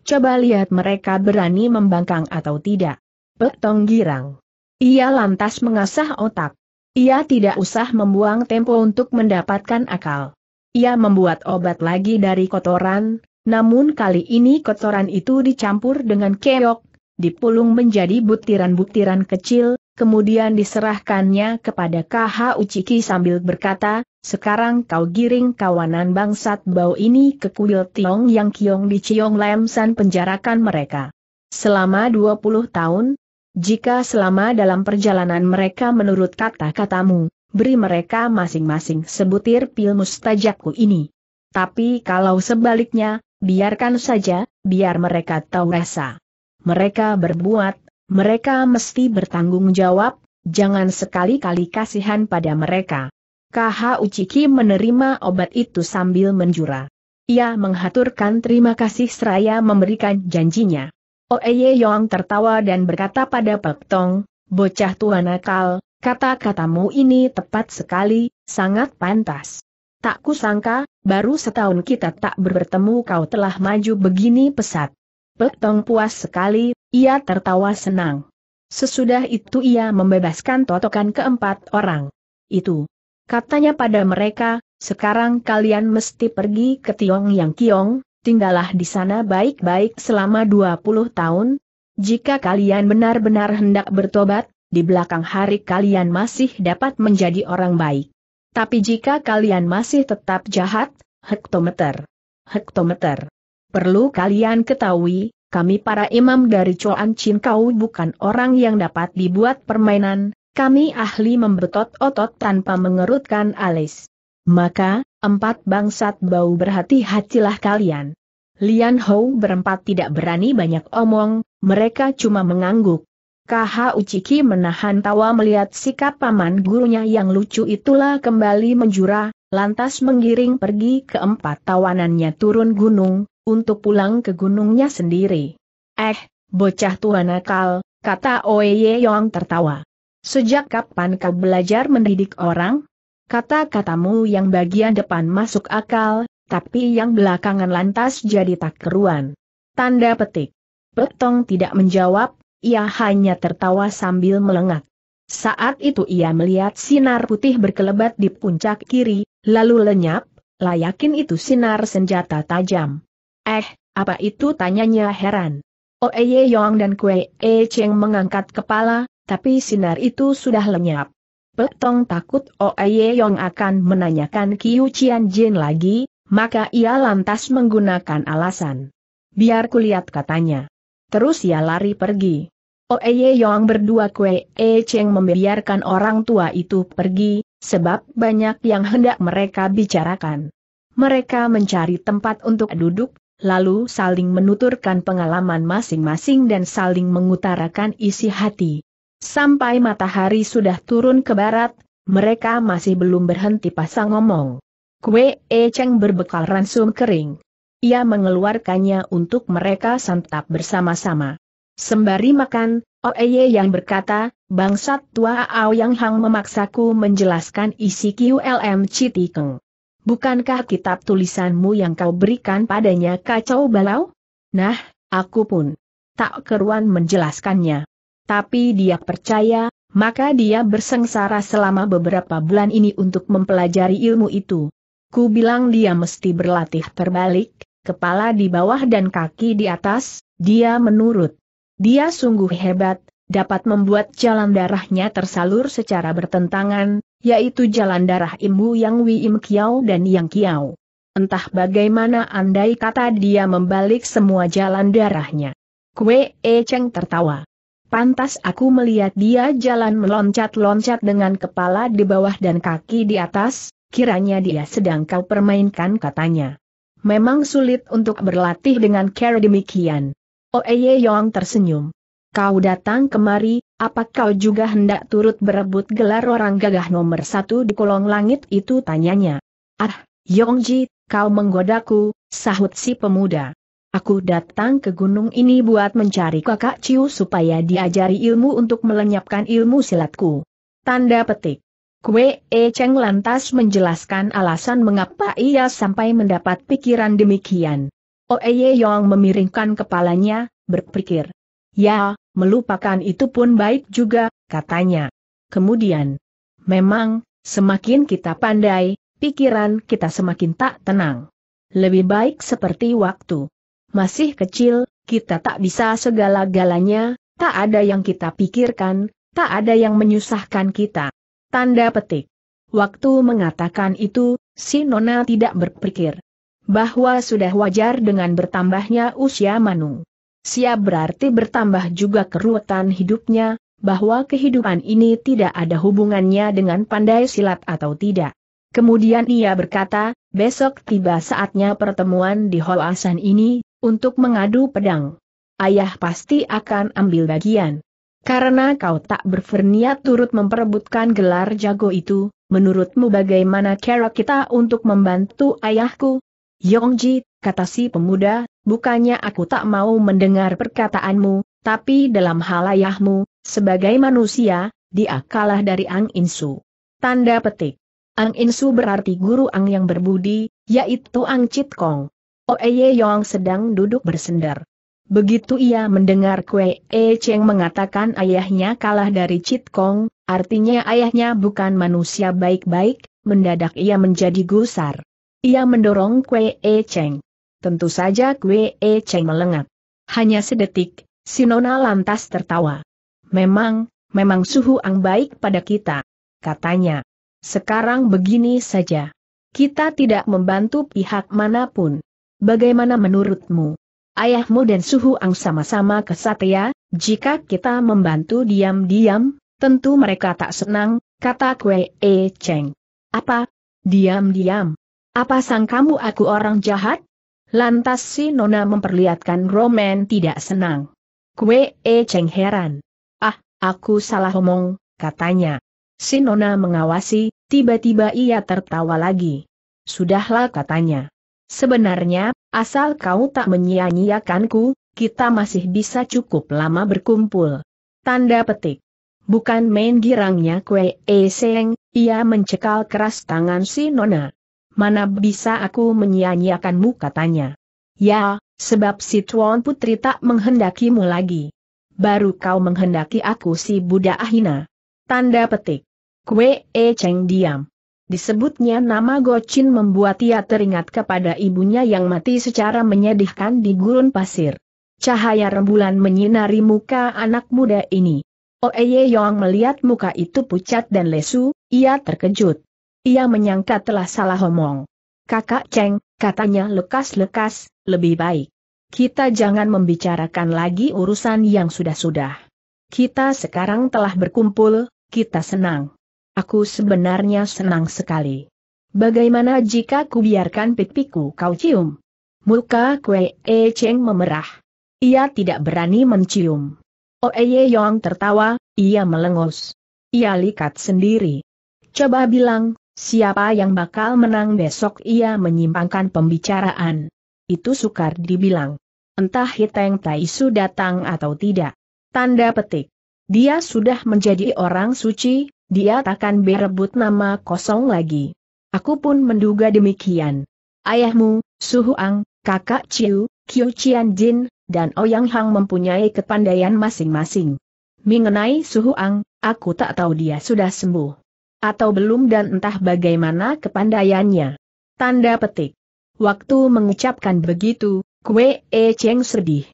Coba lihat mereka berani membangkang atau tidak. Petong girang. Ia lantas mengasah otak. Ia tidak usah membuang tempo untuk mendapatkan akal. Ia membuat obat lagi dari kotoran, namun kali ini kotoran itu dicampur dengan keok, dipulung menjadi butiran-butiran kecil, kemudian diserahkannya kepada KH Uchiki sambil berkata, sekarang kau giring kawanan bangsat bau ini ke kuil Tiong Yang Kiong di Ciong Lam penjarakan mereka. Selama 20 tahun, jika selama dalam perjalanan mereka menurut kata-katamu, beri mereka masing-masing sebutir pil mustajaku ini. Tapi kalau sebaliknya, biarkan saja, biar mereka tahu rasa. Mereka berbuat mereka mesti bertanggung jawab, jangan sekali-kali kasihan pada mereka. KH Uchiki menerima obat itu sambil menjura. Ia menghaturkan terima kasih seraya memberikan janjinya. Oeye Yong tertawa dan berkata pada Pek Tong, bocah tua nakal, kata-katamu ini tepat sekali, sangat pantas. Tak kusangka, baru setahun kita tak bertemu kau telah maju begini pesat. Petong puas sekali, ia tertawa senang. Sesudah itu ia membebaskan totokan keempat orang. Itu. Katanya pada mereka, sekarang kalian mesti pergi ke Tiong Yang Kiong, tinggallah di sana baik-baik selama 20 tahun. Jika kalian benar-benar hendak bertobat, di belakang hari kalian masih dapat menjadi orang baik. Tapi jika kalian masih tetap jahat, hektometer. Hektometer. Perlu kalian ketahui, kami para imam dari Coan Chin Kau bukan orang yang dapat dibuat permainan, kami ahli membetot otot tanpa mengerutkan alis. Maka, empat bangsat bau berhati-hatilah kalian. Lian Hou berempat tidak berani banyak omong, mereka cuma mengangguk. KH Uciki menahan tawa melihat sikap paman gurunya yang lucu itulah kembali menjura, lantas menggiring pergi keempat tawanannya turun gunung, untuk pulang ke gunungnya sendiri. Eh, bocah tua nakal, kata Oye Yong tertawa. Sejak kapan kau belajar mendidik orang? Kata-katamu yang bagian depan masuk akal, tapi yang belakangan lantas jadi tak keruan. Tanda petik. Petong tidak menjawab, ia hanya tertawa sambil melengak. Saat itu ia melihat sinar putih berkelebat di puncak kiri, lalu lenyap, layakin itu sinar senjata tajam. Eh, apa itu tanyanya heran. Oeye oh, Yong dan Kue E Cheng mengangkat kepala, tapi sinar itu sudah lenyap. Petong takut Oeye oh, Yong akan menanyakan Kiu Chian Jin lagi, maka ia lantas menggunakan alasan. Biar kulihat katanya. Terus ia lari pergi. Oeye oh, Yong berdua Kue E Cheng membiarkan orang tua itu pergi, sebab banyak yang hendak mereka bicarakan. Mereka mencari tempat untuk duduk, lalu saling menuturkan pengalaman masing-masing dan saling mengutarakan isi hati. Sampai matahari sudah turun ke barat, mereka masih belum berhenti pasang ngomong. Kue E Cheng berbekal ransum kering. Ia mengeluarkannya untuk mereka santap bersama-sama. Sembari makan, Oeye yang berkata, bangsat tua Ao Yang Hang memaksaku menjelaskan isi QLM Citikeng bukankah kitab tulisanmu yang kau berikan padanya kacau balau? Nah, aku pun tak keruan menjelaskannya. Tapi dia percaya, maka dia bersengsara selama beberapa bulan ini untuk mempelajari ilmu itu. Ku bilang dia mesti berlatih terbalik, kepala di bawah dan kaki di atas, dia menurut. Dia sungguh hebat, dapat membuat jalan darahnya tersalur secara bertentangan, yaitu jalan darah Imbu Yang Wei Im Kiao dan Yang Kiao. Entah bagaimana andai kata dia membalik semua jalan darahnya. Kue E Cheng tertawa. Pantas aku melihat dia jalan meloncat-loncat dengan kepala di bawah dan kaki di atas, kiranya dia sedang kau permainkan katanya. Memang sulit untuk berlatih dengan cara demikian. Oe ye Yong tersenyum. Kau datang kemari, apa kau juga hendak turut berebut gelar orang gagah nomor satu di kolong langit itu tanyanya. Ah, Yongji, kau menggodaku, sahut si pemuda. Aku datang ke gunung ini buat mencari kakak Ciu supaya diajari ilmu untuk melenyapkan ilmu silatku. Tanda petik. Kue E Cheng lantas menjelaskan alasan mengapa ia sampai mendapat pikiran demikian. Oe Ye Yong memiringkan kepalanya, berpikir. Ya, melupakan itu pun baik juga, katanya. Kemudian, memang, semakin kita pandai, pikiran kita semakin tak tenang. Lebih baik seperti waktu. Masih kecil, kita tak bisa segala-galanya, tak ada yang kita pikirkan, tak ada yang menyusahkan kita. Tanda petik. Waktu mengatakan itu, si Nona tidak berpikir bahwa sudah wajar dengan bertambahnya usia Manung. Siap berarti bertambah juga keruwetan hidupnya, bahwa kehidupan ini tidak ada hubungannya dengan pandai silat atau tidak. Kemudian ia berkata, besok tiba saatnya pertemuan di Hoasan ini, untuk mengadu pedang. Ayah pasti akan ambil bagian. Karena kau tak berferniat turut memperebutkan gelar jago itu, menurutmu bagaimana cara kita untuk membantu ayahku? Yongji, kata si pemuda, bukannya aku tak mau mendengar perkataanmu, tapi dalam hal ayahmu, sebagai manusia, dia kalah dari Ang Insu. Tanda petik. Ang Insu berarti guru Ang yang berbudi, yaitu Ang Chit Kong. Oeye Yong sedang duduk bersender. Begitu ia mendengar Kue E Cheng mengatakan ayahnya kalah dari Chit Kong, artinya ayahnya bukan manusia baik-baik, mendadak ia menjadi gusar. Ia mendorong Kue E Cheng tentu saja Kue E Cheng melengat. Hanya sedetik, Sinona lantas tertawa. Memang, memang suhu ang baik pada kita. Katanya. Sekarang begini saja. Kita tidak membantu pihak manapun. Bagaimana menurutmu? Ayahmu dan suhu ang sama-sama kesatria, ya, jika kita membantu diam-diam, tentu mereka tak senang, kata Kue E Cheng. Apa? Diam-diam. Apa sang kamu aku orang jahat? Lantas si Nona memperlihatkan Roman tidak senang. Kue E Cheng heran. Ah, aku salah omong, katanya. Si Nona mengawasi, tiba-tiba ia tertawa lagi. Sudahlah katanya. Sebenarnya, asal kau tak menyia-nyiakanku, kita masih bisa cukup lama berkumpul. Tanda petik. Bukan main girangnya kue E Cheng, ia mencekal keras tangan si Nona mana bisa aku menyia-nyiakanmu katanya. Ya, sebab si Tuan Putri tak menghendakimu lagi. Baru kau menghendaki aku si budak ahina. Tanda petik. Kue E Cheng diam. Disebutnya nama Gocin membuat ia teringat kepada ibunya yang mati secara menyedihkan di gurun pasir. Cahaya rembulan menyinari muka anak muda ini. Oeye Yong melihat muka itu pucat dan lesu, ia terkejut. Ia menyangka telah salah omong. Kakak Cheng, katanya lekas-lekas, lebih baik. Kita jangan membicarakan lagi urusan yang sudah-sudah. Kita sekarang telah berkumpul, kita senang. Aku sebenarnya senang sekali. Bagaimana jika ku biarkan pipiku kau cium? Muka Kue E Cheng memerah. Ia tidak berani mencium. Oeye Yong tertawa, ia melengos. Ia likat sendiri. Coba bilang, Siapa yang bakal menang besok ia menyimpangkan pembicaraan. Itu sukar dibilang. Entah Hiteng Su datang atau tidak. Tanda petik. Dia sudah menjadi orang suci, dia takkan berebut nama kosong lagi. Aku pun menduga demikian. Ayahmu, Suhuang, kakak Chiu, Qiu Qian Jin, dan Ouyang oh Hang mempunyai kepandaian masing-masing. Mengenai Suhuang, aku tak tahu dia sudah sembuh. Atau belum dan entah bagaimana kepandaiannya. Tanda petik. Waktu mengucapkan begitu, Kue E Cheng sedih.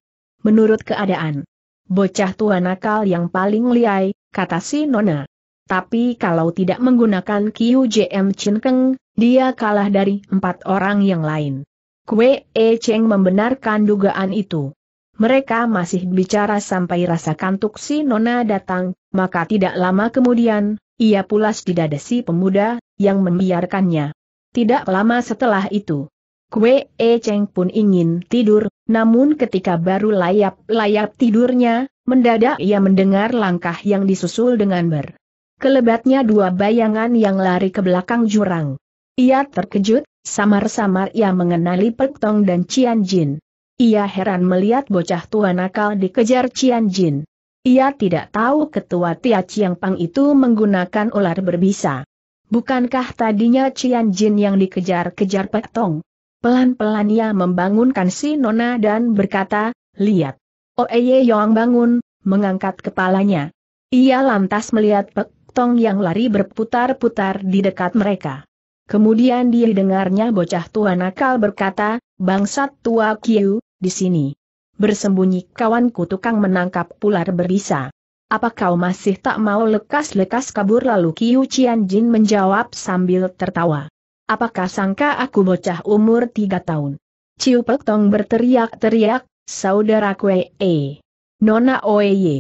Menurut keadaan, bocah tua nakal yang paling liai, kata si Nona. Tapi kalau tidak menggunakan Kiu JM Chin Keng, dia kalah dari empat orang yang lain. Kue E Cheng membenarkan dugaan itu. Mereka masih bicara sampai rasa kantuk si Nona datang, maka tidak lama kemudian, ia pulas di dada si pemuda, yang membiarkannya. Tidak lama setelah itu, Kue E Cheng pun ingin tidur, namun ketika baru layap-layap tidurnya, mendadak ia mendengar langkah yang disusul dengan ber. Kelebatnya dua bayangan yang lari ke belakang jurang. Ia terkejut, samar-samar ia mengenali Pek dan Cian Jin. Ia heran melihat bocah tua nakal dikejar Cian Jin. Ia tidak tahu ketua Tia Chiang Pang itu menggunakan ular berbisa. Bukankah tadinya Cian Jin yang dikejar-kejar Pak Tong? Pelan-pelan ia membangunkan si Nona dan berkata, lihat. Oeye Yong bangun, mengangkat kepalanya. Ia lantas melihat Pek Tong yang lari berputar-putar di dekat mereka. Kemudian dia dengarnya bocah tua nakal berkata, bangsat tua Kiu, di sini bersembunyi kawanku tukang menangkap ular berbisa. Apa kau masih tak mau lekas-lekas kabur lalu Kiu Cian Jin menjawab sambil tertawa. Apakah sangka aku bocah umur tiga tahun? Ciu Pek Tong berteriak-teriak, saudara kue e. Nona Oe Ye,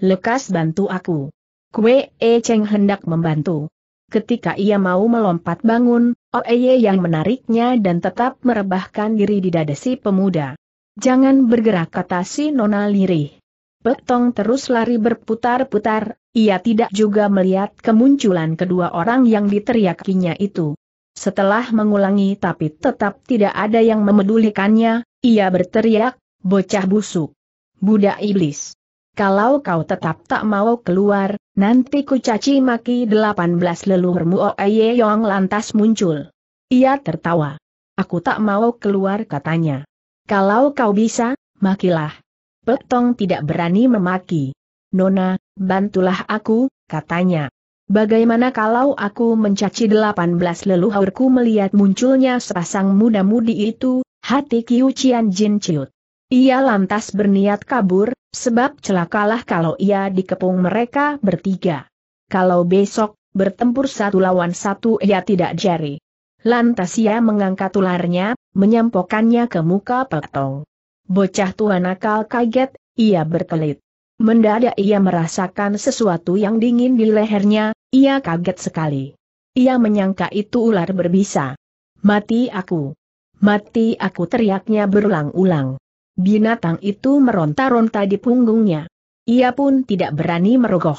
Lekas bantu aku. Kue e Cheng hendak membantu. Ketika ia mau melompat bangun, Oe Ye yang menariknya dan tetap merebahkan diri di dada si pemuda. Jangan bergerak kata si Nona lirih. Petong terus lari berputar-putar, ia tidak juga melihat kemunculan kedua orang yang diteriakinya itu. Setelah mengulangi tapi tetap tidak ada yang memedulikannya, ia berteriak, bocah busuk. Budak iblis. Kalau kau tetap tak mau keluar, nanti ku caci maki belas leluhurmu Oeye Yong lantas muncul. Ia tertawa. Aku tak mau keluar katanya. Kalau kau bisa, makilah. Petong tidak berani memaki. Nona, bantulah aku, katanya. Bagaimana kalau aku mencaci delapan belas leluhurku melihat munculnya sepasang muda-mudi itu, hati Kiu Cian Jin ciut. Ia lantas berniat kabur, sebab celakalah kalau ia dikepung mereka bertiga. Kalau besok, bertempur satu lawan satu ia tidak jari. Lantas ia mengangkat ularnya, menyampokannya ke muka petong. Bocah tua nakal kaget, ia berkelit. Mendadak ia merasakan sesuatu yang dingin di lehernya, ia kaget sekali. Ia menyangka itu ular berbisa. Mati aku. Mati aku teriaknya berulang-ulang. Binatang itu meronta-ronta di punggungnya. Ia pun tidak berani merogoh.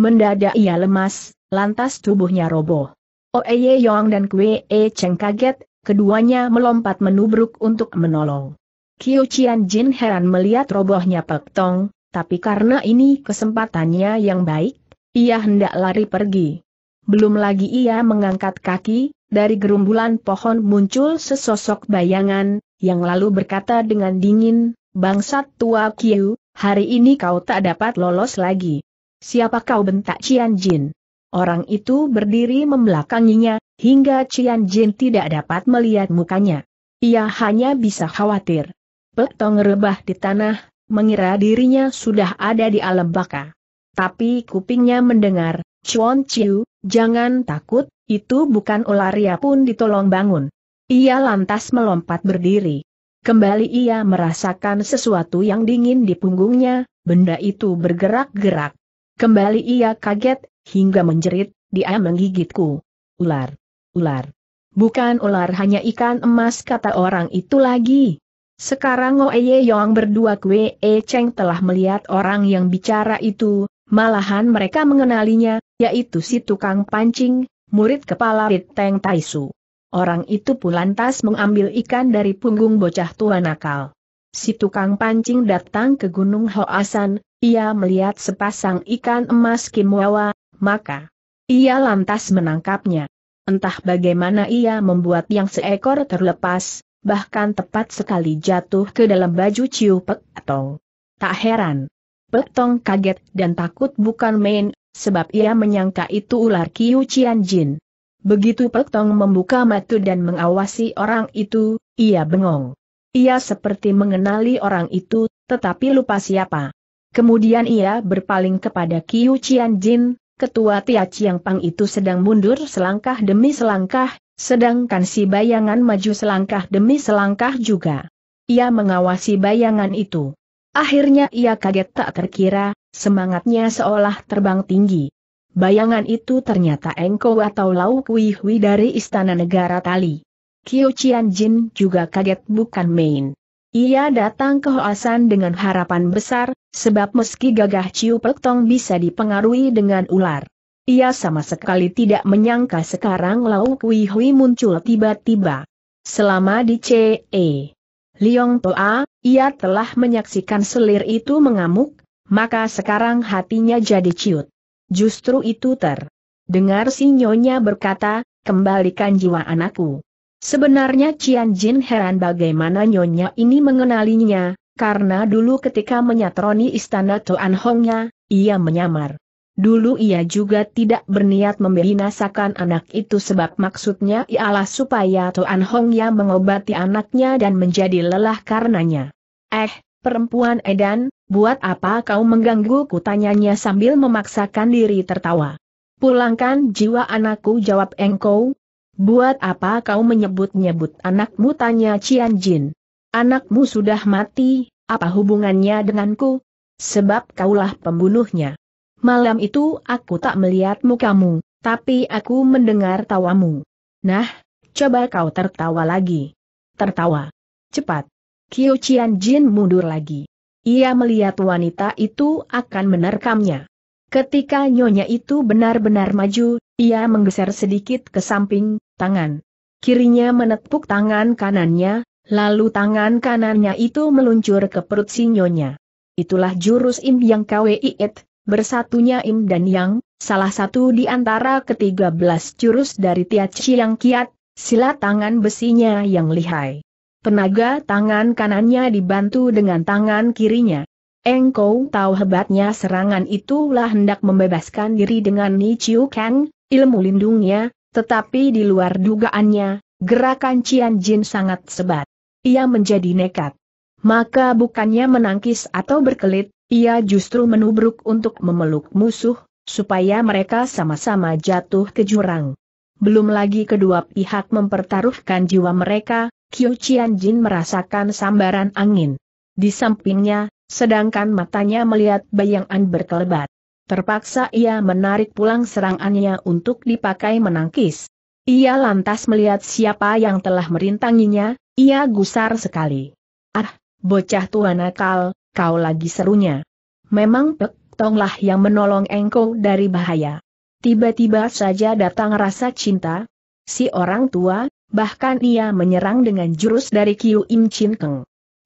Mendadak ia lemas, lantas tubuhnya roboh. Oeye oh, Yong dan Kwe E Cheng kaget, keduanya melompat menubruk untuk menolong. Kiu Chian Jin heran melihat robohnya Pek Tong, tapi karena ini kesempatannya yang baik, ia hendak lari pergi. Belum lagi ia mengangkat kaki, dari gerumbulan pohon muncul sesosok bayangan, yang lalu berkata dengan dingin, Bangsat tua Kiu, hari ini kau tak dapat lolos lagi. Siapa kau bentak Qian Jin? Orang itu berdiri membelakanginya, hingga Cian Jin tidak dapat melihat mukanya. Ia hanya bisa khawatir. Petong rebah di tanah, mengira dirinya sudah ada di alam baka. Tapi kupingnya mendengar, Chuan Chiu, jangan takut, itu bukan ular ia pun ditolong bangun. Ia lantas melompat berdiri. Kembali ia merasakan sesuatu yang dingin di punggungnya, benda itu bergerak-gerak. Kembali ia kaget, Hingga menjerit, dia menggigitku. Ular. Ular. Bukan ular hanya ikan emas kata orang itu lagi. Sekarang Oeye Yong berdua Kwe E Cheng telah melihat orang yang bicara itu, malahan mereka mengenalinya, yaitu si tukang pancing, murid kepala Rit Teng Taisu. Orang itu pun lantas mengambil ikan dari punggung bocah tua nakal. Si tukang pancing datang ke Gunung Hoasan, ia melihat sepasang ikan emas Wawa, maka ia lantas menangkapnya. Entah bagaimana ia membuat yang seekor terlepas, bahkan tepat sekali jatuh ke dalam baju Ciu Pek Tong. Tak heran. Pek Tong kaget dan takut bukan main, sebab ia menyangka itu ular Kiu Cian Jin. Begitu Pek Tong membuka mata dan mengawasi orang itu, ia bengong. Ia seperti mengenali orang itu, tetapi lupa siapa. Kemudian ia berpaling kepada Kiu Cian Jin, ketua Tia Chiang Pang itu sedang mundur selangkah demi selangkah, sedangkan si bayangan maju selangkah demi selangkah juga. Ia mengawasi bayangan itu. Akhirnya ia kaget tak terkira, semangatnya seolah terbang tinggi. Bayangan itu ternyata Engko atau Lau Kui Hui dari Istana Negara Tali. Kyo Chian Jin juga kaget bukan main. Ia datang ke Hoasan dengan harapan besar, sebab meski gagah Ciu Pektong bisa dipengaruhi dengan ular. Ia sama sekali tidak menyangka sekarang Lau Kui Hui muncul tiba-tiba. Selama di C.E. Liong Toa, ia telah menyaksikan selir itu mengamuk, maka sekarang hatinya jadi ciut. Justru itu ter. Dengar si nyonya berkata, kembalikan jiwa anakku. Sebenarnya Cian Jin heran bagaimana nyonya ini mengenalinya, karena dulu ketika menyatroni istana Toan Hongnya, ia menyamar. Dulu ia juga tidak berniat membinasakan anak itu sebab maksudnya ialah supaya Toan Hongnya mengobati anaknya dan menjadi lelah karenanya. Eh, perempuan edan, buat apa kau mengganggu? kutanyanya sambil memaksakan diri tertawa. Pulangkan jiwa anakku jawab engkau, Buat apa kau menyebut-nyebut anakmu tanya Cian Jin. Anakmu sudah mati, apa hubungannya denganku? Sebab kaulah pembunuhnya. Malam itu aku tak melihat mukamu, tapi aku mendengar tawamu. Nah, coba kau tertawa lagi. Tertawa. Cepat. Kyo Cian Jin mundur lagi. Ia melihat wanita itu akan menerkamnya. Ketika nyonya itu benar-benar maju, ia menggeser sedikit ke samping, tangan. Kirinya menepuk tangan kanannya, lalu tangan kanannya itu meluncur ke perut sinyonya. Itulah jurus Im yang Kweiit, bersatunya Im dan Yang, salah satu di antara ketiga belas jurus dari Tia Chiang Kiat, sila tangan besinya yang lihai. Penaga tangan kanannya dibantu dengan tangan kirinya. Engkau tahu hebatnya serangan itulah hendak membebaskan diri dengan Ni Chiu Kang, ilmu lindungnya, tetapi di luar dugaannya, gerakan Cian Jin sangat sebat. Ia menjadi nekat. Maka bukannya menangkis atau berkelit, ia justru menubruk untuk memeluk musuh, supaya mereka sama-sama jatuh ke jurang. Belum lagi kedua pihak mempertaruhkan jiwa mereka, Kyo Cian Jin merasakan sambaran angin. Di sampingnya, sedangkan matanya melihat bayangan berkelebat. Terpaksa ia menarik pulang serangannya untuk dipakai menangkis. Ia lantas melihat siapa yang telah merintanginya, ia gusar sekali. Ah, bocah tua nakal, kau lagi serunya. Memang Pek Tonglah yang menolong engkau dari bahaya. Tiba-tiba saja datang rasa cinta. Si orang tua, bahkan ia menyerang dengan jurus dari Kiu Im Chin Keng.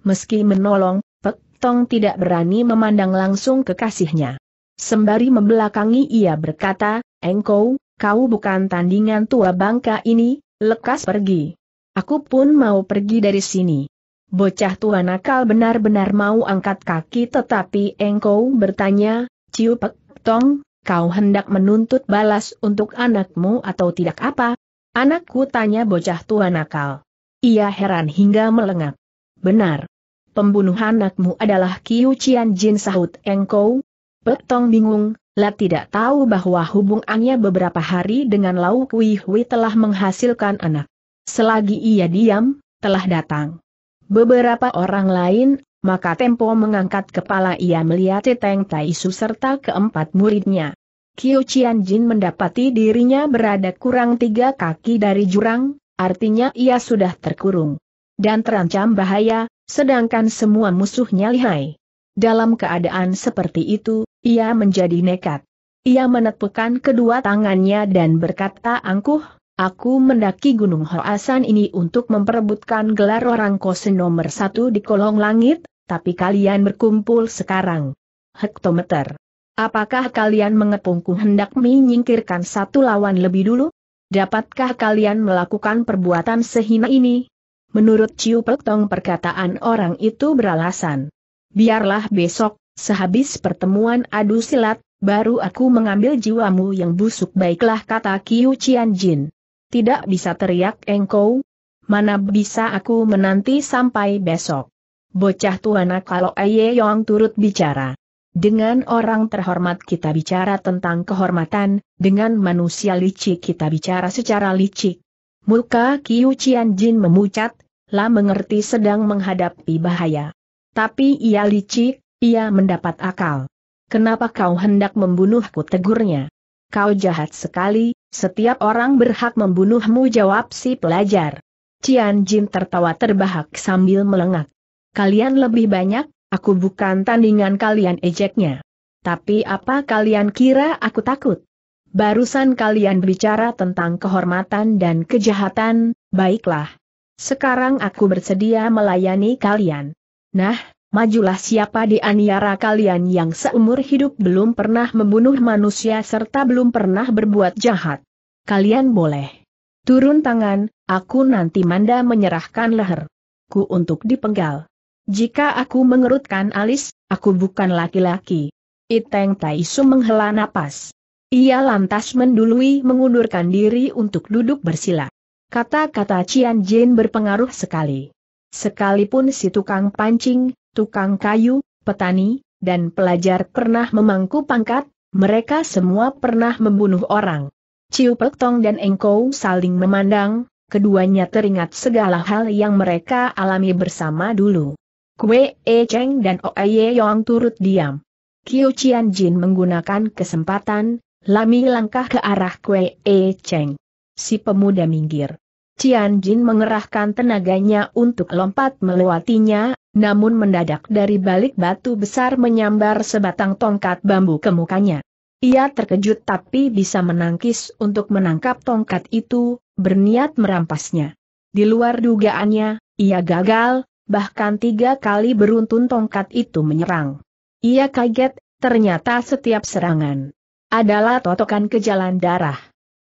Meski menolong, Pek Tong tidak berani memandang langsung kekasihnya. Sembari membelakangi ia berkata, Engkau, kau bukan tandingan tua bangka ini, lekas pergi. Aku pun mau pergi dari sini. Bocah tua nakal benar-benar mau angkat kaki tetapi engkau bertanya, Ciu Pek Tong, kau hendak menuntut balas untuk anakmu atau tidak apa? Anakku tanya bocah tua nakal. Ia heran hingga melengak. Benar. pembunuhan anakmu adalah Kiu Cian Jin sahut engkau, Petong bingung, lah tidak tahu bahwa hubungannya beberapa hari dengan Lau Kui Hui telah menghasilkan anak. Selagi ia diam, telah datang. Beberapa orang lain, maka Tempo mengangkat kepala ia melihat Tai Taisu serta keempat muridnya. Kyo Cian Jin mendapati dirinya berada kurang tiga kaki dari jurang, artinya ia sudah terkurung. Dan terancam bahaya, sedangkan semua musuhnya lihai. Dalam keadaan seperti itu, ia menjadi nekat. Ia menepukkan kedua tangannya dan berkata angkuh, Aku mendaki Gunung Hoasan ini untuk memperebutkan gelar orang kose nomor satu di kolong langit, tapi kalian berkumpul sekarang. Hektometer. Apakah kalian mengepungku hendak menyingkirkan satu lawan lebih dulu? Dapatkah kalian melakukan perbuatan sehina ini? Menurut Ciu Peltong perkataan orang itu beralasan. Biarlah besok, Sehabis pertemuan adu silat, baru aku mengambil jiwamu yang busuk baiklah kata Kiu Cian Jin. Tidak bisa teriak engkau. Mana bisa aku menanti sampai besok. Bocah tuana kalau Aye Yong turut bicara. Dengan orang terhormat kita bicara tentang kehormatan, dengan manusia licik kita bicara secara licik. Muka Kiu Cian Jin memucat, lah mengerti sedang menghadapi bahaya. Tapi ia licik, ia mendapat akal. Kenapa kau hendak membunuhku tegurnya? Kau jahat sekali, setiap orang berhak membunuhmu jawab si pelajar. Cian Jin tertawa terbahak sambil melengak. Kalian lebih banyak, aku bukan tandingan kalian ejeknya. Tapi apa kalian kira aku takut? Barusan kalian bicara tentang kehormatan dan kejahatan, baiklah. Sekarang aku bersedia melayani kalian. Nah, majulah siapa di aniara kalian yang seumur hidup belum pernah membunuh manusia serta belum pernah berbuat jahat. Kalian boleh turun tangan, aku nanti manda menyerahkan leher. Ku untuk dipenggal. Jika aku mengerutkan alis, aku bukan laki-laki. Iteng Taisu menghela napas. Ia lantas mendului mengundurkan diri untuk duduk bersila. Kata-kata Cian Jin berpengaruh sekali. Sekalipun si tukang pancing, tukang kayu, petani, dan pelajar pernah memangku pangkat, mereka semua pernah membunuh orang. Ciu Pek Tong dan Engkau saling memandang, keduanya teringat segala hal yang mereka alami bersama dulu. Kue E Cheng dan Oe Yong turut diam. Kiu Chian Jin menggunakan kesempatan, lami langkah ke arah Kue E Cheng. Si pemuda minggir. Cian Jin mengerahkan tenaganya untuk lompat melewatinya, namun mendadak dari balik batu besar menyambar sebatang tongkat bambu ke mukanya. Ia terkejut tapi bisa menangkis untuk menangkap tongkat itu, berniat merampasnya. Di luar dugaannya, ia gagal, bahkan tiga kali beruntun tongkat itu menyerang. Ia kaget, ternyata setiap serangan adalah totokan ke jalan darah.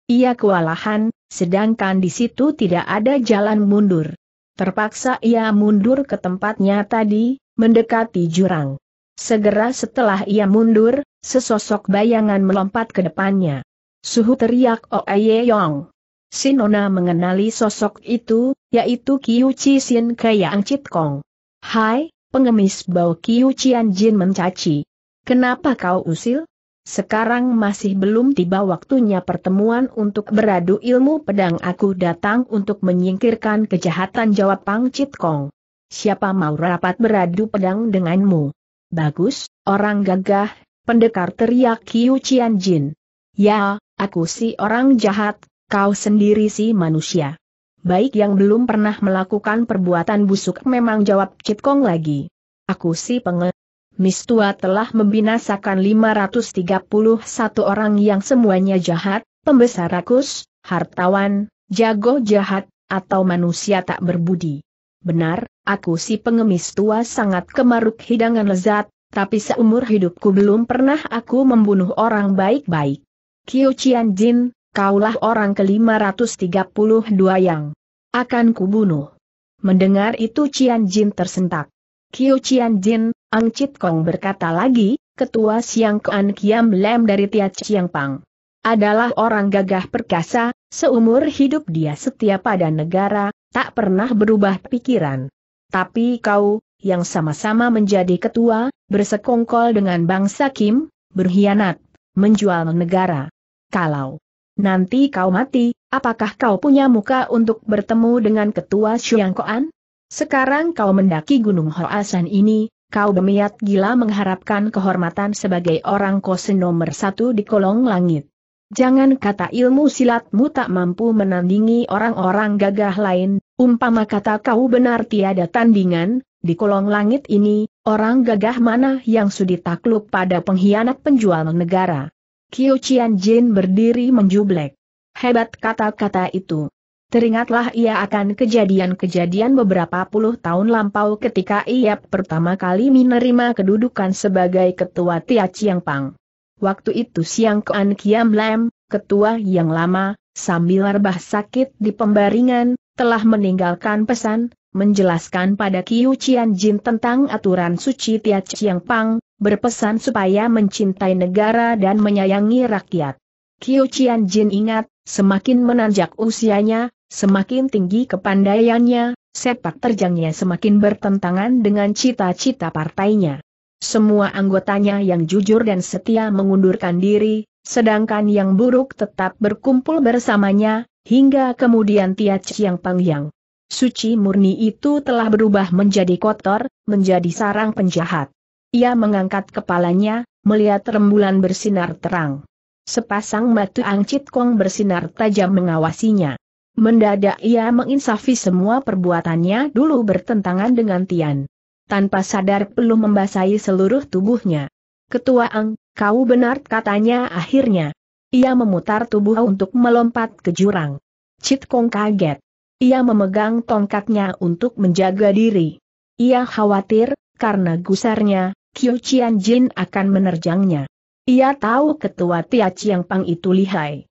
Ia kewalahan, sedangkan di situ tidak ada jalan mundur. Terpaksa ia mundur ke tempatnya tadi, mendekati jurang. Segera setelah ia mundur, sesosok bayangan melompat ke depannya. Suhu teriak Oeye Yong. Sinona mengenali sosok itu, yaitu Kiu Chi Sin Kayang Chit Kong. Hai, pengemis bau Kiu Cian Jin mencaci. Kenapa kau usil? Sekarang masih belum tiba waktunya pertemuan untuk beradu ilmu pedang aku datang untuk menyingkirkan kejahatan jawab Pang Chit Kong. Siapa mau rapat beradu pedang denganmu? Bagus, orang gagah, pendekar teriak Kiu Chian Jin. Ya, aku si orang jahat, kau sendiri si manusia. Baik yang belum pernah melakukan perbuatan busuk memang jawab Citkong Kong lagi. Aku si penge, Mistua telah membinasakan 531 orang yang semuanya jahat, pembesar rakus, hartawan, jago jahat, atau manusia tak berbudi. Benar, aku si pengemis tua sangat kemaruk hidangan lezat, tapi seumur hidupku belum pernah aku membunuh orang baik-baik. Kyo Qian Jin, kaulah orang ke-532 yang akan kubunuh. Mendengar itu Qian Jin tersentak. Kyo Qian Jin, Ang Chit Kong berkata lagi, ketua Siang Kuan Kiam Lem dari Tia Chiang Pang. Adalah orang gagah perkasa, seumur hidup dia setia pada negara, tak pernah berubah pikiran. Tapi kau, yang sama-sama menjadi ketua, bersekongkol dengan bangsa Kim, berkhianat, menjual negara. Kalau nanti kau mati, apakah kau punya muka untuk bertemu dengan ketua Siang Xiangkoan? Sekarang kau mendaki Gunung Hoasan ini, kau bemiat gila mengharapkan kehormatan sebagai orang kose nomor satu di kolong langit. Jangan kata ilmu silatmu tak mampu menandingi orang-orang gagah lain, umpama kata kau benar tiada tandingan, di kolong langit ini, orang gagah mana yang sudi takluk pada pengkhianat penjual negara. Kiyo Cian Jin berdiri menjublek. Hebat kata-kata itu. Teringatlah ia akan kejadian-kejadian beberapa puluh tahun lampau ketika ia pertama kali menerima kedudukan sebagai ketua Tia Chiang Pang. Waktu itu Siang Kuan Kiam Lam, ketua yang lama, sambil rebah sakit di pembaringan, telah meninggalkan pesan, menjelaskan pada Kiu Chian Jin tentang aturan suci Tia Chiang Pang, berpesan supaya mencintai negara dan menyayangi rakyat. Kiu Chian Jin ingat, semakin menanjak usianya, Semakin tinggi kepandaiannya, sepak terjangnya semakin bertentangan dengan cita-cita partainya. Semua anggotanya yang jujur dan setia mengundurkan diri, sedangkan yang buruk tetap berkumpul bersamanya, hingga kemudian tiada Chiang Pangyang. Suci murni itu telah berubah menjadi kotor, menjadi sarang penjahat. Ia mengangkat kepalanya, melihat rembulan bersinar terang. Sepasang mata Ang Kong bersinar tajam mengawasinya. Mendadak ia menginsafi semua perbuatannya dulu bertentangan dengan Tian. Tanpa sadar peluh membasahi seluruh tubuhnya. Ketua Ang, kau benar katanya akhirnya. Ia memutar tubuh untuk melompat ke jurang. Cit Kong kaget. Ia memegang tongkatnya untuk menjaga diri. Ia khawatir, karena gusarnya, Kyo Cian Jin akan menerjangnya. Ia tahu ketua Tia Chiang Pang itu lihai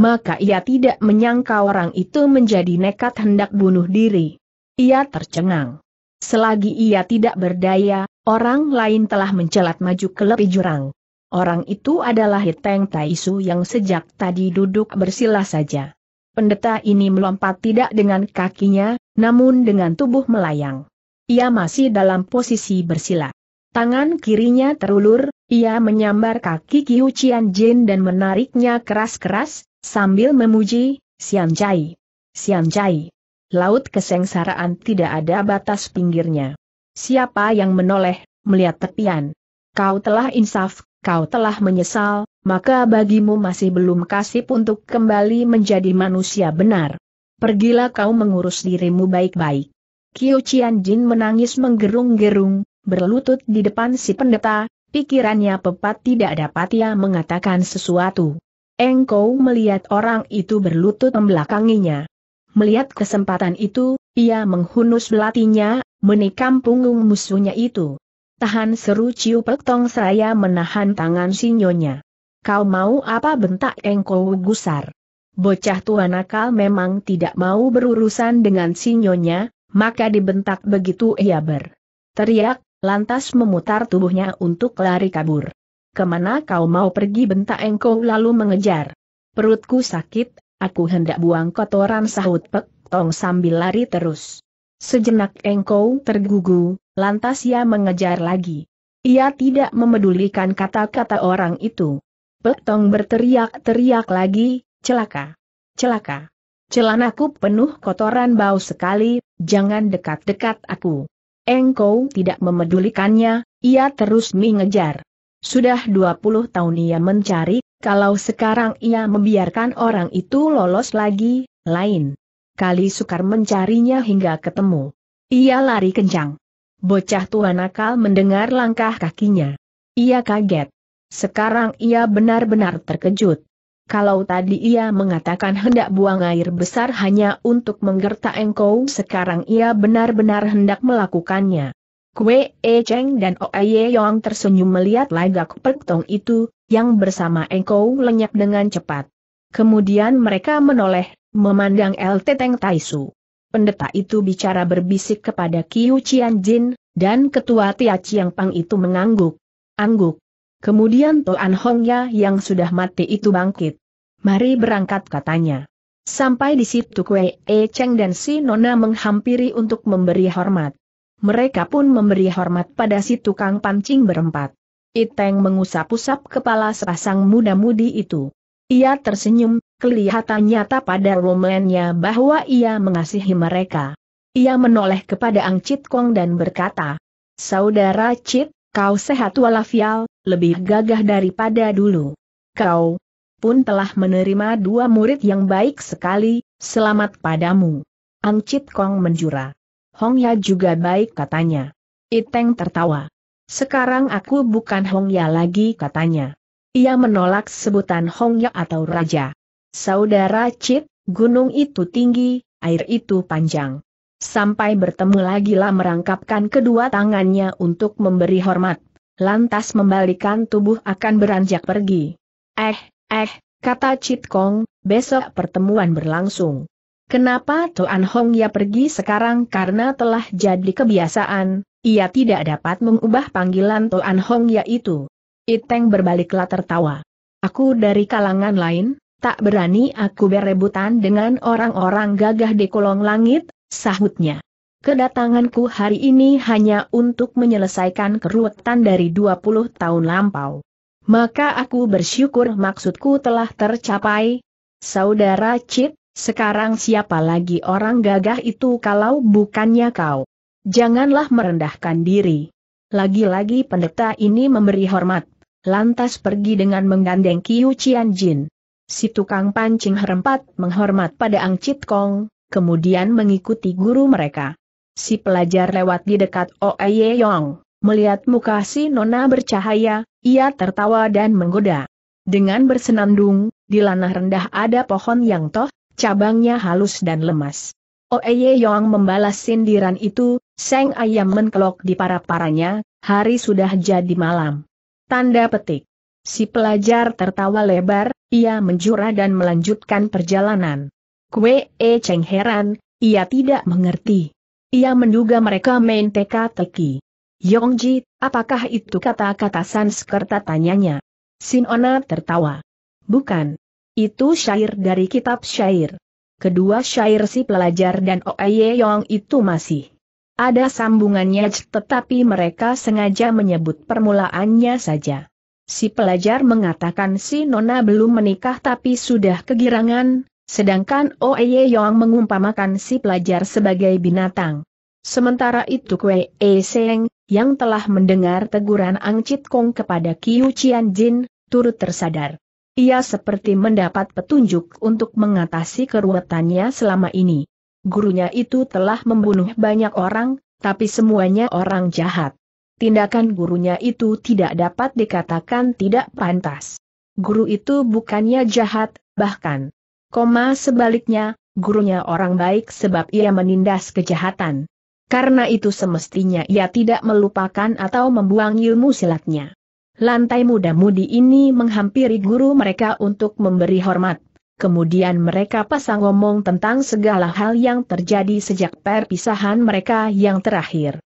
maka ia tidak menyangka orang itu menjadi nekat hendak bunuh diri. Ia tercengang. Selagi ia tidak berdaya, orang lain telah mencelat maju ke lepi jurang. Orang itu adalah Hiteng Taisu yang sejak tadi duduk bersila saja. Pendeta ini melompat tidak dengan kakinya, namun dengan tubuh melayang. Ia masih dalam posisi bersila. Tangan kirinya terulur, ia menyambar kaki Kiu Chian Jin dan menariknya keras-keras, Sambil memuji, Sian Jai. Sian Jai. Laut kesengsaraan tidak ada batas pinggirnya. Siapa yang menoleh, melihat tepian. Kau telah insaf, kau telah menyesal, maka bagimu masih belum kasih untuk kembali menjadi manusia benar. Pergilah kau mengurus dirimu baik-baik. Kiu Cian Jin menangis menggerung-gerung, berlutut di depan si pendeta, pikirannya pepat tidak dapat ia mengatakan sesuatu engkau melihat orang itu berlutut membelakanginya. Melihat kesempatan itu, ia menghunus belatinya, menikam punggung musuhnya itu. Tahan seru Ciu Pek Tong Seraya menahan tangan sinyonya. Kau mau apa bentak engkau gusar? Bocah tua nakal memang tidak mau berurusan dengan sinyonya, maka dibentak begitu ia ber. Teriak, lantas memutar tubuhnya untuk lari kabur kemana kau mau pergi bentak engkau lalu mengejar. Perutku sakit, aku hendak buang kotoran sahut Pek Tong sambil lari terus. Sejenak engkau tergugu, lantas ia mengejar lagi. Ia tidak memedulikan kata-kata orang itu. Petong berteriak-teriak lagi, celaka, celaka. Celanaku penuh kotoran bau sekali, jangan dekat-dekat aku. Engkau tidak memedulikannya, ia terus mengejar. Sudah 20 tahun ia mencari, kalau sekarang ia membiarkan orang itu lolos lagi, lain. Kali sukar mencarinya hingga ketemu. Ia lari kencang. Bocah tua nakal mendengar langkah kakinya. Ia kaget. Sekarang ia benar-benar terkejut. Kalau tadi ia mengatakan hendak buang air besar hanya untuk menggertak engkau, sekarang ia benar-benar hendak melakukannya. Kue E Cheng dan Oye Yong tersenyum melihat lagak perktong itu, yang bersama Engkau lenyap dengan cepat. Kemudian mereka menoleh, memandang LT Teng Taisu. Pendeta itu bicara berbisik kepada Kiu Chian Jin, dan ketua Tia Chiang Pang itu mengangguk. Angguk. Kemudian Toan Hongya yang sudah mati itu bangkit. Mari berangkat katanya. Sampai di situ Kue E Cheng dan si Nona menghampiri untuk memberi hormat mereka pun memberi hormat pada si tukang pancing berempat. Iteng mengusap-usap kepala sepasang muda-mudi itu. Ia tersenyum, kelihatan nyata pada romannya bahwa ia mengasihi mereka. Ia menoleh kepada Ang Chit Kong dan berkata, Saudara Chit, kau sehat walafial, lebih gagah daripada dulu. Kau pun telah menerima dua murid yang baik sekali, selamat padamu. Ang Chit Kong menjurah. Hong Ya juga baik katanya. Iteng tertawa. Sekarang aku bukan Hong Ya lagi katanya. Ia menolak sebutan Hong Ya atau Raja. Saudara Cip, gunung itu tinggi, air itu panjang. Sampai bertemu lagi lah merangkapkan kedua tangannya untuk memberi hormat. Lantas membalikan tubuh akan beranjak pergi. Eh, eh, kata Cip Kong, besok pertemuan berlangsung. Kenapa Tuan Hong Ya pergi sekarang karena telah jadi kebiasaan, ia tidak dapat mengubah panggilan Tuan Hong Ya itu. Iteng berbaliklah tertawa. Aku dari kalangan lain, tak berani aku berebutan dengan orang-orang gagah di kolong langit, sahutnya. Kedatanganku hari ini hanya untuk menyelesaikan keruwetan dari 20 tahun lampau. Maka aku bersyukur maksudku telah tercapai. Saudara Cip, sekarang siapa lagi orang gagah itu kalau bukannya kau? Janganlah merendahkan diri. Lagi-lagi pendeta ini memberi hormat, lantas pergi dengan menggandeng Kiu Cian Jin. Si tukang pancing herempat menghormat pada Ang Chit Kong, kemudian mengikuti guru mereka. Si pelajar lewat di dekat Oe Yong, melihat muka si nona bercahaya, ia tertawa dan menggoda. Dengan bersenandung, di lanah rendah ada pohon yang toh cabangnya halus dan lemas. Oeye Yong membalas sindiran itu, seng ayam menkelok di para-paranya, hari sudah jadi malam. Tanda petik. Si pelajar tertawa lebar, ia menjura dan melanjutkan perjalanan. Kue E Cheng heran, ia tidak mengerti. Ia menduga mereka main teka-teki. Yongji, apakah itu kata-kata Sanskerta? tanyanya. Sinona tertawa. Bukan, itu syair dari kitab syair. Kedua syair si pelajar dan Oe Yong itu masih ada sambungannya tetapi mereka sengaja menyebut permulaannya saja. Si pelajar mengatakan si Nona belum menikah tapi sudah kegirangan, sedangkan Oe Yong mengumpamakan si pelajar sebagai binatang. Sementara itu Kwe E Seng, yang telah mendengar teguran Ang Chit Kong kepada Kiu Chian Jin, turut tersadar. Ia seperti mendapat petunjuk untuk mengatasi keruwetannya selama ini. Gurunya itu telah membunuh banyak orang, tapi semuanya orang jahat. Tindakan gurunya itu tidak dapat dikatakan tidak pantas. Guru itu bukannya jahat, bahkan. Koma sebaliknya, gurunya orang baik sebab ia menindas kejahatan. Karena itu semestinya ia tidak melupakan atau membuang ilmu silatnya. Lantai muda-mudi ini menghampiri guru mereka untuk memberi hormat. Kemudian mereka pasang ngomong tentang segala hal yang terjadi sejak perpisahan mereka yang terakhir.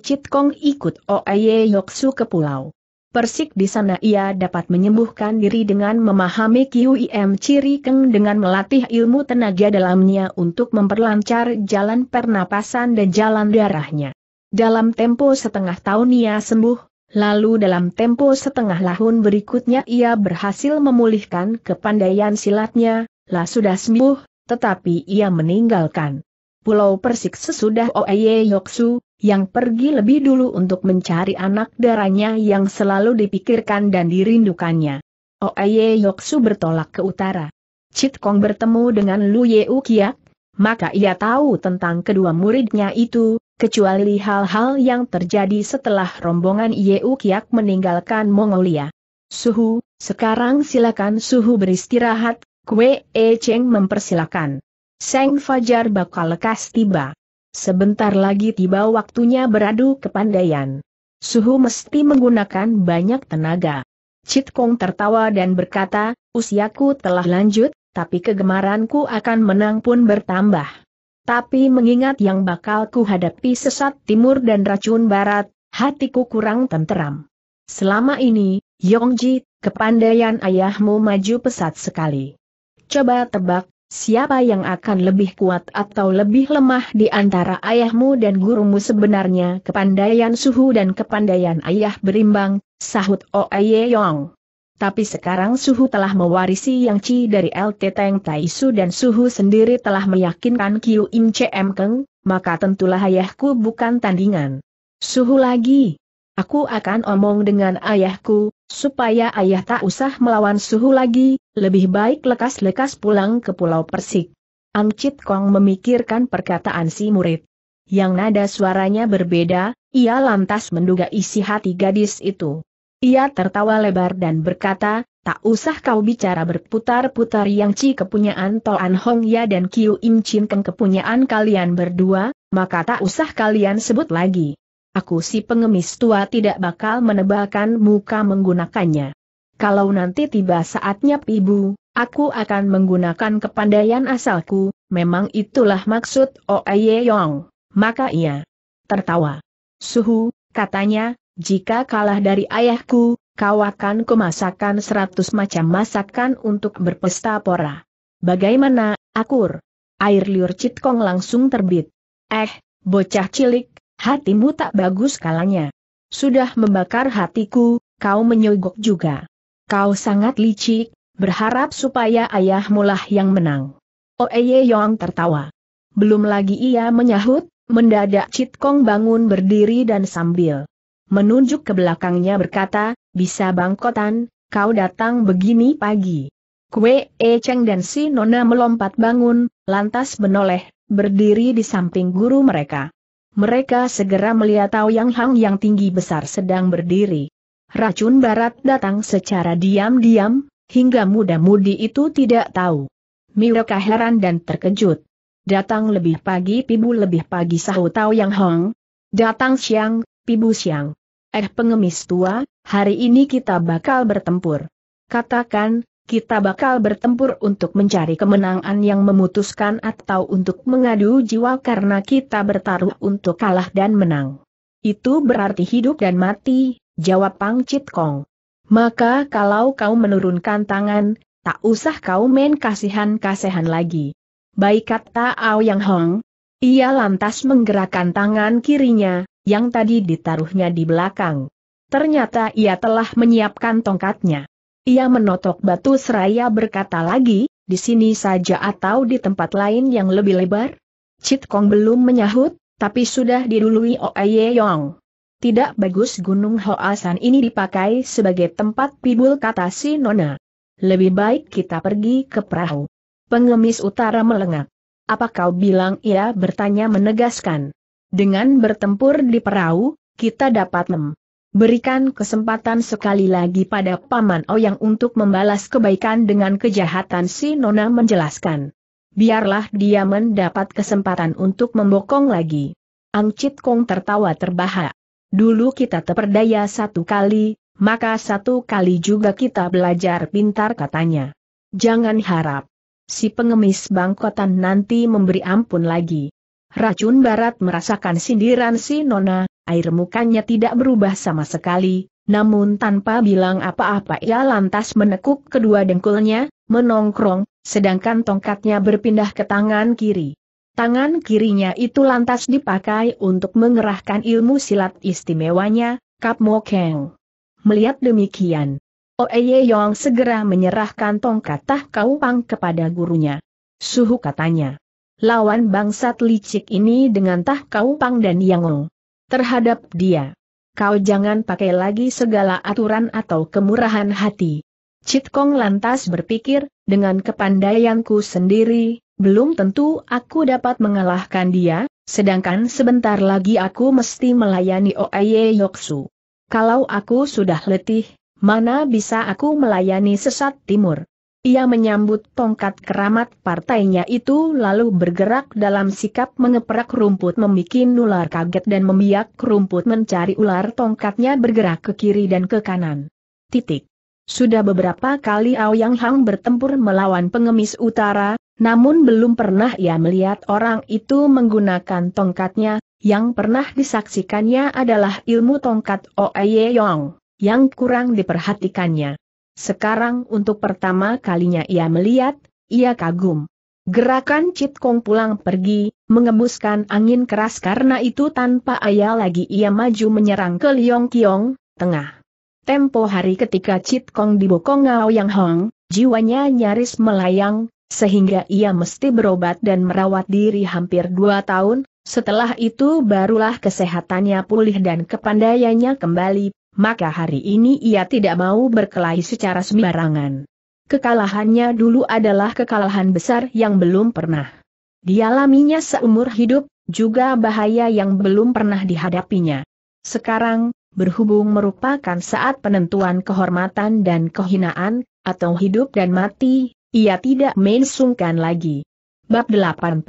Chit Kong ikut Oeye Yoksu ke pulau. Persik di sana ia dapat menyembuhkan diri dengan memahami QIM Ciri Keng dengan melatih ilmu tenaga dalamnya untuk memperlancar jalan pernapasan dan jalan darahnya. Dalam tempo setengah tahun ia sembuh, Lalu dalam tempo setengah tahun berikutnya ia berhasil memulihkan kepandaian silatnya, lah sudah sembuh, tetapi ia meninggalkan Pulau Persik sesudah Oeye Yoksu, yang pergi lebih dulu untuk mencari anak darahnya yang selalu dipikirkan dan dirindukannya. Oeye Yoksu bertolak ke utara. Chit Kong bertemu dengan Lu Yeu Kiak, maka ia tahu tentang kedua muridnya itu, kecuali hal-hal yang terjadi setelah rombongan Yeu Kiak meninggalkan Mongolia. Suhu, sekarang silakan Suhu beristirahat, Kue E Cheng mempersilakan. Seng Fajar bakal lekas tiba. Sebentar lagi tiba waktunya beradu kepandaian. Suhu mesti menggunakan banyak tenaga. Cit Kong tertawa dan berkata, usiaku telah lanjut, tapi kegemaranku akan menang pun bertambah. Tapi mengingat yang bakal kuhadapi sesat timur dan racun barat, hatiku kurang tenteram. Selama ini, Yongji, kepandaian ayahmu maju pesat sekali. Coba tebak, siapa yang akan lebih kuat atau lebih lemah di antara ayahmu dan gurumu sebenarnya kepandaian suhu dan kepandaian ayah berimbang, sahut Oeye Yong. Tapi sekarang Suhu telah mewarisi Yang Chi dari LT Teng Tai Su dan Suhu sendiri telah meyakinkan Kiu Im CM Keng, maka tentulah ayahku bukan tandingan. Suhu lagi. Aku akan omong dengan ayahku, supaya ayah tak usah melawan Suhu lagi, lebih baik lekas-lekas pulang ke Pulau Persik. Ang Chit Kong memikirkan perkataan si murid. Yang nada suaranya berbeda, ia lantas menduga isi hati gadis itu. Ia tertawa lebar dan berkata, tak usah kau bicara berputar-putar yang ci kepunyaan Toan Hong Ya dan Kiu Im Chin Keng kepunyaan kalian berdua, maka tak usah kalian sebut lagi. Aku si pengemis tua tidak bakal menebalkan muka menggunakannya. Kalau nanti tiba saatnya pibu, aku akan menggunakan kepandaian asalku, memang itulah maksud Oye Yong. Maka ia tertawa. Suhu, katanya, jika kalah dari ayahku, kau akan kemasakan seratus macam masakan untuk berpesta pora. Bagaimana, akur? Air liur Citkong langsung terbit. Eh, bocah cilik, hatimu tak bagus kalanya. Sudah membakar hatiku, kau menyogok juga. Kau sangat licik, berharap supaya ayahmu lah yang menang. Oeye Yong tertawa. Belum lagi ia menyahut, mendadak Citkong bangun berdiri dan sambil menunjuk ke belakangnya berkata, bisa bangkotan, kau datang begini pagi. Kue E Cheng dan si Nona melompat bangun, lantas menoleh, berdiri di samping guru mereka. Mereka segera melihat Tao Yang Hang yang tinggi besar sedang berdiri. Racun barat datang secara diam-diam, hingga muda-mudi itu tidak tahu. mereka heran dan terkejut. Datang lebih pagi pibu lebih pagi sahut Tao Yang hang Datang siang, pibu siang. Eh pengemis tua, hari ini kita bakal bertempur. Katakan, kita bakal bertempur untuk mencari kemenangan yang memutuskan atau untuk mengadu jiwa karena kita bertaruh untuk kalah dan menang. Itu berarti hidup dan mati, jawab Pang Chit Kong. Maka kalau kau menurunkan tangan, tak usah kau main kasihan-kasihan lagi. Baik kata Ao Yang Hong. Ia lantas menggerakkan tangan kirinya, yang tadi ditaruhnya di belakang. Ternyata ia telah menyiapkan tongkatnya. Ia menotok batu seraya berkata lagi, di sini saja atau di tempat lain yang lebih lebar? Cit Kong belum menyahut, tapi sudah didului Oye Yong. Tidak bagus Gunung Hoasan ini dipakai sebagai tempat pibul kata si Nona. Lebih baik kita pergi ke perahu. Pengemis utara melengak. Apa kau bilang ia bertanya menegaskan. Dengan bertempur di perahu, kita dapat mem. Berikan kesempatan sekali lagi pada Paman Oyang untuk membalas kebaikan dengan kejahatan si Nona menjelaskan. Biarlah dia mendapat kesempatan untuk membokong lagi. Angcit Kong tertawa terbahak. Dulu kita terperdaya satu kali, maka satu kali juga kita belajar pintar katanya. Jangan harap. Si pengemis bangkotan nanti memberi ampun lagi. Racun Barat merasakan sindiran si Nona, air mukanya tidak berubah sama sekali, namun tanpa bilang apa-apa ia lantas menekuk kedua dengkulnya, menongkrong, sedangkan tongkatnya berpindah ke tangan kiri. Tangan kirinya itu lantas dipakai untuk mengerahkan ilmu silat istimewanya, Kap Mokeng. Melihat demikian, Oeye Yong segera menyerahkan tongkat tah kau pang kepada gurunya. Suhu katanya lawan bangsat licik ini dengan Tah Kau Pang dan Yango. Terhadap dia. Kau jangan pakai lagi segala aturan atau kemurahan hati. Cit Kong lantas berpikir, dengan kepandaianku sendiri, belum tentu aku dapat mengalahkan dia, sedangkan sebentar lagi aku mesti melayani Oaye Yoksu. Kalau aku sudah letih, mana bisa aku melayani sesat timur? Ia menyambut tongkat keramat partainya itu lalu bergerak dalam sikap mengeprak rumput membuat ular kaget dan membiak rumput mencari ular tongkatnya bergerak ke kiri dan ke kanan. Titik. Sudah beberapa kali Aoyang Hang bertempur melawan pengemis utara, namun belum pernah ia melihat orang itu menggunakan tongkatnya, yang pernah disaksikannya adalah ilmu tongkat Oeye Yong, yang kurang diperhatikannya. Sekarang untuk pertama kalinya ia melihat, ia kagum. Gerakan Cit Kong pulang pergi, mengembuskan angin keras karena itu tanpa ayah lagi ia maju menyerang ke Liong Kiong, tengah. Tempo hari ketika Cit Kong dibokong Ngao Yang Hong, jiwanya nyaris melayang, sehingga ia mesti berobat dan merawat diri hampir dua tahun, setelah itu barulah kesehatannya pulih dan kepandaiannya kembali maka hari ini ia tidak mau berkelahi secara sembarangan. Kekalahannya dulu adalah kekalahan besar yang belum pernah dialaminya seumur hidup, juga bahaya yang belum pernah dihadapinya. Sekarang, berhubung merupakan saat penentuan kehormatan dan kehinaan, atau hidup dan mati, ia tidak mensungkan lagi. Bab 80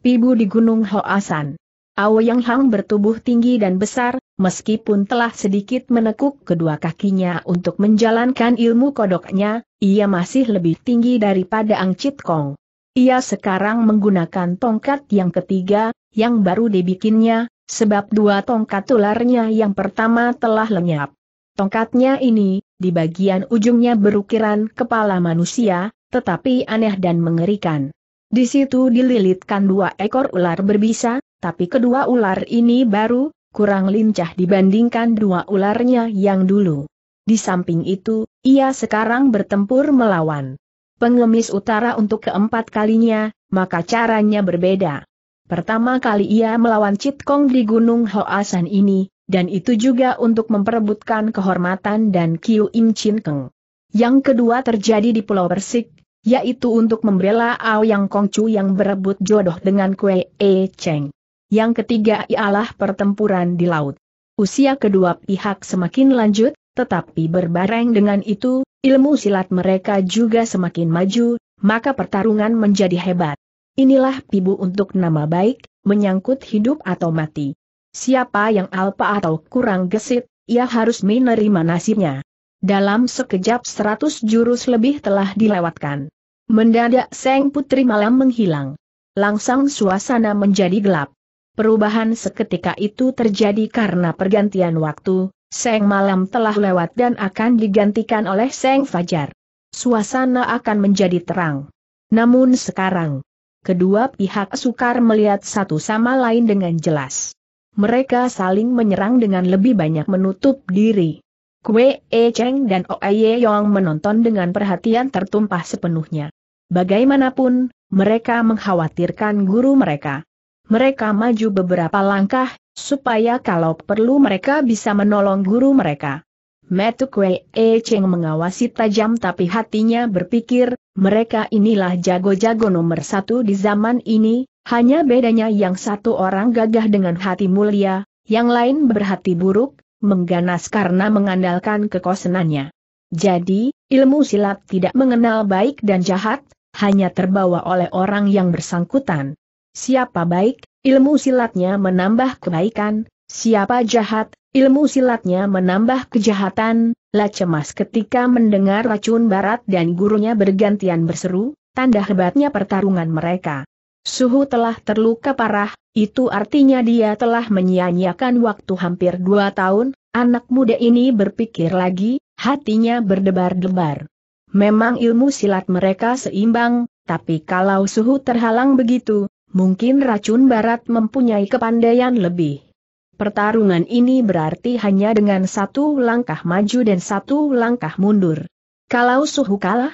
Pibu di Gunung Hoasan yang Hang bertubuh tinggi dan besar, meskipun telah sedikit menekuk kedua kakinya untuk menjalankan ilmu kodoknya, ia masih lebih tinggi daripada Ang Chit Kong. Ia sekarang menggunakan tongkat yang ketiga, yang baru dibikinnya, sebab dua tongkat ularnya yang pertama telah lenyap. Tongkatnya ini, di bagian ujungnya berukiran kepala manusia, tetapi aneh dan mengerikan. Di situ dililitkan dua ekor ular berbisa, tapi kedua ular ini baru, kurang lincah dibandingkan dua ularnya yang dulu. Di samping itu, ia sekarang bertempur melawan pengemis utara untuk keempat kalinya, maka caranya berbeda. Pertama kali ia melawan Chit Kong di Gunung Hoasan ini, dan itu juga untuk memperebutkan kehormatan dan Kiu Im Chin Keng. Yang kedua terjadi di Pulau Persik, yaitu untuk membela Ao Yang Kong Chu yang berebut jodoh dengan Kue E Cheng. Yang ketiga ialah pertempuran di laut. Usia kedua pihak semakin lanjut, tetapi berbareng dengan itu, ilmu silat mereka juga semakin maju, maka pertarungan menjadi hebat. Inilah pibu untuk nama baik, menyangkut hidup atau mati. Siapa yang alpa atau kurang gesit, ia harus menerima nasibnya. Dalam sekejap seratus jurus lebih telah dilewatkan. Mendadak Seng Putri Malam menghilang. Langsung suasana menjadi gelap. Perubahan seketika itu terjadi karena pergantian waktu, Seng malam telah lewat dan akan digantikan oleh Seng fajar. Suasana akan menjadi terang. Namun sekarang, kedua pihak sukar melihat satu sama lain dengan jelas. Mereka saling menyerang dengan lebih banyak menutup diri. Kue E Cheng dan Ye Yong menonton dengan perhatian tertumpah sepenuhnya. Bagaimanapun, mereka mengkhawatirkan guru mereka mereka maju beberapa langkah, supaya kalau perlu mereka bisa menolong guru mereka. Metu Kwe E Cheng mengawasi tajam tapi hatinya berpikir, mereka inilah jago-jago nomor satu di zaman ini, hanya bedanya yang satu orang gagah dengan hati mulia, yang lain berhati buruk, mengganas karena mengandalkan kekosenannya. Jadi, ilmu silat tidak mengenal baik dan jahat, hanya terbawa oleh orang yang bersangkutan. Siapa baik, ilmu silatnya menambah kebaikan, siapa jahat, ilmu silatnya menambah kejahatan, lah cemas ketika mendengar racun barat dan gurunya bergantian berseru, tanda hebatnya pertarungan mereka. Suhu telah terluka parah, itu artinya dia telah menyia-nyiakan waktu hampir dua tahun, anak muda ini berpikir lagi, hatinya berdebar-debar. Memang ilmu silat mereka seimbang, tapi kalau suhu terhalang begitu, mungkin racun barat mempunyai kepandaian lebih. Pertarungan ini berarti hanya dengan satu langkah maju dan satu langkah mundur. Kalau suhu kalah?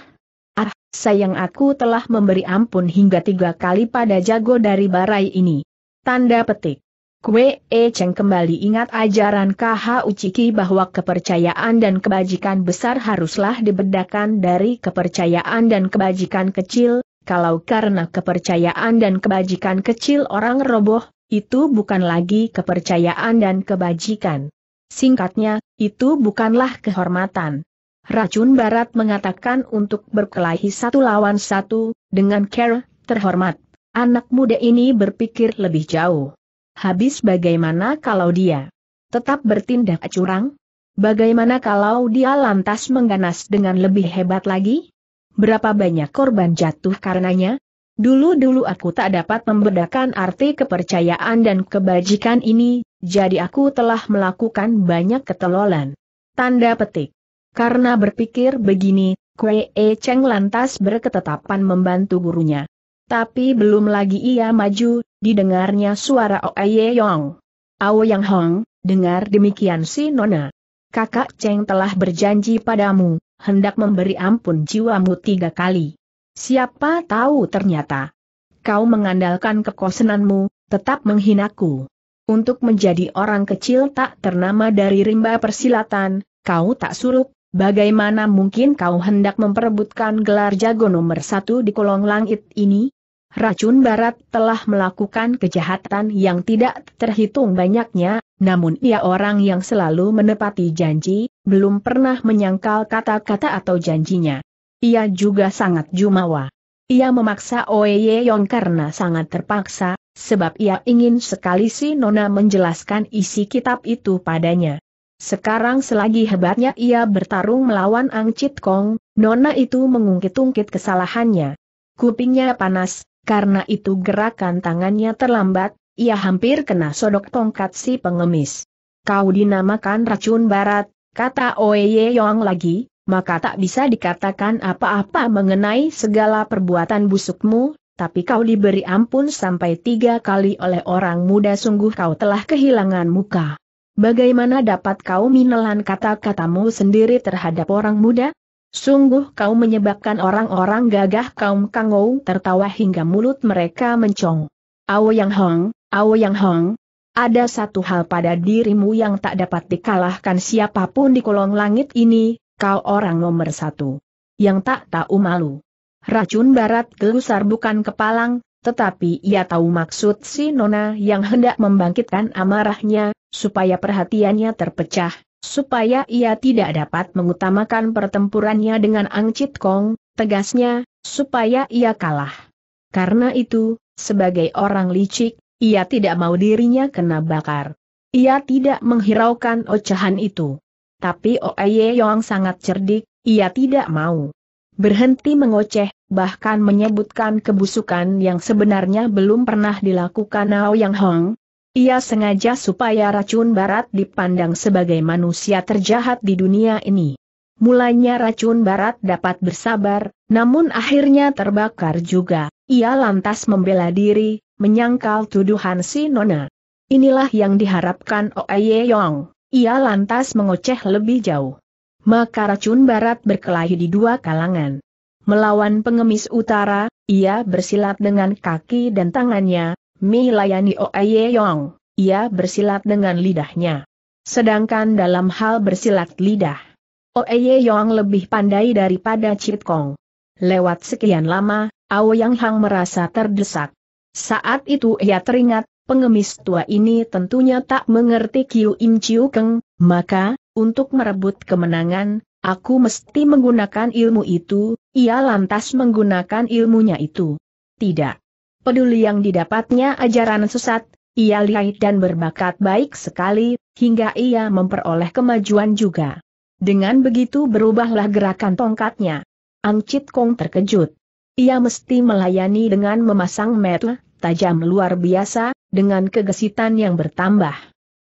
Ah, sayang aku telah memberi ampun hingga tiga kali pada jago dari barai ini. Tanda petik. Kue E Cheng kembali ingat ajaran KH Uchiki bahwa kepercayaan dan kebajikan besar haruslah dibedakan dari kepercayaan dan kebajikan kecil, kalau karena kepercayaan dan kebajikan kecil orang roboh, itu bukan lagi kepercayaan dan kebajikan. Singkatnya, itu bukanlah kehormatan. Racun Barat mengatakan untuk berkelahi satu lawan satu, dengan care, terhormat. Anak muda ini berpikir lebih jauh. Habis bagaimana kalau dia tetap bertindak curang? Bagaimana kalau dia lantas mengganas dengan lebih hebat lagi? Berapa banyak korban jatuh karenanya? Dulu-dulu aku tak dapat membedakan arti kepercayaan dan kebajikan ini, jadi aku telah melakukan banyak ketelolan. Tanda petik. Karena berpikir begini, Kwe E Cheng lantas berketetapan membantu gurunya. Tapi belum lagi ia maju, didengarnya suara Oye Yong. Ao Yang Hong, dengar demikian si Nona. Kakak Cheng telah berjanji padamu, hendak memberi ampun jiwamu tiga kali. Siapa tahu ternyata. Kau mengandalkan kekosenanmu, tetap menghinaku. Untuk menjadi orang kecil tak ternama dari rimba persilatan, kau tak suruh. bagaimana mungkin kau hendak memperebutkan gelar jago nomor satu di kolong langit ini? Racun Barat telah melakukan kejahatan yang tidak terhitung banyaknya, namun ia orang yang selalu menepati janji, belum pernah menyangkal kata-kata atau janjinya. Ia juga sangat jumawa. Ia memaksa Oye Yong karena sangat terpaksa, sebab ia ingin sekali si Nona menjelaskan isi kitab itu padanya. Sekarang selagi hebatnya ia bertarung melawan Ang Chit Kong, Nona itu mengungkit-ungkit kesalahannya. Kupingnya panas, karena itu gerakan tangannya terlambat, ia hampir kena sodok tongkat si pengemis. Kau dinamakan racun barat, kata Oye Yong lagi, maka tak bisa dikatakan apa-apa mengenai segala perbuatan busukmu, tapi kau diberi ampun sampai tiga kali oleh orang muda sungguh kau telah kehilangan muka. Bagaimana dapat kau menelan kata-katamu sendiri terhadap orang muda? Sungguh kau menyebabkan orang-orang gagah kaum kangou tertawa hingga mulut mereka mencong. Yang Hong, Yang Hong, ada satu hal pada dirimu yang tak dapat dikalahkan siapapun di kolong langit ini, kau orang nomor satu. Yang tak tahu malu. Racun barat gelusar bukan kepalang, tetapi ia tahu maksud si Nona yang hendak membangkitkan amarahnya, supaya perhatiannya terpecah, supaya ia tidak dapat mengutamakan pertempurannya dengan Ang Chit Kong, tegasnya, supaya ia kalah. Karena itu, sebagai orang licik, ia tidak mau dirinya kena bakar. Ia tidak menghiraukan ocehan itu. Tapi Oye Yong sangat cerdik, ia tidak mau berhenti mengoceh, bahkan menyebutkan kebusukan yang sebenarnya belum pernah dilakukan Ao Yang Hong. Ia sengaja supaya racun barat dipandang sebagai manusia terjahat di dunia ini. Mulanya racun barat dapat bersabar, namun akhirnya terbakar juga. Ia lantas membela diri, menyangkal tuduhan si Nona. Inilah yang diharapkan Oye Yong. Ia lantas mengoceh lebih jauh. Maka racun barat berkelahi di dua kalangan. Melawan pengemis utara, ia bersilat dengan kaki dan tangannya, Melayani Oye Yong. Ia bersilat dengan lidahnya. Sedangkan dalam hal bersilat lidah, Oeye Yong lebih pandai daripada Chit Kong. Lewat sekian lama, Yang Hang merasa terdesak. Saat itu ia teringat, pengemis tua ini tentunya tak mengerti Kiu Im Chiu Keng, maka, untuk merebut kemenangan, aku mesti menggunakan ilmu itu, ia lantas menggunakan ilmunya itu. Tidak. Peduli yang didapatnya ajaran sesat, ia lihai dan berbakat baik sekali, hingga ia memperoleh kemajuan juga. Dengan begitu berubahlah gerakan tongkatnya. Angcit Kong terkejut. Ia mesti melayani dengan memasang metel, tajam luar biasa, dengan kegesitan yang bertambah.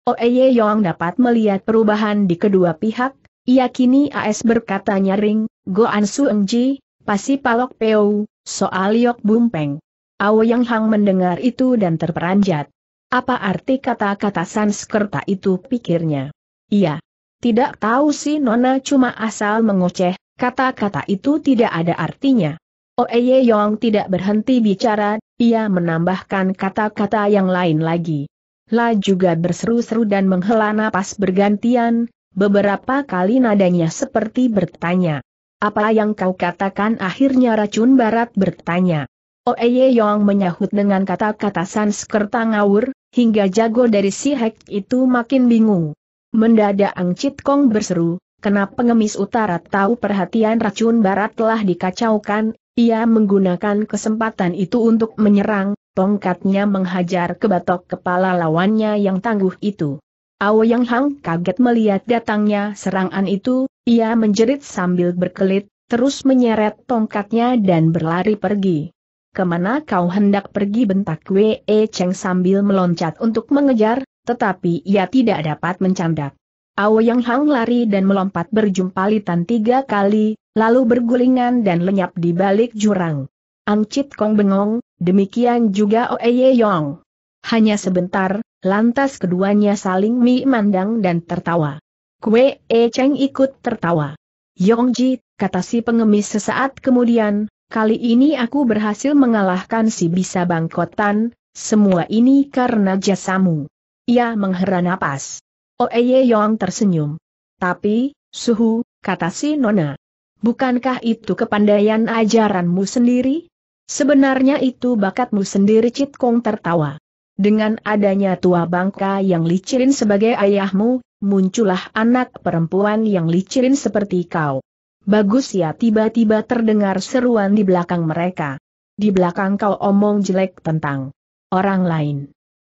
Oeye Yong dapat melihat perubahan di kedua pihak, ia kini AS berkata nyaring, Go Goan Ji, pasi palok peu, soal yok bumpeng. Awo Yang Hang mendengar itu dan terperanjat. Apa arti kata-kata Sanskerta itu pikirnya? Iya, tidak tahu si Nona cuma asal mengoceh, kata-kata itu tidak ada artinya. Oeye Yong tidak berhenti bicara, ia menambahkan kata-kata yang lain lagi. La juga berseru-seru dan menghela napas bergantian, beberapa kali nadanya seperti bertanya. Apa yang kau katakan akhirnya racun barat bertanya. Oeye Yong menyahut dengan kata-kata Sanskerta ngawur, hingga jago dari si Hek itu makin bingung. Mendadak Angcit Kong berseru, kenapa pengemis utara tahu perhatian racun barat telah dikacaukan, ia menggunakan kesempatan itu untuk menyerang, tongkatnya menghajar ke batok kepala lawannya yang tangguh itu. Yang Hang kaget melihat datangnya serangan itu, ia menjerit sambil berkelit, terus menyeret tongkatnya dan berlari pergi. Kemana kau hendak pergi bentak Wei Cheng sambil meloncat untuk mengejar, tetapi ia tidak dapat mencandak. Yang Hang lari dan melompat berjumpa litan tiga kali, lalu bergulingan dan lenyap di balik jurang. Angcit Kong bengong, demikian juga Oeye Yong. Hanya sebentar, lantas keduanya saling memandang dan tertawa. Kue E Cheng ikut tertawa. Yong Ji kata si pengemis sesaat kemudian, kali ini aku berhasil mengalahkan si bisa bangkotan, semua ini karena jasamu. Ia menghera napas. Oeye Yong tersenyum. Tapi, suhu, kata si Nona. Bukankah itu kepandaian ajaranmu sendiri? Sebenarnya itu bakatmu sendiri Cit Kong tertawa. Dengan adanya tua bangka yang licirin sebagai ayahmu, muncullah anak perempuan yang licirin seperti kau. Bagus ya tiba-tiba terdengar seruan di belakang mereka. Di belakang kau omong jelek tentang orang lain.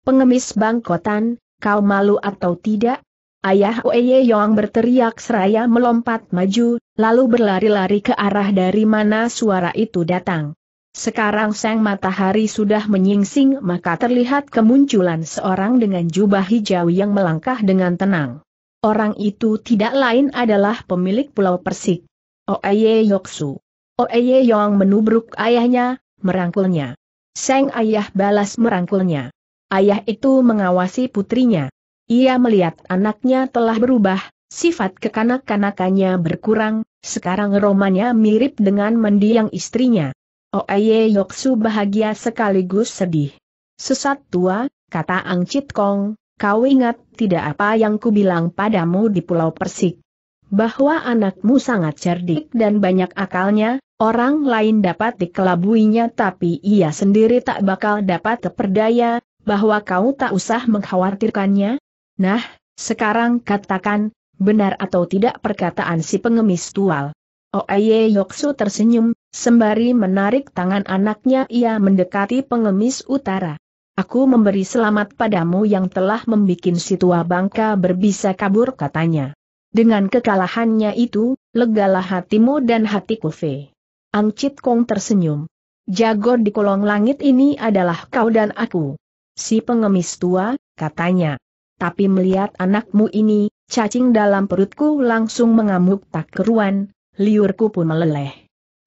Pengemis bangkotan, kau malu atau tidak? Ayah Oeye Yong berteriak seraya melompat maju, lalu berlari-lari ke arah dari mana suara itu datang. Sekarang sang matahari sudah menyingsing maka terlihat kemunculan seorang dengan jubah hijau yang melangkah dengan tenang. Orang itu tidak lain adalah pemilik pulau Persik. Oeye Yoksu. Oeye Yong menubruk ayahnya, merangkulnya. Seng ayah balas merangkulnya. Ayah itu mengawasi putrinya. Ia melihat anaknya telah berubah, sifat kekanak-kanakannya berkurang, sekarang romanya mirip dengan mendiang istrinya. Oeye oh, Yoksu bahagia sekaligus sedih. Sesat tua, kata Ang Chit Kong, kau ingat tidak apa yang kubilang padamu di Pulau Persik. Bahwa anakmu sangat cerdik dan banyak akalnya, orang lain dapat dikelabuinya tapi ia sendiri tak bakal dapat terperdaya, bahwa kau tak usah mengkhawatirkannya? Nah, sekarang katakan, benar atau tidak perkataan si pengemis tual. Oeye oh, Yoksu tersenyum, sembari menarik tangan anaknya ia mendekati pengemis utara. Aku memberi selamat padamu yang telah membuat si tua bangka berbisa kabur katanya. Dengan kekalahannya itu, legalah hatimu dan hatiku Ang Angcit Kong tersenyum. Jago di kolong langit ini adalah kau dan aku. Si pengemis tua, katanya. Tapi melihat anakmu ini, cacing dalam perutku langsung mengamuk tak keruan, liurku pun meleleh.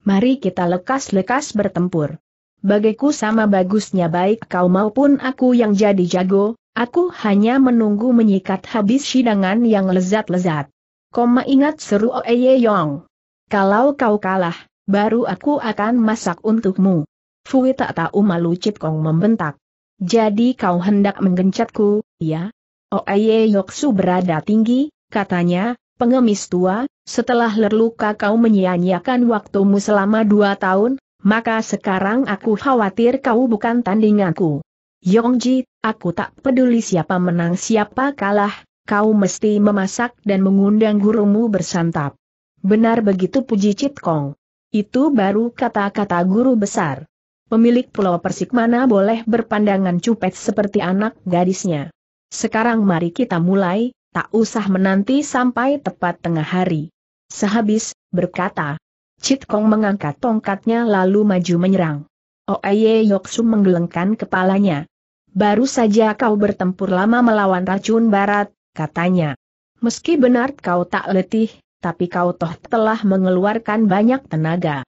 Mari kita lekas-lekas bertempur. Bagiku sama bagusnya baik kau maupun aku yang jadi jago, aku hanya menunggu menyikat habis sidangan yang lezat-lezat. Koma ingat seru Oeye Yong. Kalau kau kalah, baru aku akan masak untukmu. Fui tak tahu malu Cip Kong membentak. Jadi kau hendak menggencatku, ya? Oaye oh, Yoksu berada tinggi, katanya, pengemis tua, setelah lerluka kau menyia-nyiakan waktumu selama dua tahun, maka sekarang aku khawatir kau bukan tandinganku. Yongji, aku tak peduli siapa menang siapa kalah, kau mesti memasak dan mengundang gurumu bersantap. Benar begitu puji Kong. Itu baru kata-kata guru besar pemilik Pulau Persik mana boleh berpandangan cupet seperti anak gadisnya. Sekarang mari kita mulai, tak usah menanti sampai tepat tengah hari. Sehabis, berkata. Cit Kong mengangkat tongkatnya lalu maju menyerang. Oeye oh, Yoksu menggelengkan kepalanya. Baru saja kau bertempur lama melawan racun barat, katanya. Meski benar kau tak letih, tapi kau toh telah mengeluarkan banyak tenaga.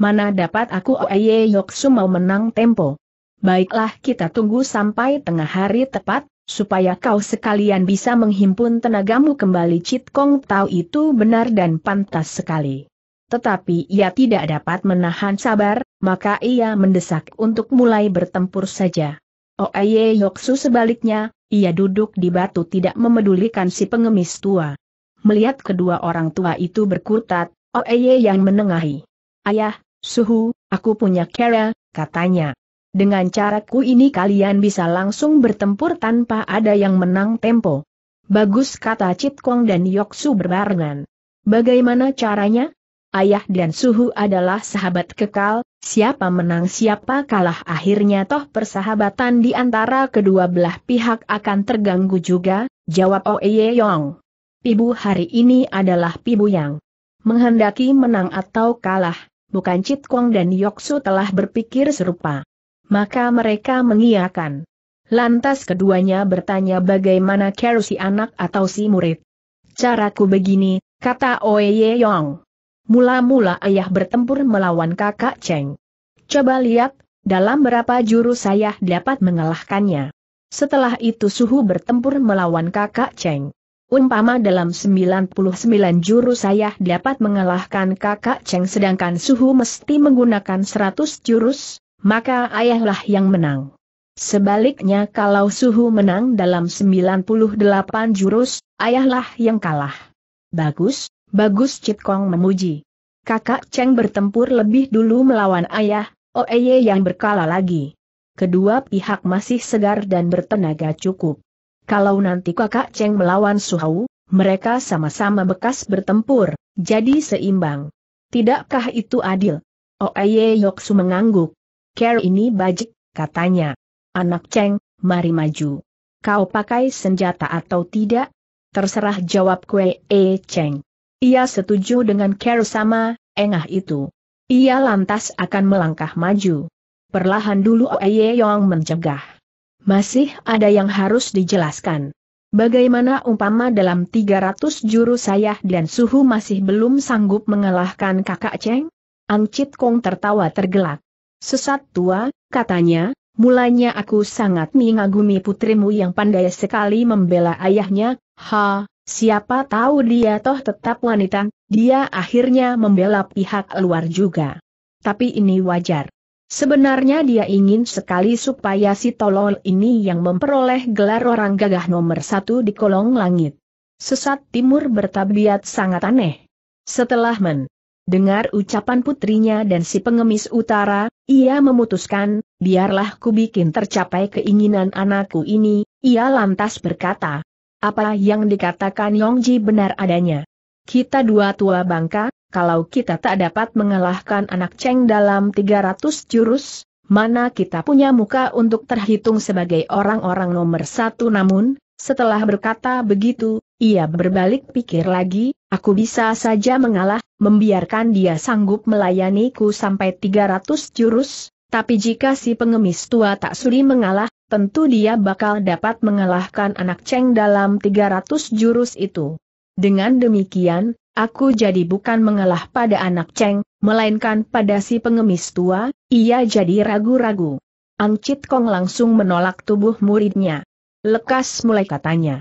Mana dapat aku Oye oh, Yoksu mau menang tempo. Baiklah kita tunggu sampai tengah hari tepat, supaya kau sekalian bisa menghimpun tenagamu kembali Cit Kong tahu itu benar dan pantas sekali. Tetapi ia tidak dapat menahan sabar, maka ia mendesak untuk mulai bertempur saja. Oye oh, Yoksu sebaliknya, ia duduk di batu tidak memedulikan si pengemis tua. Melihat kedua orang tua itu berkutat, Oye oh, yang menengahi. Ayah, Suhu, aku punya cara, katanya. Dengan caraku ini kalian bisa langsung bertempur tanpa ada yang menang tempo. Bagus kata Chit Kong dan Yoksu berbarengan. Bagaimana caranya? Ayah dan Suhu adalah sahabat kekal, siapa menang siapa kalah akhirnya toh persahabatan di antara kedua belah pihak akan terganggu juga, jawab Oeye Yong. Pibu hari ini adalah pibu yang menghendaki menang atau kalah, bukan Cit Kong dan Yoksu telah berpikir serupa. Maka mereka mengiyakan. Lantas keduanya bertanya bagaimana kerusi si anak atau si murid. Caraku begini, kata Oye Yong. Mula-mula ayah bertempur melawan kakak Cheng. Coba lihat, dalam berapa jurus saya dapat mengalahkannya. Setelah itu suhu bertempur melawan kakak Cheng. Umpama dalam 99 jurus ayah dapat mengalahkan kakak Cheng sedangkan suhu mesti menggunakan 100 jurus, maka ayahlah yang menang. Sebaliknya kalau suhu menang dalam 98 jurus, ayahlah yang kalah. Bagus, bagus Cit Kong memuji. Kakak Cheng bertempur lebih dulu melawan ayah, Oeye yang berkala lagi. Kedua pihak masih segar dan bertenaga cukup. Kalau nanti kakak Cheng melawan Su Hau, mereka sama-sama bekas bertempur, jadi seimbang. Tidakkah itu adil? Oeye oh, Yoksu mengangguk. Ker ini bajik, katanya. Anak Cheng, mari maju. Kau pakai senjata atau tidak? Terserah jawab Kue E Cheng. Ia setuju dengan Ker sama, engah itu. Ia lantas akan melangkah maju. Perlahan dulu Oeye Yong mencegah masih ada yang harus dijelaskan. Bagaimana umpama dalam 300 juru saya dan suhu masih belum sanggup mengalahkan kakak Cheng? Angcit Kong tertawa tergelak. Sesat tua, katanya, mulanya aku sangat mengagumi putrimu yang pandai sekali membela ayahnya, ha, siapa tahu dia toh tetap wanita, dia akhirnya membela pihak luar juga. Tapi ini wajar. Sebenarnya dia ingin sekali supaya si tolol ini yang memperoleh gelar orang gagah nomor satu di kolong langit. Sesat timur bertabiat sangat aneh. Setelah mendengar ucapan putrinya dan si pengemis utara, ia memutuskan, biarlah ku bikin tercapai keinginan anakku ini, ia lantas berkata. Apa yang dikatakan Yongji benar adanya. Kita dua tua bangka, kalau kita tak dapat mengalahkan anak Cheng dalam 300 jurus, mana kita punya muka untuk terhitung sebagai orang-orang nomor satu namun, setelah berkata begitu, ia berbalik pikir lagi, aku bisa saja mengalah, membiarkan dia sanggup melayaniku sampai 300 jurus, tapi jika si pengemis tua tak sudi mengalah, tentu dia bakal dapat mengalahkan anak Cheng dalam 300 jurus itu. Dengan demikian, aku jadi bukan mengalah pada anak Cheng, melainkan pada si pengemis tua, ia jadi ragu-ragu. Angcit Kong langsung menolak tubuh muridnya. Lekas mulai katanya.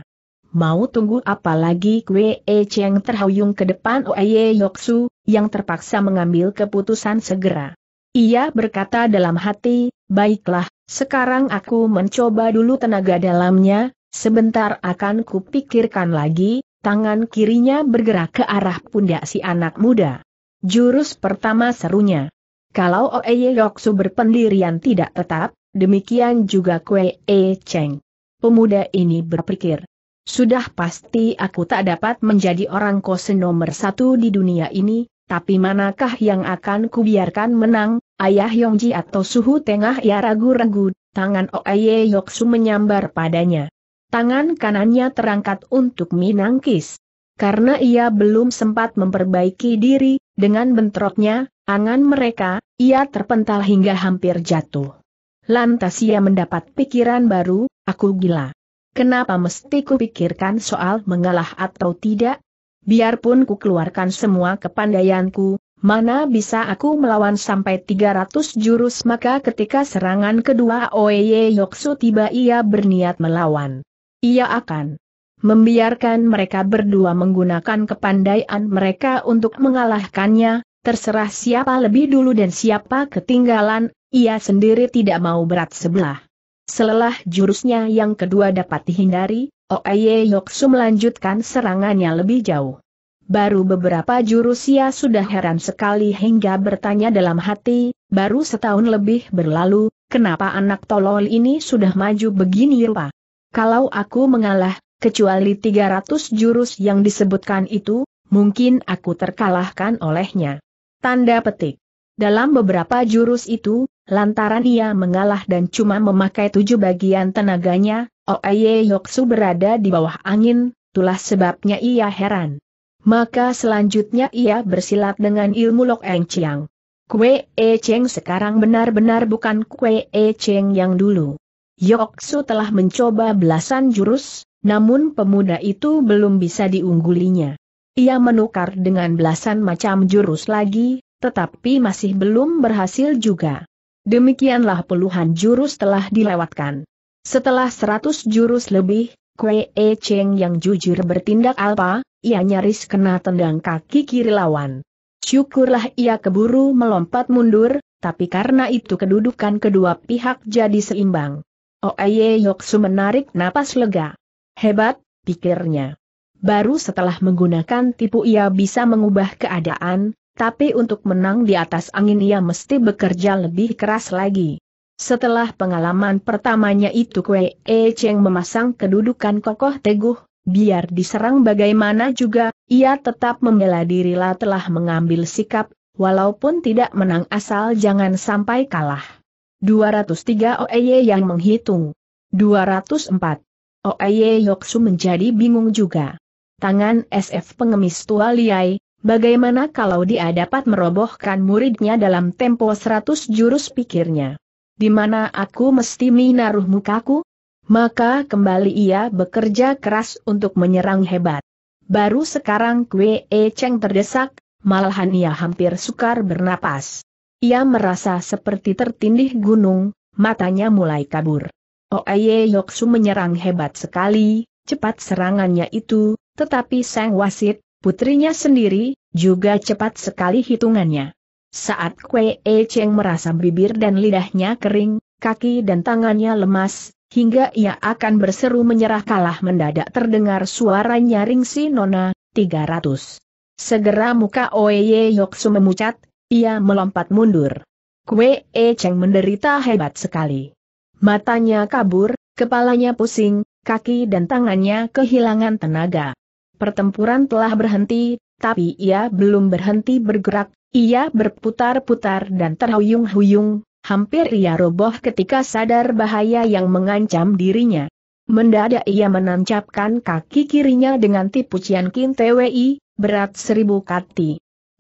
Mau tunggu apa lagi Kwe E Cheng terhuyung ke depan Oye Yoksu, yang terpaksa mengambil keputusan segera. Ia berkata dalam hati, baiklah, sekarang aku mencoba dulu tenaga dalamnya, sebentar akan kupikirkan lagi, Tangan kirinya bergerak ke arah pundak si anak muda. Jurus pertama serunya. Kalau Oeye Yoksu berpendirian tidak tetap, demikian juga Kue E Cheng. Pemuda ini berpikir. Sudah pasti aku tak dapat menjadi orang kose nomor satu di dunia ini, tapi manakah yang akan kubiarkan menang, ayah Yongji atau suhu tengah ya ragu-ragu, tangan Oeye Yoksu menyambar padanya. Tangan kanannya terangkat untuk minangkis. Karena ia belum sempat memperbaiki diri, dengan bentroknya, angan mereka, ia terpental hingga hampir jatuh. Lantas ia mendapat pikiran baru, aku gila. Kenapa mesti kupikirkan soal mengalah atau tidak? Biarpun ku keluarkan semua kepandaianku, mana bisa aku melawan sampai 300 jurus maka ketika serangan kedua Oeye Yoksu tiba ia berniat melawan. Ia akan membiarkan mereka berdua menggunakan kepandaian mereka untuk mengalahkannya, terserah siapa lebih dulu dan siapa ketinggalan, ia sendiri tidak mau berat sebelah. Selelah jurusnya yang kedua dapat dihindari, Oeye Yoksu melanjutkan serangannya lebih jauh. Baru beberapa jurus ia sudah heran sekali hingga bertanya dalam hati, baru setahun lebih berlalu, kenapa anak tolol ini sudah maju begini rupa? Kalau aku mengalah, kecuali 300 jurus yang disebutkan itu, mungkin aku terkalahkan olehnya. Tanda petik. Dalam beberapa jurus itu, lantaran ia mengalah dan cuma memakai tujuh bagian tenaganya, Oeye Yoksu berada di bawah angin, itulah sebabnya ia heran. Maka selanjutnya ia bersilat dengan ilmu Lok Eng Chiang. Kue E Cheng sekarang benar-benar bukan Kue E Cheng yang dulu. Yoksu telah mencoba belasan jurus, namun pemuda itu belum bisa diunggulinya. Ia menukar dengan belasan macam jurus lagi, tetapi masih belum berhasil juga. Demikianlah puluhan jurus telah dilewatkan. Setelah seratus jurus lebih, Kwee e Cheng yang jujur bertindak alpa, ia nyaris kena tendang kaki kiri lawan. Syukurlah ia keburu melompat mundur, tapi karena itu kedudukan kedua pihak jadi seimbang. Oeye oh, Yoksu menarik napas lega. Hebat, pikirnya. Baru setelah menggunakan tipu ia bisa mengubah keadaan, tapi untuk menang di atas angin ia mesti bekerja lebih keras lagi. Setelah pengalaman pertamanya itu Kwe E Cheng memasang kedudukan kokoh teguh, biar diserang bagaimana juga, ia tetap membela dirilah telah mengambil sikap, walaupun tidak menang asal jangan sampai kalah. 203 Oeye yang menghitung. 204. Oeye Yoksu menjadi bingung juga. Tangan SF pengemis tua Liai, bagaimana kalau dia dapat merobohkan muridnya dalam tempo 100 jurus pikirnya? Di mana aku mesti menaruh mukaku? Maka kembali ia bekerja keras untuk menyerang hebat. Baru sekarang Kwe E Cheng terdesak, malahan ia hampir sukar bernapas. Ia merasa seperti tertindih gunung, matanya mulai kabur. Oeye Yoksu menyerang hebat sekali, cepat serangannya itu, tetapi Sang Wasit, putrinya sendiri, juga cepat sekali hitungannya. Saat Kue E Cheng merasa bibir dan lidahnya kering, kaki dan tangannya lemas, hingga ia akan berseru menyerah kalah mendadak terdengar suara nyaring si Nona, 300. Segera muka Oeye Yoksu memucat, ia melompat mundur. Kue E Cheng menderita hebat sekali. Matanya kabur, kepalanya pusing, kaki dan tangannya kehilangan tenaga. Pertempuran telah berhenti, tapi ia belum berhenti bergerak, ia berputar-putar dan terhuyung-huyung, hampir ia roboh ketika sadar bahaya yang mengancam dirinya. Mendadak ia menancapkan kaki kirinya dengan tipu Cian Kin TWI, berat seribu kati.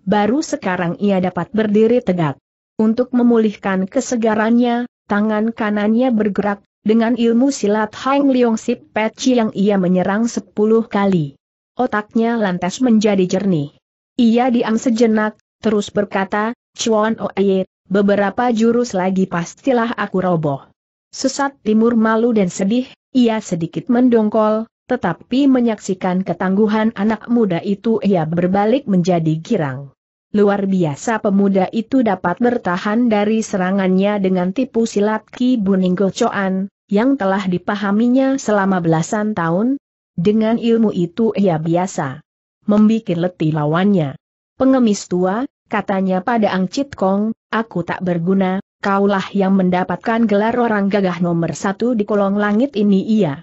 Baru sekarang ia dapat berdiri tegak. Untuk memulihkan kesegarannya, tangan kanannya bergerak, dengan ilmu silat Hang Leong Sip Peci yang ia menyerang sepuluh kali. Otaknya lantas menjadi jernih. Ia diam sejenak, terus berkata, Chuan Oye, beberapa jurus lagi pastilah aku roboh. Sesat timur malu dan sedih, ia sedikit mendongkol, tetapi menyaksikan ketangguhan anak muda itu ia berbalik menjadi girang. Luar biasa pemuda itu dapat bertahan dari serangannya dengan tipu silat Ki Buning Gocoan, yang telah dipahaminya selama belasan tahun. Dengan ilmu itu ia biasa membikin letih lawannya. Pengemis tua, katanya pada Ang Chit Kong, aku tak berguna, kaulah yang mendapatkan gelar orang gagah nomor satu di kolong langit ini ia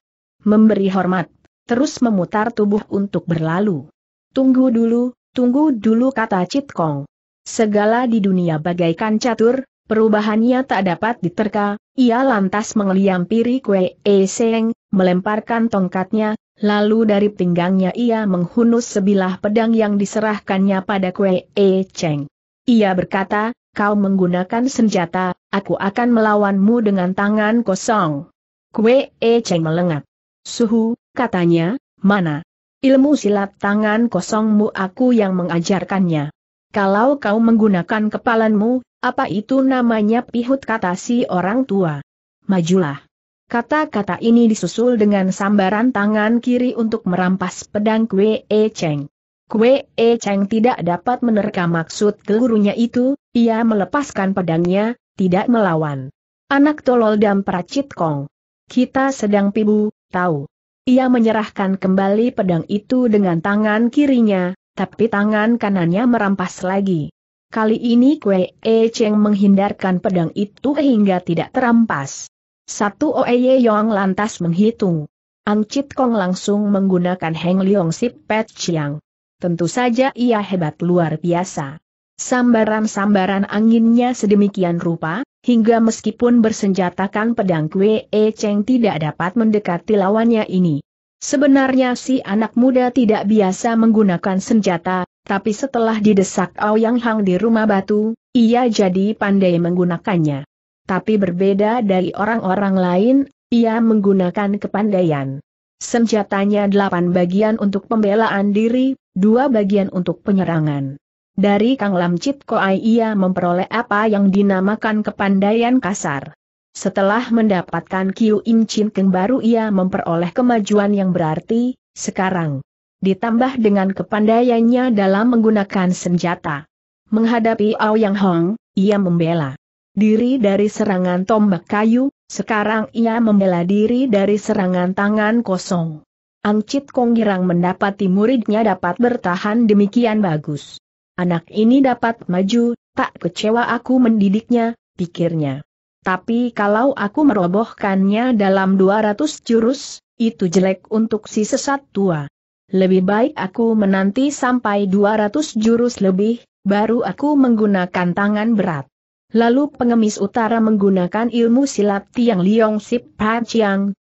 memberi hormat, terus memutar tubuh untuk berlalu. Tunggu dulu, tunggu dulu kata Cit Kong. Segala di dunia bagaikan catur, perubahannya tak dapat diterka, ia lantas mengeliampiri kue e seng, melemparkan tongkatnya, lalu dari pinggangnya ia menghunus sebilah pedang yang diserahkannya pada kue e cheng. Ia berkata, kau menggunakan senjata, aku akan melawanmu dengan tangan kosong. Kue E Cheng melengak. Suhu, katanya, mana? Ilmu silat tangan kosongmu aku yang mengajarkannya. Kalau kau menggunakan kepalanmu, apa itu namanya pihut kata si orang tua? Majulah. Kata-kata ini disusul dengan sambaran tangan kiri untuk merampas pedang Kwe E Cheng. Kwe E Cheng tidak dapat menerka maksud gurunya itu, ia melepaskan pedangnya, tidak melawan. Anak tolol dan peracit kong. Kita sedang pibu, Tahu. Ia menyerahkan kembali pedang itu dengan tangan kirinya, tapi tangan kanannya merampas lagi. Kali ini Kwe E Cheng menghindarkan pedang itu hingga tidak terampas. Satu Oeye Yong lantas menghitung. Ancit Kong langsung menggunakan Heng Leong Sip Pet Chiang. Tentu saja ia hebat luar biasa. Sambaran-sambaran anginnya sedemikian rupa, hingga meskipun bersenjatakan pedang Kwe E Cheng tidak dapat mendekati lawannya ini. Sebenarnya si anak muda tidak biasa menggunakan senjata, tapi setelah didesak Yang Hang di rumah batu, ia jadi pandai menggunakannya. Tapi berbeda dari orang-orang lain, ia menggunakan kepandaian. Senjatanya delapan bagian untuk pembelaan diri, dua bagian untuk penyerangan. Dari Kang Lam Chit Koai ia memperoleh apa yang dinamakan kepandaian kasar. Setelah mendapatkan Kiu im Chin Keng baru ia memperoleh kemajuan yang berarti, sekarang. Ditambah dengan kepandaiannya dalam menggunakan senjata. Menghadapi Ao Yang Hong, ia membela diri dari serangan tombak kayu, sekarang ia membela diri dari serangan tangan kosong. Ang Chit Kong Girang mendapati muridnya dapat bertahan demikian bagus. Anak ini dapat maju, tak kecewa aku mendidiknya, pikirnya. Tapi kalau aku merobohkannya dalam 200 jurus, itu jelek untuk si sesat tua. Lebih baik aku menanti sampai 200 jurus lebih, baru aku menggunakan tangan berat. Lalu pengemis utara menggunakan ilmu silat Tiang Liong Sip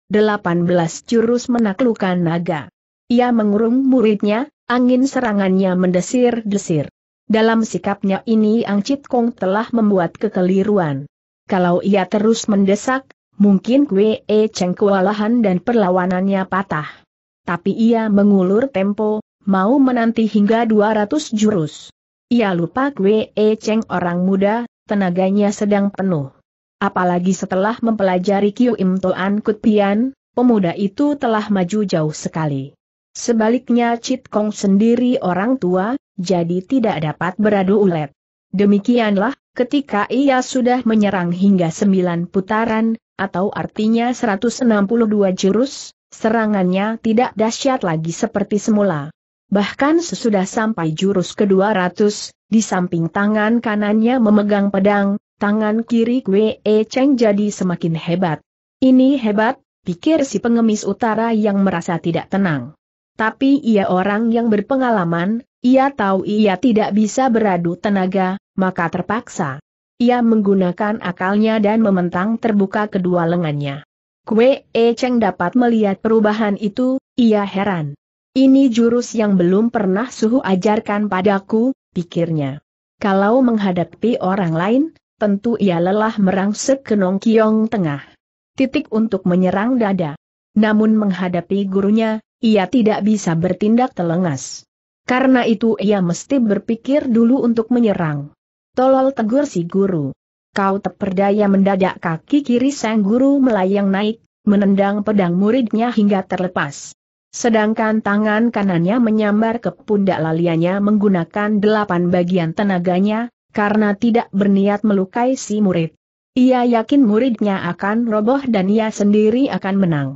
delapan 18 jurus menaklukkan naga. Ia mengurung muridnya, angin serangannya mendesir-desir. Dalam sikapnya ini Ang Cit Kong telah membuat kekeliruan. Kalau ia terus mendesak, mungkin Kwe E Cheng kewalahan dan perlawanannya patah. Tapi ia mengulur tempo, mau menanti hingga 200 jurus. Ia lupa Kwe E Cheng orang muda, tenaganya sedang penuh. Apalagi setelah mempelajari Kyu Im Toan Kut Pian, pemuda itu telah maju jauh sekali. Sebaliknya Cit Kong sendiri orang tua, jadi tidak dapat beradu ulet. Demikianlah, ketika ia sudah menyerang hingga sembilan putaran, atau artinya 162 jurus, serangannya tidak dahsyat lagi seperti semula. Bahkan sesudah sampai jurus ke-200, di samping tangan kanannya memegang pedang, tangan kiri Kwe e Cheng jadi semakin hebat. Ini hebat, pikir si pengemis utara yang merasa tidak tenang tapi ia orang yang berpengalaman, ia tahu ia tidak bisa beradu tenaga, maka terpaksa. Ia menggunakan akalnya dan mementang terbuka kedua lengannya. Kue E Cheng dapat melihat perubahan itu, ia heran. Ini jurus yang belum pernah suhu ajarkan padaku, pikirnya. Kalau menghadapi orang lain, tentu ia lelah merangsek ke Nong Kiong tengah. Titik untuk menyerang dada. Namun menghadapi gurunya, ia tidak bisa bertindak telengas. Karena itu ia mesti berpikir dulu untuk menyerang. Tolol tegur si guru. Kau terperdaya mendadak kaki kiri sang guru melayang naik, menendang pedang muridnya hingga terlepas. Sedangkan tangan kanannya menyambar ke pundak lalianya menggunakan delapan bagian tenaganya, karena tidak berniat melukai si murid. Ia yakin muridnya akan roboh dan ia sendiri akan menang.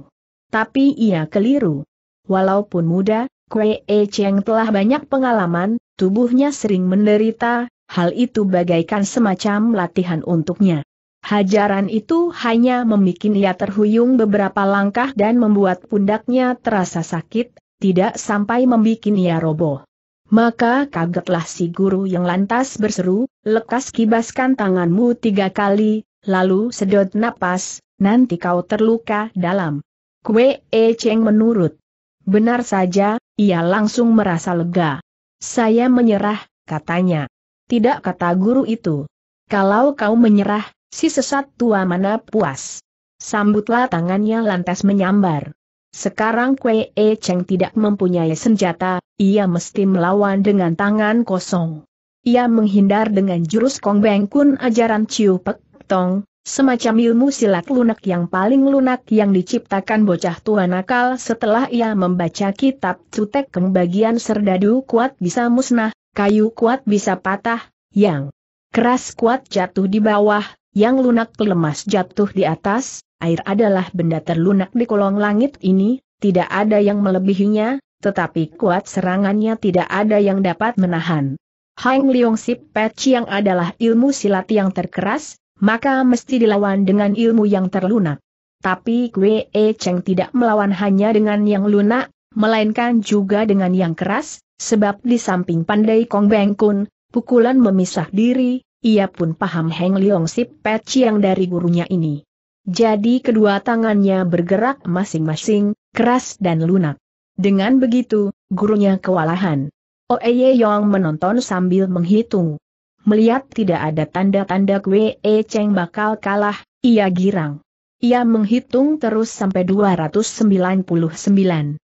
Tapi ia keliru. Walaupun muda, Kue E Cheng telah banyak pengalaman, tubuhnya sering menderita, hal itu bagaikan semacam latihan untuknya. Hajaran itu hanya membuat ia terhuyung beberapa langkah dan membuat pundaknya terasa sakit, tidak sampai membuat ia roboh. Maka kagetlah si guru yang lantas berseru, lekas kibaskan tanganmu tiga kali, lalu sedot napas, nanti kau terluka dalam. Kue E Cheng menurut Benar saja, ia langsung merasa lega. Saya menyerah, katanya. Tidak kata guru itu. Kalau kau menyerah, si sesat tua mana puas. Sambutlah tangannya lantas menyambar. Sekarang Kwee E Cheng tidak mempunyai senjata, ia mesti melawan dengan tangan kosong. Ia menghindar dengan jurus Kong Beng Kun ajaran Ciu Pek Tong, Semacam ilmu silat lunak yang paling lunak yang diciptakan bocah tua nakal setelah ia membaca kitab cutek bagian serdadu kuat bisa musnah, kayu kuat bisa patah, yang keras kuat jatuh di bawah, yang lunak lemas jatuh di atas, air adalah benda terlunak di kolong langit ini, tidak ada yang melebihinya, tetapi kuat serangannya tidak ada yang dapat menahan. Hang Leong Sip Pet yang adalah ilmu silat yang terkeras, maka mesti dilawan dengan ilmu yang terlunak. Tapi Kwe E Cheng tidak melawan hanya dengan yang lunak, melainkan juga dengan yang keras, sebab di samping pandai Kong Beng Kun, pukulan memisah diri, ia pun paham Heng Liong Sip Pet Chiang dari gurunya ini. Jadi kedua tangannya bergerak masing-masing, keras dan lunak. Dengan begitu, gurunya kewalahan. Oeye Yong menonton sambil menghitung melihat tidak ada tanda-tanda Kwe e Cheng bakal kalah, ia girang. Ia menghitung terus sampai 299.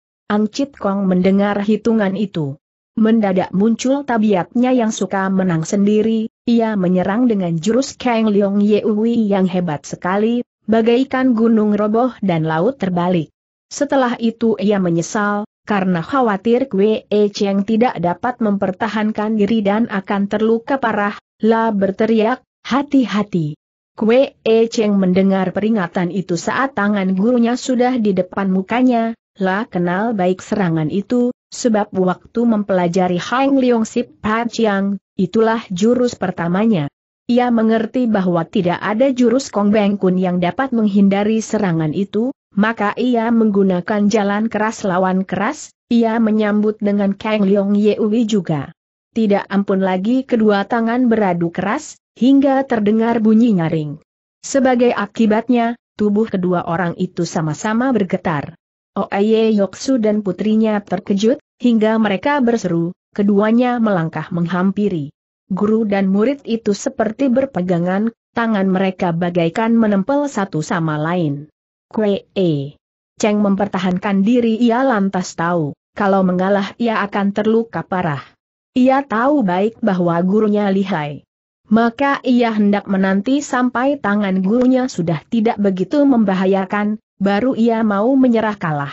Chit Kong mendengar hitungan itu. Mendadak muncul tabiatnya yang suka menang sendiri, ia menyerang dengan jurus Kang Leong Yewi yang hebat sekali, bagaikan gunung roboh dan laut terbalik. Setelah itu ia menyesal, karena khawatir Kwe E Cheng tidak dapat mempertahankan diri dan akan terluka parah, La berteriak, hati-hati. Kwe E Cheng mendengar peringatan itu saat tangan gurunya sudah di depan mukanya, La kenal baik serangan itu, sebab waktu mempelajari Hang Leong Sip Pan Chiang, itulah jurus pertamanya. Ia mengerti bahwa tidak ada jurus Kong Beng Kun yang dapat menghindari serangan itu, maka ia menggunakan jalan keras lawan keras, ia menyambut dengan Kang Leong Yewi juga. Tidak ampun lagi kedua tangan beradu keras, hingga terdengar bunyi nyaring. Sebagai akibatnya, tubuh kedua orang itu sama-sama bergetar. Oeye Yoksu dan putrinya terkejut, hingga mereka berseru, keduanya melangkah menghampiri guru dan murid itu seperti berpegangan, tangan mereka bagaikan menempel satu sama lain. Kue E. Cheng mempertahankan diri ia lantas tahu, kalau mengalah ia akan terluka parah. Ia tahu baik bahwa gurunya lihai. Maka ia hendak menanti sampai tangan gurunya sudah tidak begitu membahayakan, baru ia mau menyerah kalah.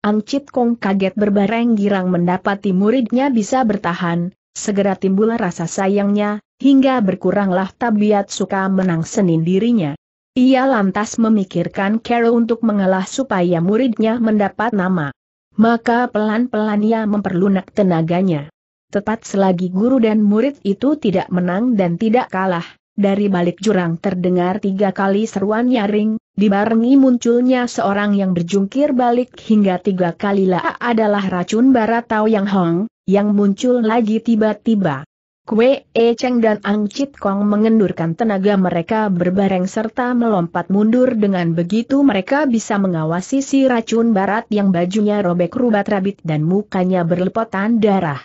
Ang Chit Kong kaget berbareng girang mendapati muridnya bisa bertahan, Segera timbul rasa sayangnya, hingga berkuranglah tabiat suka menang senin dirinya. Ia lantas memikirkan Carol untuk mengalah supaya muridnya mendapat nama. Maka pelan-pelan ia memperlunak tenaganya. Tepat selagi guru dan murid itu tidak menang dan tidak kalah, dari balik jurang terdengar tiga kali seruan nyaring, dibarengi munculnya seorang yang berjungkir balik hingga tiga kali lah adalah racun baratau yang hong, yang muncul lagi tiba-tiba. Kue E Cheng dan Ang Chit Kong mengendurkan tenaga mereka berbareng serta melompat mundur dengan begitu mereka bisa mengawasi si racun barat yang bajunya robek rubat rabit dan mukanya berlepotan darah.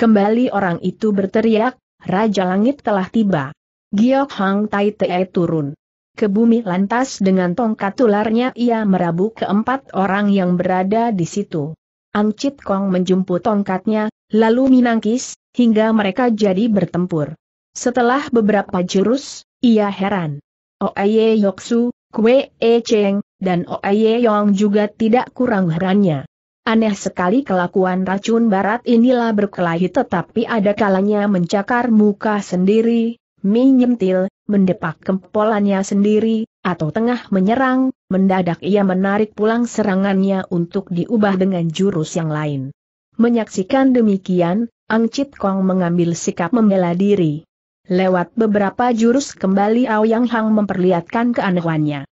Kembali orang itu berteriak, Raja Langit telah tiba. Giok Hang Tai Te turun ke bumi lantas dengan tongkat tularnya ia merabu keempat orang yang berada di situ. Ang Chit Kong menjemput tongkatnya, lalu minangkis, hingga mereka jadi bertempur. Setelah beberapa jurus, ia heran. Oaye Yoksu, Kwe E Cheng, dan Oaye Yong juga tidak kurang herannya. Aneh sekali kelakuan racun barat inilah berkelahi tetapi ada kalanya mencakar muka sendiri, menyentil, mendepak kempolannya sendiri, atau tengah menyerang, mendadak ia menarik pulang serangannya untuk diubah dengan jurus yang lain. Menyaksikan demikian, Ang Chit Kong mengambil sikap membela diri. Lewat beberapa jurus kembali Aoyang Hang memperlihatkan keanehannya.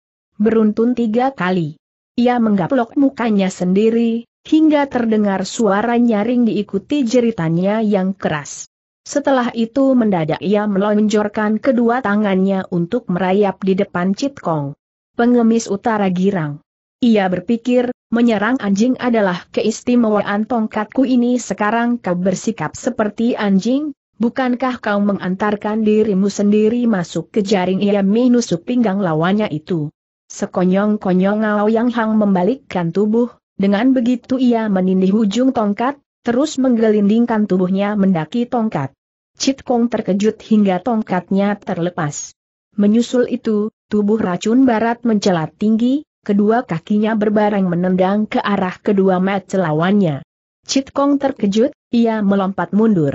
Beruntun tiga kali. Ia menggaplok mukanya sendiri, hingga terdengar suara nyaring diikuti jeritannya yang keras. Setelah itu mendadak ia melonjorkan kedua tangannya untuk merayap di depan Kong. Pengemis utara girang. Ia berpikir, menyerang anjing adalah keistimewaan tongkatku ini sekarang kau bersikap seperti anjing, bukankah kau mengantarkan dirimu sendiri masuk ke jaring ia menusuk pinggang lawannya itu. Sekonyong-konyong Ngao Yang Hang membalikkan tubuh, dengan begitu ia menindih ujung tongkat, terus menggelindingkan tubuhnya mendaki tongkat. Cit Kong terkejut hingga tongkatnya terlepas. Menyusul itu, tubuh racun barat mencelat tinggi, kedua kakinya berbareng menendang ke arah kedua mata lawannya. Chit Kong terkejut, ia melompat mundur.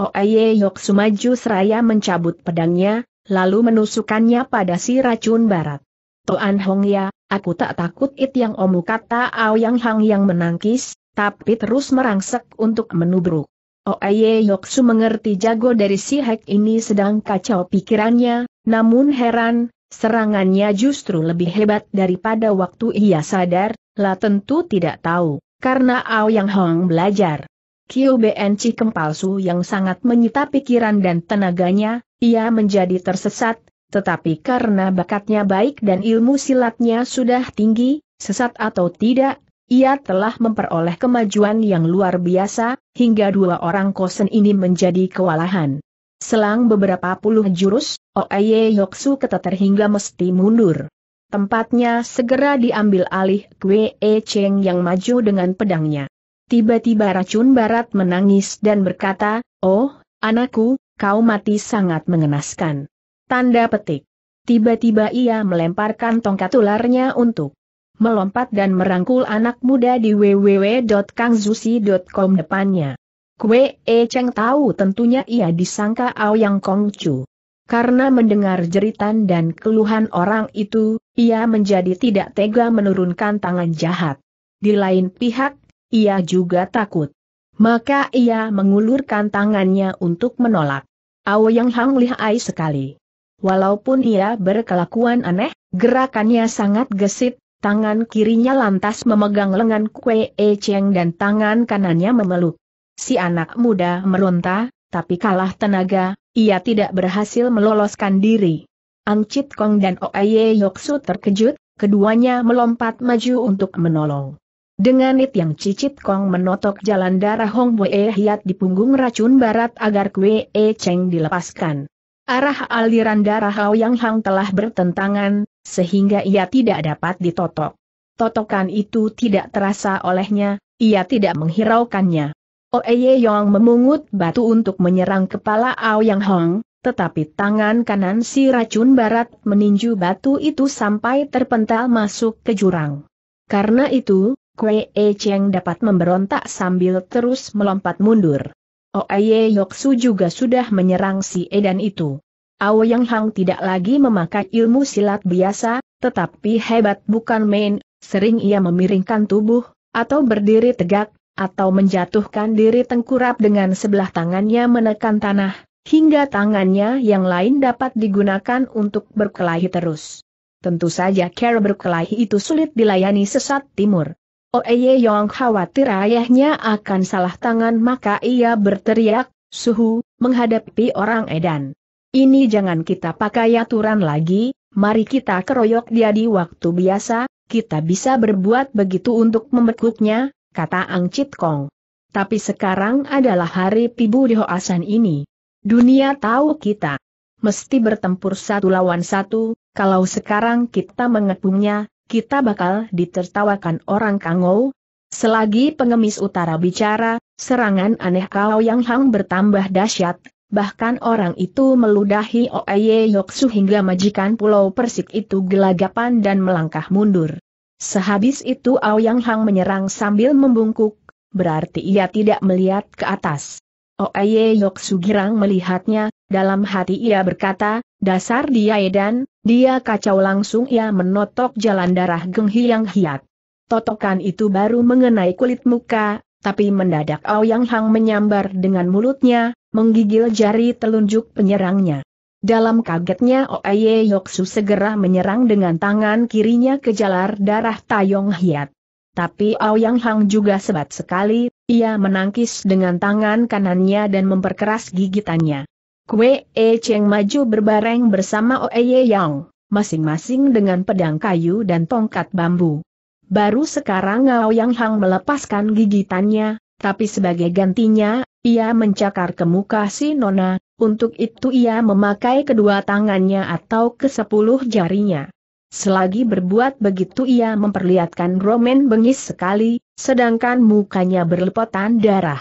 Oeye Yok Sumaju seraya mencabut pedangnya, lalu menusukannya pada si racun barat. Toan Hong Ya, aku tak takut it yang omu kata yang Hang yang menangkis, tapi terus merangsek untuk menubruk. Yok Yoksu mengerti jago dari si Hek ini sedang kacau pikirannya, namun heran, Serangannya justru lebih hebat daripada waktu ia sadar, lah tentu tidak tahu, karena yang Hong belajar. Kyo Chi kempalsu yang sangat menyita pikiran dan tenaganya, ia menjadi tersesat, tetapi karena bakatnya baik dan ilmu silatnya sudah tinggi, sesat atau tidak, ia telah memperoleh kemajuan yang luar biasa, hingga dua orang kosen ini menjadi kewalahan. Selang beberapa puluh jurus, Oeye Yoksu keteter hingga mesti mundur. Tempatnya segera diambil alih Kwee e Cheng yang maju dengan pedangnya. Tiba-tiba racun barat menangis dan berkata, Oh, anakku, kau mati sangat mengenaskan. Tanda petik. Tiba-tiba ia melemparkan tongkat ularnya untuk melompat dan merangkul anak muda di www.kangzusi.com depannya. Kue E Cheng tahu tentunya ia disangka Aoyang Chu. Karena mendengar jeritan dan keluhan orang itu, ia menjadi tidak tega menurunkan tangan jahat. Di lain pihak, ia juga takut. Maka ia mengulurkan tangannya untuk menolak. Yang Hang lihai sekali. Walaupun ia berkelakuan aneh, gerakannya sangat gesit, tangan kirinya lantas memegang lengan Kue E Cheng dan tangan kanannya memeluk. Si anak muda meronta, tapi kalah tenaga, ia tidak berhasil meloloskan diri. Ang Chit Kong dan Oye Yoksu terkejut, keduanya melompat maju untuk menolong. Dengan it yang cicit Kong menotok jalan darah Hong Wei Hiat di punggung racun barat agar Kwe E Cheng dilepaskan. Arah aliran darah Hao Yang Hang telah bertentangan, sehingga ia tidak dapat ditotok. Totokan itu tidak terasa olehnya, ia tidak menghiraukannya. Oeye Yong memungut batu untuk menyerang kepala Ao Yang Hong, tetapi tangan kanan si racun barat meninju batu itu sampai terpental masuk ke jurang. Karena itu, Kue E Cheng dapat memberontak sambil terus melompat mundur. Oeye Yoksu juga sudah menyerang si Edan itu. Ao Yang Hong tidak lagi memakai ilmu silat biasa, tetapi hebat bukan main, sering ia memiringkan tubuh, atau berdiri tegak, atau menjatuhkan diri tengkurap dengan sebelah tangannya menekan tanah, hingga tangannya yang lain dapat digunakan untuk berkelahi terus. Tentu saja cara berkelahi itu sulit dilayani sesat timur. Oeye Yong khawatir ayahnya akan salah tangan maka ia berteriak, suhu, menghadapi orang edan. Ini jangan kita pakai aturan lagi, mari kita keroyok dia di waktu biasa, kita bisa berbuat begitu untuk membekuknya, kata Ang Chit Kong. Tapi sekarang adalah hari Pibu di Hoasan ini. Dunia tahu kita. Mesti bertempur satu lawan satu, kalau sekarang kita mengepungnya, kita bakal ditertawakan orang kangou. Selagi pengemis utara bicara, serangan aneh kau Yang Hang bertambah dahsyat, Bahkan orang itu meludahi Oeye Yoksu hingga majikan pulau Persik itu gelagapan dan melangkah mundur. Sehabis itu Aoyang Hang menyerang sambil membungkuk, berarti ia tidak melihat ke atas. Oeye Yok Sugirang melihatnya, dalam hati ia berkata, dasar dia edan, dia kacau langsung ia menotok jalan darah Geng Hiang Hiat. Totokan itu baru mengenai kulit muka, tapi mendadak Aoyang Hang menyambar dengan mulutnya, menggigil jari telunjuk penyerangnya. Dalam kagetnya Oye Yoksu segera menyerang dengan tangan kirinya ke jalar darah Tayong Hiat. Tapi Aoyang Hang juga sebat sekali, ia menangkis dengan tangan kanannya dan memperkeras gigitannya. Kue E Cheng maju berbareng bersama Oye Yang, masing-masing dengan pedang kayu dan tongkat bambu. Baru sekarang Aoyang Hang melepaskan gigitannya, tapi sebagai gantinya, ia mencakar ke muka si Nona, untuk itu ia memakai kedua tangannya atau ke sepuluh jarinya. Selagi berbuat begitu ia memperlihatkan Roman bengis sekali, sedangkan mukanya berlepotan darah.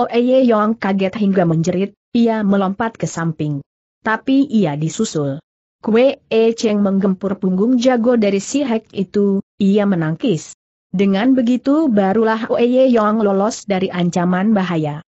Oeye oh, Yong kaget hingga menjerit, ia melompat ke samping. Tapi ia disusul. Kue E Cheng menggempur punggung jago dari si Hek itu, ia menangkis. Dengan begitu barulah Oeye Yong lolos dari ancaman bahaya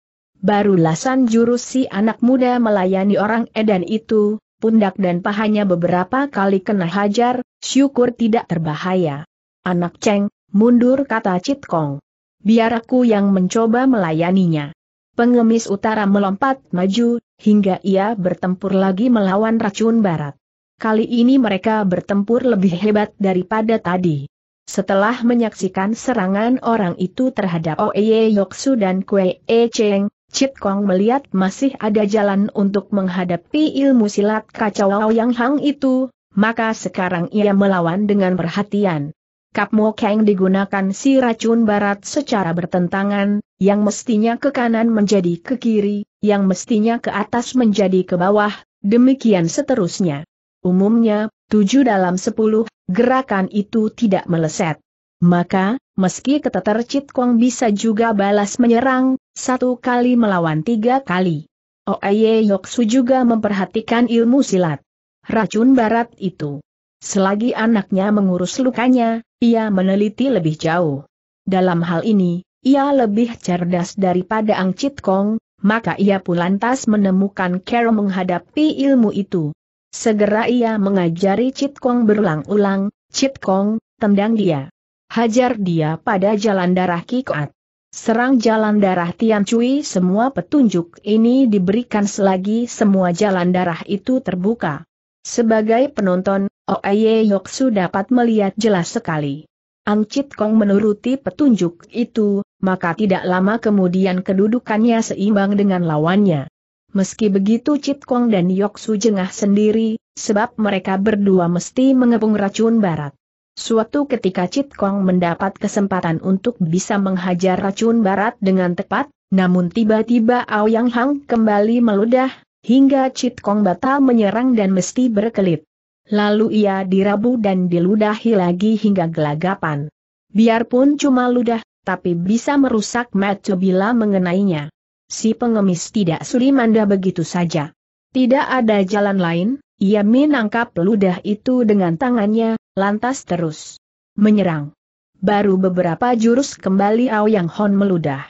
barulah San jurus si anak muda melayani orang edan itu, pundak dan pahanya beberapa kali kena hajar, syukur tidak terbahaya. Anak Cheng, mundur kata Cit Kong. Biar aku yang mencoba melayaninya. Pengemis utara melompat maju, hingga ia bertempur lagi melawan racun barat. Kali ini mereka bertempur lebih hebat daripada tadi. Setelah menyaksikan serangan orang itu terhadap Oeye Yoksu dan Kue E Cheng, Chit Kong melihat masih ada jalan untuk menghadapi ilmu silat kacau yang hang itu, maka sekarang ia melawan dengan perhatian. Kap Mo Kang digunakan si racun barat secara bertentangan, yang mestinya ke kanan menjadi ke kiri, yang mestinya ke atas menjadi ke bawah, demikian seterusnya. Umumnya, tujuh dalam sepuluh, gerakan itu tidak meleset. Maka, Meski keteter Cit Kong bisa juga balas menyerang, satu kali melawan tiga kali. Oeye Yoksu juga memperhatikan ilmu silat. Racun barat itu. Selagi anaknya mengurus lukanya, ia meneliti lebih jauh. Dalam hal ini, ia lebih cerdas daripada Ang Cit Kong, maka ia pun lantas menemukan cara menghadapi ilmu itu. Segera ia mengajari Cit Kong berulang-ulang, Cit Kong, tendang dia. Hajar dia pada jalan darah Kikoat. Serang jalan darah Tian Cui semua petunjuk ini diberikan selagi semua jalan darah itu terbuka. Sebagai penonton, Oeye Yoksu dapat melihat jelas sekali. Angcit Kong menuruti petunjuk itu, maka tidak lama kemudian kedudukannya seimbang dengan lawannya. Meski begitu Cit Kong dan Yoksu jengah sendiri, sebab mereka berdua mesti mengepung racun barat. Suatu ketika Cit Kong mendapat kesempatan untuk bisa menghajar racun barat dengan tepat, namun tiba-tiba Aoyang Hang kembali meludah, hingga Cit Kong batal menyerang dan mesti berkelit. Lalu ia dirabu dan diludahi lagi hingga gelagapan. Biarpun cuma ludah, tapi bisa merusak mata bila mengenainya. Si pengemis tidak suri manda begitu saja. Tidak ada jalan lain, ia menangkap ludah itu dengan tangannya, lantas terus menyerang. Baru beberapa jurus kembali Ao Yang Hon meludah.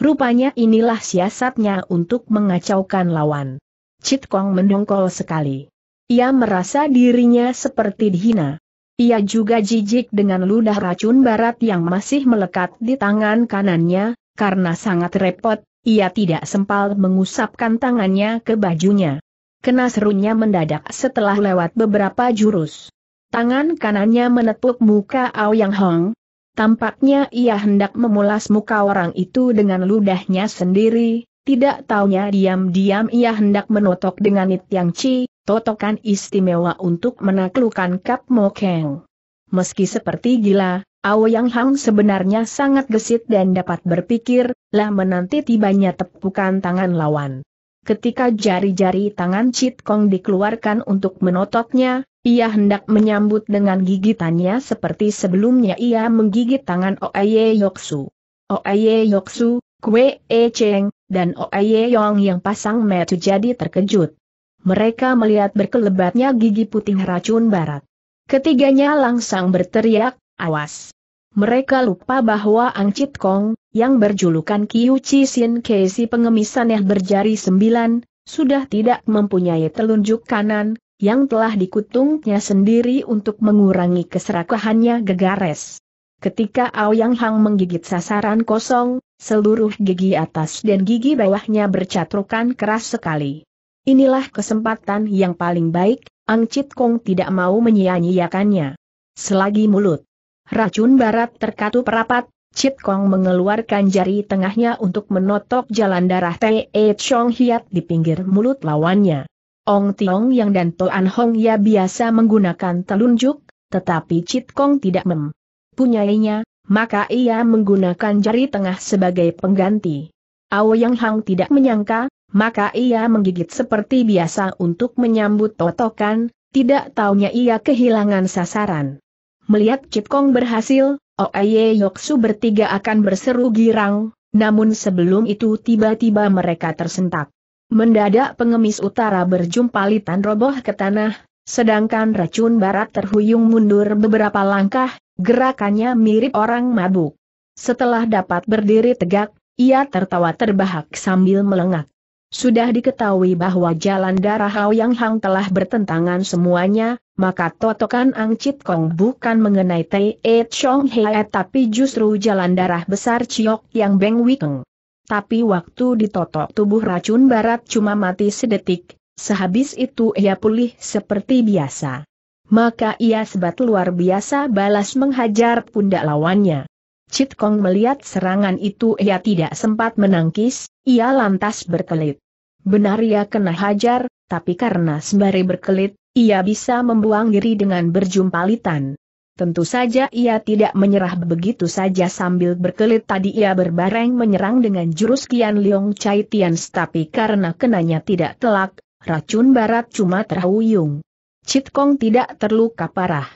Rupanya inilah siasatnya untuk mengacaukan lawan. Cit Kong mendongkol sekali. Ia merasa dirinya seperti dihina. Ia juga jijik dengan ludah racun barat yang masih melekat di tangan kanannya, karena sangat repot, ia tidak sempal mengusapkan tangannya ke bajunya. Kena serunya mendadak setelah lewat beberapa jurus. Tangan kanannya menepuk muka Ao Yang Hong. Tampaknya ia hendak memulas muka orang itu dengan ludahnya sendiri, tidak taunya diam-diam ia hendak menotok dengan It Yang Chi, totokan istimewa untuk menaklukkan Kap Mo Mokeng. Meski seperti gila, Ao Yang Hong sebenarnya sangat gesit dan dapat berpikir, lah menanti tibanya tepukan tangan lawan. Ketika jari-jari tangan Cit Kong dikeluarkan untuk menototnya, ia hendak menyambut dengan gigitannya seperti sebelumnya ia menggigit tangan Oaye Yoksu. Oaye Yoksu, Kwe E Cheng, dan Oaye Yong yang pasang metu jadi terkejut. Mereka melihat berkelebatnya gigi putih racun barat. Ketiganya langsung berteriak, awas! mereka lupa bahwa Ang Chit Kong, yang berjulukan Kiu Chi Sin si pengemis aneh berjari sembilan, sudah tidak mempunyai telunjuk kanan, yang telah dikutungnya sendiri untuk mengurangi keserakahannya gegares. Ketika Aoyang Hang menggigit sasaran kosong, seluruh gigi atas dan gigi bawahnya bercatrukan keras sekali. Inilah kesempatan yang paling baik, Ang Chit Kong tidak mau menyia-nyiakannya. Selagi mulut Racun barat terkatup rapat, Chit Kong mengeluarkan jari tengahnya untuk menotok jalan darah Te Chong Hiat di pinggir mulut lawannya. Ong Tiong Yang dan Toan Hong Ya biasa menggunakan telunjuk, tetapi Chit Kong tidak mempunyainya, maka ia menggunakan jari tengah sebagai pengganti. Ao Yang Hang tidak menyangka, maka ia menggigit seperti biasa untuk menyambut totokan, tidak taunya ia kehilangan sasaran. Melihat Chip Kong berhasil, Oye Yoksu bertiga akan berseru girang, namun sebelum itu tiba-tiba mereka tersentak. Mendadak pengemis utara berjumpa litan roboh ke tanah, sedangkan racun barat terhuyung mundur beberapa langkah, gerakannya mirip orang mabuk. Setelah dapat berdiri tegak, ia tertawa terbahak sambil melengak. Sudah diketahui bahwa jalan darah Hao Yang Hang telah bertentangan semuanya, maka totokan Ang Chit Kong bukan mengenai Tei E Chong Hei tapi justru jalan darah besar Chiok Yang Beng Wikeng. Tapi waktu ditotok tubuh racun barat cuma mati sedetik, sehabis itu ia pulih seperti biasa. Maka ia sebat luar biasa balas menghajar pundak lawannya. Chit Kong melihat serangan itu ia tidak sempat menangkis, ia lantas berkelit. Benar ia kena hajar, tapi karena sembari berkelit, ia bisa membuang diri dengan berjumpalitan. Tentu saja ia tidak menyerah begitu saja sambil berkelit tadi ia berbareng menyerang dengan jurus Kian Leong Chai Tian tapi karena kenanya tidak telak, racun barat cuma terhuyung. Citkong Kong tidak terluka parah.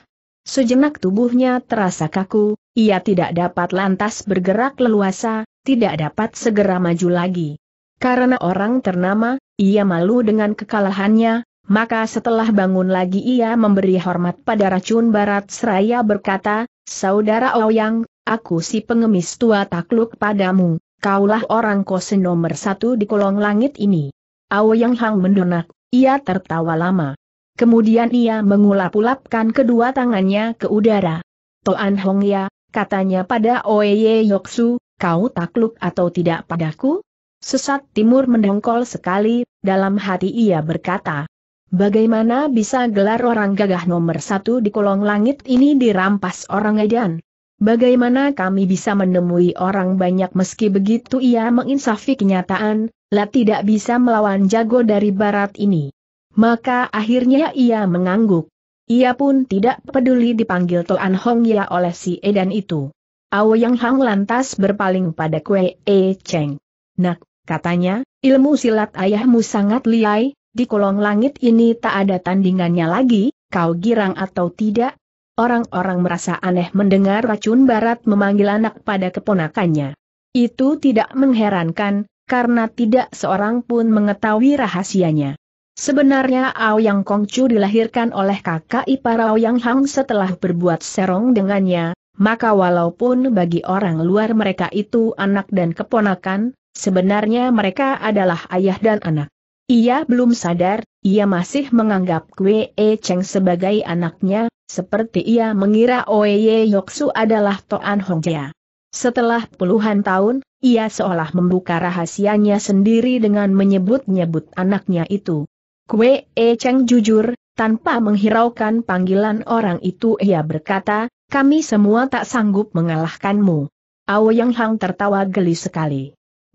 Sejenak tubuhnya terasa kaku, ia tidak dapat lantas bergerak leluasa, tidak dapat segera maju lagi. Karena orang ternama, ia malu dengan kekalahannya, maka setelah bangun lagi ia memberi hormat pada racun Barat Seraya berkata, Saudara Ouyang, aku si pengemis tua takluk padamu, kaulah orang kose nomor satu di kolong langit ini. Ouyang Hang mendonak, ia tertawa lama. Kemudian ia mengulap-ulapkan kedua tangannya ke udara. Toan Hong Ya, katanya pada Oye Yoksu, kau takluk atau tidak padaku? Sesat timur mendongkol sekali, dalam hati ia berkata. Bagaimana bisa gelar orang gagah nomor satu di kolong langit ini dirampas orang Edan? Bagaimana kami bisa menemui orang banyak meski begitu ia menginsafi kenyataan, lah tidak bisa melawan jago dari barat ini. Maka akhirnya ia mengangguk. Ia pun tidak peduli dipanggil Toan Hong Ya oleh si Edan itu. yang Hang lantas berpaling pada Kue E Cheng. Nak, katanya, ilmu silat ayahmu sangat liai, di kolong langit ini tak ada tandingannya lagi, kau girang atau tidak? Orang-orang merasa aneh mendengar racun barat memanggil anak pada keponakannya. Itu tidak mengherankan, karena tidak seorang pun mengetahui rahasianya. Sebenarnya Aoyang Kongcu dilahirkan oleh kakak ipar Yang Hang setelah berbuat serong dengannya, maka walaupun bagi orang luar mereka itu anak dan keponakan, Sebenarnya mereka adalah ayah dan anak. Ia belum sadar, ia masih menganggap Kwe E Cheng sebagai anaknya, seperti ia mengira Oye Yoksu adalah Toan Hongjia. Setelah puluhan tahun, ia seolah membuka rahasianya sendiri dengan menyebut-nyebut anaknya itu. Kwe E Cheng jujur, tanpa menghiraukan panggilan orang itu ia berkata, kami semua tak sanggup mengalahkanmu. Ao Yang Hang tertawa geli sekali.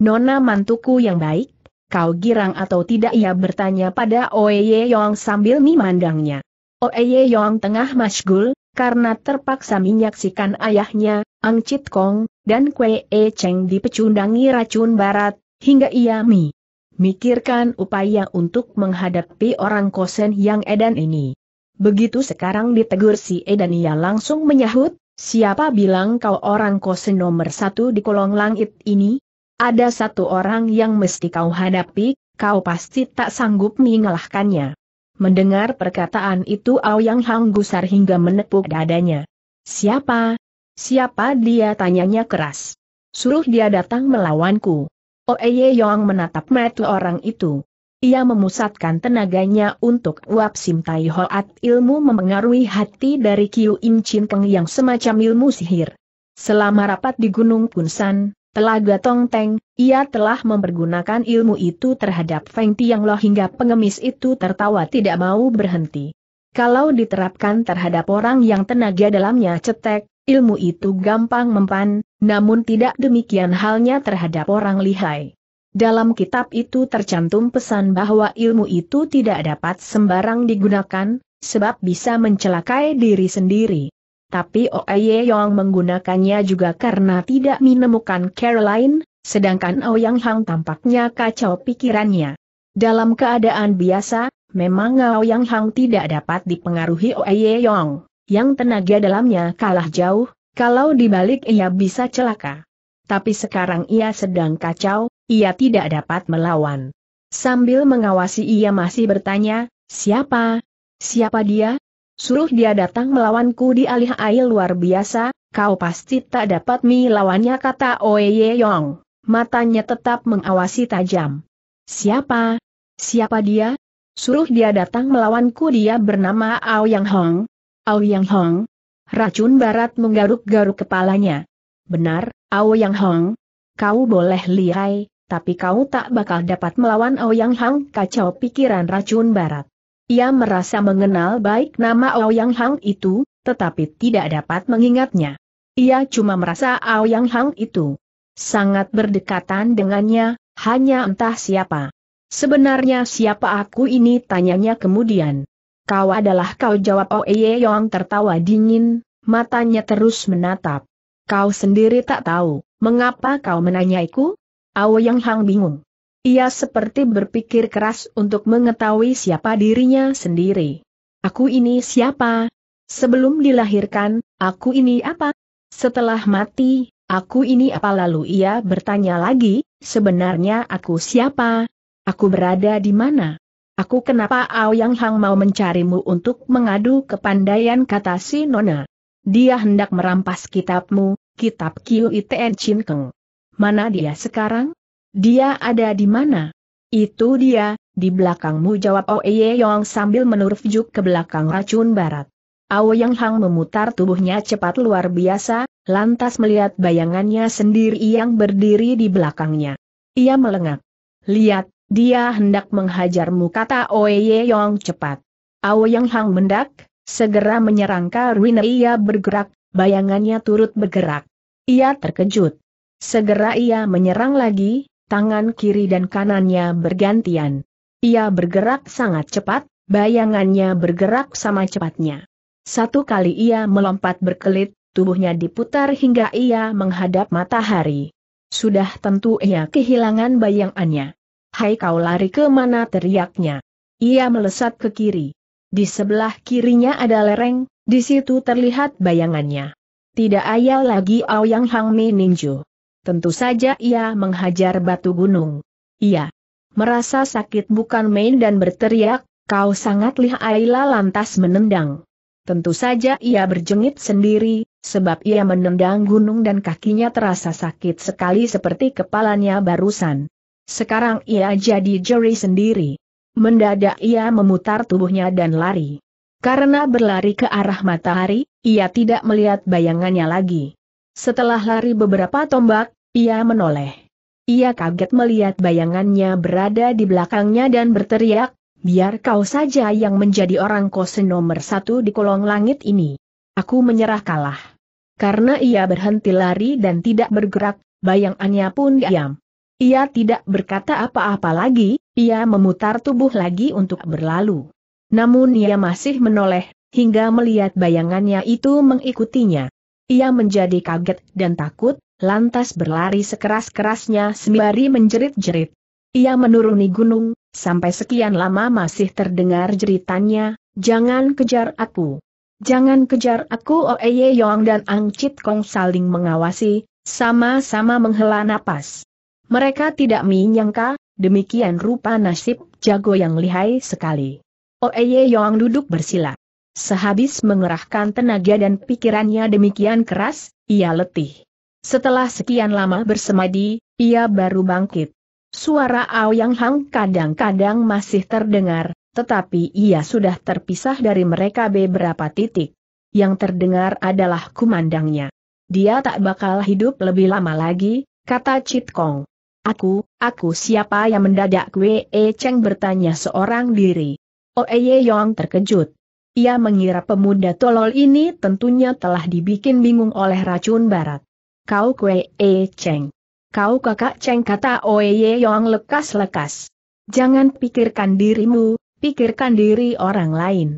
Nona mantuku yang baik, kau girang atau tidak ia bertanya pada Oeye Yong sambil memandangnya. Oeye Yong tengah masgul, karena terpaksa menyaksikan ayahnya, Ang Chit Kong, dan Kue E Cheng dipecundangi racun barat, hingga ia mi. Mikirkan upaya untuk menghadapi orang kosen yang edan ini. Begitu sekarang ditegur si Edan ia langsung menyahut, siapa bilang kau orang kosen nomor satu di kolong langit ini? Ada satu orang yang mesti kau hadapi, kau pasti tak sanggup mengalahkannya. Mendengar perkataan itu Aoyang Hang gusar hingga menepuk dadanya. Siapa? Siapa dia tanyanya keras. Suruh dia datang melawanku. Oeye oh, Yong menatap mata orang itu. Ia memusatkan tenaganya untuk uap Sim Tai Hoat ilmu memengaruhi hati dari Kiu Im Chin Keng yang semacam ilmu sihir. Selama rapat di Gunung Punsan, Telaga Teng, ia telah mempergunakan ilmu itu terhadap Feng Lo hingga pengemis itu tertawa tidak mau berhenti. Kalau diterapkan terhadap orang yang tenaga dalamnya cetek, ilmu itu gampang mempan, namun tidak demikian halnya terhadap orang lihai. Dalam kitab itu tercantum pesan bahwa ilmu itu tidak dapat sembarang digunakan, sebab bisa mencelakai diri sendiri tapi Oye Yong menggunakannya juga karena tidak menemukan Caroline, sedangkan Ouyang Hang tampaknya kacau pikirannya. Dalam keadaan biasa, memang Ouyang Hang tidak dapat dipengaruhi Oye Yong, yang tenaga dalamnya kalah jauh, kalau dibalik ia bisa celaka. Tapi sekarang ia sedang kacau, ia tidak dapat melawan. Sambil mengawasi ia masih bertanya, siapa? Siapa dia? Suruh dia datang melawanku di alih air luar biasa, kau pasti tak dapat melawannya kata Oye Yong. Matanya tetap mengawasi tajam. Siapa? Siapa dia? Suruh dia datang melawanku dia bernama Ao Yang Hong. Ao Yang Hong. Racun Barat menggaruk-garuk kepalanya. Benar, Ao Yang Hong. Kau boleh lihai, tapi kau tak bakal dapat melawan Yang Hong. kacau pikiran racun barat. Ia merasa mengenal baik nama Ouyang Hang itu, tetapi tidak dapat mengingatnya. Ia cuma merasa Ouyang Hang itu sangat berdekatan dengannya, hanya entah siapa. Sebenarnya siapa aku ini tanyanya kemudian. Kau adalah kau jawab Oye Yong tertawa dingin, matanya terus menatap. Kau sendiri tak tahu, mengapa kau menanyaiku? Yang Hang bingung. Ia seperti berpikir keras untuk mengetahui siapa dirinya sendiri. Aku ini siapa? Sebelum dilahirkan, aku ini apa? Setelah mati, aku ini apa? Lalu ia bertanya lagi, sebenarnya aku siapa? Aku berada di mana? Aku kenapa Aoyang Hang mau mencarimu untuk mengadu kepandaian kata si Nona? Dia hendak merampas kitabmu, kitab Qiu Iten Chin Keng. Mana dia sekarang? Dia ada di mana? Itu dia, di belakangmu jawab Oye oh Yong sambil menurfjuk ke belakang racun barat. Yang Hang memutar tubuhnya cepat luar biasa, lantas melihat bayangannya sendiri yang berdiri di belakangnya. Ia melengak. Lihat, dia hendak menghajarmu kata Oye oh Yong cepat. Yang Hang mendak, segera menyerang Karwin ia bergerak, bayangannya turut bergerak. Ia terkejut. Segera ia menyerang lagi, tangan kiri dan kanannya bergantian. Ia bergerak sangat cepat, bayangannya bergerak sama cepatnya. Satu kali ia melompat berkelit, tubuhnya diputar hingga ia menghadap matahari. Sudah tentu ia kehilangan bayangannya. Hai kau lari ke mana teriaknya. Ia melesat ke kiri. Di sebelah kirinya ada lereng, di situ terlihat bayangannya. Tidak ayal lagi Aoyang Hang Mi Ninju. Tentu saja ia menghajar batu gunung. Ia merasa sakit bukan main dan berteriak, kau sangat lihailah lantas menendang. Tentu saja ia berjengit sendiri, sebab ia menendang gunung dan kakinya terasa sakit sekali seperti kepalanya barusan. Sekarang ia jadi juri sendiri. Mendadak ia memutar tubuhnya dan lari. Karena berlari ke arah matahari, ia tidak melihat bayangannya lagi. Setelah lari beberapa tombak, ia menoleh. Ia kaget melihat bayangannya berada di belakangnya dan berteriak, biar kau saja yang menjadi orang kose nomor satu di kolong langit ini. Aku menyerah kalah. Karena ia berhenti lari dan tidak bergerak, bayangannya pun diam. Ia tidak berkata apa-apa lagi, ia memutar tubuh lagi untuk berlalu. Namun ia masih menoleh, hingga melihat bayangannya itu mengikutinya. Ia menjadi kaget dan takut, lantas berlari sekeras-kerasnya sembari menjerit-jerit. Ia menuruni gunung, sampai sekian lama masih terdengar jeritannya, jangan kejar aku. Jangan kejar aku Oeye Yong dan Ang Chit Kong saling mengawasi, sama-sama menghela napas. Mereka tidak menyangka, demikian rupa nasib jago yang lihai sekali. Oeye Yong duduk bersila. Sehabis mengerahkan tenaga dan pikirannya demikian keras, ia letih. Setelah sekian lama bersemadi, ia baru bangkit. Suara Ao Yang Hang kadang-kadang masih terdengar, tetapi ia sudah terpisah dari mereka beberapa titik. Yang terdengar adalah kumandangnya. Dia tak bakal hidup lebih lama lagi, kata Chit Kong. Aku, aku siapa yang mendadak Wei Cheng bertanya seorang diri. Oh Ye Yong terkejut. Ia mengira pemuda tolol ini tentunya telah dibikin bingung oleh racun barat. Kau kue e cheng, Kau kakak cheng kata oye yong lekas-lekas. Jangan pikirkan dirimu, pikirkan diri orang lain.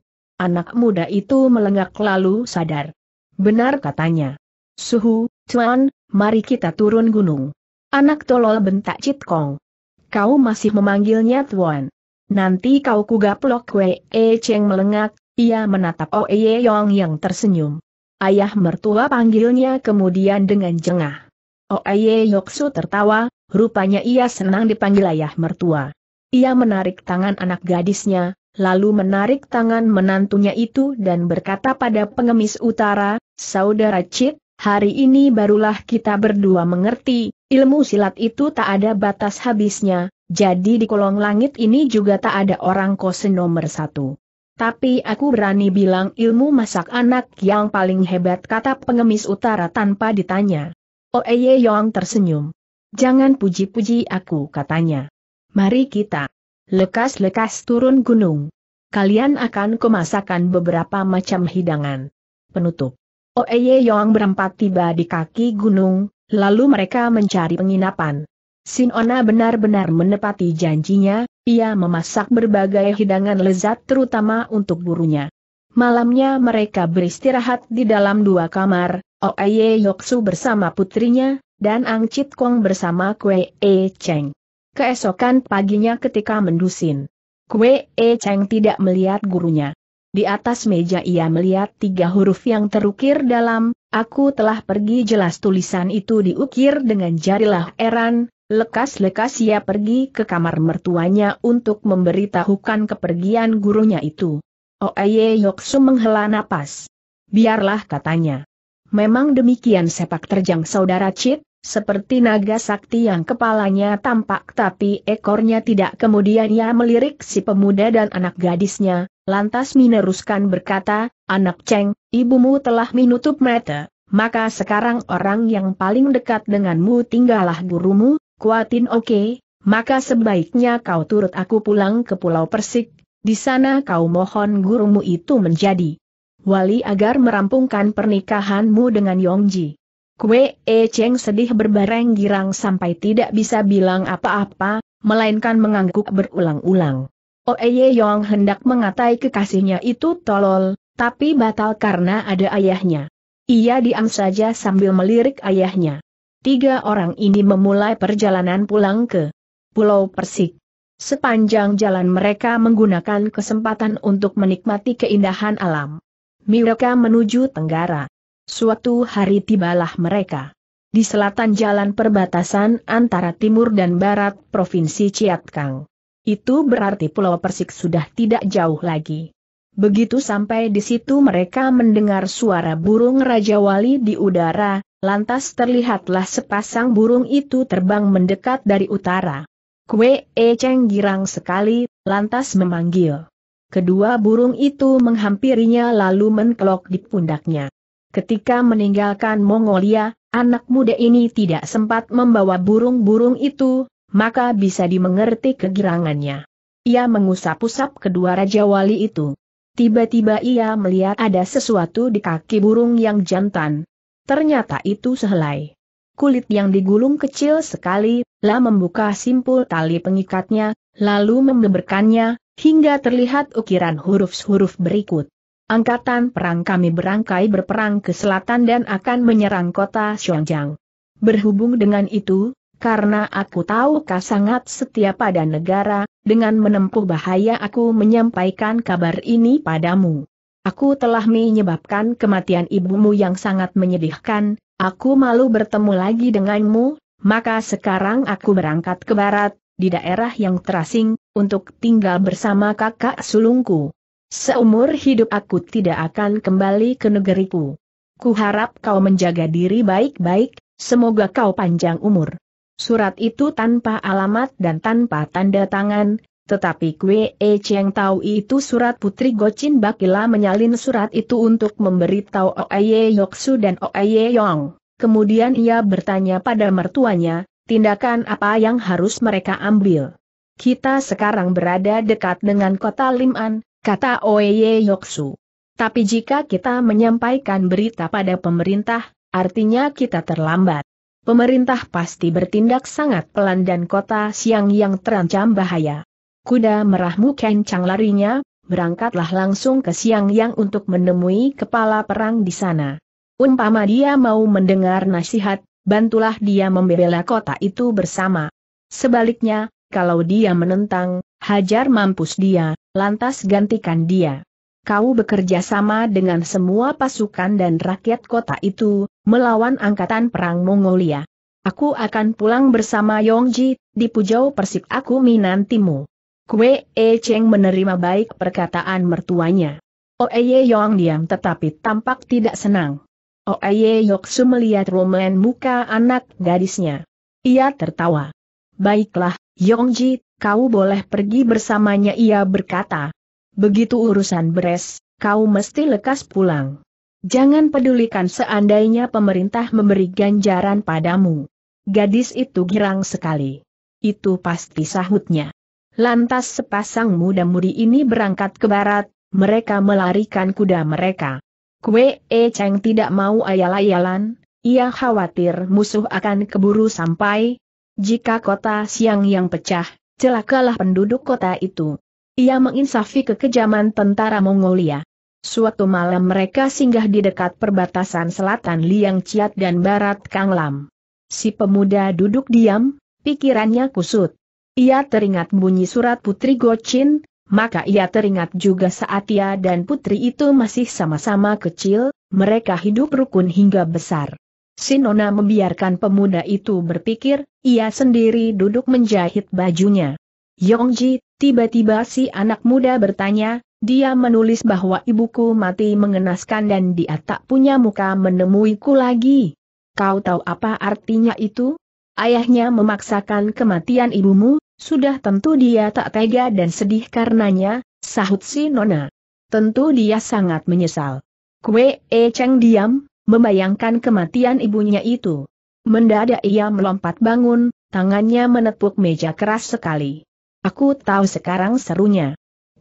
Anak muda itu melengak lalu sadar. Benar katanya. Suhu, cuan, mari kita turun gunung. Anak tolol bentak kong. Kau masih memanggilnya Tuan. Nanti kau kugaplok e cheng melengak, ia menatap Oye oh Yong yang tersenyum. Ayah mertua panggilnya kemudian dengan jengah. Oye oh Yoksu tertawa, rupanya ia senang dipanggil ayah mertua. Ia menarik tangan anak gadisnya, lalu menarik tangan menantunya itu dan berkata pada pengemis utara, Saudara Cit, hari ini barulah kita berdua mengerti, ilmu silat itu tak ada batas habisnya, jadi di kolong langit ini juga tak ada orang kose nomor satu. Tapi aku berani bilang ilmu masak anak yang paling hebat kata pengemis utara tanpa ditanya. Oeye oh, Yong tersenyum. Jangan puji-puji aku katanya. Mari kita lekas-lekas turun gunung. Kalian akan kemasakan beberapa macam hidangan. Penutup. Oeye oh, Yong berempat tiba di kaki gunung, lalu mereka mencari penginapan. Sinona benar-benar menepati janjinya, ia memasak berbagai hidangan lezat terutama untuk gurunya. Malamnya mereka beristirahat di dalam dua kamar, Oeye Yoksu bersama putrinya, dan Ang Chit Kong bersama Kwe E Cheng. Keesokan paginya ketika mendusin, Kwe E Cheng tidak melihat gurunya. Di atas meja ia melihat tiga huruf yang terukir dalam, aku telah pergi jelas tulisan itu diukir dengan jarilah eran, Lekas-lekas ia pergi ke kamar mertuanya untuk memberitahukan kepergian gurunya itu. Oeye oh, Yoksu menghela napas. Biarlah katanya. Memang demikian sepak terjang saudara Cid, seperti naga sakti yang kepalanya tampak tapi ekornya tidak kemudian ia melirik si pemuda dan anak gadisnya, lantas meneruskan berkata, anak Ceng, ibumu telah menutup mata, maka sekarang orang yang paling dekat denganmu tinggallah gurumu, Kuatin oke, okay, maka sebaiknya kau turut aku pulang ke Pulau Persik, di sana kau mohon gurumu itu menjadi wali agar merampungkan pernikahanmu dengan Yongji. Kue E Cheng sedih berbareng girang sampai tidak bisa bilang apa-apa, melainkan mengangguk berulang-ulang. Oeye Yong hendak mengatai kekasihnya itu tolol, tapi batal karena ada ayahnya. Ia diam saja sambil melirik ayahnya tiga orang ini memulai perjalanan pulang ke Pulau Persik. Sepanjang jalan mereka menggunakan kesempatan untuk menikmati keindahan alam. Mereka menuju Tenggara. Suatu hari tibalah mereka. Di selatan jalan perbatasan antara timur dan barat Provinsi Ciatkang. Itu berarti Pulau Persik sudah tidak jauh lagi. Begitu sampai di situ mereka mendengar suara burung Raja Wali di udara, lantas terlihatlah sepasang burung itu terbang mendekat dari utara. Kue E Cheng girang sekali, lantas memanggil. Kedua burung itu menghampirinya lalu menkelok di pundaknya. Ketika meninggalkan Mongolia, anak muda ini tidak sempat membawa burung-burung itu, maka bisa dimengerti kegirangannya. Ia mengusap-usap kedua Raja Wali itu. Tiba-tiba ia melihat ada sesuatu di kaki burung yang jantan. Ternyata itu sehelai. Kulit yang digulung kecil sekali, lah membuka simpul tali pengikatnya, lalu membeberkannya, hingga terlihat ukiran huruf-huruf berikut. Angkatan perang kami berangkai berperang ke selatan dan akan menyerang kota Xiongjang. Berhubung dengan itu, karena aku tahu kau sangat setia pada negara, dengan menempuh bahaya aku menyampaikan kabar ini padamu. Aku telah menyebabkan kematian ibumu yang sangat menyedihkan, aku malu bertemu lagi denganmu, maka sekarang aku berangkat ke barat, di daerah yang terasing, untuk tinggal bersama kakak sulungku. Seumur hidup aku tidak akan kembali ke negeriku. Kuharap kau menjaga diri baik-baik, semoga kau panjang umur. Surat itu tanpa alamat dan tanpa tanda tangan, tetapi Kue E Cheng tahu itu surat Putri Gocin Bakila menyalin surat itu untuk memberitahu Oeye Yoksu dan Oeye Yong. Kemudian ia bertanya pada mertuanya, tindakan apa yang harus mereka ambil. Kita sekarang berada dekat dengan kota Liman, kata Oeye Yoksu. Tapi jika kita menyampaikan berita pada pemerintah, artinya kita terlambat pemerintah pasti bertindak sangat pelan dan kota siang yang terancam bahaya. Kuda merahmu kencang larinya, berangkatlah langsung ke siang yang untuk menemui kepala perang di sana. Umpama dia mau mendengar nasihat, bantulah dia membela kota itu bersama. Sebaliknya, kalau dia menentang, hajar mampus dia, lantas gantikan dia kau bekerja sama dengan semua pasukan dan rakyat kota itu, melawan angkatan perang Mongolia. Aku akan pulang bersama Yongji, di Pujau Persik aku minantimu. Kue E Cheng menerima baik perkataan mertuanya. Oeye Yong diam tetapi tampak tidak senang. Oeye Yoksu melihat roman muka anak gadisnya. Ia tertawa. Baiklah, Yongji, kau boleh pergi bersamanya ia berkata, Begitu urusan beres, kau mesti lekas pulang. Jangan pedulikan seandainya pemerintah memberi ganjaran padamu. Gadis itu girang sekali. Itu pasti sahutnya. Lantas sepasang muda-mudi ini berangkat ke barat, mereka melarikan kuda mereka. Kue E Cheng tidak mau ayal-ayalan, ia khawatir musuh akan keburu sampai. Jika kota siang yang pecah, celakalah penduduk kota itu. Ia menginsafi kekejaman tentara Mongolia. Suatu malam mereka singgah di dekat perbatasan selatan Liang Ciat dan barat Kanglam. Si pemuda duduk diam, pikirannya kusut. Ia teringat bunyi surat Putri Gochin, maka ia teringat juga saat ia dan putri itu masih sama-sama kecil, mereka hidup rukun hingga besar. Sinona membiarkan pemuda itu berpikir, ia sendiri duduk menjahit bajunya. Yongji, tiba-tiba si anak muda bertanya, dia menulis bahwa ibuku mati mengenaskan dan dia tak punya muka menemuiku lagi. Kau tahu apa artinya itu? Ayahnya memaksakan kematian ibumu, sudah tentu dia tak tega dan sedih karenanya, sahut si Nona. Tentu dia sangat menyesal. Kue E Cheng diam, membayangkan kematian ibunya itu. Mendadak ia melompat bangun, tangannya menepuk meja keras sekali. Aku tahu sekarang serunya.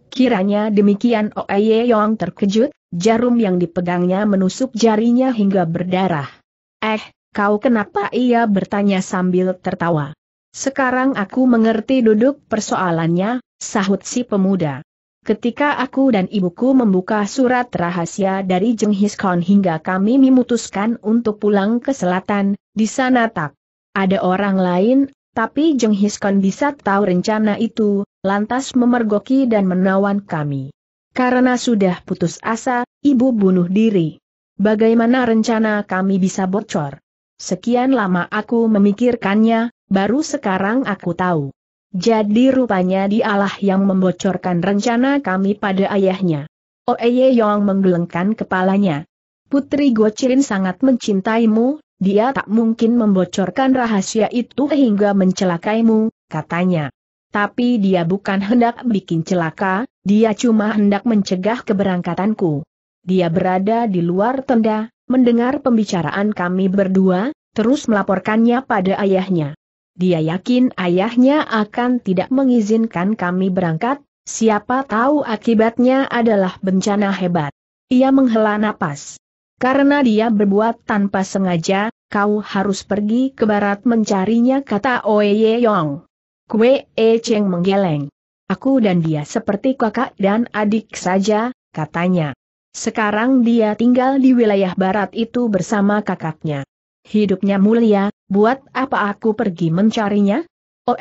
Kiranya demikian Oe Yong terkejut, jarum yang dipegangnya menusuk jarinya hingga berdarah. Eh, kau kenapa ia bertanya sambil tertawa. Sekarang aku mengerti duduk persoalannya, sahut si pemuda. Ketika aku dan ibuku membuka surat rahasia dari Jenghis Khan hingga kami memutuskan untuk pulang ke selatan, di sana tak ada orang lain tapi Jeng Hiskon bisa tahu rencana itu, lantas memergoki dan menawan kami. Karena sudah putus asa, ibu bunuh diri. Bagaimana rencana kami bisa bocor? Sekian lama aku memikirkannya, baru sekarang aku tahu. Jadi rupanya dialah yang membocorkan rencana kami pada ayahnya. Oeye Yong menggelengkan kepalanya. Putri Gocirin sangat mencintaimu, dia tak mungkin membocorkan rahasia itu hingga mencelakaimu, katanya. Tapi dia bukan hendak bikin celaka, dia cuma hendak mencegah keberangkatanku. Dia berada di luar tenda, mendengar pembicaraan kami berdua, terus melaporkannya pada ayahnya. Dia yakin ayahnya akan tidak mengizinkan kami berangkat, siapa tahu akibatnya adalah bencana hebat. Ia menghela napas. Karena dia berbuat tanpa sengaja, kau harus pergi ke barat mencarinya kata Oye Yong. Kue E Cheng menggeleng. Aku dan dia seperti kakak dan adik saja, katanya. Sekarang dia tinggal di wilayah barat itu bersama kakaknya. Hidupnya mulia, buat apa aku pergi mencarinya?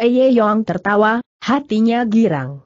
Ye Yong tertawa, hatinya girang.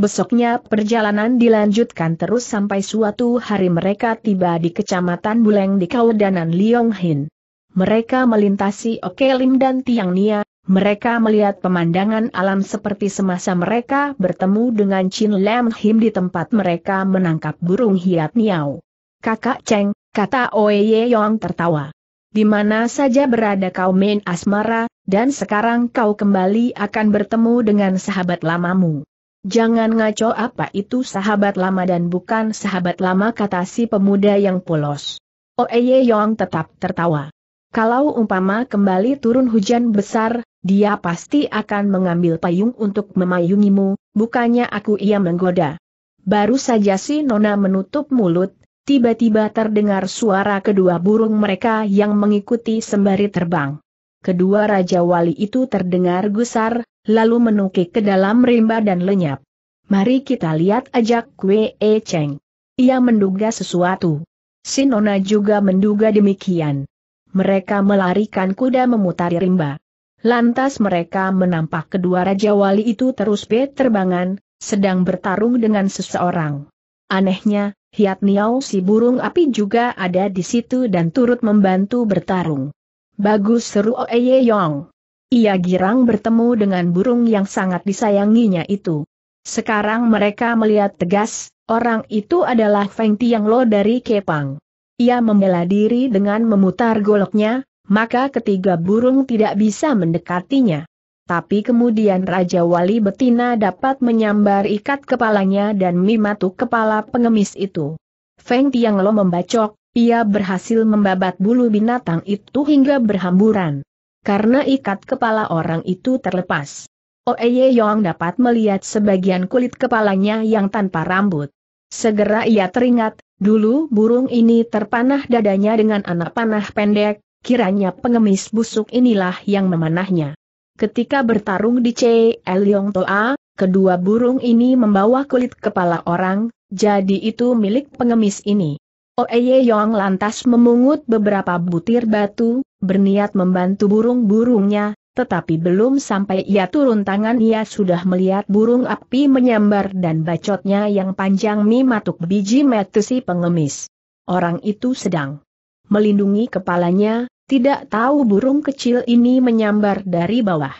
Besoknya perjalanan dilanjutkan terus sampai suatu hari mereka tiba di kecamatan Buleng di Kaudanan Lionghin. Mereka melintasi Okelim dan Tiang Nia, mereka melihat pemandangan alam seperti semasa mereka bertemu dengan Chin Lam Him di tempat mereka menangkap burung hiat niau. Kakak Cheng, kata Oye Yong tertawa. Di mana saja berada kau main asmara, dan sekarang kau kembali akan bertemu dengan sahabat lamamu. Jangan ngaco apa itu sahabat lama dan bukan sahabat lama kata si pemuda yang polos. Oeye Yong tetap tertawa. Kalau umpama kembali turun hujan besar, dia pasti akan mengambil payung untuk memayungimu, bukannya aku ia menggoda. Baru saja si Nona menutup mulut, tiba-tiba terdengar suara kedua burung mereka yang mengikuti sembari terbang. Kedua Raja Wali itu terdengar gusar, lalu menukik ke dalam rimba dan lenyap. Mari kita lihat ajak Kwee e Cheng. Ia menduga sesuatu. Sinona juga menduga demikian. Mereka melarikan kuda memutari rimba. Lantas mereka menampak kedua Raja Wali itu terus berterbangan, sedang bertarung dengan seseorang. Anehnya, Hiat niau si burung api juga ada di situ dan turut membantu bertarung. Bagus seru Oeye Yong. Ia girang bertemu dengan burung yang sangat disayanginya itu. Sekarang mereka melihat tegas, orang itu adalah Feng Tiang Lo dari Kepang. Ia membela diri dengan memutar goloknya, maka ketiga burung tidak bisa mendekatinya. Tapi kemudian Raja Wali Betina dapat menyambar ikat kepalanya dan mimatu kepala pengemis itu. Feng Lo membacok, ia berhasil membabat bulu binatang itu hingga berhamburan karena ikat kepala orang itu terlepas. Oeye Yong dapat melihat sebagian kulit kepalanya yang tanpa rambut. Segera ia teringat, dulu burung ini terpanah dadanya dengan anak panah pendek, kiranya pengemis busuk inilah yang memanahnya. Ketika bertarung di C. Yong Toa, kedua burung ini membawa kulit kepala orang, jadi itu milik pengemis ini. Oeye Yong lantas memungut beberapa butir batu, berniat membantu burung-burungnya, tetapi belum sampai ia turun tangan ia sudah melihat burung api menyambar dan bacotnya yang panjang mematuk biji metusi pengemis. Orang itu sedang melindungi kepalanya, tidak tahu burung kecil ini menyambar dari bawah.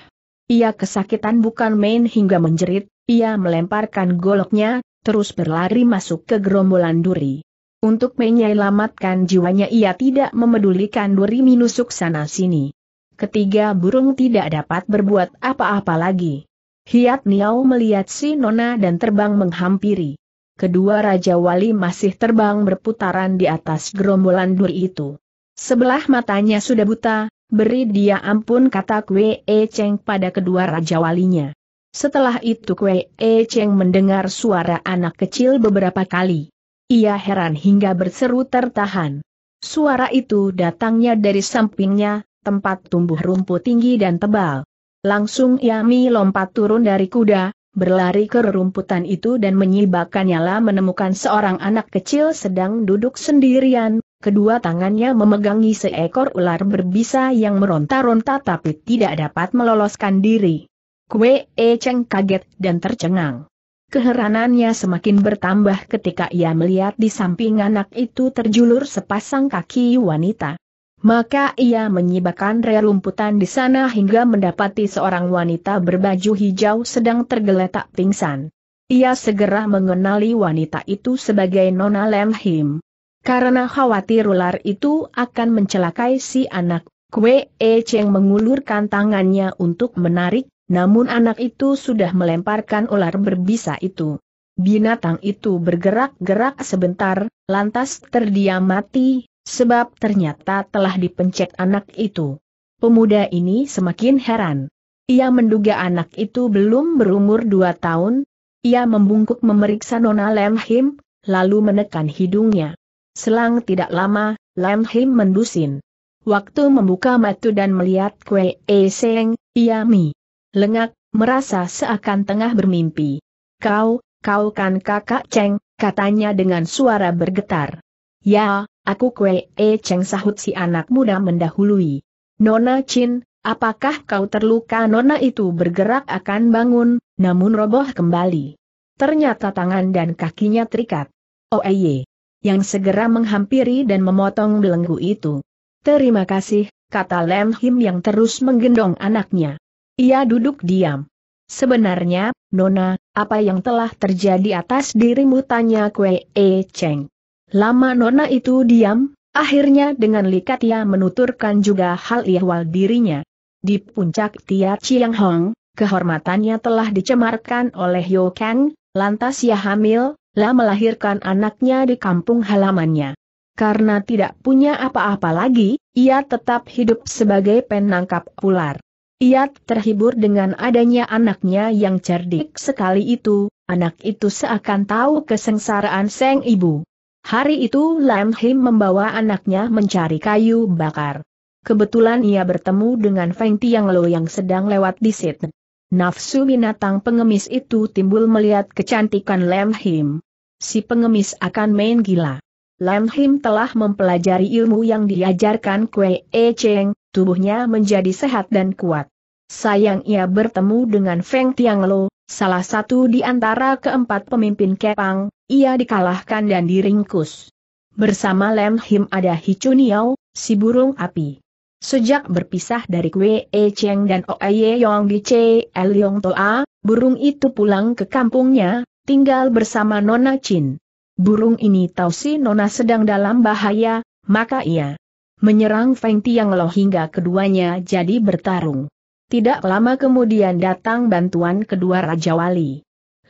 Ia kesakitan bukan main hingga menjerit, ia melemparkan goloknya, terus berlari masuk ke gerombolan duri. Untuk menyelamatkan jiwanya ia tidak memedulikan duri minusuk sana-sini. Ketiga burung tidak dapat berbuat apa-apa lagi. Hiat niau melihat si Nona dan terbang menghampiri. Kedua Raja Wali masih terbang berputaran di atas gerombolan duri itu. Sebelah matanya sudah buta, Beri dia ampun kata Kwe E Cheng pada kedua raja walinya. Setelah itu Kwe E Cheng mendengar suara anak kecil beberapa kali. Ia heran hingga berseru tertahan. Suara itu datangnya dari sampingnya, tempat tumbuh rumput tinggi dan tebal. Langsung Yami lompat turun dari kuda, berlari ke rerumputan itu dan menyibakkan nyala menemukan seorang anak kecil sedang duduk sendirian, kedua tangannya memegangi seekor ular berbisa yang meronta-ronta tapi tidak dapat meloloskan diri. Kue E kaget dan tercengang. Keheranannya semakin bertambah ketika ia melihat di samping anak itu terjulur sepasang kaki wanita. Maka ia menyibakkan rerumputan di sana hingga mendapati seorang wanita berbaju hijau sedang tergeletak pingsan. Ia segera mengenali wanita itu sebagai Nona Lemhim. Karena khawatir ular itu akan mencelakai si anak, Kwe E Cheng mengulurkan tangannya untuk menarik, namun anak itu sudah melemparkan ular berbisa itu. Binatang itu bergerak-gerak sebentar, lantas terdiam mati, sebab ternyata telah dipencet anak itu. Pemuda ini semakin heran. Ia menduga anak itu belum berumur dua tahun, ia membungkuk memeriksa Nona Lemhim, lalu menekan hidungnya. Selang tidak lama, Lemhim mendusin. Waktu membuka matu dan melihat Kue E Seng, ia mi lengak, merasa seakan tengah bermimpi. Kau, kau kan kakak Cheng, katanya dengan suara bergetar. Ya, aku kue e Cheng sahut si anak muda mendahului. Nona Chin, apakah kau terluka Nona itu bergerak akan bangun, namun roboh kembali. Ternyata tangan dan kakinya terikat. Oeye. Oh, yang segera menghampiri dan memotong belenggu itu. Terima kasih, kata Lem Him yang terus menggendong anaknya. Ia duduk diam. Sebenarnya, Nona, apa yang telah terjadi atas dirimu tanya Kwe E Cheng. Lama Nona itu diam, akhirnya dengan likat ia menuturkan juga hal ihwal dirinya. Di puncak Tia Chiang Hong, kehormatannya telah dicemarkan oleh Yo Kang, lantas ia hamil, lah melahirkan anaknya di kampung halamannya. Karena tidak punya apa-apa lagi, ia tetap hidup sebagai penangkap ular. Ia terhibur dengan adanya anaknya yang cerdik sekali itu, anak itu seakan tahu kesengsaraan sang ibu. Hari itu Lam Him membawa anaknya mencari kayu bakar. Kebetulan ia bertemu dengan Feng Tiang Lo yang sedang lewat di situ. Nafsu binatang pengemis itu timbul melihat kecantikan Lam Him. Si pengemis akan main gila. Lam Him telah mempelajari ilmu yang diajarkan Kue E Cheng, tubuhnya menjadi sehat dan kuat. Sayang ia bertemu dengan Feng Tianglo, salah satu di antara keempat pemimpin Kepang, ia dikalahkan dan diringkus. Bersama Lem Him ada Hicuniao, si burung api. Sejak berpisah dari Kwe E Cheng dan Oe Yong di Che El Yong Toa, burung itu pulang ke kampungnya, tinggal bersama Nona Chin. Burung ini tahu si Nona sedang dalam bahaya, maka ia menyerang Feng loh hingga keduanya jadi bertarung. Tidak lama kemudian datang bantuan kedua Raja Wali.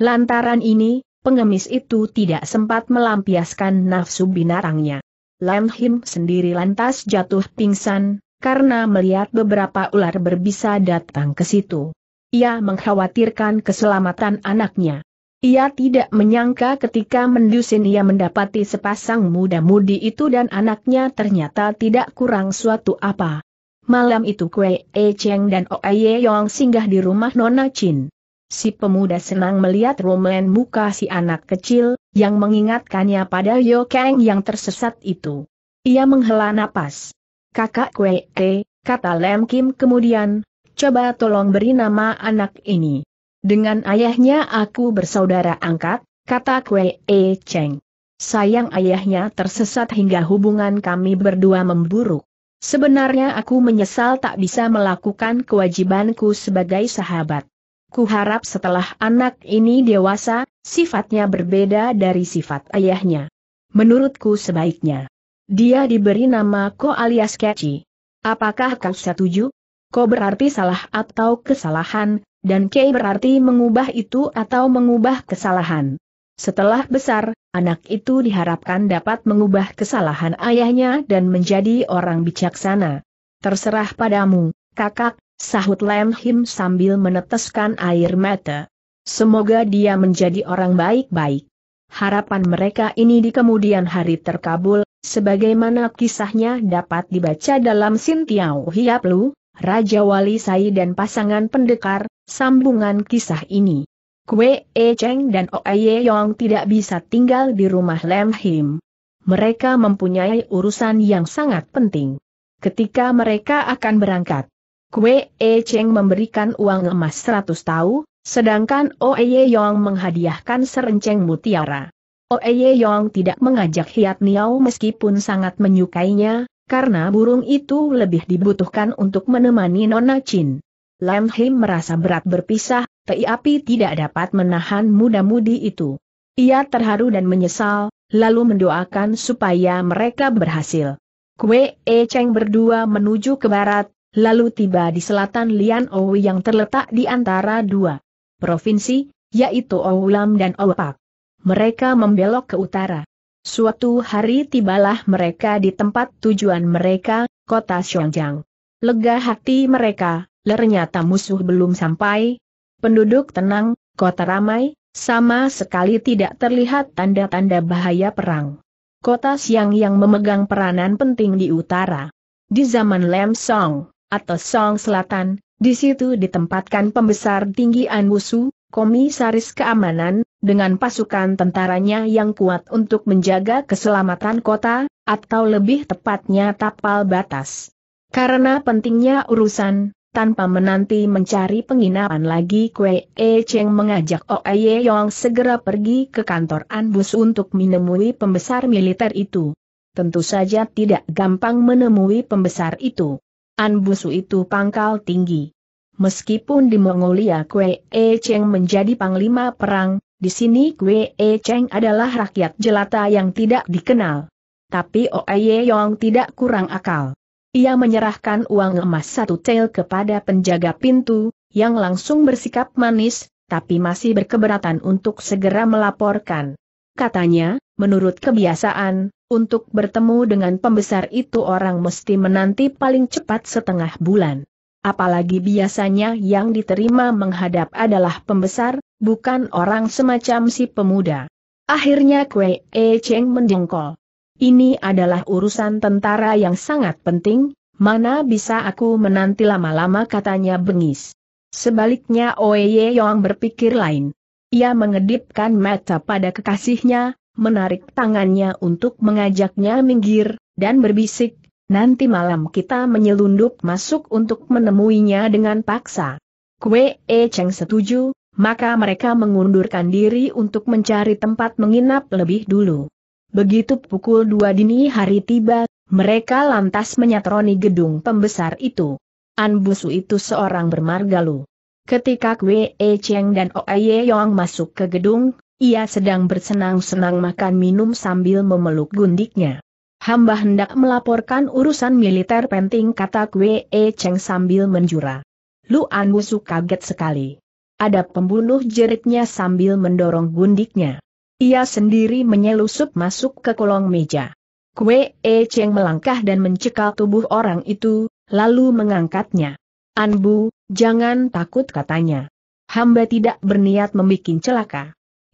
Lantaran ini, pengemis itu tidak sempat melampiaskan nafsu binarangnya. Lam Him sendiri lantas jatuh pingsan, karena melihat beberapa ular berbisa datang ke situ. Ia mengkhawatirkan keselamatan anaknya. Ia tidak menyangka ketika mendusin ia mendapati sepasang muda-mudi itu dan anaknya ternyata tidak kurang suatu apa. Malam itu Kue E Cheng dan O A Ye Yong singgah di rumah Nona Chin. Si pemuda senang melihat romen muka si anak kecil, yang mengingatkannya pada Yo Kang yang tersesat itu. Ia menghela napas. Kakak Kue E, kata Lem Kim kemudian, coba tolong beri nama anak ini. Dengan ayahnya aku bersaudara angkat, kata Kwe E Cheng. Sayang ayahnya tersesat hingga hubungan kami berdua memburuk. Sebenarnya aku menyesal tak bisa melakukan kewajibanku sebagai sahabat. Kuharap setelah anak ini dewasa, sifatnya berbeda dari sifat ayahnya. Menurutku sebaiknya. Dia diberi nama Ko alias Keci. Apakah kau setuju? Ko berarti salah atau kesalahan, dan K berarti mengubah itu atau mengubah kesalahan. Setelah besar, anak itu diharapkan dapat mengubah kesalahan ayahnya dan menjadi orang bijaksana. Terserah padamu, kakak, sahut Lem Him sambil meneteskan air mata. Semoga dia menjadi orang baik-baik. Harapan mereka ini di kemudian hari terkabul, sebagaimana kisahnya dapat dibaca dalam sintiau hiaplu. Raja Wali Sai dan pasangan pendekar, sambungan kisah ini. Kue E Cheng dan Oe Yong tidak bisa tinggal di rumah Lem Him. Mereka mempunyai urusan yang sangat penting. Ketika mereka akan berangkat, Kue E Cheng memberikan uang emas seratus tau, sedangkan Oe Yong menghadiahkan serenceng mutiara. Oe Yong tidak mengajak Hiat Niao meskipun sangat menyukainya, karena burung itu lebih dibutuhkan untuk menemani Nona Chin. Lam Him merasa berat berpisah, tapi Api tidak dapat menahan muda-mudi itu. Ia terharu dan menyesal, lalu mendoakan supaya mereka berhasil. Kue E Cheng berdua menuju ke barat, lalu tiba di selatan Lian Owi yang terletak di antara dua provinsi, yaitu Oulam dan Oupak. Mereka membelok ke utara. Suatu hari tibalah mereka di tempat tujuan mereka, kota Xiongjang. Lega hati mereka, ternyata musuh belum sampai. Penduduk tenang, kota ramai, sama sekali tidak terlihat tanda-tanda bahaya perang. Kota Xiang yang memegang peranan penting di utara. Di zaman Lem Song, atau Song Selatan, di situ ditempatkan pembesar tinggian musuh, Komisaris Keamanan, dengan pasukan tentaranya yang kuat untuk menjaga keselamatan kota, atau lebih tepatnya tapal batas. Karena pentingnya urusan, tanpa menanti mencari penginapan lagi Kwe E Cheng mengajak Oe Yong segera pergi ke kantor Anbus untuk menemui pembesar militer itu. Tentu saja tidak gampang menemui pembesar itu. Anbusu itu pangkal tinggi meskipun di Mongolia Kwe E Cheng menjadi panglima perang, di sini Kue E Cheng adalah rakyat jelata yang tidak dikenal. Tapi Oe Yong tidak kurang akal. Ia menyerahkan uang emas satu tel kepada penjaga pintu, yang langsung bersikap manis, tapi masih berkeberatan untuk segera melaporkan. Katanya, menurut kebiasaan, untuk bertemu dengan pembesar itu orang mesti menanti paling cepat setengah bulan. Apalagi biasanya yang diterima menghadap adalah pembesar, bukan orang semacam si pemuda. Akhirnya Kwe E Cheng mendengkol. Ini adalah urusan tentara yang sangat penting, mana bisa aku menanti lama-lama katanya bengis. Sebaliknya Oye Yong berpikir lain. Ia mengedipkan mata pada kekasihnya, menarik tangannya untuk mengajaknya minggir, dan berbisik, Nanti malam kita menyelundup masuk untuk menemuinya dengan paksa. Kue E Cheng setuju, maka mereka mengundurkan diri untuk mencari tempat menginap lebih dulu. Begitu pukul dua dini hari tiba, mereka lantas menyatroni gedung pembesar itu. An Busu itu seorang bermargalu. Ketika Kue E Cheng dan Oye Yong masuk ke gedung, ia sedang bersenang-senang makan minum sambil memeluk gundiknya. Hamba hendak melaporkan urusan militer penting kata Kwe E Cheng sambil menjura. Lu An Wusu kaget sekali. Ada pembunuh jeritnya sambil mendorong gundiknya. Ia sendiri menyelusup masuk ke kolong meja. Kwe E Cheng melangkah dan mencekal tubuh orang itu, lalu mengangkatnya. Anbu, jangan takut katanya. Hamba tidak berniat membuat celaka.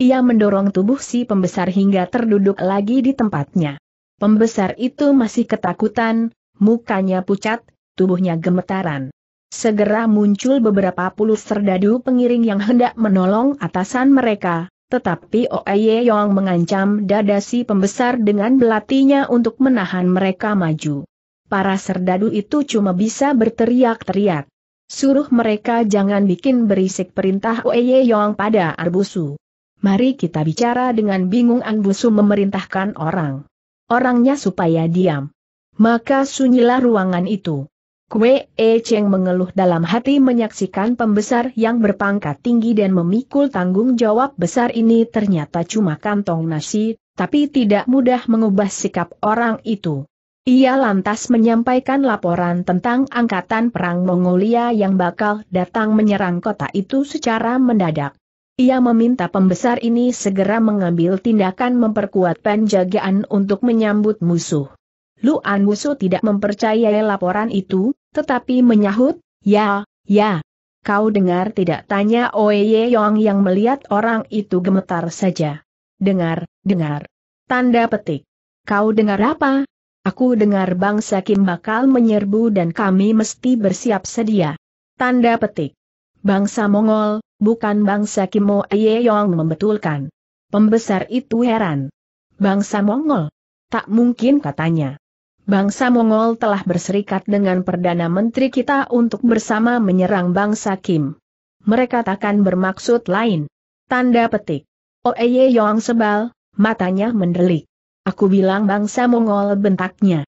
Ia mendorong tubuh si pembesar hingga terduduk lagi di tempatnya. Pembesar itu masih ketakutan, mukanya pucat, tubuhnya gemetaran. Segera muncul beberapa puluh serdadu pengiring yang hendak menolong atasan mereka, tetapi Oeye Yong mengancam dada si pembesar dengan belatinya untuk menahan mereka maju. Para serdadu itu cuma bisa berteriak-teriak. Suruh mereka jangan bikin berisik perintah Oeye Yong pada Arbusu. Mari kita bicara dengan bingung Arbusu memerintahkan orang orangnya supaya diam. Maka sunyilah ruangan itu. Kue E Cheng mengeluh dalam hati menyaksikan pembesar yang berpangkat tinggi dan memikul tanggung jawab besar ini ternyata cuma kantong nasi, tapi tidak mudah mengubah sikap orang itu. Ia lantas menyampaikan laporan tentang angkatan perang Mongolia yang bakal datang menyerang kota itu secara mendadak. Ia meminta pembesar ini segera mengambil tindakan memperkuat penjagaan untuk menyambut musuh. Luan musuh tidak mempercayai laporan itu, tetapi menyahut, ya, ya. Kau dengar tidak tanya Oye Yong yang melihat orang itu gemetar saja. Dengar, dengar. Tanda petik. Kau dengar apa? Aku dengar bangsa Kim bakal menyerbu dan kami mesti bersiap sedia. Tanda petik. Bangsa Mongol, bukan bangsa Kimo Yong membetulkan. Pembesar itu heran. Bangsa Mongol? Tak mungkin katanya. Bangsa Mongol telah berserikat dengan Perdana Menteri kita untuk bersama menyerang bangsa Kim. Mereka takkan bermaksud lain. Tanda petik. Oeye Yong sebal, matanya mendelik. Aku bilang bangsa Mongol bentaknya.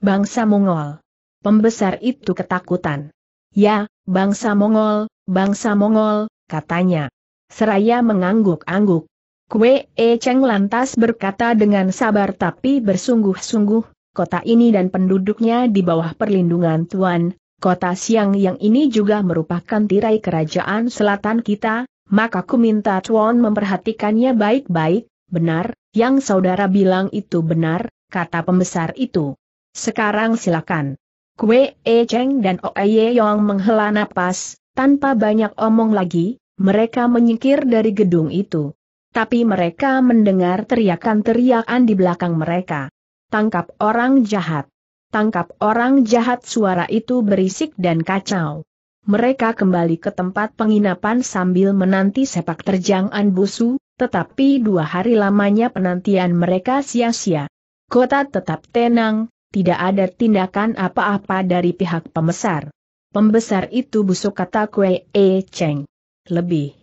Bangsa Mongol. Pembesar itu ketakutan. Ya, bangsa Mongol, bangsa Mongol, katanya. Seraya mengangguk-angguk. Kue E Cheng lantas berkata dengan sabar tapi bersungguh-sungguh, kota ini dan penduduknya di bawah perlindungan Tuan, kota Siang yang ini juga merupakan tirai kerajaan selatan kita, maka ku minta Tuan memperhatikannya baik-baik, benar, yang saudara bilang itu benar, kata pembesar itu. Sekarang silakan. Kue E Cheng dan Oe Ye Yong menghela napas, tanpa banyak omong lagi, mereka menyingkir dari gedung itu. Tapi mereka mendengar teriakan-teriakan di belakang mereka. Tangkap orang jahat. Tangkap orang jahat suara itu berisik dan kacau. Mereka kembali ke tempat penginapan sambil menanti sepak terjang Anbusu, tetapi dua hari lamanya penantian mereka sia-sia. Kota tetap tenang, tidak ada tindakan apa-apa dari pihak pemesar. Pembesar itu busuk kata Kue E Cheng. Lebih.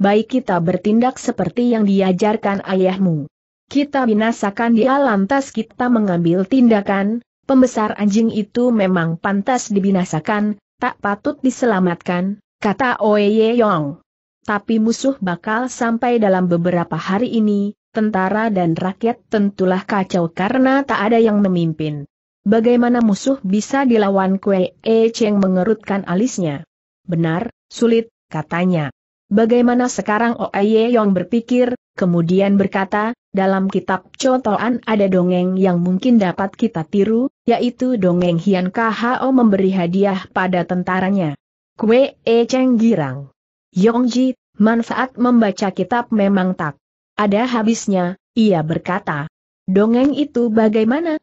Baik kita bertindak seperti yang diajarkan ayahmu. Kita binasakan dia lantas kita mengambil tindakan, pembesar anjing itu memang pantas dibinasakan, tak patut diselamatkan, kata Oye Yong. Tapi musuh bakal sampai dalam beberapa hari ini, tentara dan rakyat tentulah kacau karena tak ada yang memimpin. Bagaimana musuh bisa dilawan Kue E Cheng mengerutkan alisnya? Benar, sulit, katanya. Bagaimana sekarang Oe Yong berpikir, kemudian berkata, dalam kitab Cotoan ada dongeng yang mungkin dapat kita tiru, yaitu dongeng Hian KHO memberi hadiah pada tentaranya. Kue E Cheng girang. Yong Ji, manfaat membaca kitab memang tak ada habisnya, ia berkata. Dongeng itu bagaimana?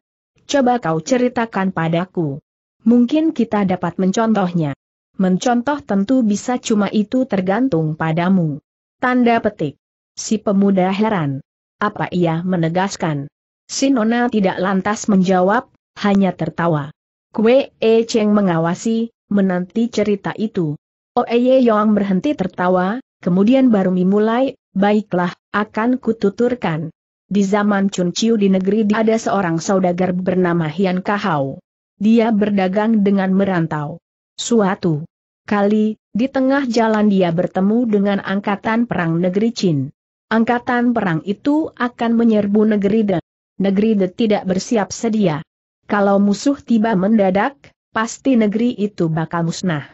Coba kau ceritakan padaku. Mungkin kita dapat mencontohnya. Mencontoh tentu bisa cuma itu tergantung padamu. Tanda petik. Si pemuda heran. Apa ia menegaskan? Si Nona tidak lantas menjawab, hanya tertawa. Kue E Cheng mengawasi, menanti cerita itu. Oeye Yong berhenti tertawa, kemudian baru memulai, baiklah, akan kututurkan. Di zaman Cunciu di negeri di ada seorang saudagar bernama Hian Kahau. Dia berdagang dengan merantau. Suatu kali, di tengah jalan dia bertemu dengan angkatan perang negeri Chin. Angkatan perang itu akan menyerbu negeri De. Negeri De tidak bersiap sedia. Kalau musuh tiba mendadak, pasti negeri itu bakal musnah.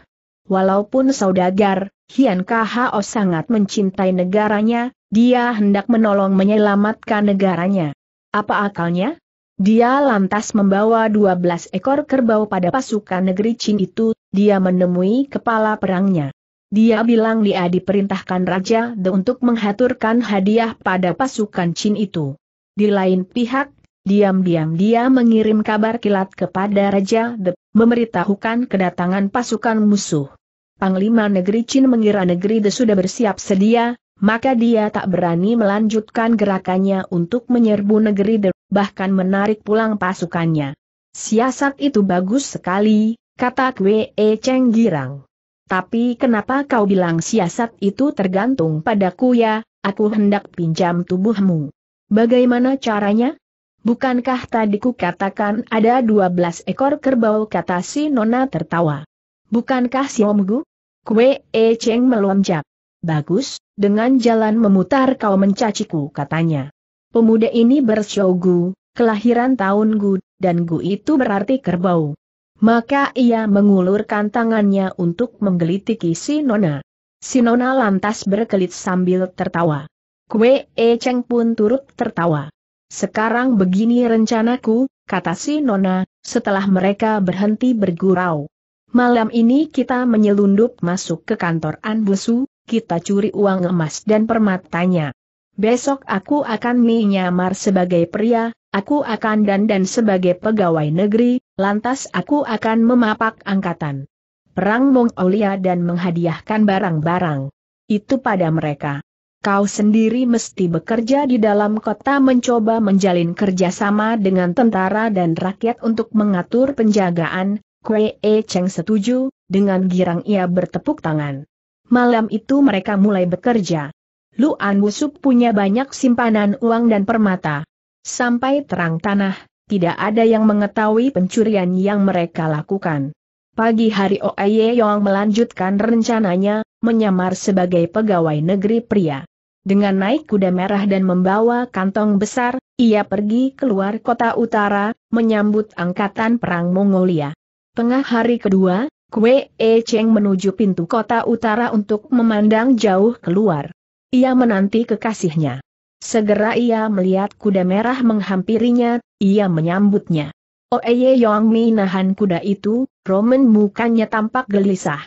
Walaupun saudagar, Hian Kahao sangat mencintai negaranya, dia hendak menolong menyelamatkan negaranya. Apa akalnya? Dia lantas membawa 12 ekor kerbau pada pasukan negeri Qin itu, dia menemui kepala perangnya. Dia bilang dia diperintahkan Raja De untuk menghaturkan hadiah pada pasukan Qin itu. Di lain pihak, diam-diam dia mengirim kabar kilat kepada Raja De, memberitahukan kedatangan pasukan musuh. Panglima negeri Qin mengira negeri De sudah bersiap sedia, maka dia tak berani melanjutkan gerakannya untuk menyerbu negeri Der, bahkan menarik pulang pasukannya. Siasat itu bagus sekali, kata Kwe e Cheng Girang. Tapi kenapa kau bilang siasat itu tergantung padaku ya, aku hendak pinjam tubuhmu. Bagaimana caranya? Bukankah tadi ku katakan ada dua belas ekor kerbau kata si Nona tertawa. Bukankah si Omgu? Kue E Cheng melonjak. Bagus, dengan jalan memutar kau mencaciku katanya. Pemuda ini bersyogu, kelahiran tahun Gu, dan Gu itu berarti kerbau. Maka ia mengulurkan tangannya untuk menggelitiki si Nona. Si Nona lantas berkelit sambil tertawa. Kue E Cheng pun turut tertawa. Sekarang begini rencanaku, kata si Nona, setelah mereka berhenti bergurau. Malam ini kita menyelundup masuk ke kantor Anbusu, kita curi uang emas dan permatanya. Besok aku akan menyamar sebagai pria, aku akan dan dan sebagai pegawai negeri, lantas aku akan memapak angkatan perang Mongolia dan menghadiahkan barang-barang itu pada mereka. Kau sendiri mesti bekerja di dalam kota mencoba menjalin kerjasama dengan tentara dan rakyat untuk mengatur penjagaan, Kue Cheng setuju, dengan girang ia bertepuk tangan malam itu mereka mulai bekerja. Luan Wusuk punya banyak simpanan uang dan permata. Sampai terang tanah, tidak ada yang mengetahui pencurian yang mereka lakukan. Pagi hari Oye Yong melanjutkan rencananya, menyamar sebagai pegawai negeri pria. Dengan naik kuda merah dan membawa kantong besar, ia pergi keluar kota utara, menyambut angkatan perang Mongolia. Tengah hari kedua, Kue E Cheng menuju pintu kota utara untuk memandang jauh keluar. Ia menanti kekasihnya. Segera ia melihat kuda merah menghampirinya, ia menyambutnya. Oeye oh, Yong Mi nahan kuda itu, Roman mukanya tampak gelisah.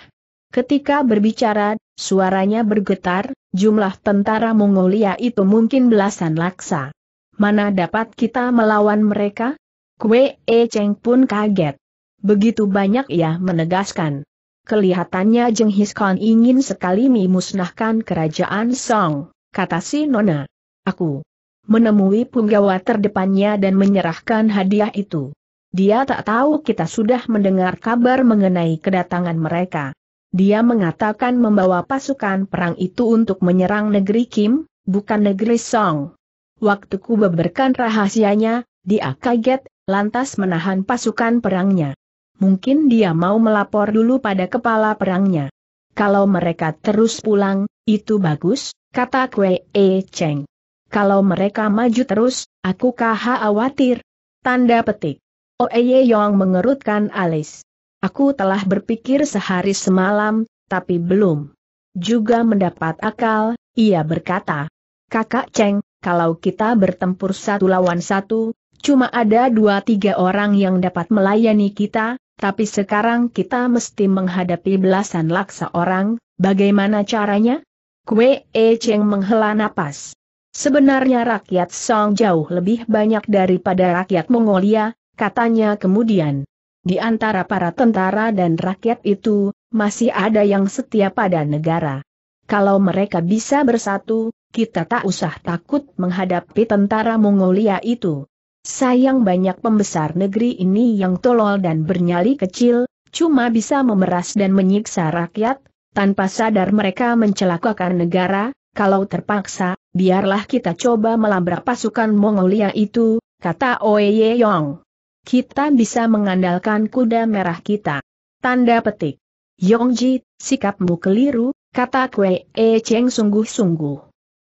Ketika berbicara, suaranya bergetar, jumlah tentara Mongolia itu mungkin belasan laksa. Mana dapat kita melawan mereka? Kue E Cheng pun kaget. Begitu banyak ia menegaskan. Kelihatannya Jeng Hiskon ingin sekali memusnahkan kerajaan Song, kata si Nona. Aku menemui punggawa terdepannya dan menyerahkan hadiah itu. Dia tak tahu kita sudah mendengar kabar mengenai kedatangan mereka. Dia mengatakan membawa pasukan perang itu untuk menyerang negeri Kim, bukan negeri Song. Waktuku beberkan rahasianya, dia kaget, lantas menahan pasukan perangnya. Mungkin dia mau melapor dulu pada kepala perangnya. Kalau mereka terus pulang, itu bagus, kata Kwee E Cheng. Kalau mereka maju terus, aku kaha khawatir. Tanda petik. Oeye Yong mengerutkan alis. Aku telah berpikir sehari semalam, tapi belum. Juga mendapat akal, ia berkata. Kakak Cheng, kalau kita bertempur satu lawan satu, cuma ada dua tiga orang yang dapat melayani kita, tapi sekarang kita mesti menghadapi belasan laksa orang, bagaimana caranya? Kue E Cheng menghela napas. Sebenarnya rakyat Song jauh lebih banyak daripada rakyat Mongolia, katanya kemudian. Di antara para tentara dan rakyat itu, masih ada yang setia pada negara. Kalau mereka bisa bersatu, kita tak usah takut menghadapi tentara Mongolia itu. Sayang banyak pembesar negeri ini yang tolol dan bernyali kecil, cuma bisa memeras dan menyiksa rakyat, tanpa sadar mereka mencelakakan negara, kalau terpaksa, biarlah kita coba melabrak pasukan Mongolia itu, kata Oye Yong. Kita bisa mengandalkan kuda merah kita. Tanda petik. Yongji, sikapmu keliru, kata Kue E Cheng sungguh-sungguh.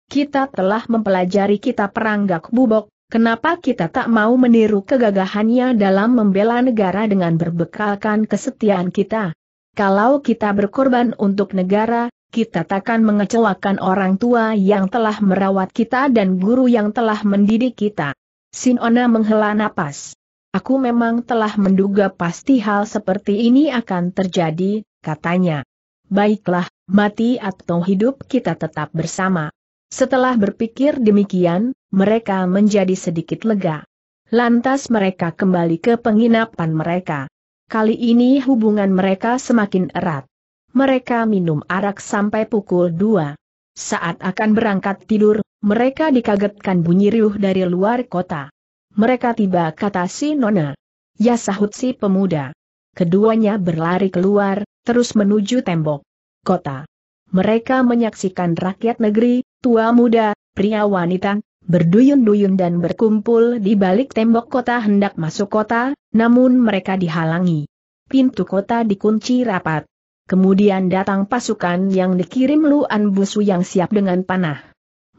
Kita telah mempelajari kitab peranggak bubok. Kenapa kita tak mau meniru kegagahannya dalam membela negara dengan berbekalkan kesetiaan kita? Kalau kita berkorban untuk negara, kita takkan mengecewakan orang tua yang telah merawat kita dan guru yang telah mendidik kita. Sinona menghela napas. Aku memang telah menduga pasti hal seperti ini akan terjadi, katanya. Baiklah, mati atau hidup kita tetap bersama. Setelah berpikir demikian, mereka menjadi sedikit lega. Lantas mereka kembali ke penginapan mereka. Kali ini hubungan mereka semakin erat. Mereka minum arak sampai pukul 2. Saat akan berangkat tidur, mereka dikagetkan bunyi riuh dari luar kota. Mereka tiba kata si Nona. Ya sahut si pemuda. Keduanya berlari keluar, terus menuju tembok kota mereka menyaksikan rakyat negeri, tua muda, pria wanita, berduyun-duyun dan berkumpul di balik tembok kota hendak masuk kota, namun mereka dihalangi. Pintu kota dikunci rapat. Kemudian datang pasukan yang dikirim Luan Busu yang siap dengan panah.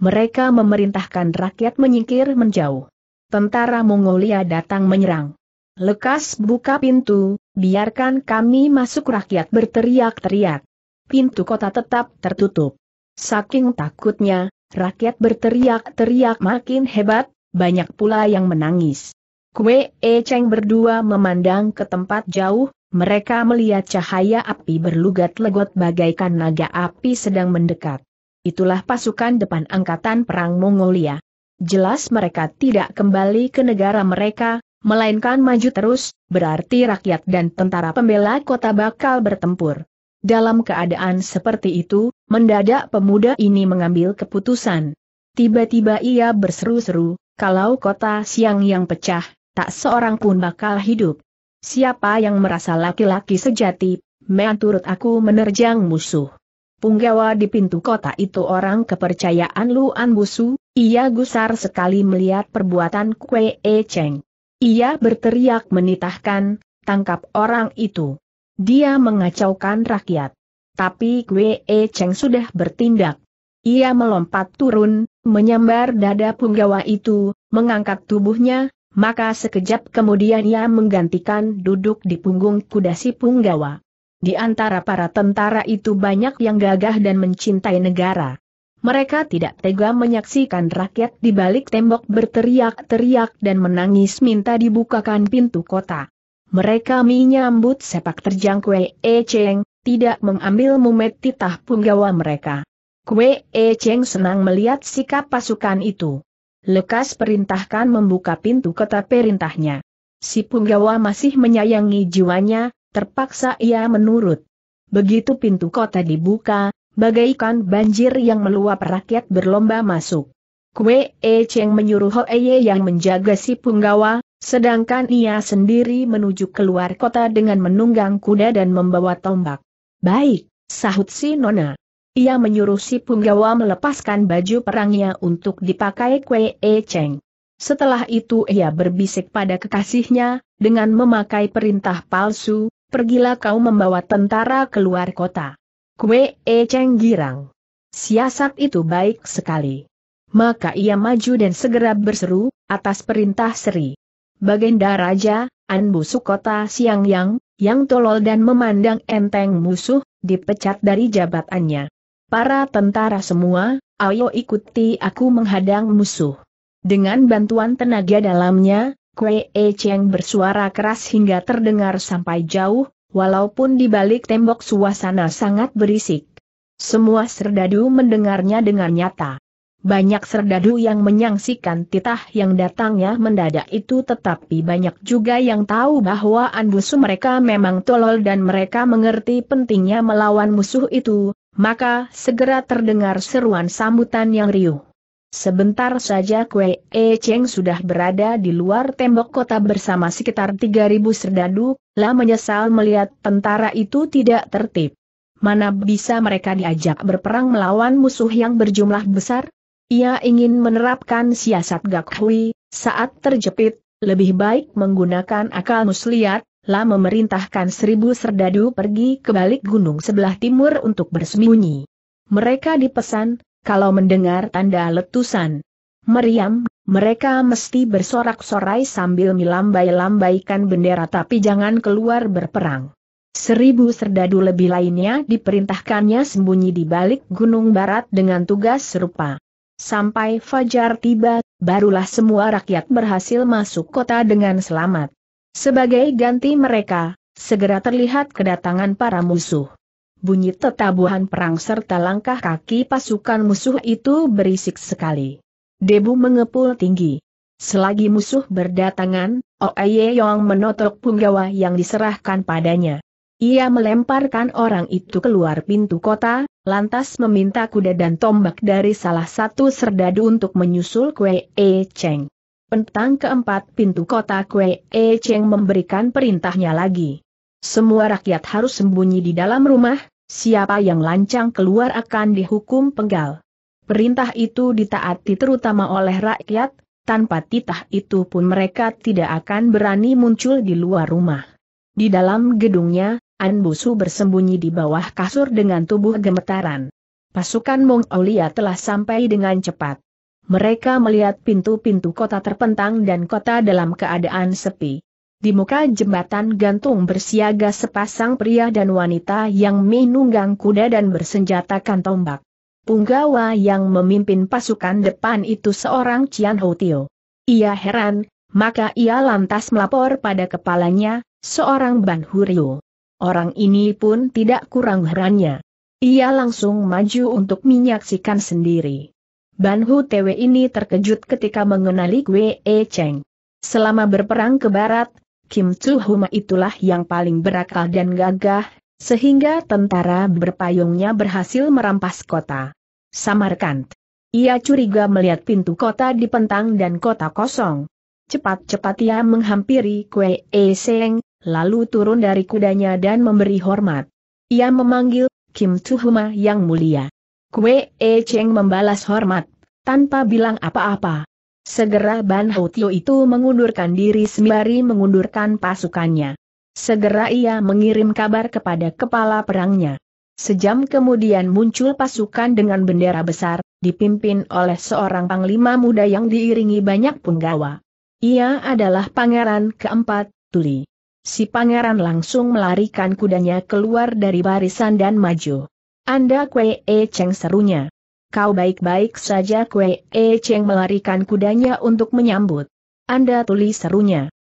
Mereka memerintahkan rakyat menyingkir menjauh. Tentara Mongolia datang menyerang. Lekas buka pintu, biarkan kami masuk rakyat berteriak-teriak pintu kota tetap tertutup. Saking takutnya, rakyat berteriak-teriak makin hebat, banyak pula yang menangis. Kue E Cheng berdua memandang ke tempat jauh, mereka melihat cahaya api berlugat-legot bagaikan naga api sedang mendekat. Itulah pasukan depan angkatan perang Mongolia. Jelas mereka tidak kembali ke negara mereka, melainkan maju terus, berarti rakyat dan tentara pembela kota bakal bertempur. Dalam keadaan seperti itu, mendadak pemuda ini mengambil keputusan. Tiba-tiba ia berseru-seru, kalau kota siang yang pecah, tak seorang pun bakal hidup. Siapa yang merasa laki-laki sejati, mean turut aku menerjang musuh. Punggawa di pintu kota itu orang kepercayaan Luan Busu, ia gusar sekali melihat perbuatan Kue E Cheng. Ia berteriak menitahkan, tangkap orang itu. Dia mengacaukan rakyat. Tapi Kwe e Cheng sudah bertindak. Ia melompat turun, menyambar dada punggawa itu, mengangkat tubuhnya, maka sekejap kemudian ia menggantikan duduk di punggung kuda si punggawa. Di antara para tentara itu banyak yang gagah dan mencintai negara. Mereka tidak tega menyaksikan rakyat di balik tembok berteriak-teriak dan menangis minta dibukakan pintu kota. Mereka menyambut sepak terjang Kue E Cheng, tidak mengambil mumet titah punggawa mereka. Kue E Cheng senang melihat sikap pasukan itu. Lekas perintahkan membuka pintu kota perintahnya. Si punggawa masih menyayangi jiwanya, terpaksa ia menurut. Begitu pintu kota dibuka, bagaikan banjir yang meluap rakyat berlomba masuk. Kue E Cheng menyuruh Ho yang menjaga si punggawa, Sedangkan ia sendiri menuju keluar kota dengan menunggang kuda dan membawa tombak. Baik, sahut si Nona. Ia menyuruh si punggawa melepaskan baju perangnya untuk dipakai kue e Cheng. Setelah itu ia berbisik pada kekasihnya, dengan memakai perintah palsu, pergilah kau membawa tentara keluar kota. Kue e Cheng girang. Siasat itu baik sekali. Maka ia maju dan segera berseru, atas perintah Sri. Bagenda Raja, Anbu Sukota Siang Yang, yang tolol dan memandang enteng musuh, dipecat dari jabatannya. Para tentara semua, ayo ikuti aku menghadang musuh. Dengan bantuan tenaga dalamnya, Kue E Cheng bersuara keras hingga terdengar sampai jauh, walaupun di balik tembok suasana sangat berisik. Semua serdadu mendengarnya dengan nyata. Banyak serdadu yang menyaksikan titah yang datangnya mendadak itu tetapi banyak juga yang tahu bahwa andusu mereka memang tolol dan mereka mengerti pentingnya melawan musuh itu, maka segera terdengar seruan sambutan yang riuh. Sebentar saja Kue E Cheng sudah berada di luar tembok kota bersama sekitar 3.000 serdadu, lah menyesal melihat tentara itu tidak tertib. Mana bisa mereka diajak berperang melawan musuh yang berjumlah besar? Ia ingin menerapkan siasat Gak Hui, saat terjepit, lebih baik menggunakan akal muslihat, lah memerintahkan seribu serdadu pergi ke balik gunung sebelah timur untuk bersembunyi. Mereka dipesan, kalau mendengar tanda letusan meriam, mereka mesti bersorak-sorai sambil melambai-lambaikan bendera tapi jangan keluar berperang. Seribu serdadu lebih lainnya diperintahkannya sembunyi di balik gunung barat dengan tugas serupa. Sampai fajar tiba, barulah semua rakyat berhasil masuk kota dengan selamat. Sebagai ganti mereka, segera terlihat kedatangan para musuh. Bunyi tetabuhan perang serta langkah kaki pasukan musuh itu berisik sekali. Debu mengepul tinggi. Selagi musuh berdatangan, Oe Yong menotok punggawa yang diserahkan padanya. Ia melemparkan orang itu keluar pintu kota, lantas meminta kuda dan tombak dari salah satu serdadu untuk menyusul Kue E Cheng. Pentang keempat pintu kota Kue E Cheng memberikan perintahnya lagi. Semua rakyat harus sembunyi di dalam rumah, siapa yang lancang keluar akan dihukum penggal. Perintah itu ditaati terutama oleh rakyat, tanpa titah itu pun mereka tidak akan berani muncul di luar rumah. Di dalam gedungnya, An Busu bersembunyi di bawah kasur dengan tubuh gemetaran. Pasukan Mongolia telah sampai dengan cepat. Mereka melihat pintu-pintu kota terpentang dan kota dalam keadaan sepi. Di muka jembatan gantung bersiaga sepasang pria dan wanita yang menunggang kuda dan bersenjatakan tombak. Punggawa yang memimpin pasukan depan itu seorang Cian Houtio. Ia heran, maka ia lantas melapor pada kepalanya, seorang Ban Huryo. Orang ini pun tidak kurang herannya. Ia langsung maju untuk menyaksikan sendiri. Banhu Hu ini terkejut ketika mengenali Kwe E Cheng. Selama berperang ke barat, Kim Tzu Huma itulah yang paling berakal dan gagah, sehingga tentara berpayungnya berhasil merampas kota. Samarkand. Ia curiga melihat pintu kota dipentang dan kota kosong. Cepat-cepat ia menghampiri Kwe E Cheng, lalu turun dari kudanya dan memberi hormat. Ia memanggil, Kim Tuhuma yang mulia. Kue E Cheng membalas hormat, tanpa bilang apa-apa. Segera Ban Houtio itu mengundurkan diri sembari mengundurkan pasukannya. Segera ia mengirim kabar kepada kepala perangnya. Sejam kemudian muncul pasukan dengan bendera besar, dipimpin oleh seorang panglima muda yang diiringi banyak punggawa. Ia adalah pangeran keempat, Tuli si pangeran langsung melarikan kudanya keluar dari barisan dan maju. Anda Kue E Cheng serunya. Kau baik-baik saja Kue E Cheng melarikan kudanya untuk menyambut. Anda tulis serunya.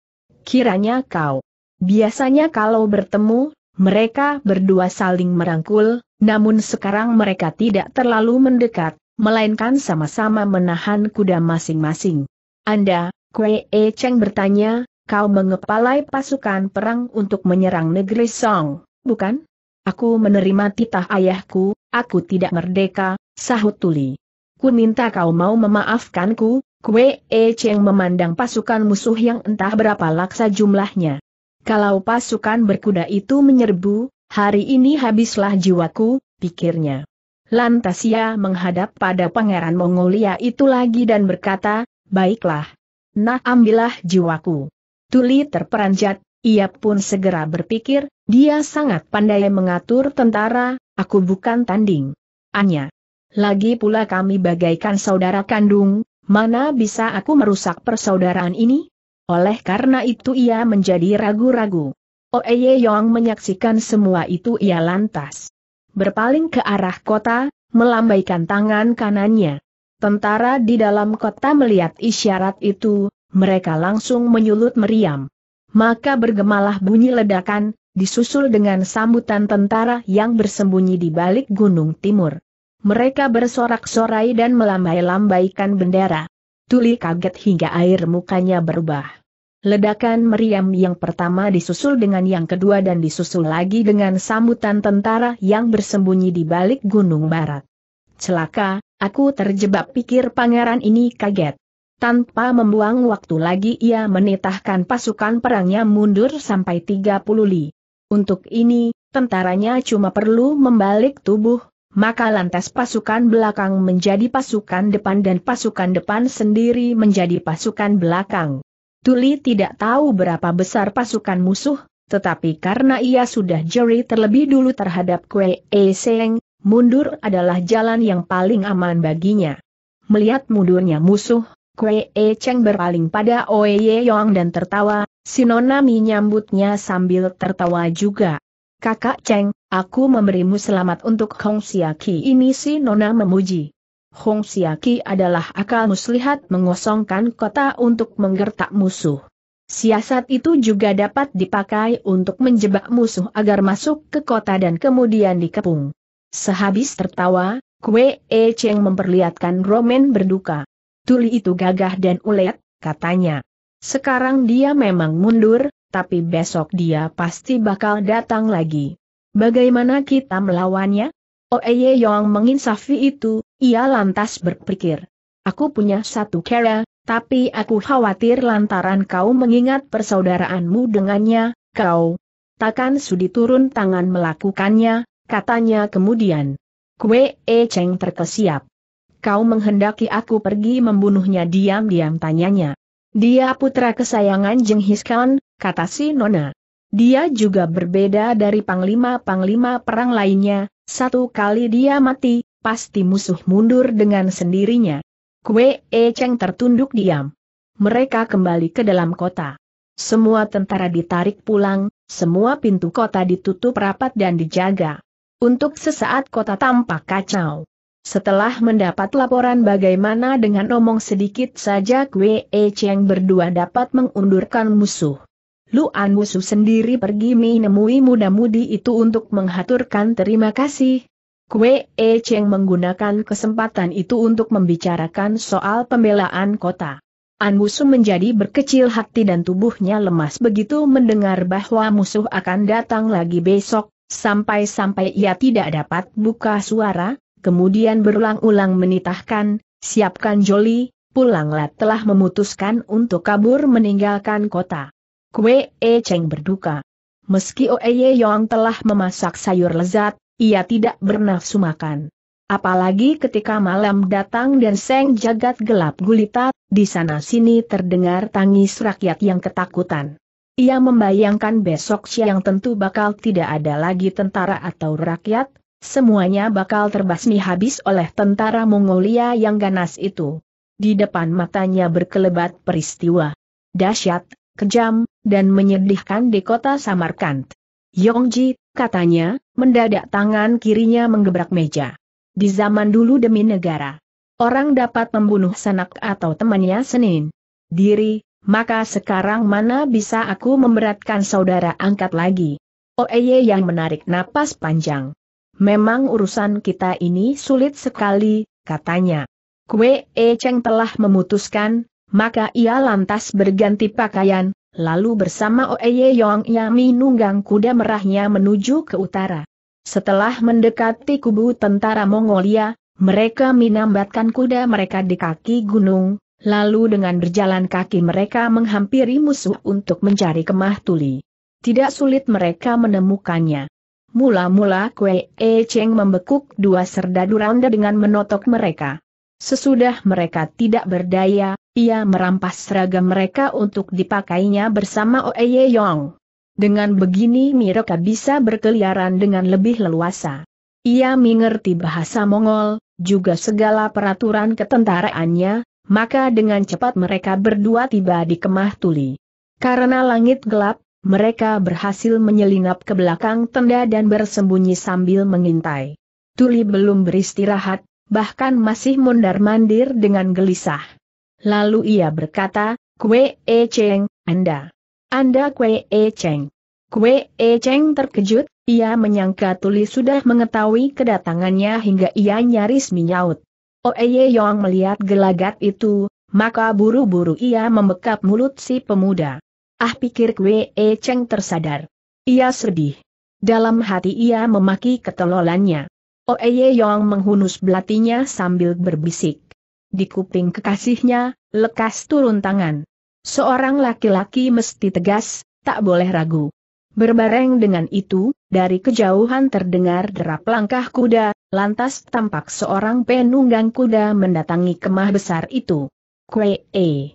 Kiranya kau. Biasanya kalau bertemu, mereka berdua saling merangkul, namun sekarang mereka tidak terlalu mendekat, melainkan sama-sama menahan kuda masing-masing. Anda, Kue E Cheng bertanya, kau mengepalai pasukan perang untuk menyerang negeri Song, bukan? Aku menerima titah ayahku, aku tidak merdeka, sahut Tuli. Ku minta kau mau memaafkanku, Kue E Cheng memandang pasukan musuh yang entah berapa laksa jumlahnya. Kalau pasukan berkuda itu menyerbu, hari ini habislah jiwaku, pikirnya. Lantas ia menghadap pada pangeran Mongolia itu lagi dan berkata, baiklah. Nah ambillah jiwaku. Tuli terperanjat, ia pun segera berpikir, dia sangat pandai mengatur tentara, aku bukan tanding. Anya. Lagi pula kami bagaikan saudara kandung, mana bisa aku merusak persaudaraan ini? Oleh karena itu ia menjadi ragu-ragu. Oeye Yong menyaksikan semua itu ia lantas. Berpaling ke arah kota, melambaikan tangan kanannya. Tentara di dalam kota melihat isyarat itu, mereka langsung menyulut meriam. Maka bergemalah bunyi ledakan, disusul dengan sambutan tentara yang bersembunyi di balik gunung timur. Mereka bersorak-sorai dan melambai-lambaikan bendera. Tuli kaget hingga air mukanya berubah. Ledakan meriam yang pertama disusul dengan yang kedua dan disusul lagi dengan sambutan tentara yang bersembunyi di balik gunung barat. Celaka, aku terjebak pikir pangeran ini kaget. Tanpa membuang waktu lagi ia menitahkan pasukan perangnya mundur sampai 30 li. Untuk ini, tentaranya cuma perlu membalik tubuh, maka lantas pasukan belakang menjadi pasukan depan dan pasukan depan sendiri menjadi pasukan belakang. Tuli tidak tahu berapa besar pasukan musuh, tetapi karena ia sudah jeri terlebih dulu terhadap Kue E Seng, mundur adalah jalan yang paling aman baginya. Melihat mundurnya musuh, Kue E Cheng berpaling pada Oe Yong dan tertawa, si Sinonami nyambutnya sambil tertawa juga. Kakak Cheng, aku memberimu selamat untuk Hong Siaki ini si Nona memuji. Hong Siaki adalah akal muslihat mengosongkan kota untuk menggertak musuh. Siasat itu juga dapat dipakai untuk menjebak musuh agar masuk ke kota dan kemudian dikepung. Sehabis tertawa, Kue e Cheng memperlihatkan Roman berduka. Tuli itu gagah dan ulet, katanya. Sekarang dia memang mundur, tapi besok dia pasti bakal datang lagi. Bagaimana kita melawannya? Oeye oh, Yong menginsafi itu, ia lantas berpikir. Aku punya satu kera, tapi aku khawatir lantaran kau mengingat persaudaraanmu dengannya, kau takkan sudi turun tangan melakukannya, katanya kemudian. Kue E Cheng terkesiap kau menghendaki aku pergi membunuhnya diam-diam tanyanya. Dia putra kesayangan Jenghis Khan, kata si Nona. Dia juga berbeda dari panglima-panglima perang lainnya, satu kali dia mati, pasti musuh mundur dengan sendirinya. Kue E Cheng tertunduk diam. Mereka kembali ke dalam kota. Semua tentara ditarik pulang, semua pintu kota ditutup rapat dan dijaga. Untuk sesaat kota tampak kacau. Setelah mendapat laporan bagaimana dengan omong sedikit saja Kwe E Cheng berdua dapat mengundurkan musuh. Luan musuh sendiri pergi menemui muda-mudi itu untuk menghaturkan terima kasih. Kue E Cheng menggunakan kesempatan itu untuk membicarakan soal pembelaan kota. An musuh menjadi berkecil hati dan tubuhnya lemas begitu mendengar bahwa musuh akan datang lagi besok, sampai-sampai ia tidak dapat buka suara, kemudian berulang-ulang menitahkan, siapkan joli, pulanglah telah memutuskan untuk kabur meninggalkan kota. Kue E Cheng berduka. Meski Oe Ye Yong telah memasak sayur lezat, ia tidak bernafsu makan. Apalagi ketika malam datang dan seng jagat gelap gulita, di sana-sini terdengar tangis rakyat yang ketakutan. Ia membayangkan besok siang tentu bakal tidak ada lagi tentara atau rakyat, semuanya bakal terbasmi habis oleh tentara Mongolia yang ganas itu. Di depan matanya berkelebat peristiwa. Dahsyat, kejam, dan menyedihkan di kota Samarkand. Yongji, katanya, mendadak tangan kirinya menggebrak meja. Di zaman dulu demi negara. Orang dapat membunuh sanak atau temannya Senin. Diri, maka sekarang mana bisa aku memberatkan saudara angkat lagi. Oeye yang menarik napas panjang. Memang urusan kita ini sulit sekali, katanya. Kue E Cheng telah memutuskan, maka ia lantas berganti pakaian, lalu bersama Oeye Yong Yami nunggang kuda merahnya menuju ke utara. Setelah mendekati kubu tentara Mongolia, mereka menambatkan kuda mereka di kaki gunung, lalu dengan berjalan kaki mereka menghampiri musuh untuk mencari kemah tuli. Tidak sulit mereka menemukannya. Mula-mula Kue E Cheng membekuk dua serdadu ronda dengan menotok mereka. Sesudah mereka tidak berdaya, ia merampas seragam mereka untuk dipakainya bersama Oe Ye Yong. Dengan begini mereka bisa berkeliaran dengan lebih leluasa. Ia mengerti bahasa Mongol, juga segala peraturan ketentaraannya, maka dengan cepat mereka berdua tiba di Kemah Tuli. Karena langit gelap, mereka berhasil menyelinap ke belakang tenda dan bersembunyi sambil mengintai. Tuli belum beristirahat, bahkan masih mondar-mandir dengan gelisah. Lalu ia berkata, Kue E Cheng, Anda. Anda Kue E Cheng. Kue E Cheng terkejut, ia menyangka Tuli sudah mengetahui kedatangannya hingga ia nyaris menyaut. Oeye oh, Yong melihat gelagat itu, maka buru-buru ia membekap mulut si pemuda. Ah pikir Kwe e Cheng tersadar. Ia sedih. Dalam hati ia memaki ketololannya. Oeye Yong menghunus belatinya sambil berbisik. Di kuping kekasihnya, lekas turun tangan. Seorang laki-laki mesti tegas, tak boleh ragu. Berbareng dengan itu, dari kejauhan terdengar derap langkah kuda, lantas tampak seorang penunggang kuda mendatangi kemah besar itu. Kwe e.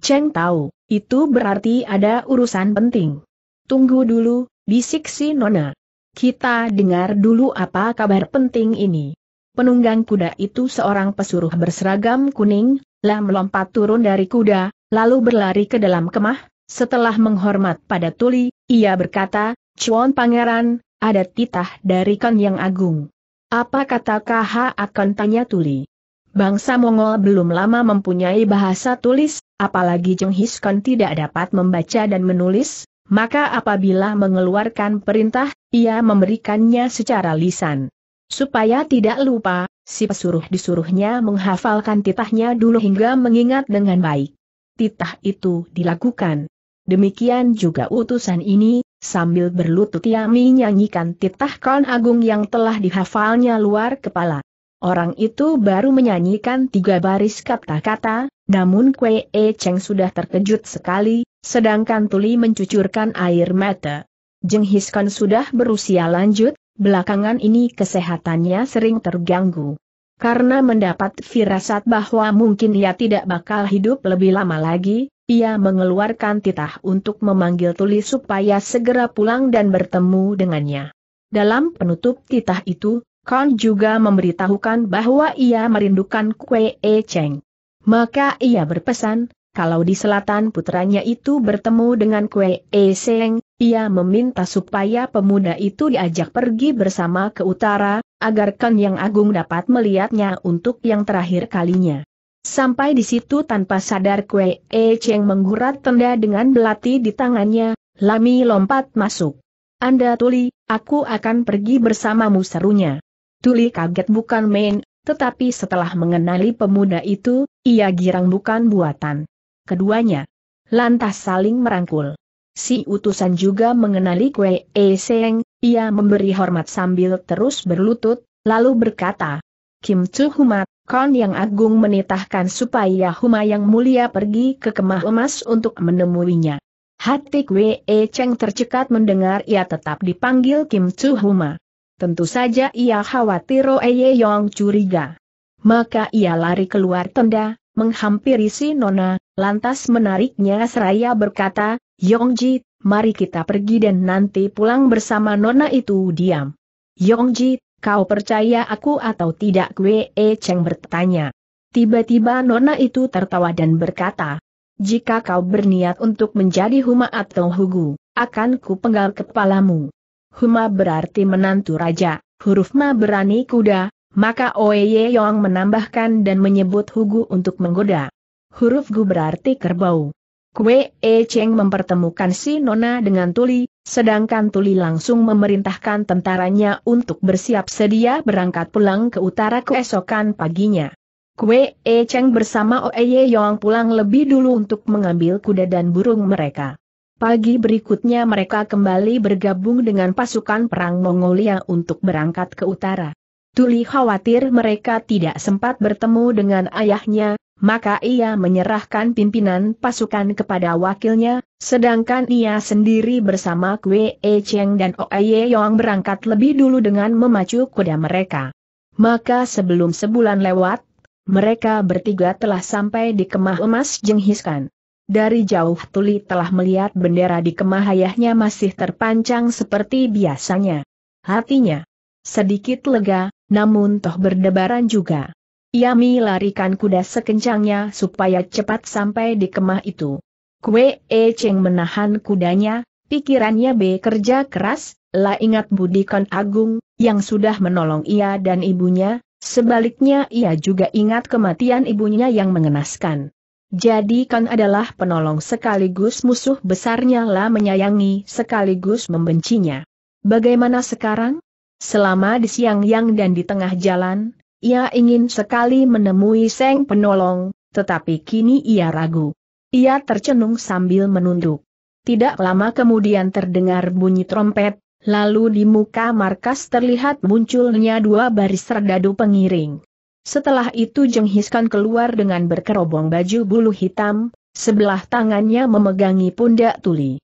Cheng tahu, itu berarti ada urusan penting. Tunggu dulu, bisik si Nona. Kita dengar dulu apa kabar penting ini. Penunggang kuda itu seorang pesuruh berseragam kuning, lah melompat turun dari kuda, lalu berlari ke dalam kemah, setelah menghormat pada tuli, ia berkata, Cuan pangeran, ada titah dari kan yang agung. Apa kata KH akan tanya tuli? Bangsa Mongol belum lama mempunyai bahasa tulis, apalagi Jung Khan tidak dapat membaca dan menulis, maka apabila mengeluarkan perintah, ia memberikannya secara lisan. Supaya tidak lupa, si pesuruh disuruhnya menghafalkan titahnya dulu hingga mengingat dengan baik. Titah itu dilakukan. Demikian juga utusan ini, sambil berlutut ia menyanyikan titah kon agung yang telah dihafalnya luar kepala. Orang itu baru menyanyikan tiga baris kata-kata, namun Kwe E Cheng sudah terkejut sekali, sedangkan Tuli mencucurkan air mata. Jenghis Khan sudah berusia lanjut, belakangan ini kesehatannya sering terganggu. Karena mendapat firasat bahwa mungkin ia tidak bakal hidup lebih lama lagi, ia mengeluarkan titah untuk memanggil Tuli supaya segera pulang dan bertemu dengannya. Dalam penutup titah itu, Kon juga memberitahukan bahwa ia merindukan Kue E Cheng. Maka ia berpesan, kalau di selatan putranya itu bertemu dengan Kue E Seng, ia meminta supaya pemuda itu diajak pergi bersama ke utara, agar Kang Yang Agung dapat melihatnya untuk yang terakhir kalinya. Sampai di situ tanpa sadar Kue E Cheng menggurat tenda dengan belati di tangannya, Lami lompat masuk. Anda Tuli, aku akan pergi bersamamu serunya. Tuli kaget bukan main, tetapi setelah mengenali pemuda itu, ia girang bukan buatan. Keduanya lantas saling merangkul. Si utusan juga mengenali Kwe E Seng, ia memberi hormat sambil terus berlutut, lalu berkata, Kim Chu Humat, Kon yang agung menitahkan supaya Huma yang mulia pergi ke kemah emas untuk menemuinya. Hati Kwe E Cheng tercekat mendengar ia tetap dipanggil Kim Chu Huma. Tentu saja ia khawatir Roe Yong curiga. Maka ia lari keluar tenda, menghampiri si Nona, lantas menariknya seraya berkata, Yongji, mari kita pergi dan nanti pulang bersama Nona itu diam. Yongji, kau percaya aku atau tidak E Cheng bertanya. Tiba-tiba Nona itu tertawa dan berkata, jika kau berniat untuk menjadi Huma atau Hugu, akan ku penggal kepalamu. Huma berarti menantu raja, huruf ma berani kuda, maka Oye Yong menambahkan dan menyebut Hugu untuk menggoda. Huruf Gu berarti kerbau. Kue E Cheng mempertemukan si Nona dengan Tuli, sedangkan Tuli langsung memerintahkan tentaranya untuk bersiap sedia berangkat pulang ke utara keesokan paginya. Kue E Cheng bersama Oye Yong pulang lebih dulu untuk mengambil kuda dan burung mereka. Pagi berikutnya mereka kembali bergabung dengan pasukan perang Mongolia untuk berangkat ke utara. Tuli khawatir mereka tidak sempat bertemu dengan ayahnya, maka ia menyerahkan pimpinan pasukan kepada wakilnya, sedangkan ia sendiri bersama Kwe E Cheng dan Oye Yong berangkat lebih dulu dengan memacu kuda mereka. Maka sebelum sebulan lewat, mereka bertiga telah sampai di kemah emas Jenghiskan. Dari jauh Tuli telah melihat bendera di kemahayahnya masih terpancang seperti biasanya. Hatinya sedikit lega, namun toh berdebaran juga. Ia larikan kuda sekencangnya supaya cepat sampai di kemah itu. Kue E Cheng menahan kudanya, pikirannya bekerja keras, lah ingat Budikan Agung, yang sudah menolong ia dan ibunya, sebaliknya ia juga ingat kematian ibunya yang mengenaskan. Jadi kan adalah penolong sekaligus musuh besarnya lah menyayangi sekaligus membencinya. Bagaimana sekarang? Selama di siang-yang dan di tengah jalan, ia ingin sekali menemui Seng penolong, tetapi kini ia ragu. Ia tercenung sambil menunduk. Tidak lama kemudian terdengar bunyi trompet, lalu di muka markas terlihat munculnya dua baris serdadu pengiring. Setelah itu Jenghis keluar dengan berkerobong baju bulu hitam, sebelah tangannya memegangi pundak tuli.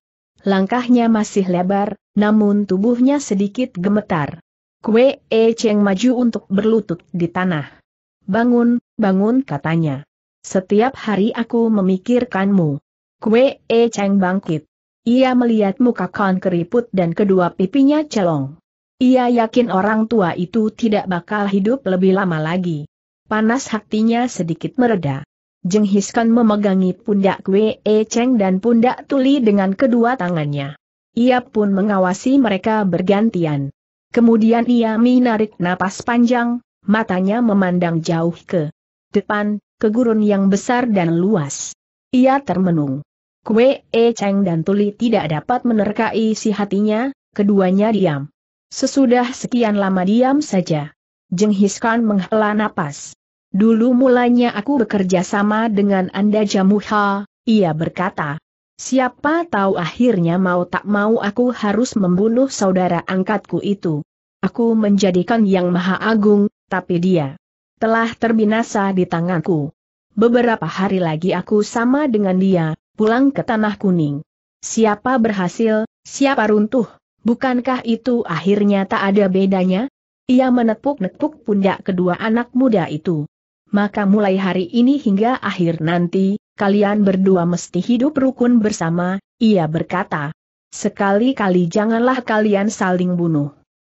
Langkahnya masih lebar, namun tubuhnya sedikit gemetar. Kue E Cheng maju untuk berlutut di tanah. Bangun, bangun katanya. Setiap hari aku memikirkanmu. Kue E Cheng bangkit. Ia melihat muka Khan keriput dan kedua pipinya celong. Ia yakin orang tua itu tidak bakal hidup lebih lama lagi. Panas hatinya sedikit mereda. Jenghiskan memegangi pundak E Cheng dan pundak Tuli dengan kedua tangannya. Ia pun mengawasi mereka bergantian. Kemudian ia menarik napas panjang, matanya memandang jauh ke depan, ke gurun yang besar dan luas. Ia termenung. Kue E Cheng dan Tuli tidak dapat menerkai si hatinya, keduanya diam. Sesudah sekian lama diam saja. Jenghis Khan menghela napas. Dulu mulanya aku bekerja sama dengan Anda Jamuha, ia berkata. Siapa tahu akhirnya mau tak mau aku harus membunuh saudara angkatku itu. Aku menjadikan yang maha agung, tapi dia telah terbinasa di tanganku. Beberapa hari lagi aku sama dengan dia, pulang ke Tanah Kuning. Siapa berhasil, siapa runtuh, Bukankah itu akhirnya tak ada bedanya? Ia menepuk-nepuk pundak kedua anak muda itu. Maka mulai hari ini hingga akhir nanti, kalian berdua mesti hidup rukun bersama, ia berkata. Sekali-kali janganlah kalian saling bunuh.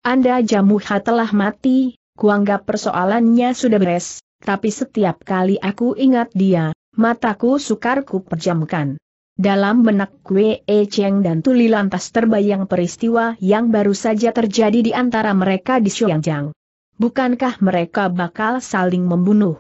Anda Jamuha telah mati, kuanggap persoalannya sudah beres, tapi setiap kali aku ingat dia, mataku sukar ku perjamkan. Dalam benak Kue E Cheng dan Tuli lantas terbayang peristiwa yang baru saja terjadi di antara mereka di Xiangjiang. Bukankah mereka bakal saling membunuh?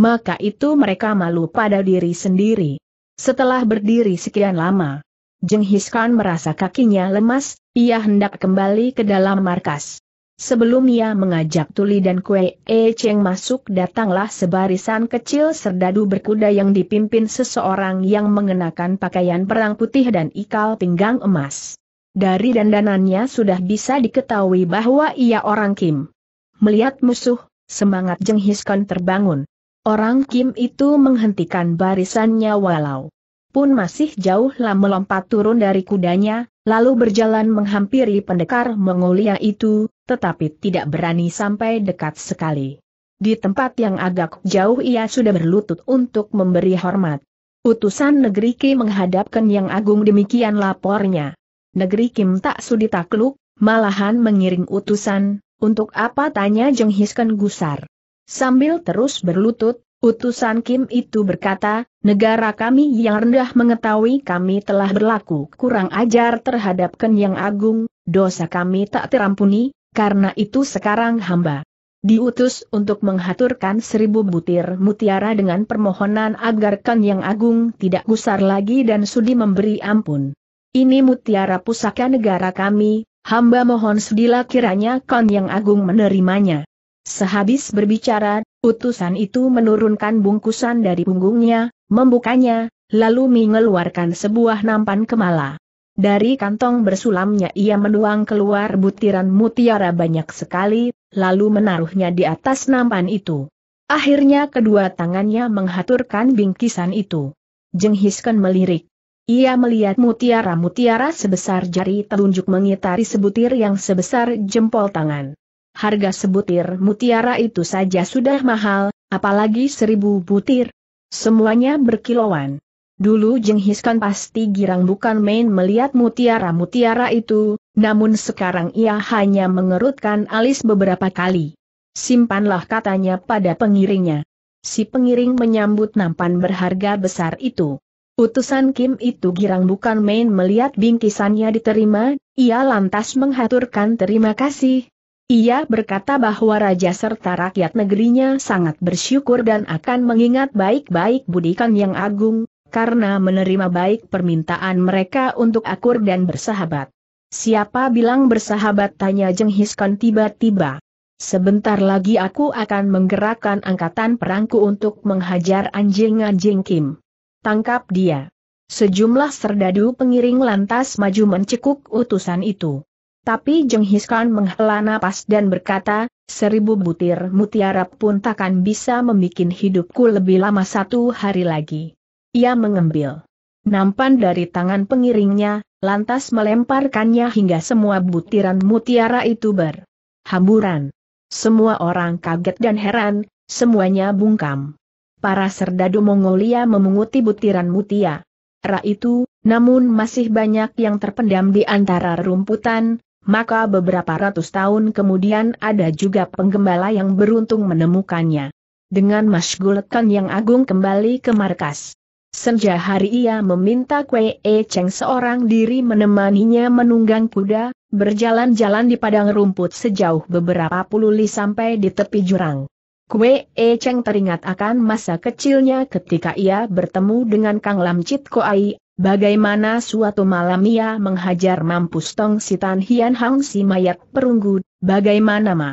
Maka itu mereka malu pada diri sendiri. Setelah berdiri sekian lama, Jeng Hiskan merasa kakinya lemas, ia hendak kembali ke dalam markas. Sebelum ia mengajak Tuli dan Kue E Cheng masuk datanglah sebarisan kecil serdadu berkuda yang dipimpin seseorang yang mengenakan pakaian perang putih dan ikal pinggang emas. Dari dandanannya sudah bisa diketahui bahwa ia orang Kim. Melihat musuh, semangat Jeng Hiskon terbangun. Orang Kim itu menghentikan barisannya walau pun masih jauh jauhlah melompat turun dari kudanya, lalu berjalan menghampiri pendekar Mongolia itu, tetapi tidak berani sampai dekat sekali. Di tempat yang agak jauh ia sudah berlutut untuk memberi hormat. Utusan negeri Kim menghadapkan yang agung demikian lapornya. Negeri Kim tak sudi takluk, malahan mengiring utusan, untuk apa tanya Jenghiskan Gusar. Sambil terus berlutut, Utusan Kim itu berkata, negara kami yang rendah mengetahui kami telah berlaku kurang ajar terhadap Ken yang agung, dosa kami tak terampuni, karena itu sekarang hamba diutus untuk menghaturkan seribu butir mutiara dengan permohonan agar Ken yang agung tidak gusar lagi dan sudi memberi ampun. Ini mutiara pusaka negara kami, hamba mohon sudilah kiranya Ken yang agung menerimanya. Sehabis berbicara, Utusan itu menurunkan bungkusan dari punggungnya, membukanya, lalu mengeluarkan sebuah nampan kemala. Dari kantong bersulamnya ia menuang keluar butiran mutiara banyak sekali, lalu menaruhnya di atas nampan itu. Akhirnya kedua tangannya menghaturkan bingkisan itu. Jenghiskan melirik. Ia melihat mutiara-mutiara sebesar jari telunjuk mengitari sebutir yang sebesar jempol tangan. Harga sebutir mutiara itu saja sudah mahal, apalagi seribu butir. Semuanya berkilauan. Dulu Jenghiskan pasti girang bukan main melihat mutiara-mutiara itu, namun sekarang ia hanya mengerutkan alis beberapa kali. Simpanlah katanya pada pengiringnya. Si pengiring menyambut nampan berharga besar itu. Utusan Kim itu girang bukan main melihat bingkisannya diterima, ia lantas menghaturkan terima kasih, ia berkata bahwa raja serta rakyat negerinya sangat bersyukur dan akan mengingat baik-baik budi Kang yang agung, karena menerima baik permintaan mereka untuk akur dan bersahabat. Siapa bilang bersahabat tanya Jeng Hiskan tiba-tiba. Sebentar lagi aku akan menggerakkan angkatan perangku untuk menghajar anjing-anjing Kim. Tangkap dia. Sejumlah serdadu pengiring lantas maju mencekuk utusan itu. Tapi Jenghis Khan menghela nafas dan berkata, seribu butir mutiara pun takkan bisa membuat hidupku lebih lama satu hari lagi. Ia mengambil Nampan dari tangan pengiringnya, lantas melemparkannya hingga semua butiran mutiara itu berhamburan. Semua orang kaget dan heran, semuanya bungkam. Para serdadu Mongolia memunguti butiran mutiara itu, namun masih banyak yang terpendam di antara rumputan, maka beberapa ratus tahun kemudian ada juga penggembala yang beruntung menemukannya. Dengan masgulkan yang agung kembali ke markas. Senja hari ia meminta Kwe E Cheng seorang diri menemaninya menunggang kuda, berjalan-jalan di padang rumput sejauh beberapa puluh li sampai di tepi jurang. Kwe E Cheng teringat akan masa kecilnya ketika ia bertemu dengan Kang Lam Chit Koai Bagaimana suatu malam ia menghajar mampus Tong Sitan Hian Hang si mayat perunggu, bagaimana ma?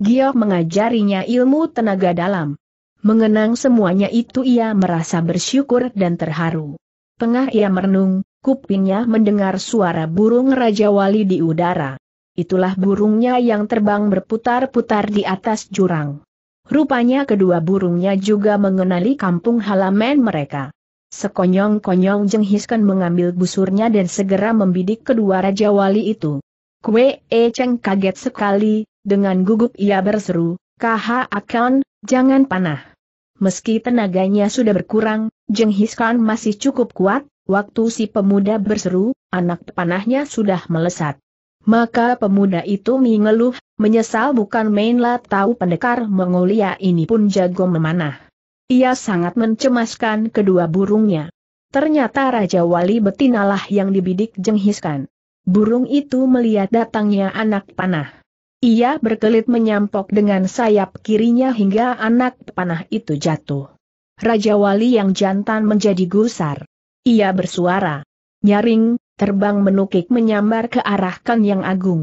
Giok mengajarinya ilmu tenaga dalam. Mengenang semuanya itu ia merasa bersyukur dan terharu. Tengah ia merenung, kupingnya mendengar suara burung Raja Wali di udara. Itulah burungnya yang terbang berputar-putar di atas jurang. Rupanya kedua burungnya juga mengenali kampung halaman mereka. Sekonyong-konyong Jenghiskan mengambil busurnya dan segera membidik kedua Raja Wali itu. Kue E Cheng kaget sekali, dengan gugup ia berseru, Kaha Akan, jangan panah. Meski tenaganya sudah berkurang, Jenghiskan masih cukup kuat, waktu si pemuda berseru, anak panahnya sudah melesat. Maka pemuda itu mengeluh, menyesal bukan mainlah tahu pendekar Mongolia ini pun jago memanah. Ia sangat mencemaskan kedua burungnya. Ternyata Raja Wali betinalah yang dibidik jenghiskan. Burung itu melihat datangnya anak panah. Ia berkelit menyampok dengan sayap kirinya hingga anak panah itu jatuh. Raja Wali yang jantan menjadi gusar. Ia bersuara. Nyaring, terbang menukik menyambar ke arah Kan Yang Agung.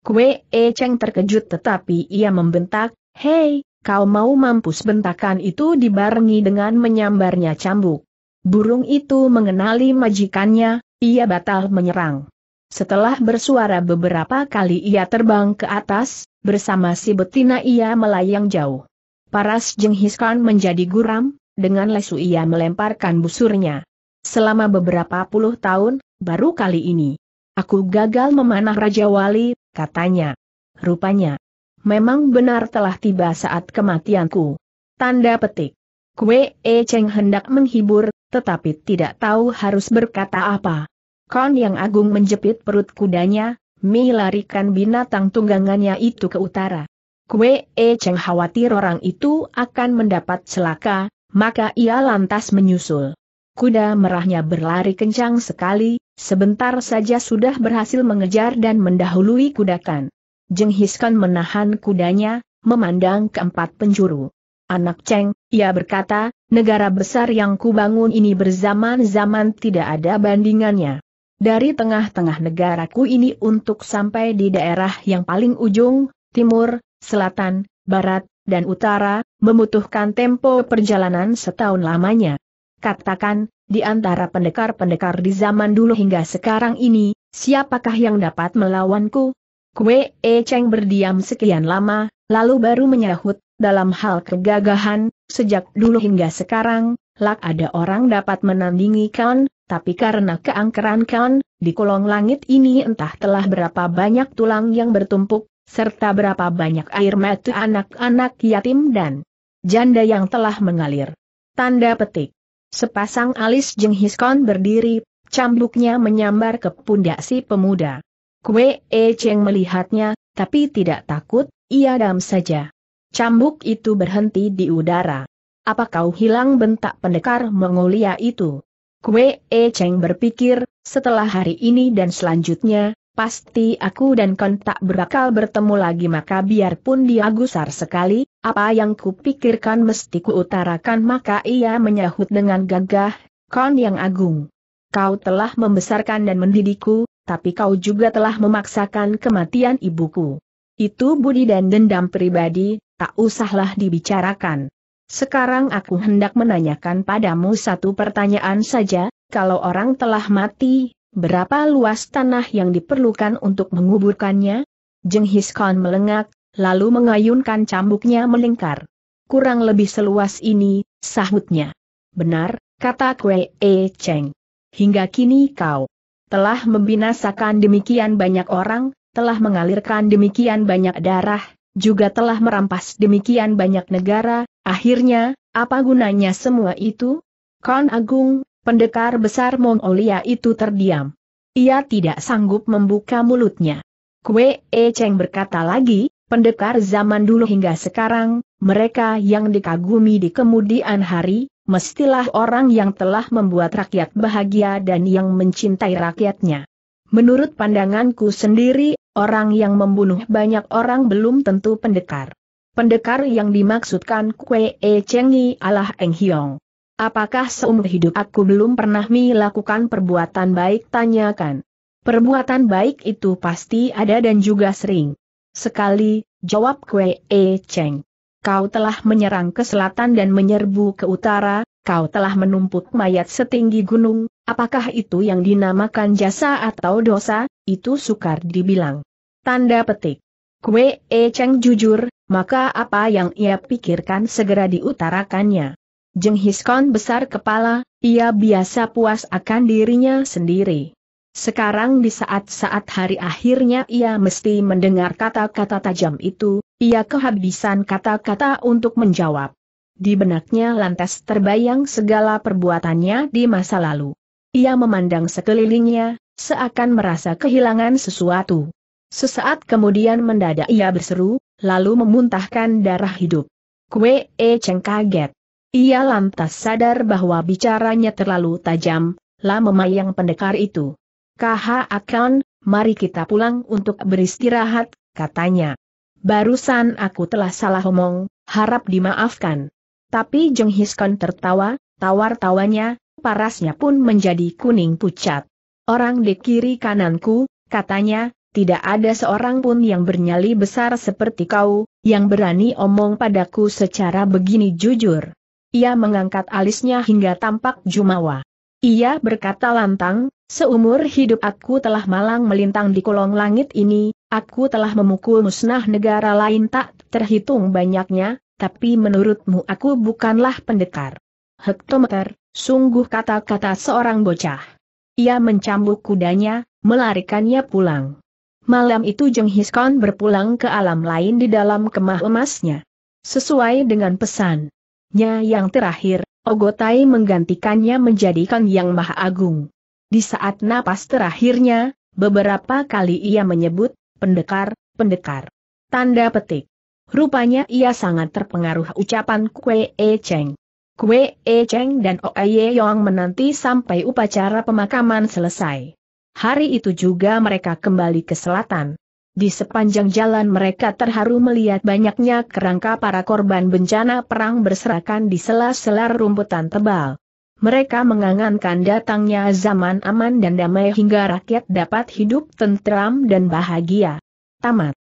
Kue E Cheng terkejut tetapi ia membentak, Hei, Kau mau mampus bentakan itu dibarengi dengan menyambarnya cambuk. Burung itu mengenali majikannya, ia batal menyerang. Setelah bersuara beberapa kali ia terbang ke atas, bersama si betina ia melayang jauh. Paras Jenghiskan menjadi guram, dengan lesu ia melemparkan busurnya. Selama beberapa puluh tahun, baru kali ini. Aku gagal memanah Raja Wali, katanya. Rupanya, memang benar telah tiba saat kematianku. Tanda petik. Kue E Cheng hendak menghibur, tetapi tidak tahu harus berkata apa. Kon yang agung menjepit perut kudanya, Mi larikan binatang tunggangannya itu ke utara. Kue E Cheng khawatir orang itu akan mendapat celaka, maka ia lantas menyusul. Kuda merahnya berlari kencang sekali, sebentar saja sudah berhasil mengejar dan mendahului kudakan. Jenghiskan menahan kudanya, memandang keempat penjuru. Anak Cheng, ia berkata, negara besar yang kubangun ini berzaman-zaman tidak ada bandingannya. Dari tengah-tengah negaraku ini untuk sampai di daerah yang paling ujung, timur, selatan, barat, dan utara, membutuhkan tempo perjalanan setahun lamanya. Katakan, di antara pendekar-pendekar di zaman dulu hingga sekarang ini, siapakah yang dapat melawanku? Kue E Cheng berdiam sekian lama, lalu baru menyahut, dalam hal kegagahan, sejak dulu hingga sekarang, lak ada orang dapat menandingi kan, tapi karena keangkeran kan, di kolong langit ini entah telah berapa banyak tulang yang bertumpuk, serta berapa banyak air mata anak-anak yatim dan janda yang telah mengalir. Tanda petik. Sepasang alis jenghiskon berdiri, cambuknya menyambar ke pundak si pemuda. Kue E Cheng melihatnya, tapi tidak takut, ia dam saja. Cambuk itu berhenti di udara. Apa kau hilang bentak pendekar Mongolia itu? Kue E Cheng berpikir, setelah hari ini dan selanjutnya, pasti aku dan kontak tak berakal bertemu lagi maka biarpun dia gusar sekali, apa yang kupikirkan mesti kuutarakan maka ia menyahut dengan gagah, kau yang agung. Kau telah membesarkan dan mendidikku, tapi kau juga telah memaksakan kematian ibuku. Itu budi dan dendam pribadi, tak usahlah dibicarakan. Sekarang aku hendak menanyakan padamu satu pertanyaan saja, kalau orang telah mati, berapa luas tanah yang diperlukan untuk menguburkannya? Jeng Hiskon melengak, lalu mengayunkan cambuknya melingkar. Kurang lebih seluas ini, sahutnya. Benar, kata Kwe Cheng. Hingga kini kau telah membinasakan demikian banyak orang, telah mengalirkan demikian banyak darah, juga telah merampas demikian banyak negara, akhirnya, apa gunanya semua itu? Kon Agung, pendekar besar Mongolia itu terdiam. Ia tidak sanggup membuka mulutnya. Kue E Cheng berkata lagi, pendekar zaman dulu hingga sekarang, mereka yang dikagumi di kemudian hari, mestilah orang yang telah membuat rakyat bahagia dan yang mencintai rakyatnya. Menurut pandanganku sendiri, orang yang membunuh banyak orang belum tentu pendekar. Pendekar yang dimaksudkan Kwe E Chengi Allah Eng Hiong. Apakah seumur hidup aku belum pernah melakukan perbuatan baik tanyakan. Perbuatan baik itu pasti ada dan juga sering. Sekali, jawab Kwe E Cheng kau telah menyerang ke selatan dan menyerbu ke utara, kau telah menumpuk mayat setinggi gunung, apakah itu yang dinamakan jasa atau dosa, itu sukar dibilang. Tanda petik. Kue E Cheng jujur, maka apa yang ia pikirkan segera diutarakannya. Jeng Hiskon besar kepala, ia biasa puas akan dirinya sendiri. Sekarang di saat-saat hari akhirnya ia mesti mendengar kata-kata tajam itu, ia kehabisan kata-kata untuk menjawab. Di benaknya lantas terbayang segala perbuatannya di masa lalu. Ia memandang sekelilingnya, seakan merasa kehilangan sesuatu. Sesaat kemudian mendadak ia berseru, lalu memuntahkan darah hidup. Kue E Cheng kaget. Ia lantas sadar bahwa bicaranya terlalu tajam, lah memayang pendekar itu. Kaha akan, mari kita pulang untuk beristirahat, katanya. Barusan aku telah salah omong, harap dimaafkan. Tapi Jeng Hiskon tertawa, tawar-tawanya, parasnya pun menjadi kuning pucat. Orang di kiri kananku, katanya, tidak ada seorang pun yang bernyali besar seperti kau, yang berani omong padaku secara begini jujur. Ia mengangkat alisnya hingga tampak jumawa. Ia berkata lantang, Seumur hidup aku telah malang melintang di kolong langit ini, aku telah memukul musnah negara lain tak terhitung banyaknya, tapi menurutmu aku bukanlah pendekar. Hektometer, sungguh kata-kata seorang bocah. Ia mencambuk kudanya, melarikannya pulang. Malam itu Jeng Hiskon berpulang ke alam lain di dalam kemah emasnya. Sesuai dengan pesan.nya yang terakhir, Ogotai menggantikannya menjadi Kang Yang Maha Agung. Di saat napas terakhirnya, beberapa kali ia menyebut, pendekar, pendekar. Tanda petik. Rupanya ia sangat terpengaruh ucapan Kue E Cheng. Kue E Cheng dan Oe Yong menanti sampai upacara pemakaman selesai. Hari itu juga mereka kembali ke selatan. Di sepanjang jalan mereka terharu melihat banyaknya kerangka para korban bencana perang berserakan di sela-sela rumputan tebal mereka mengangankan datangnya zaman aman dan damai hingga rakyat dapat hidup tentram dan bahagia. Tamat.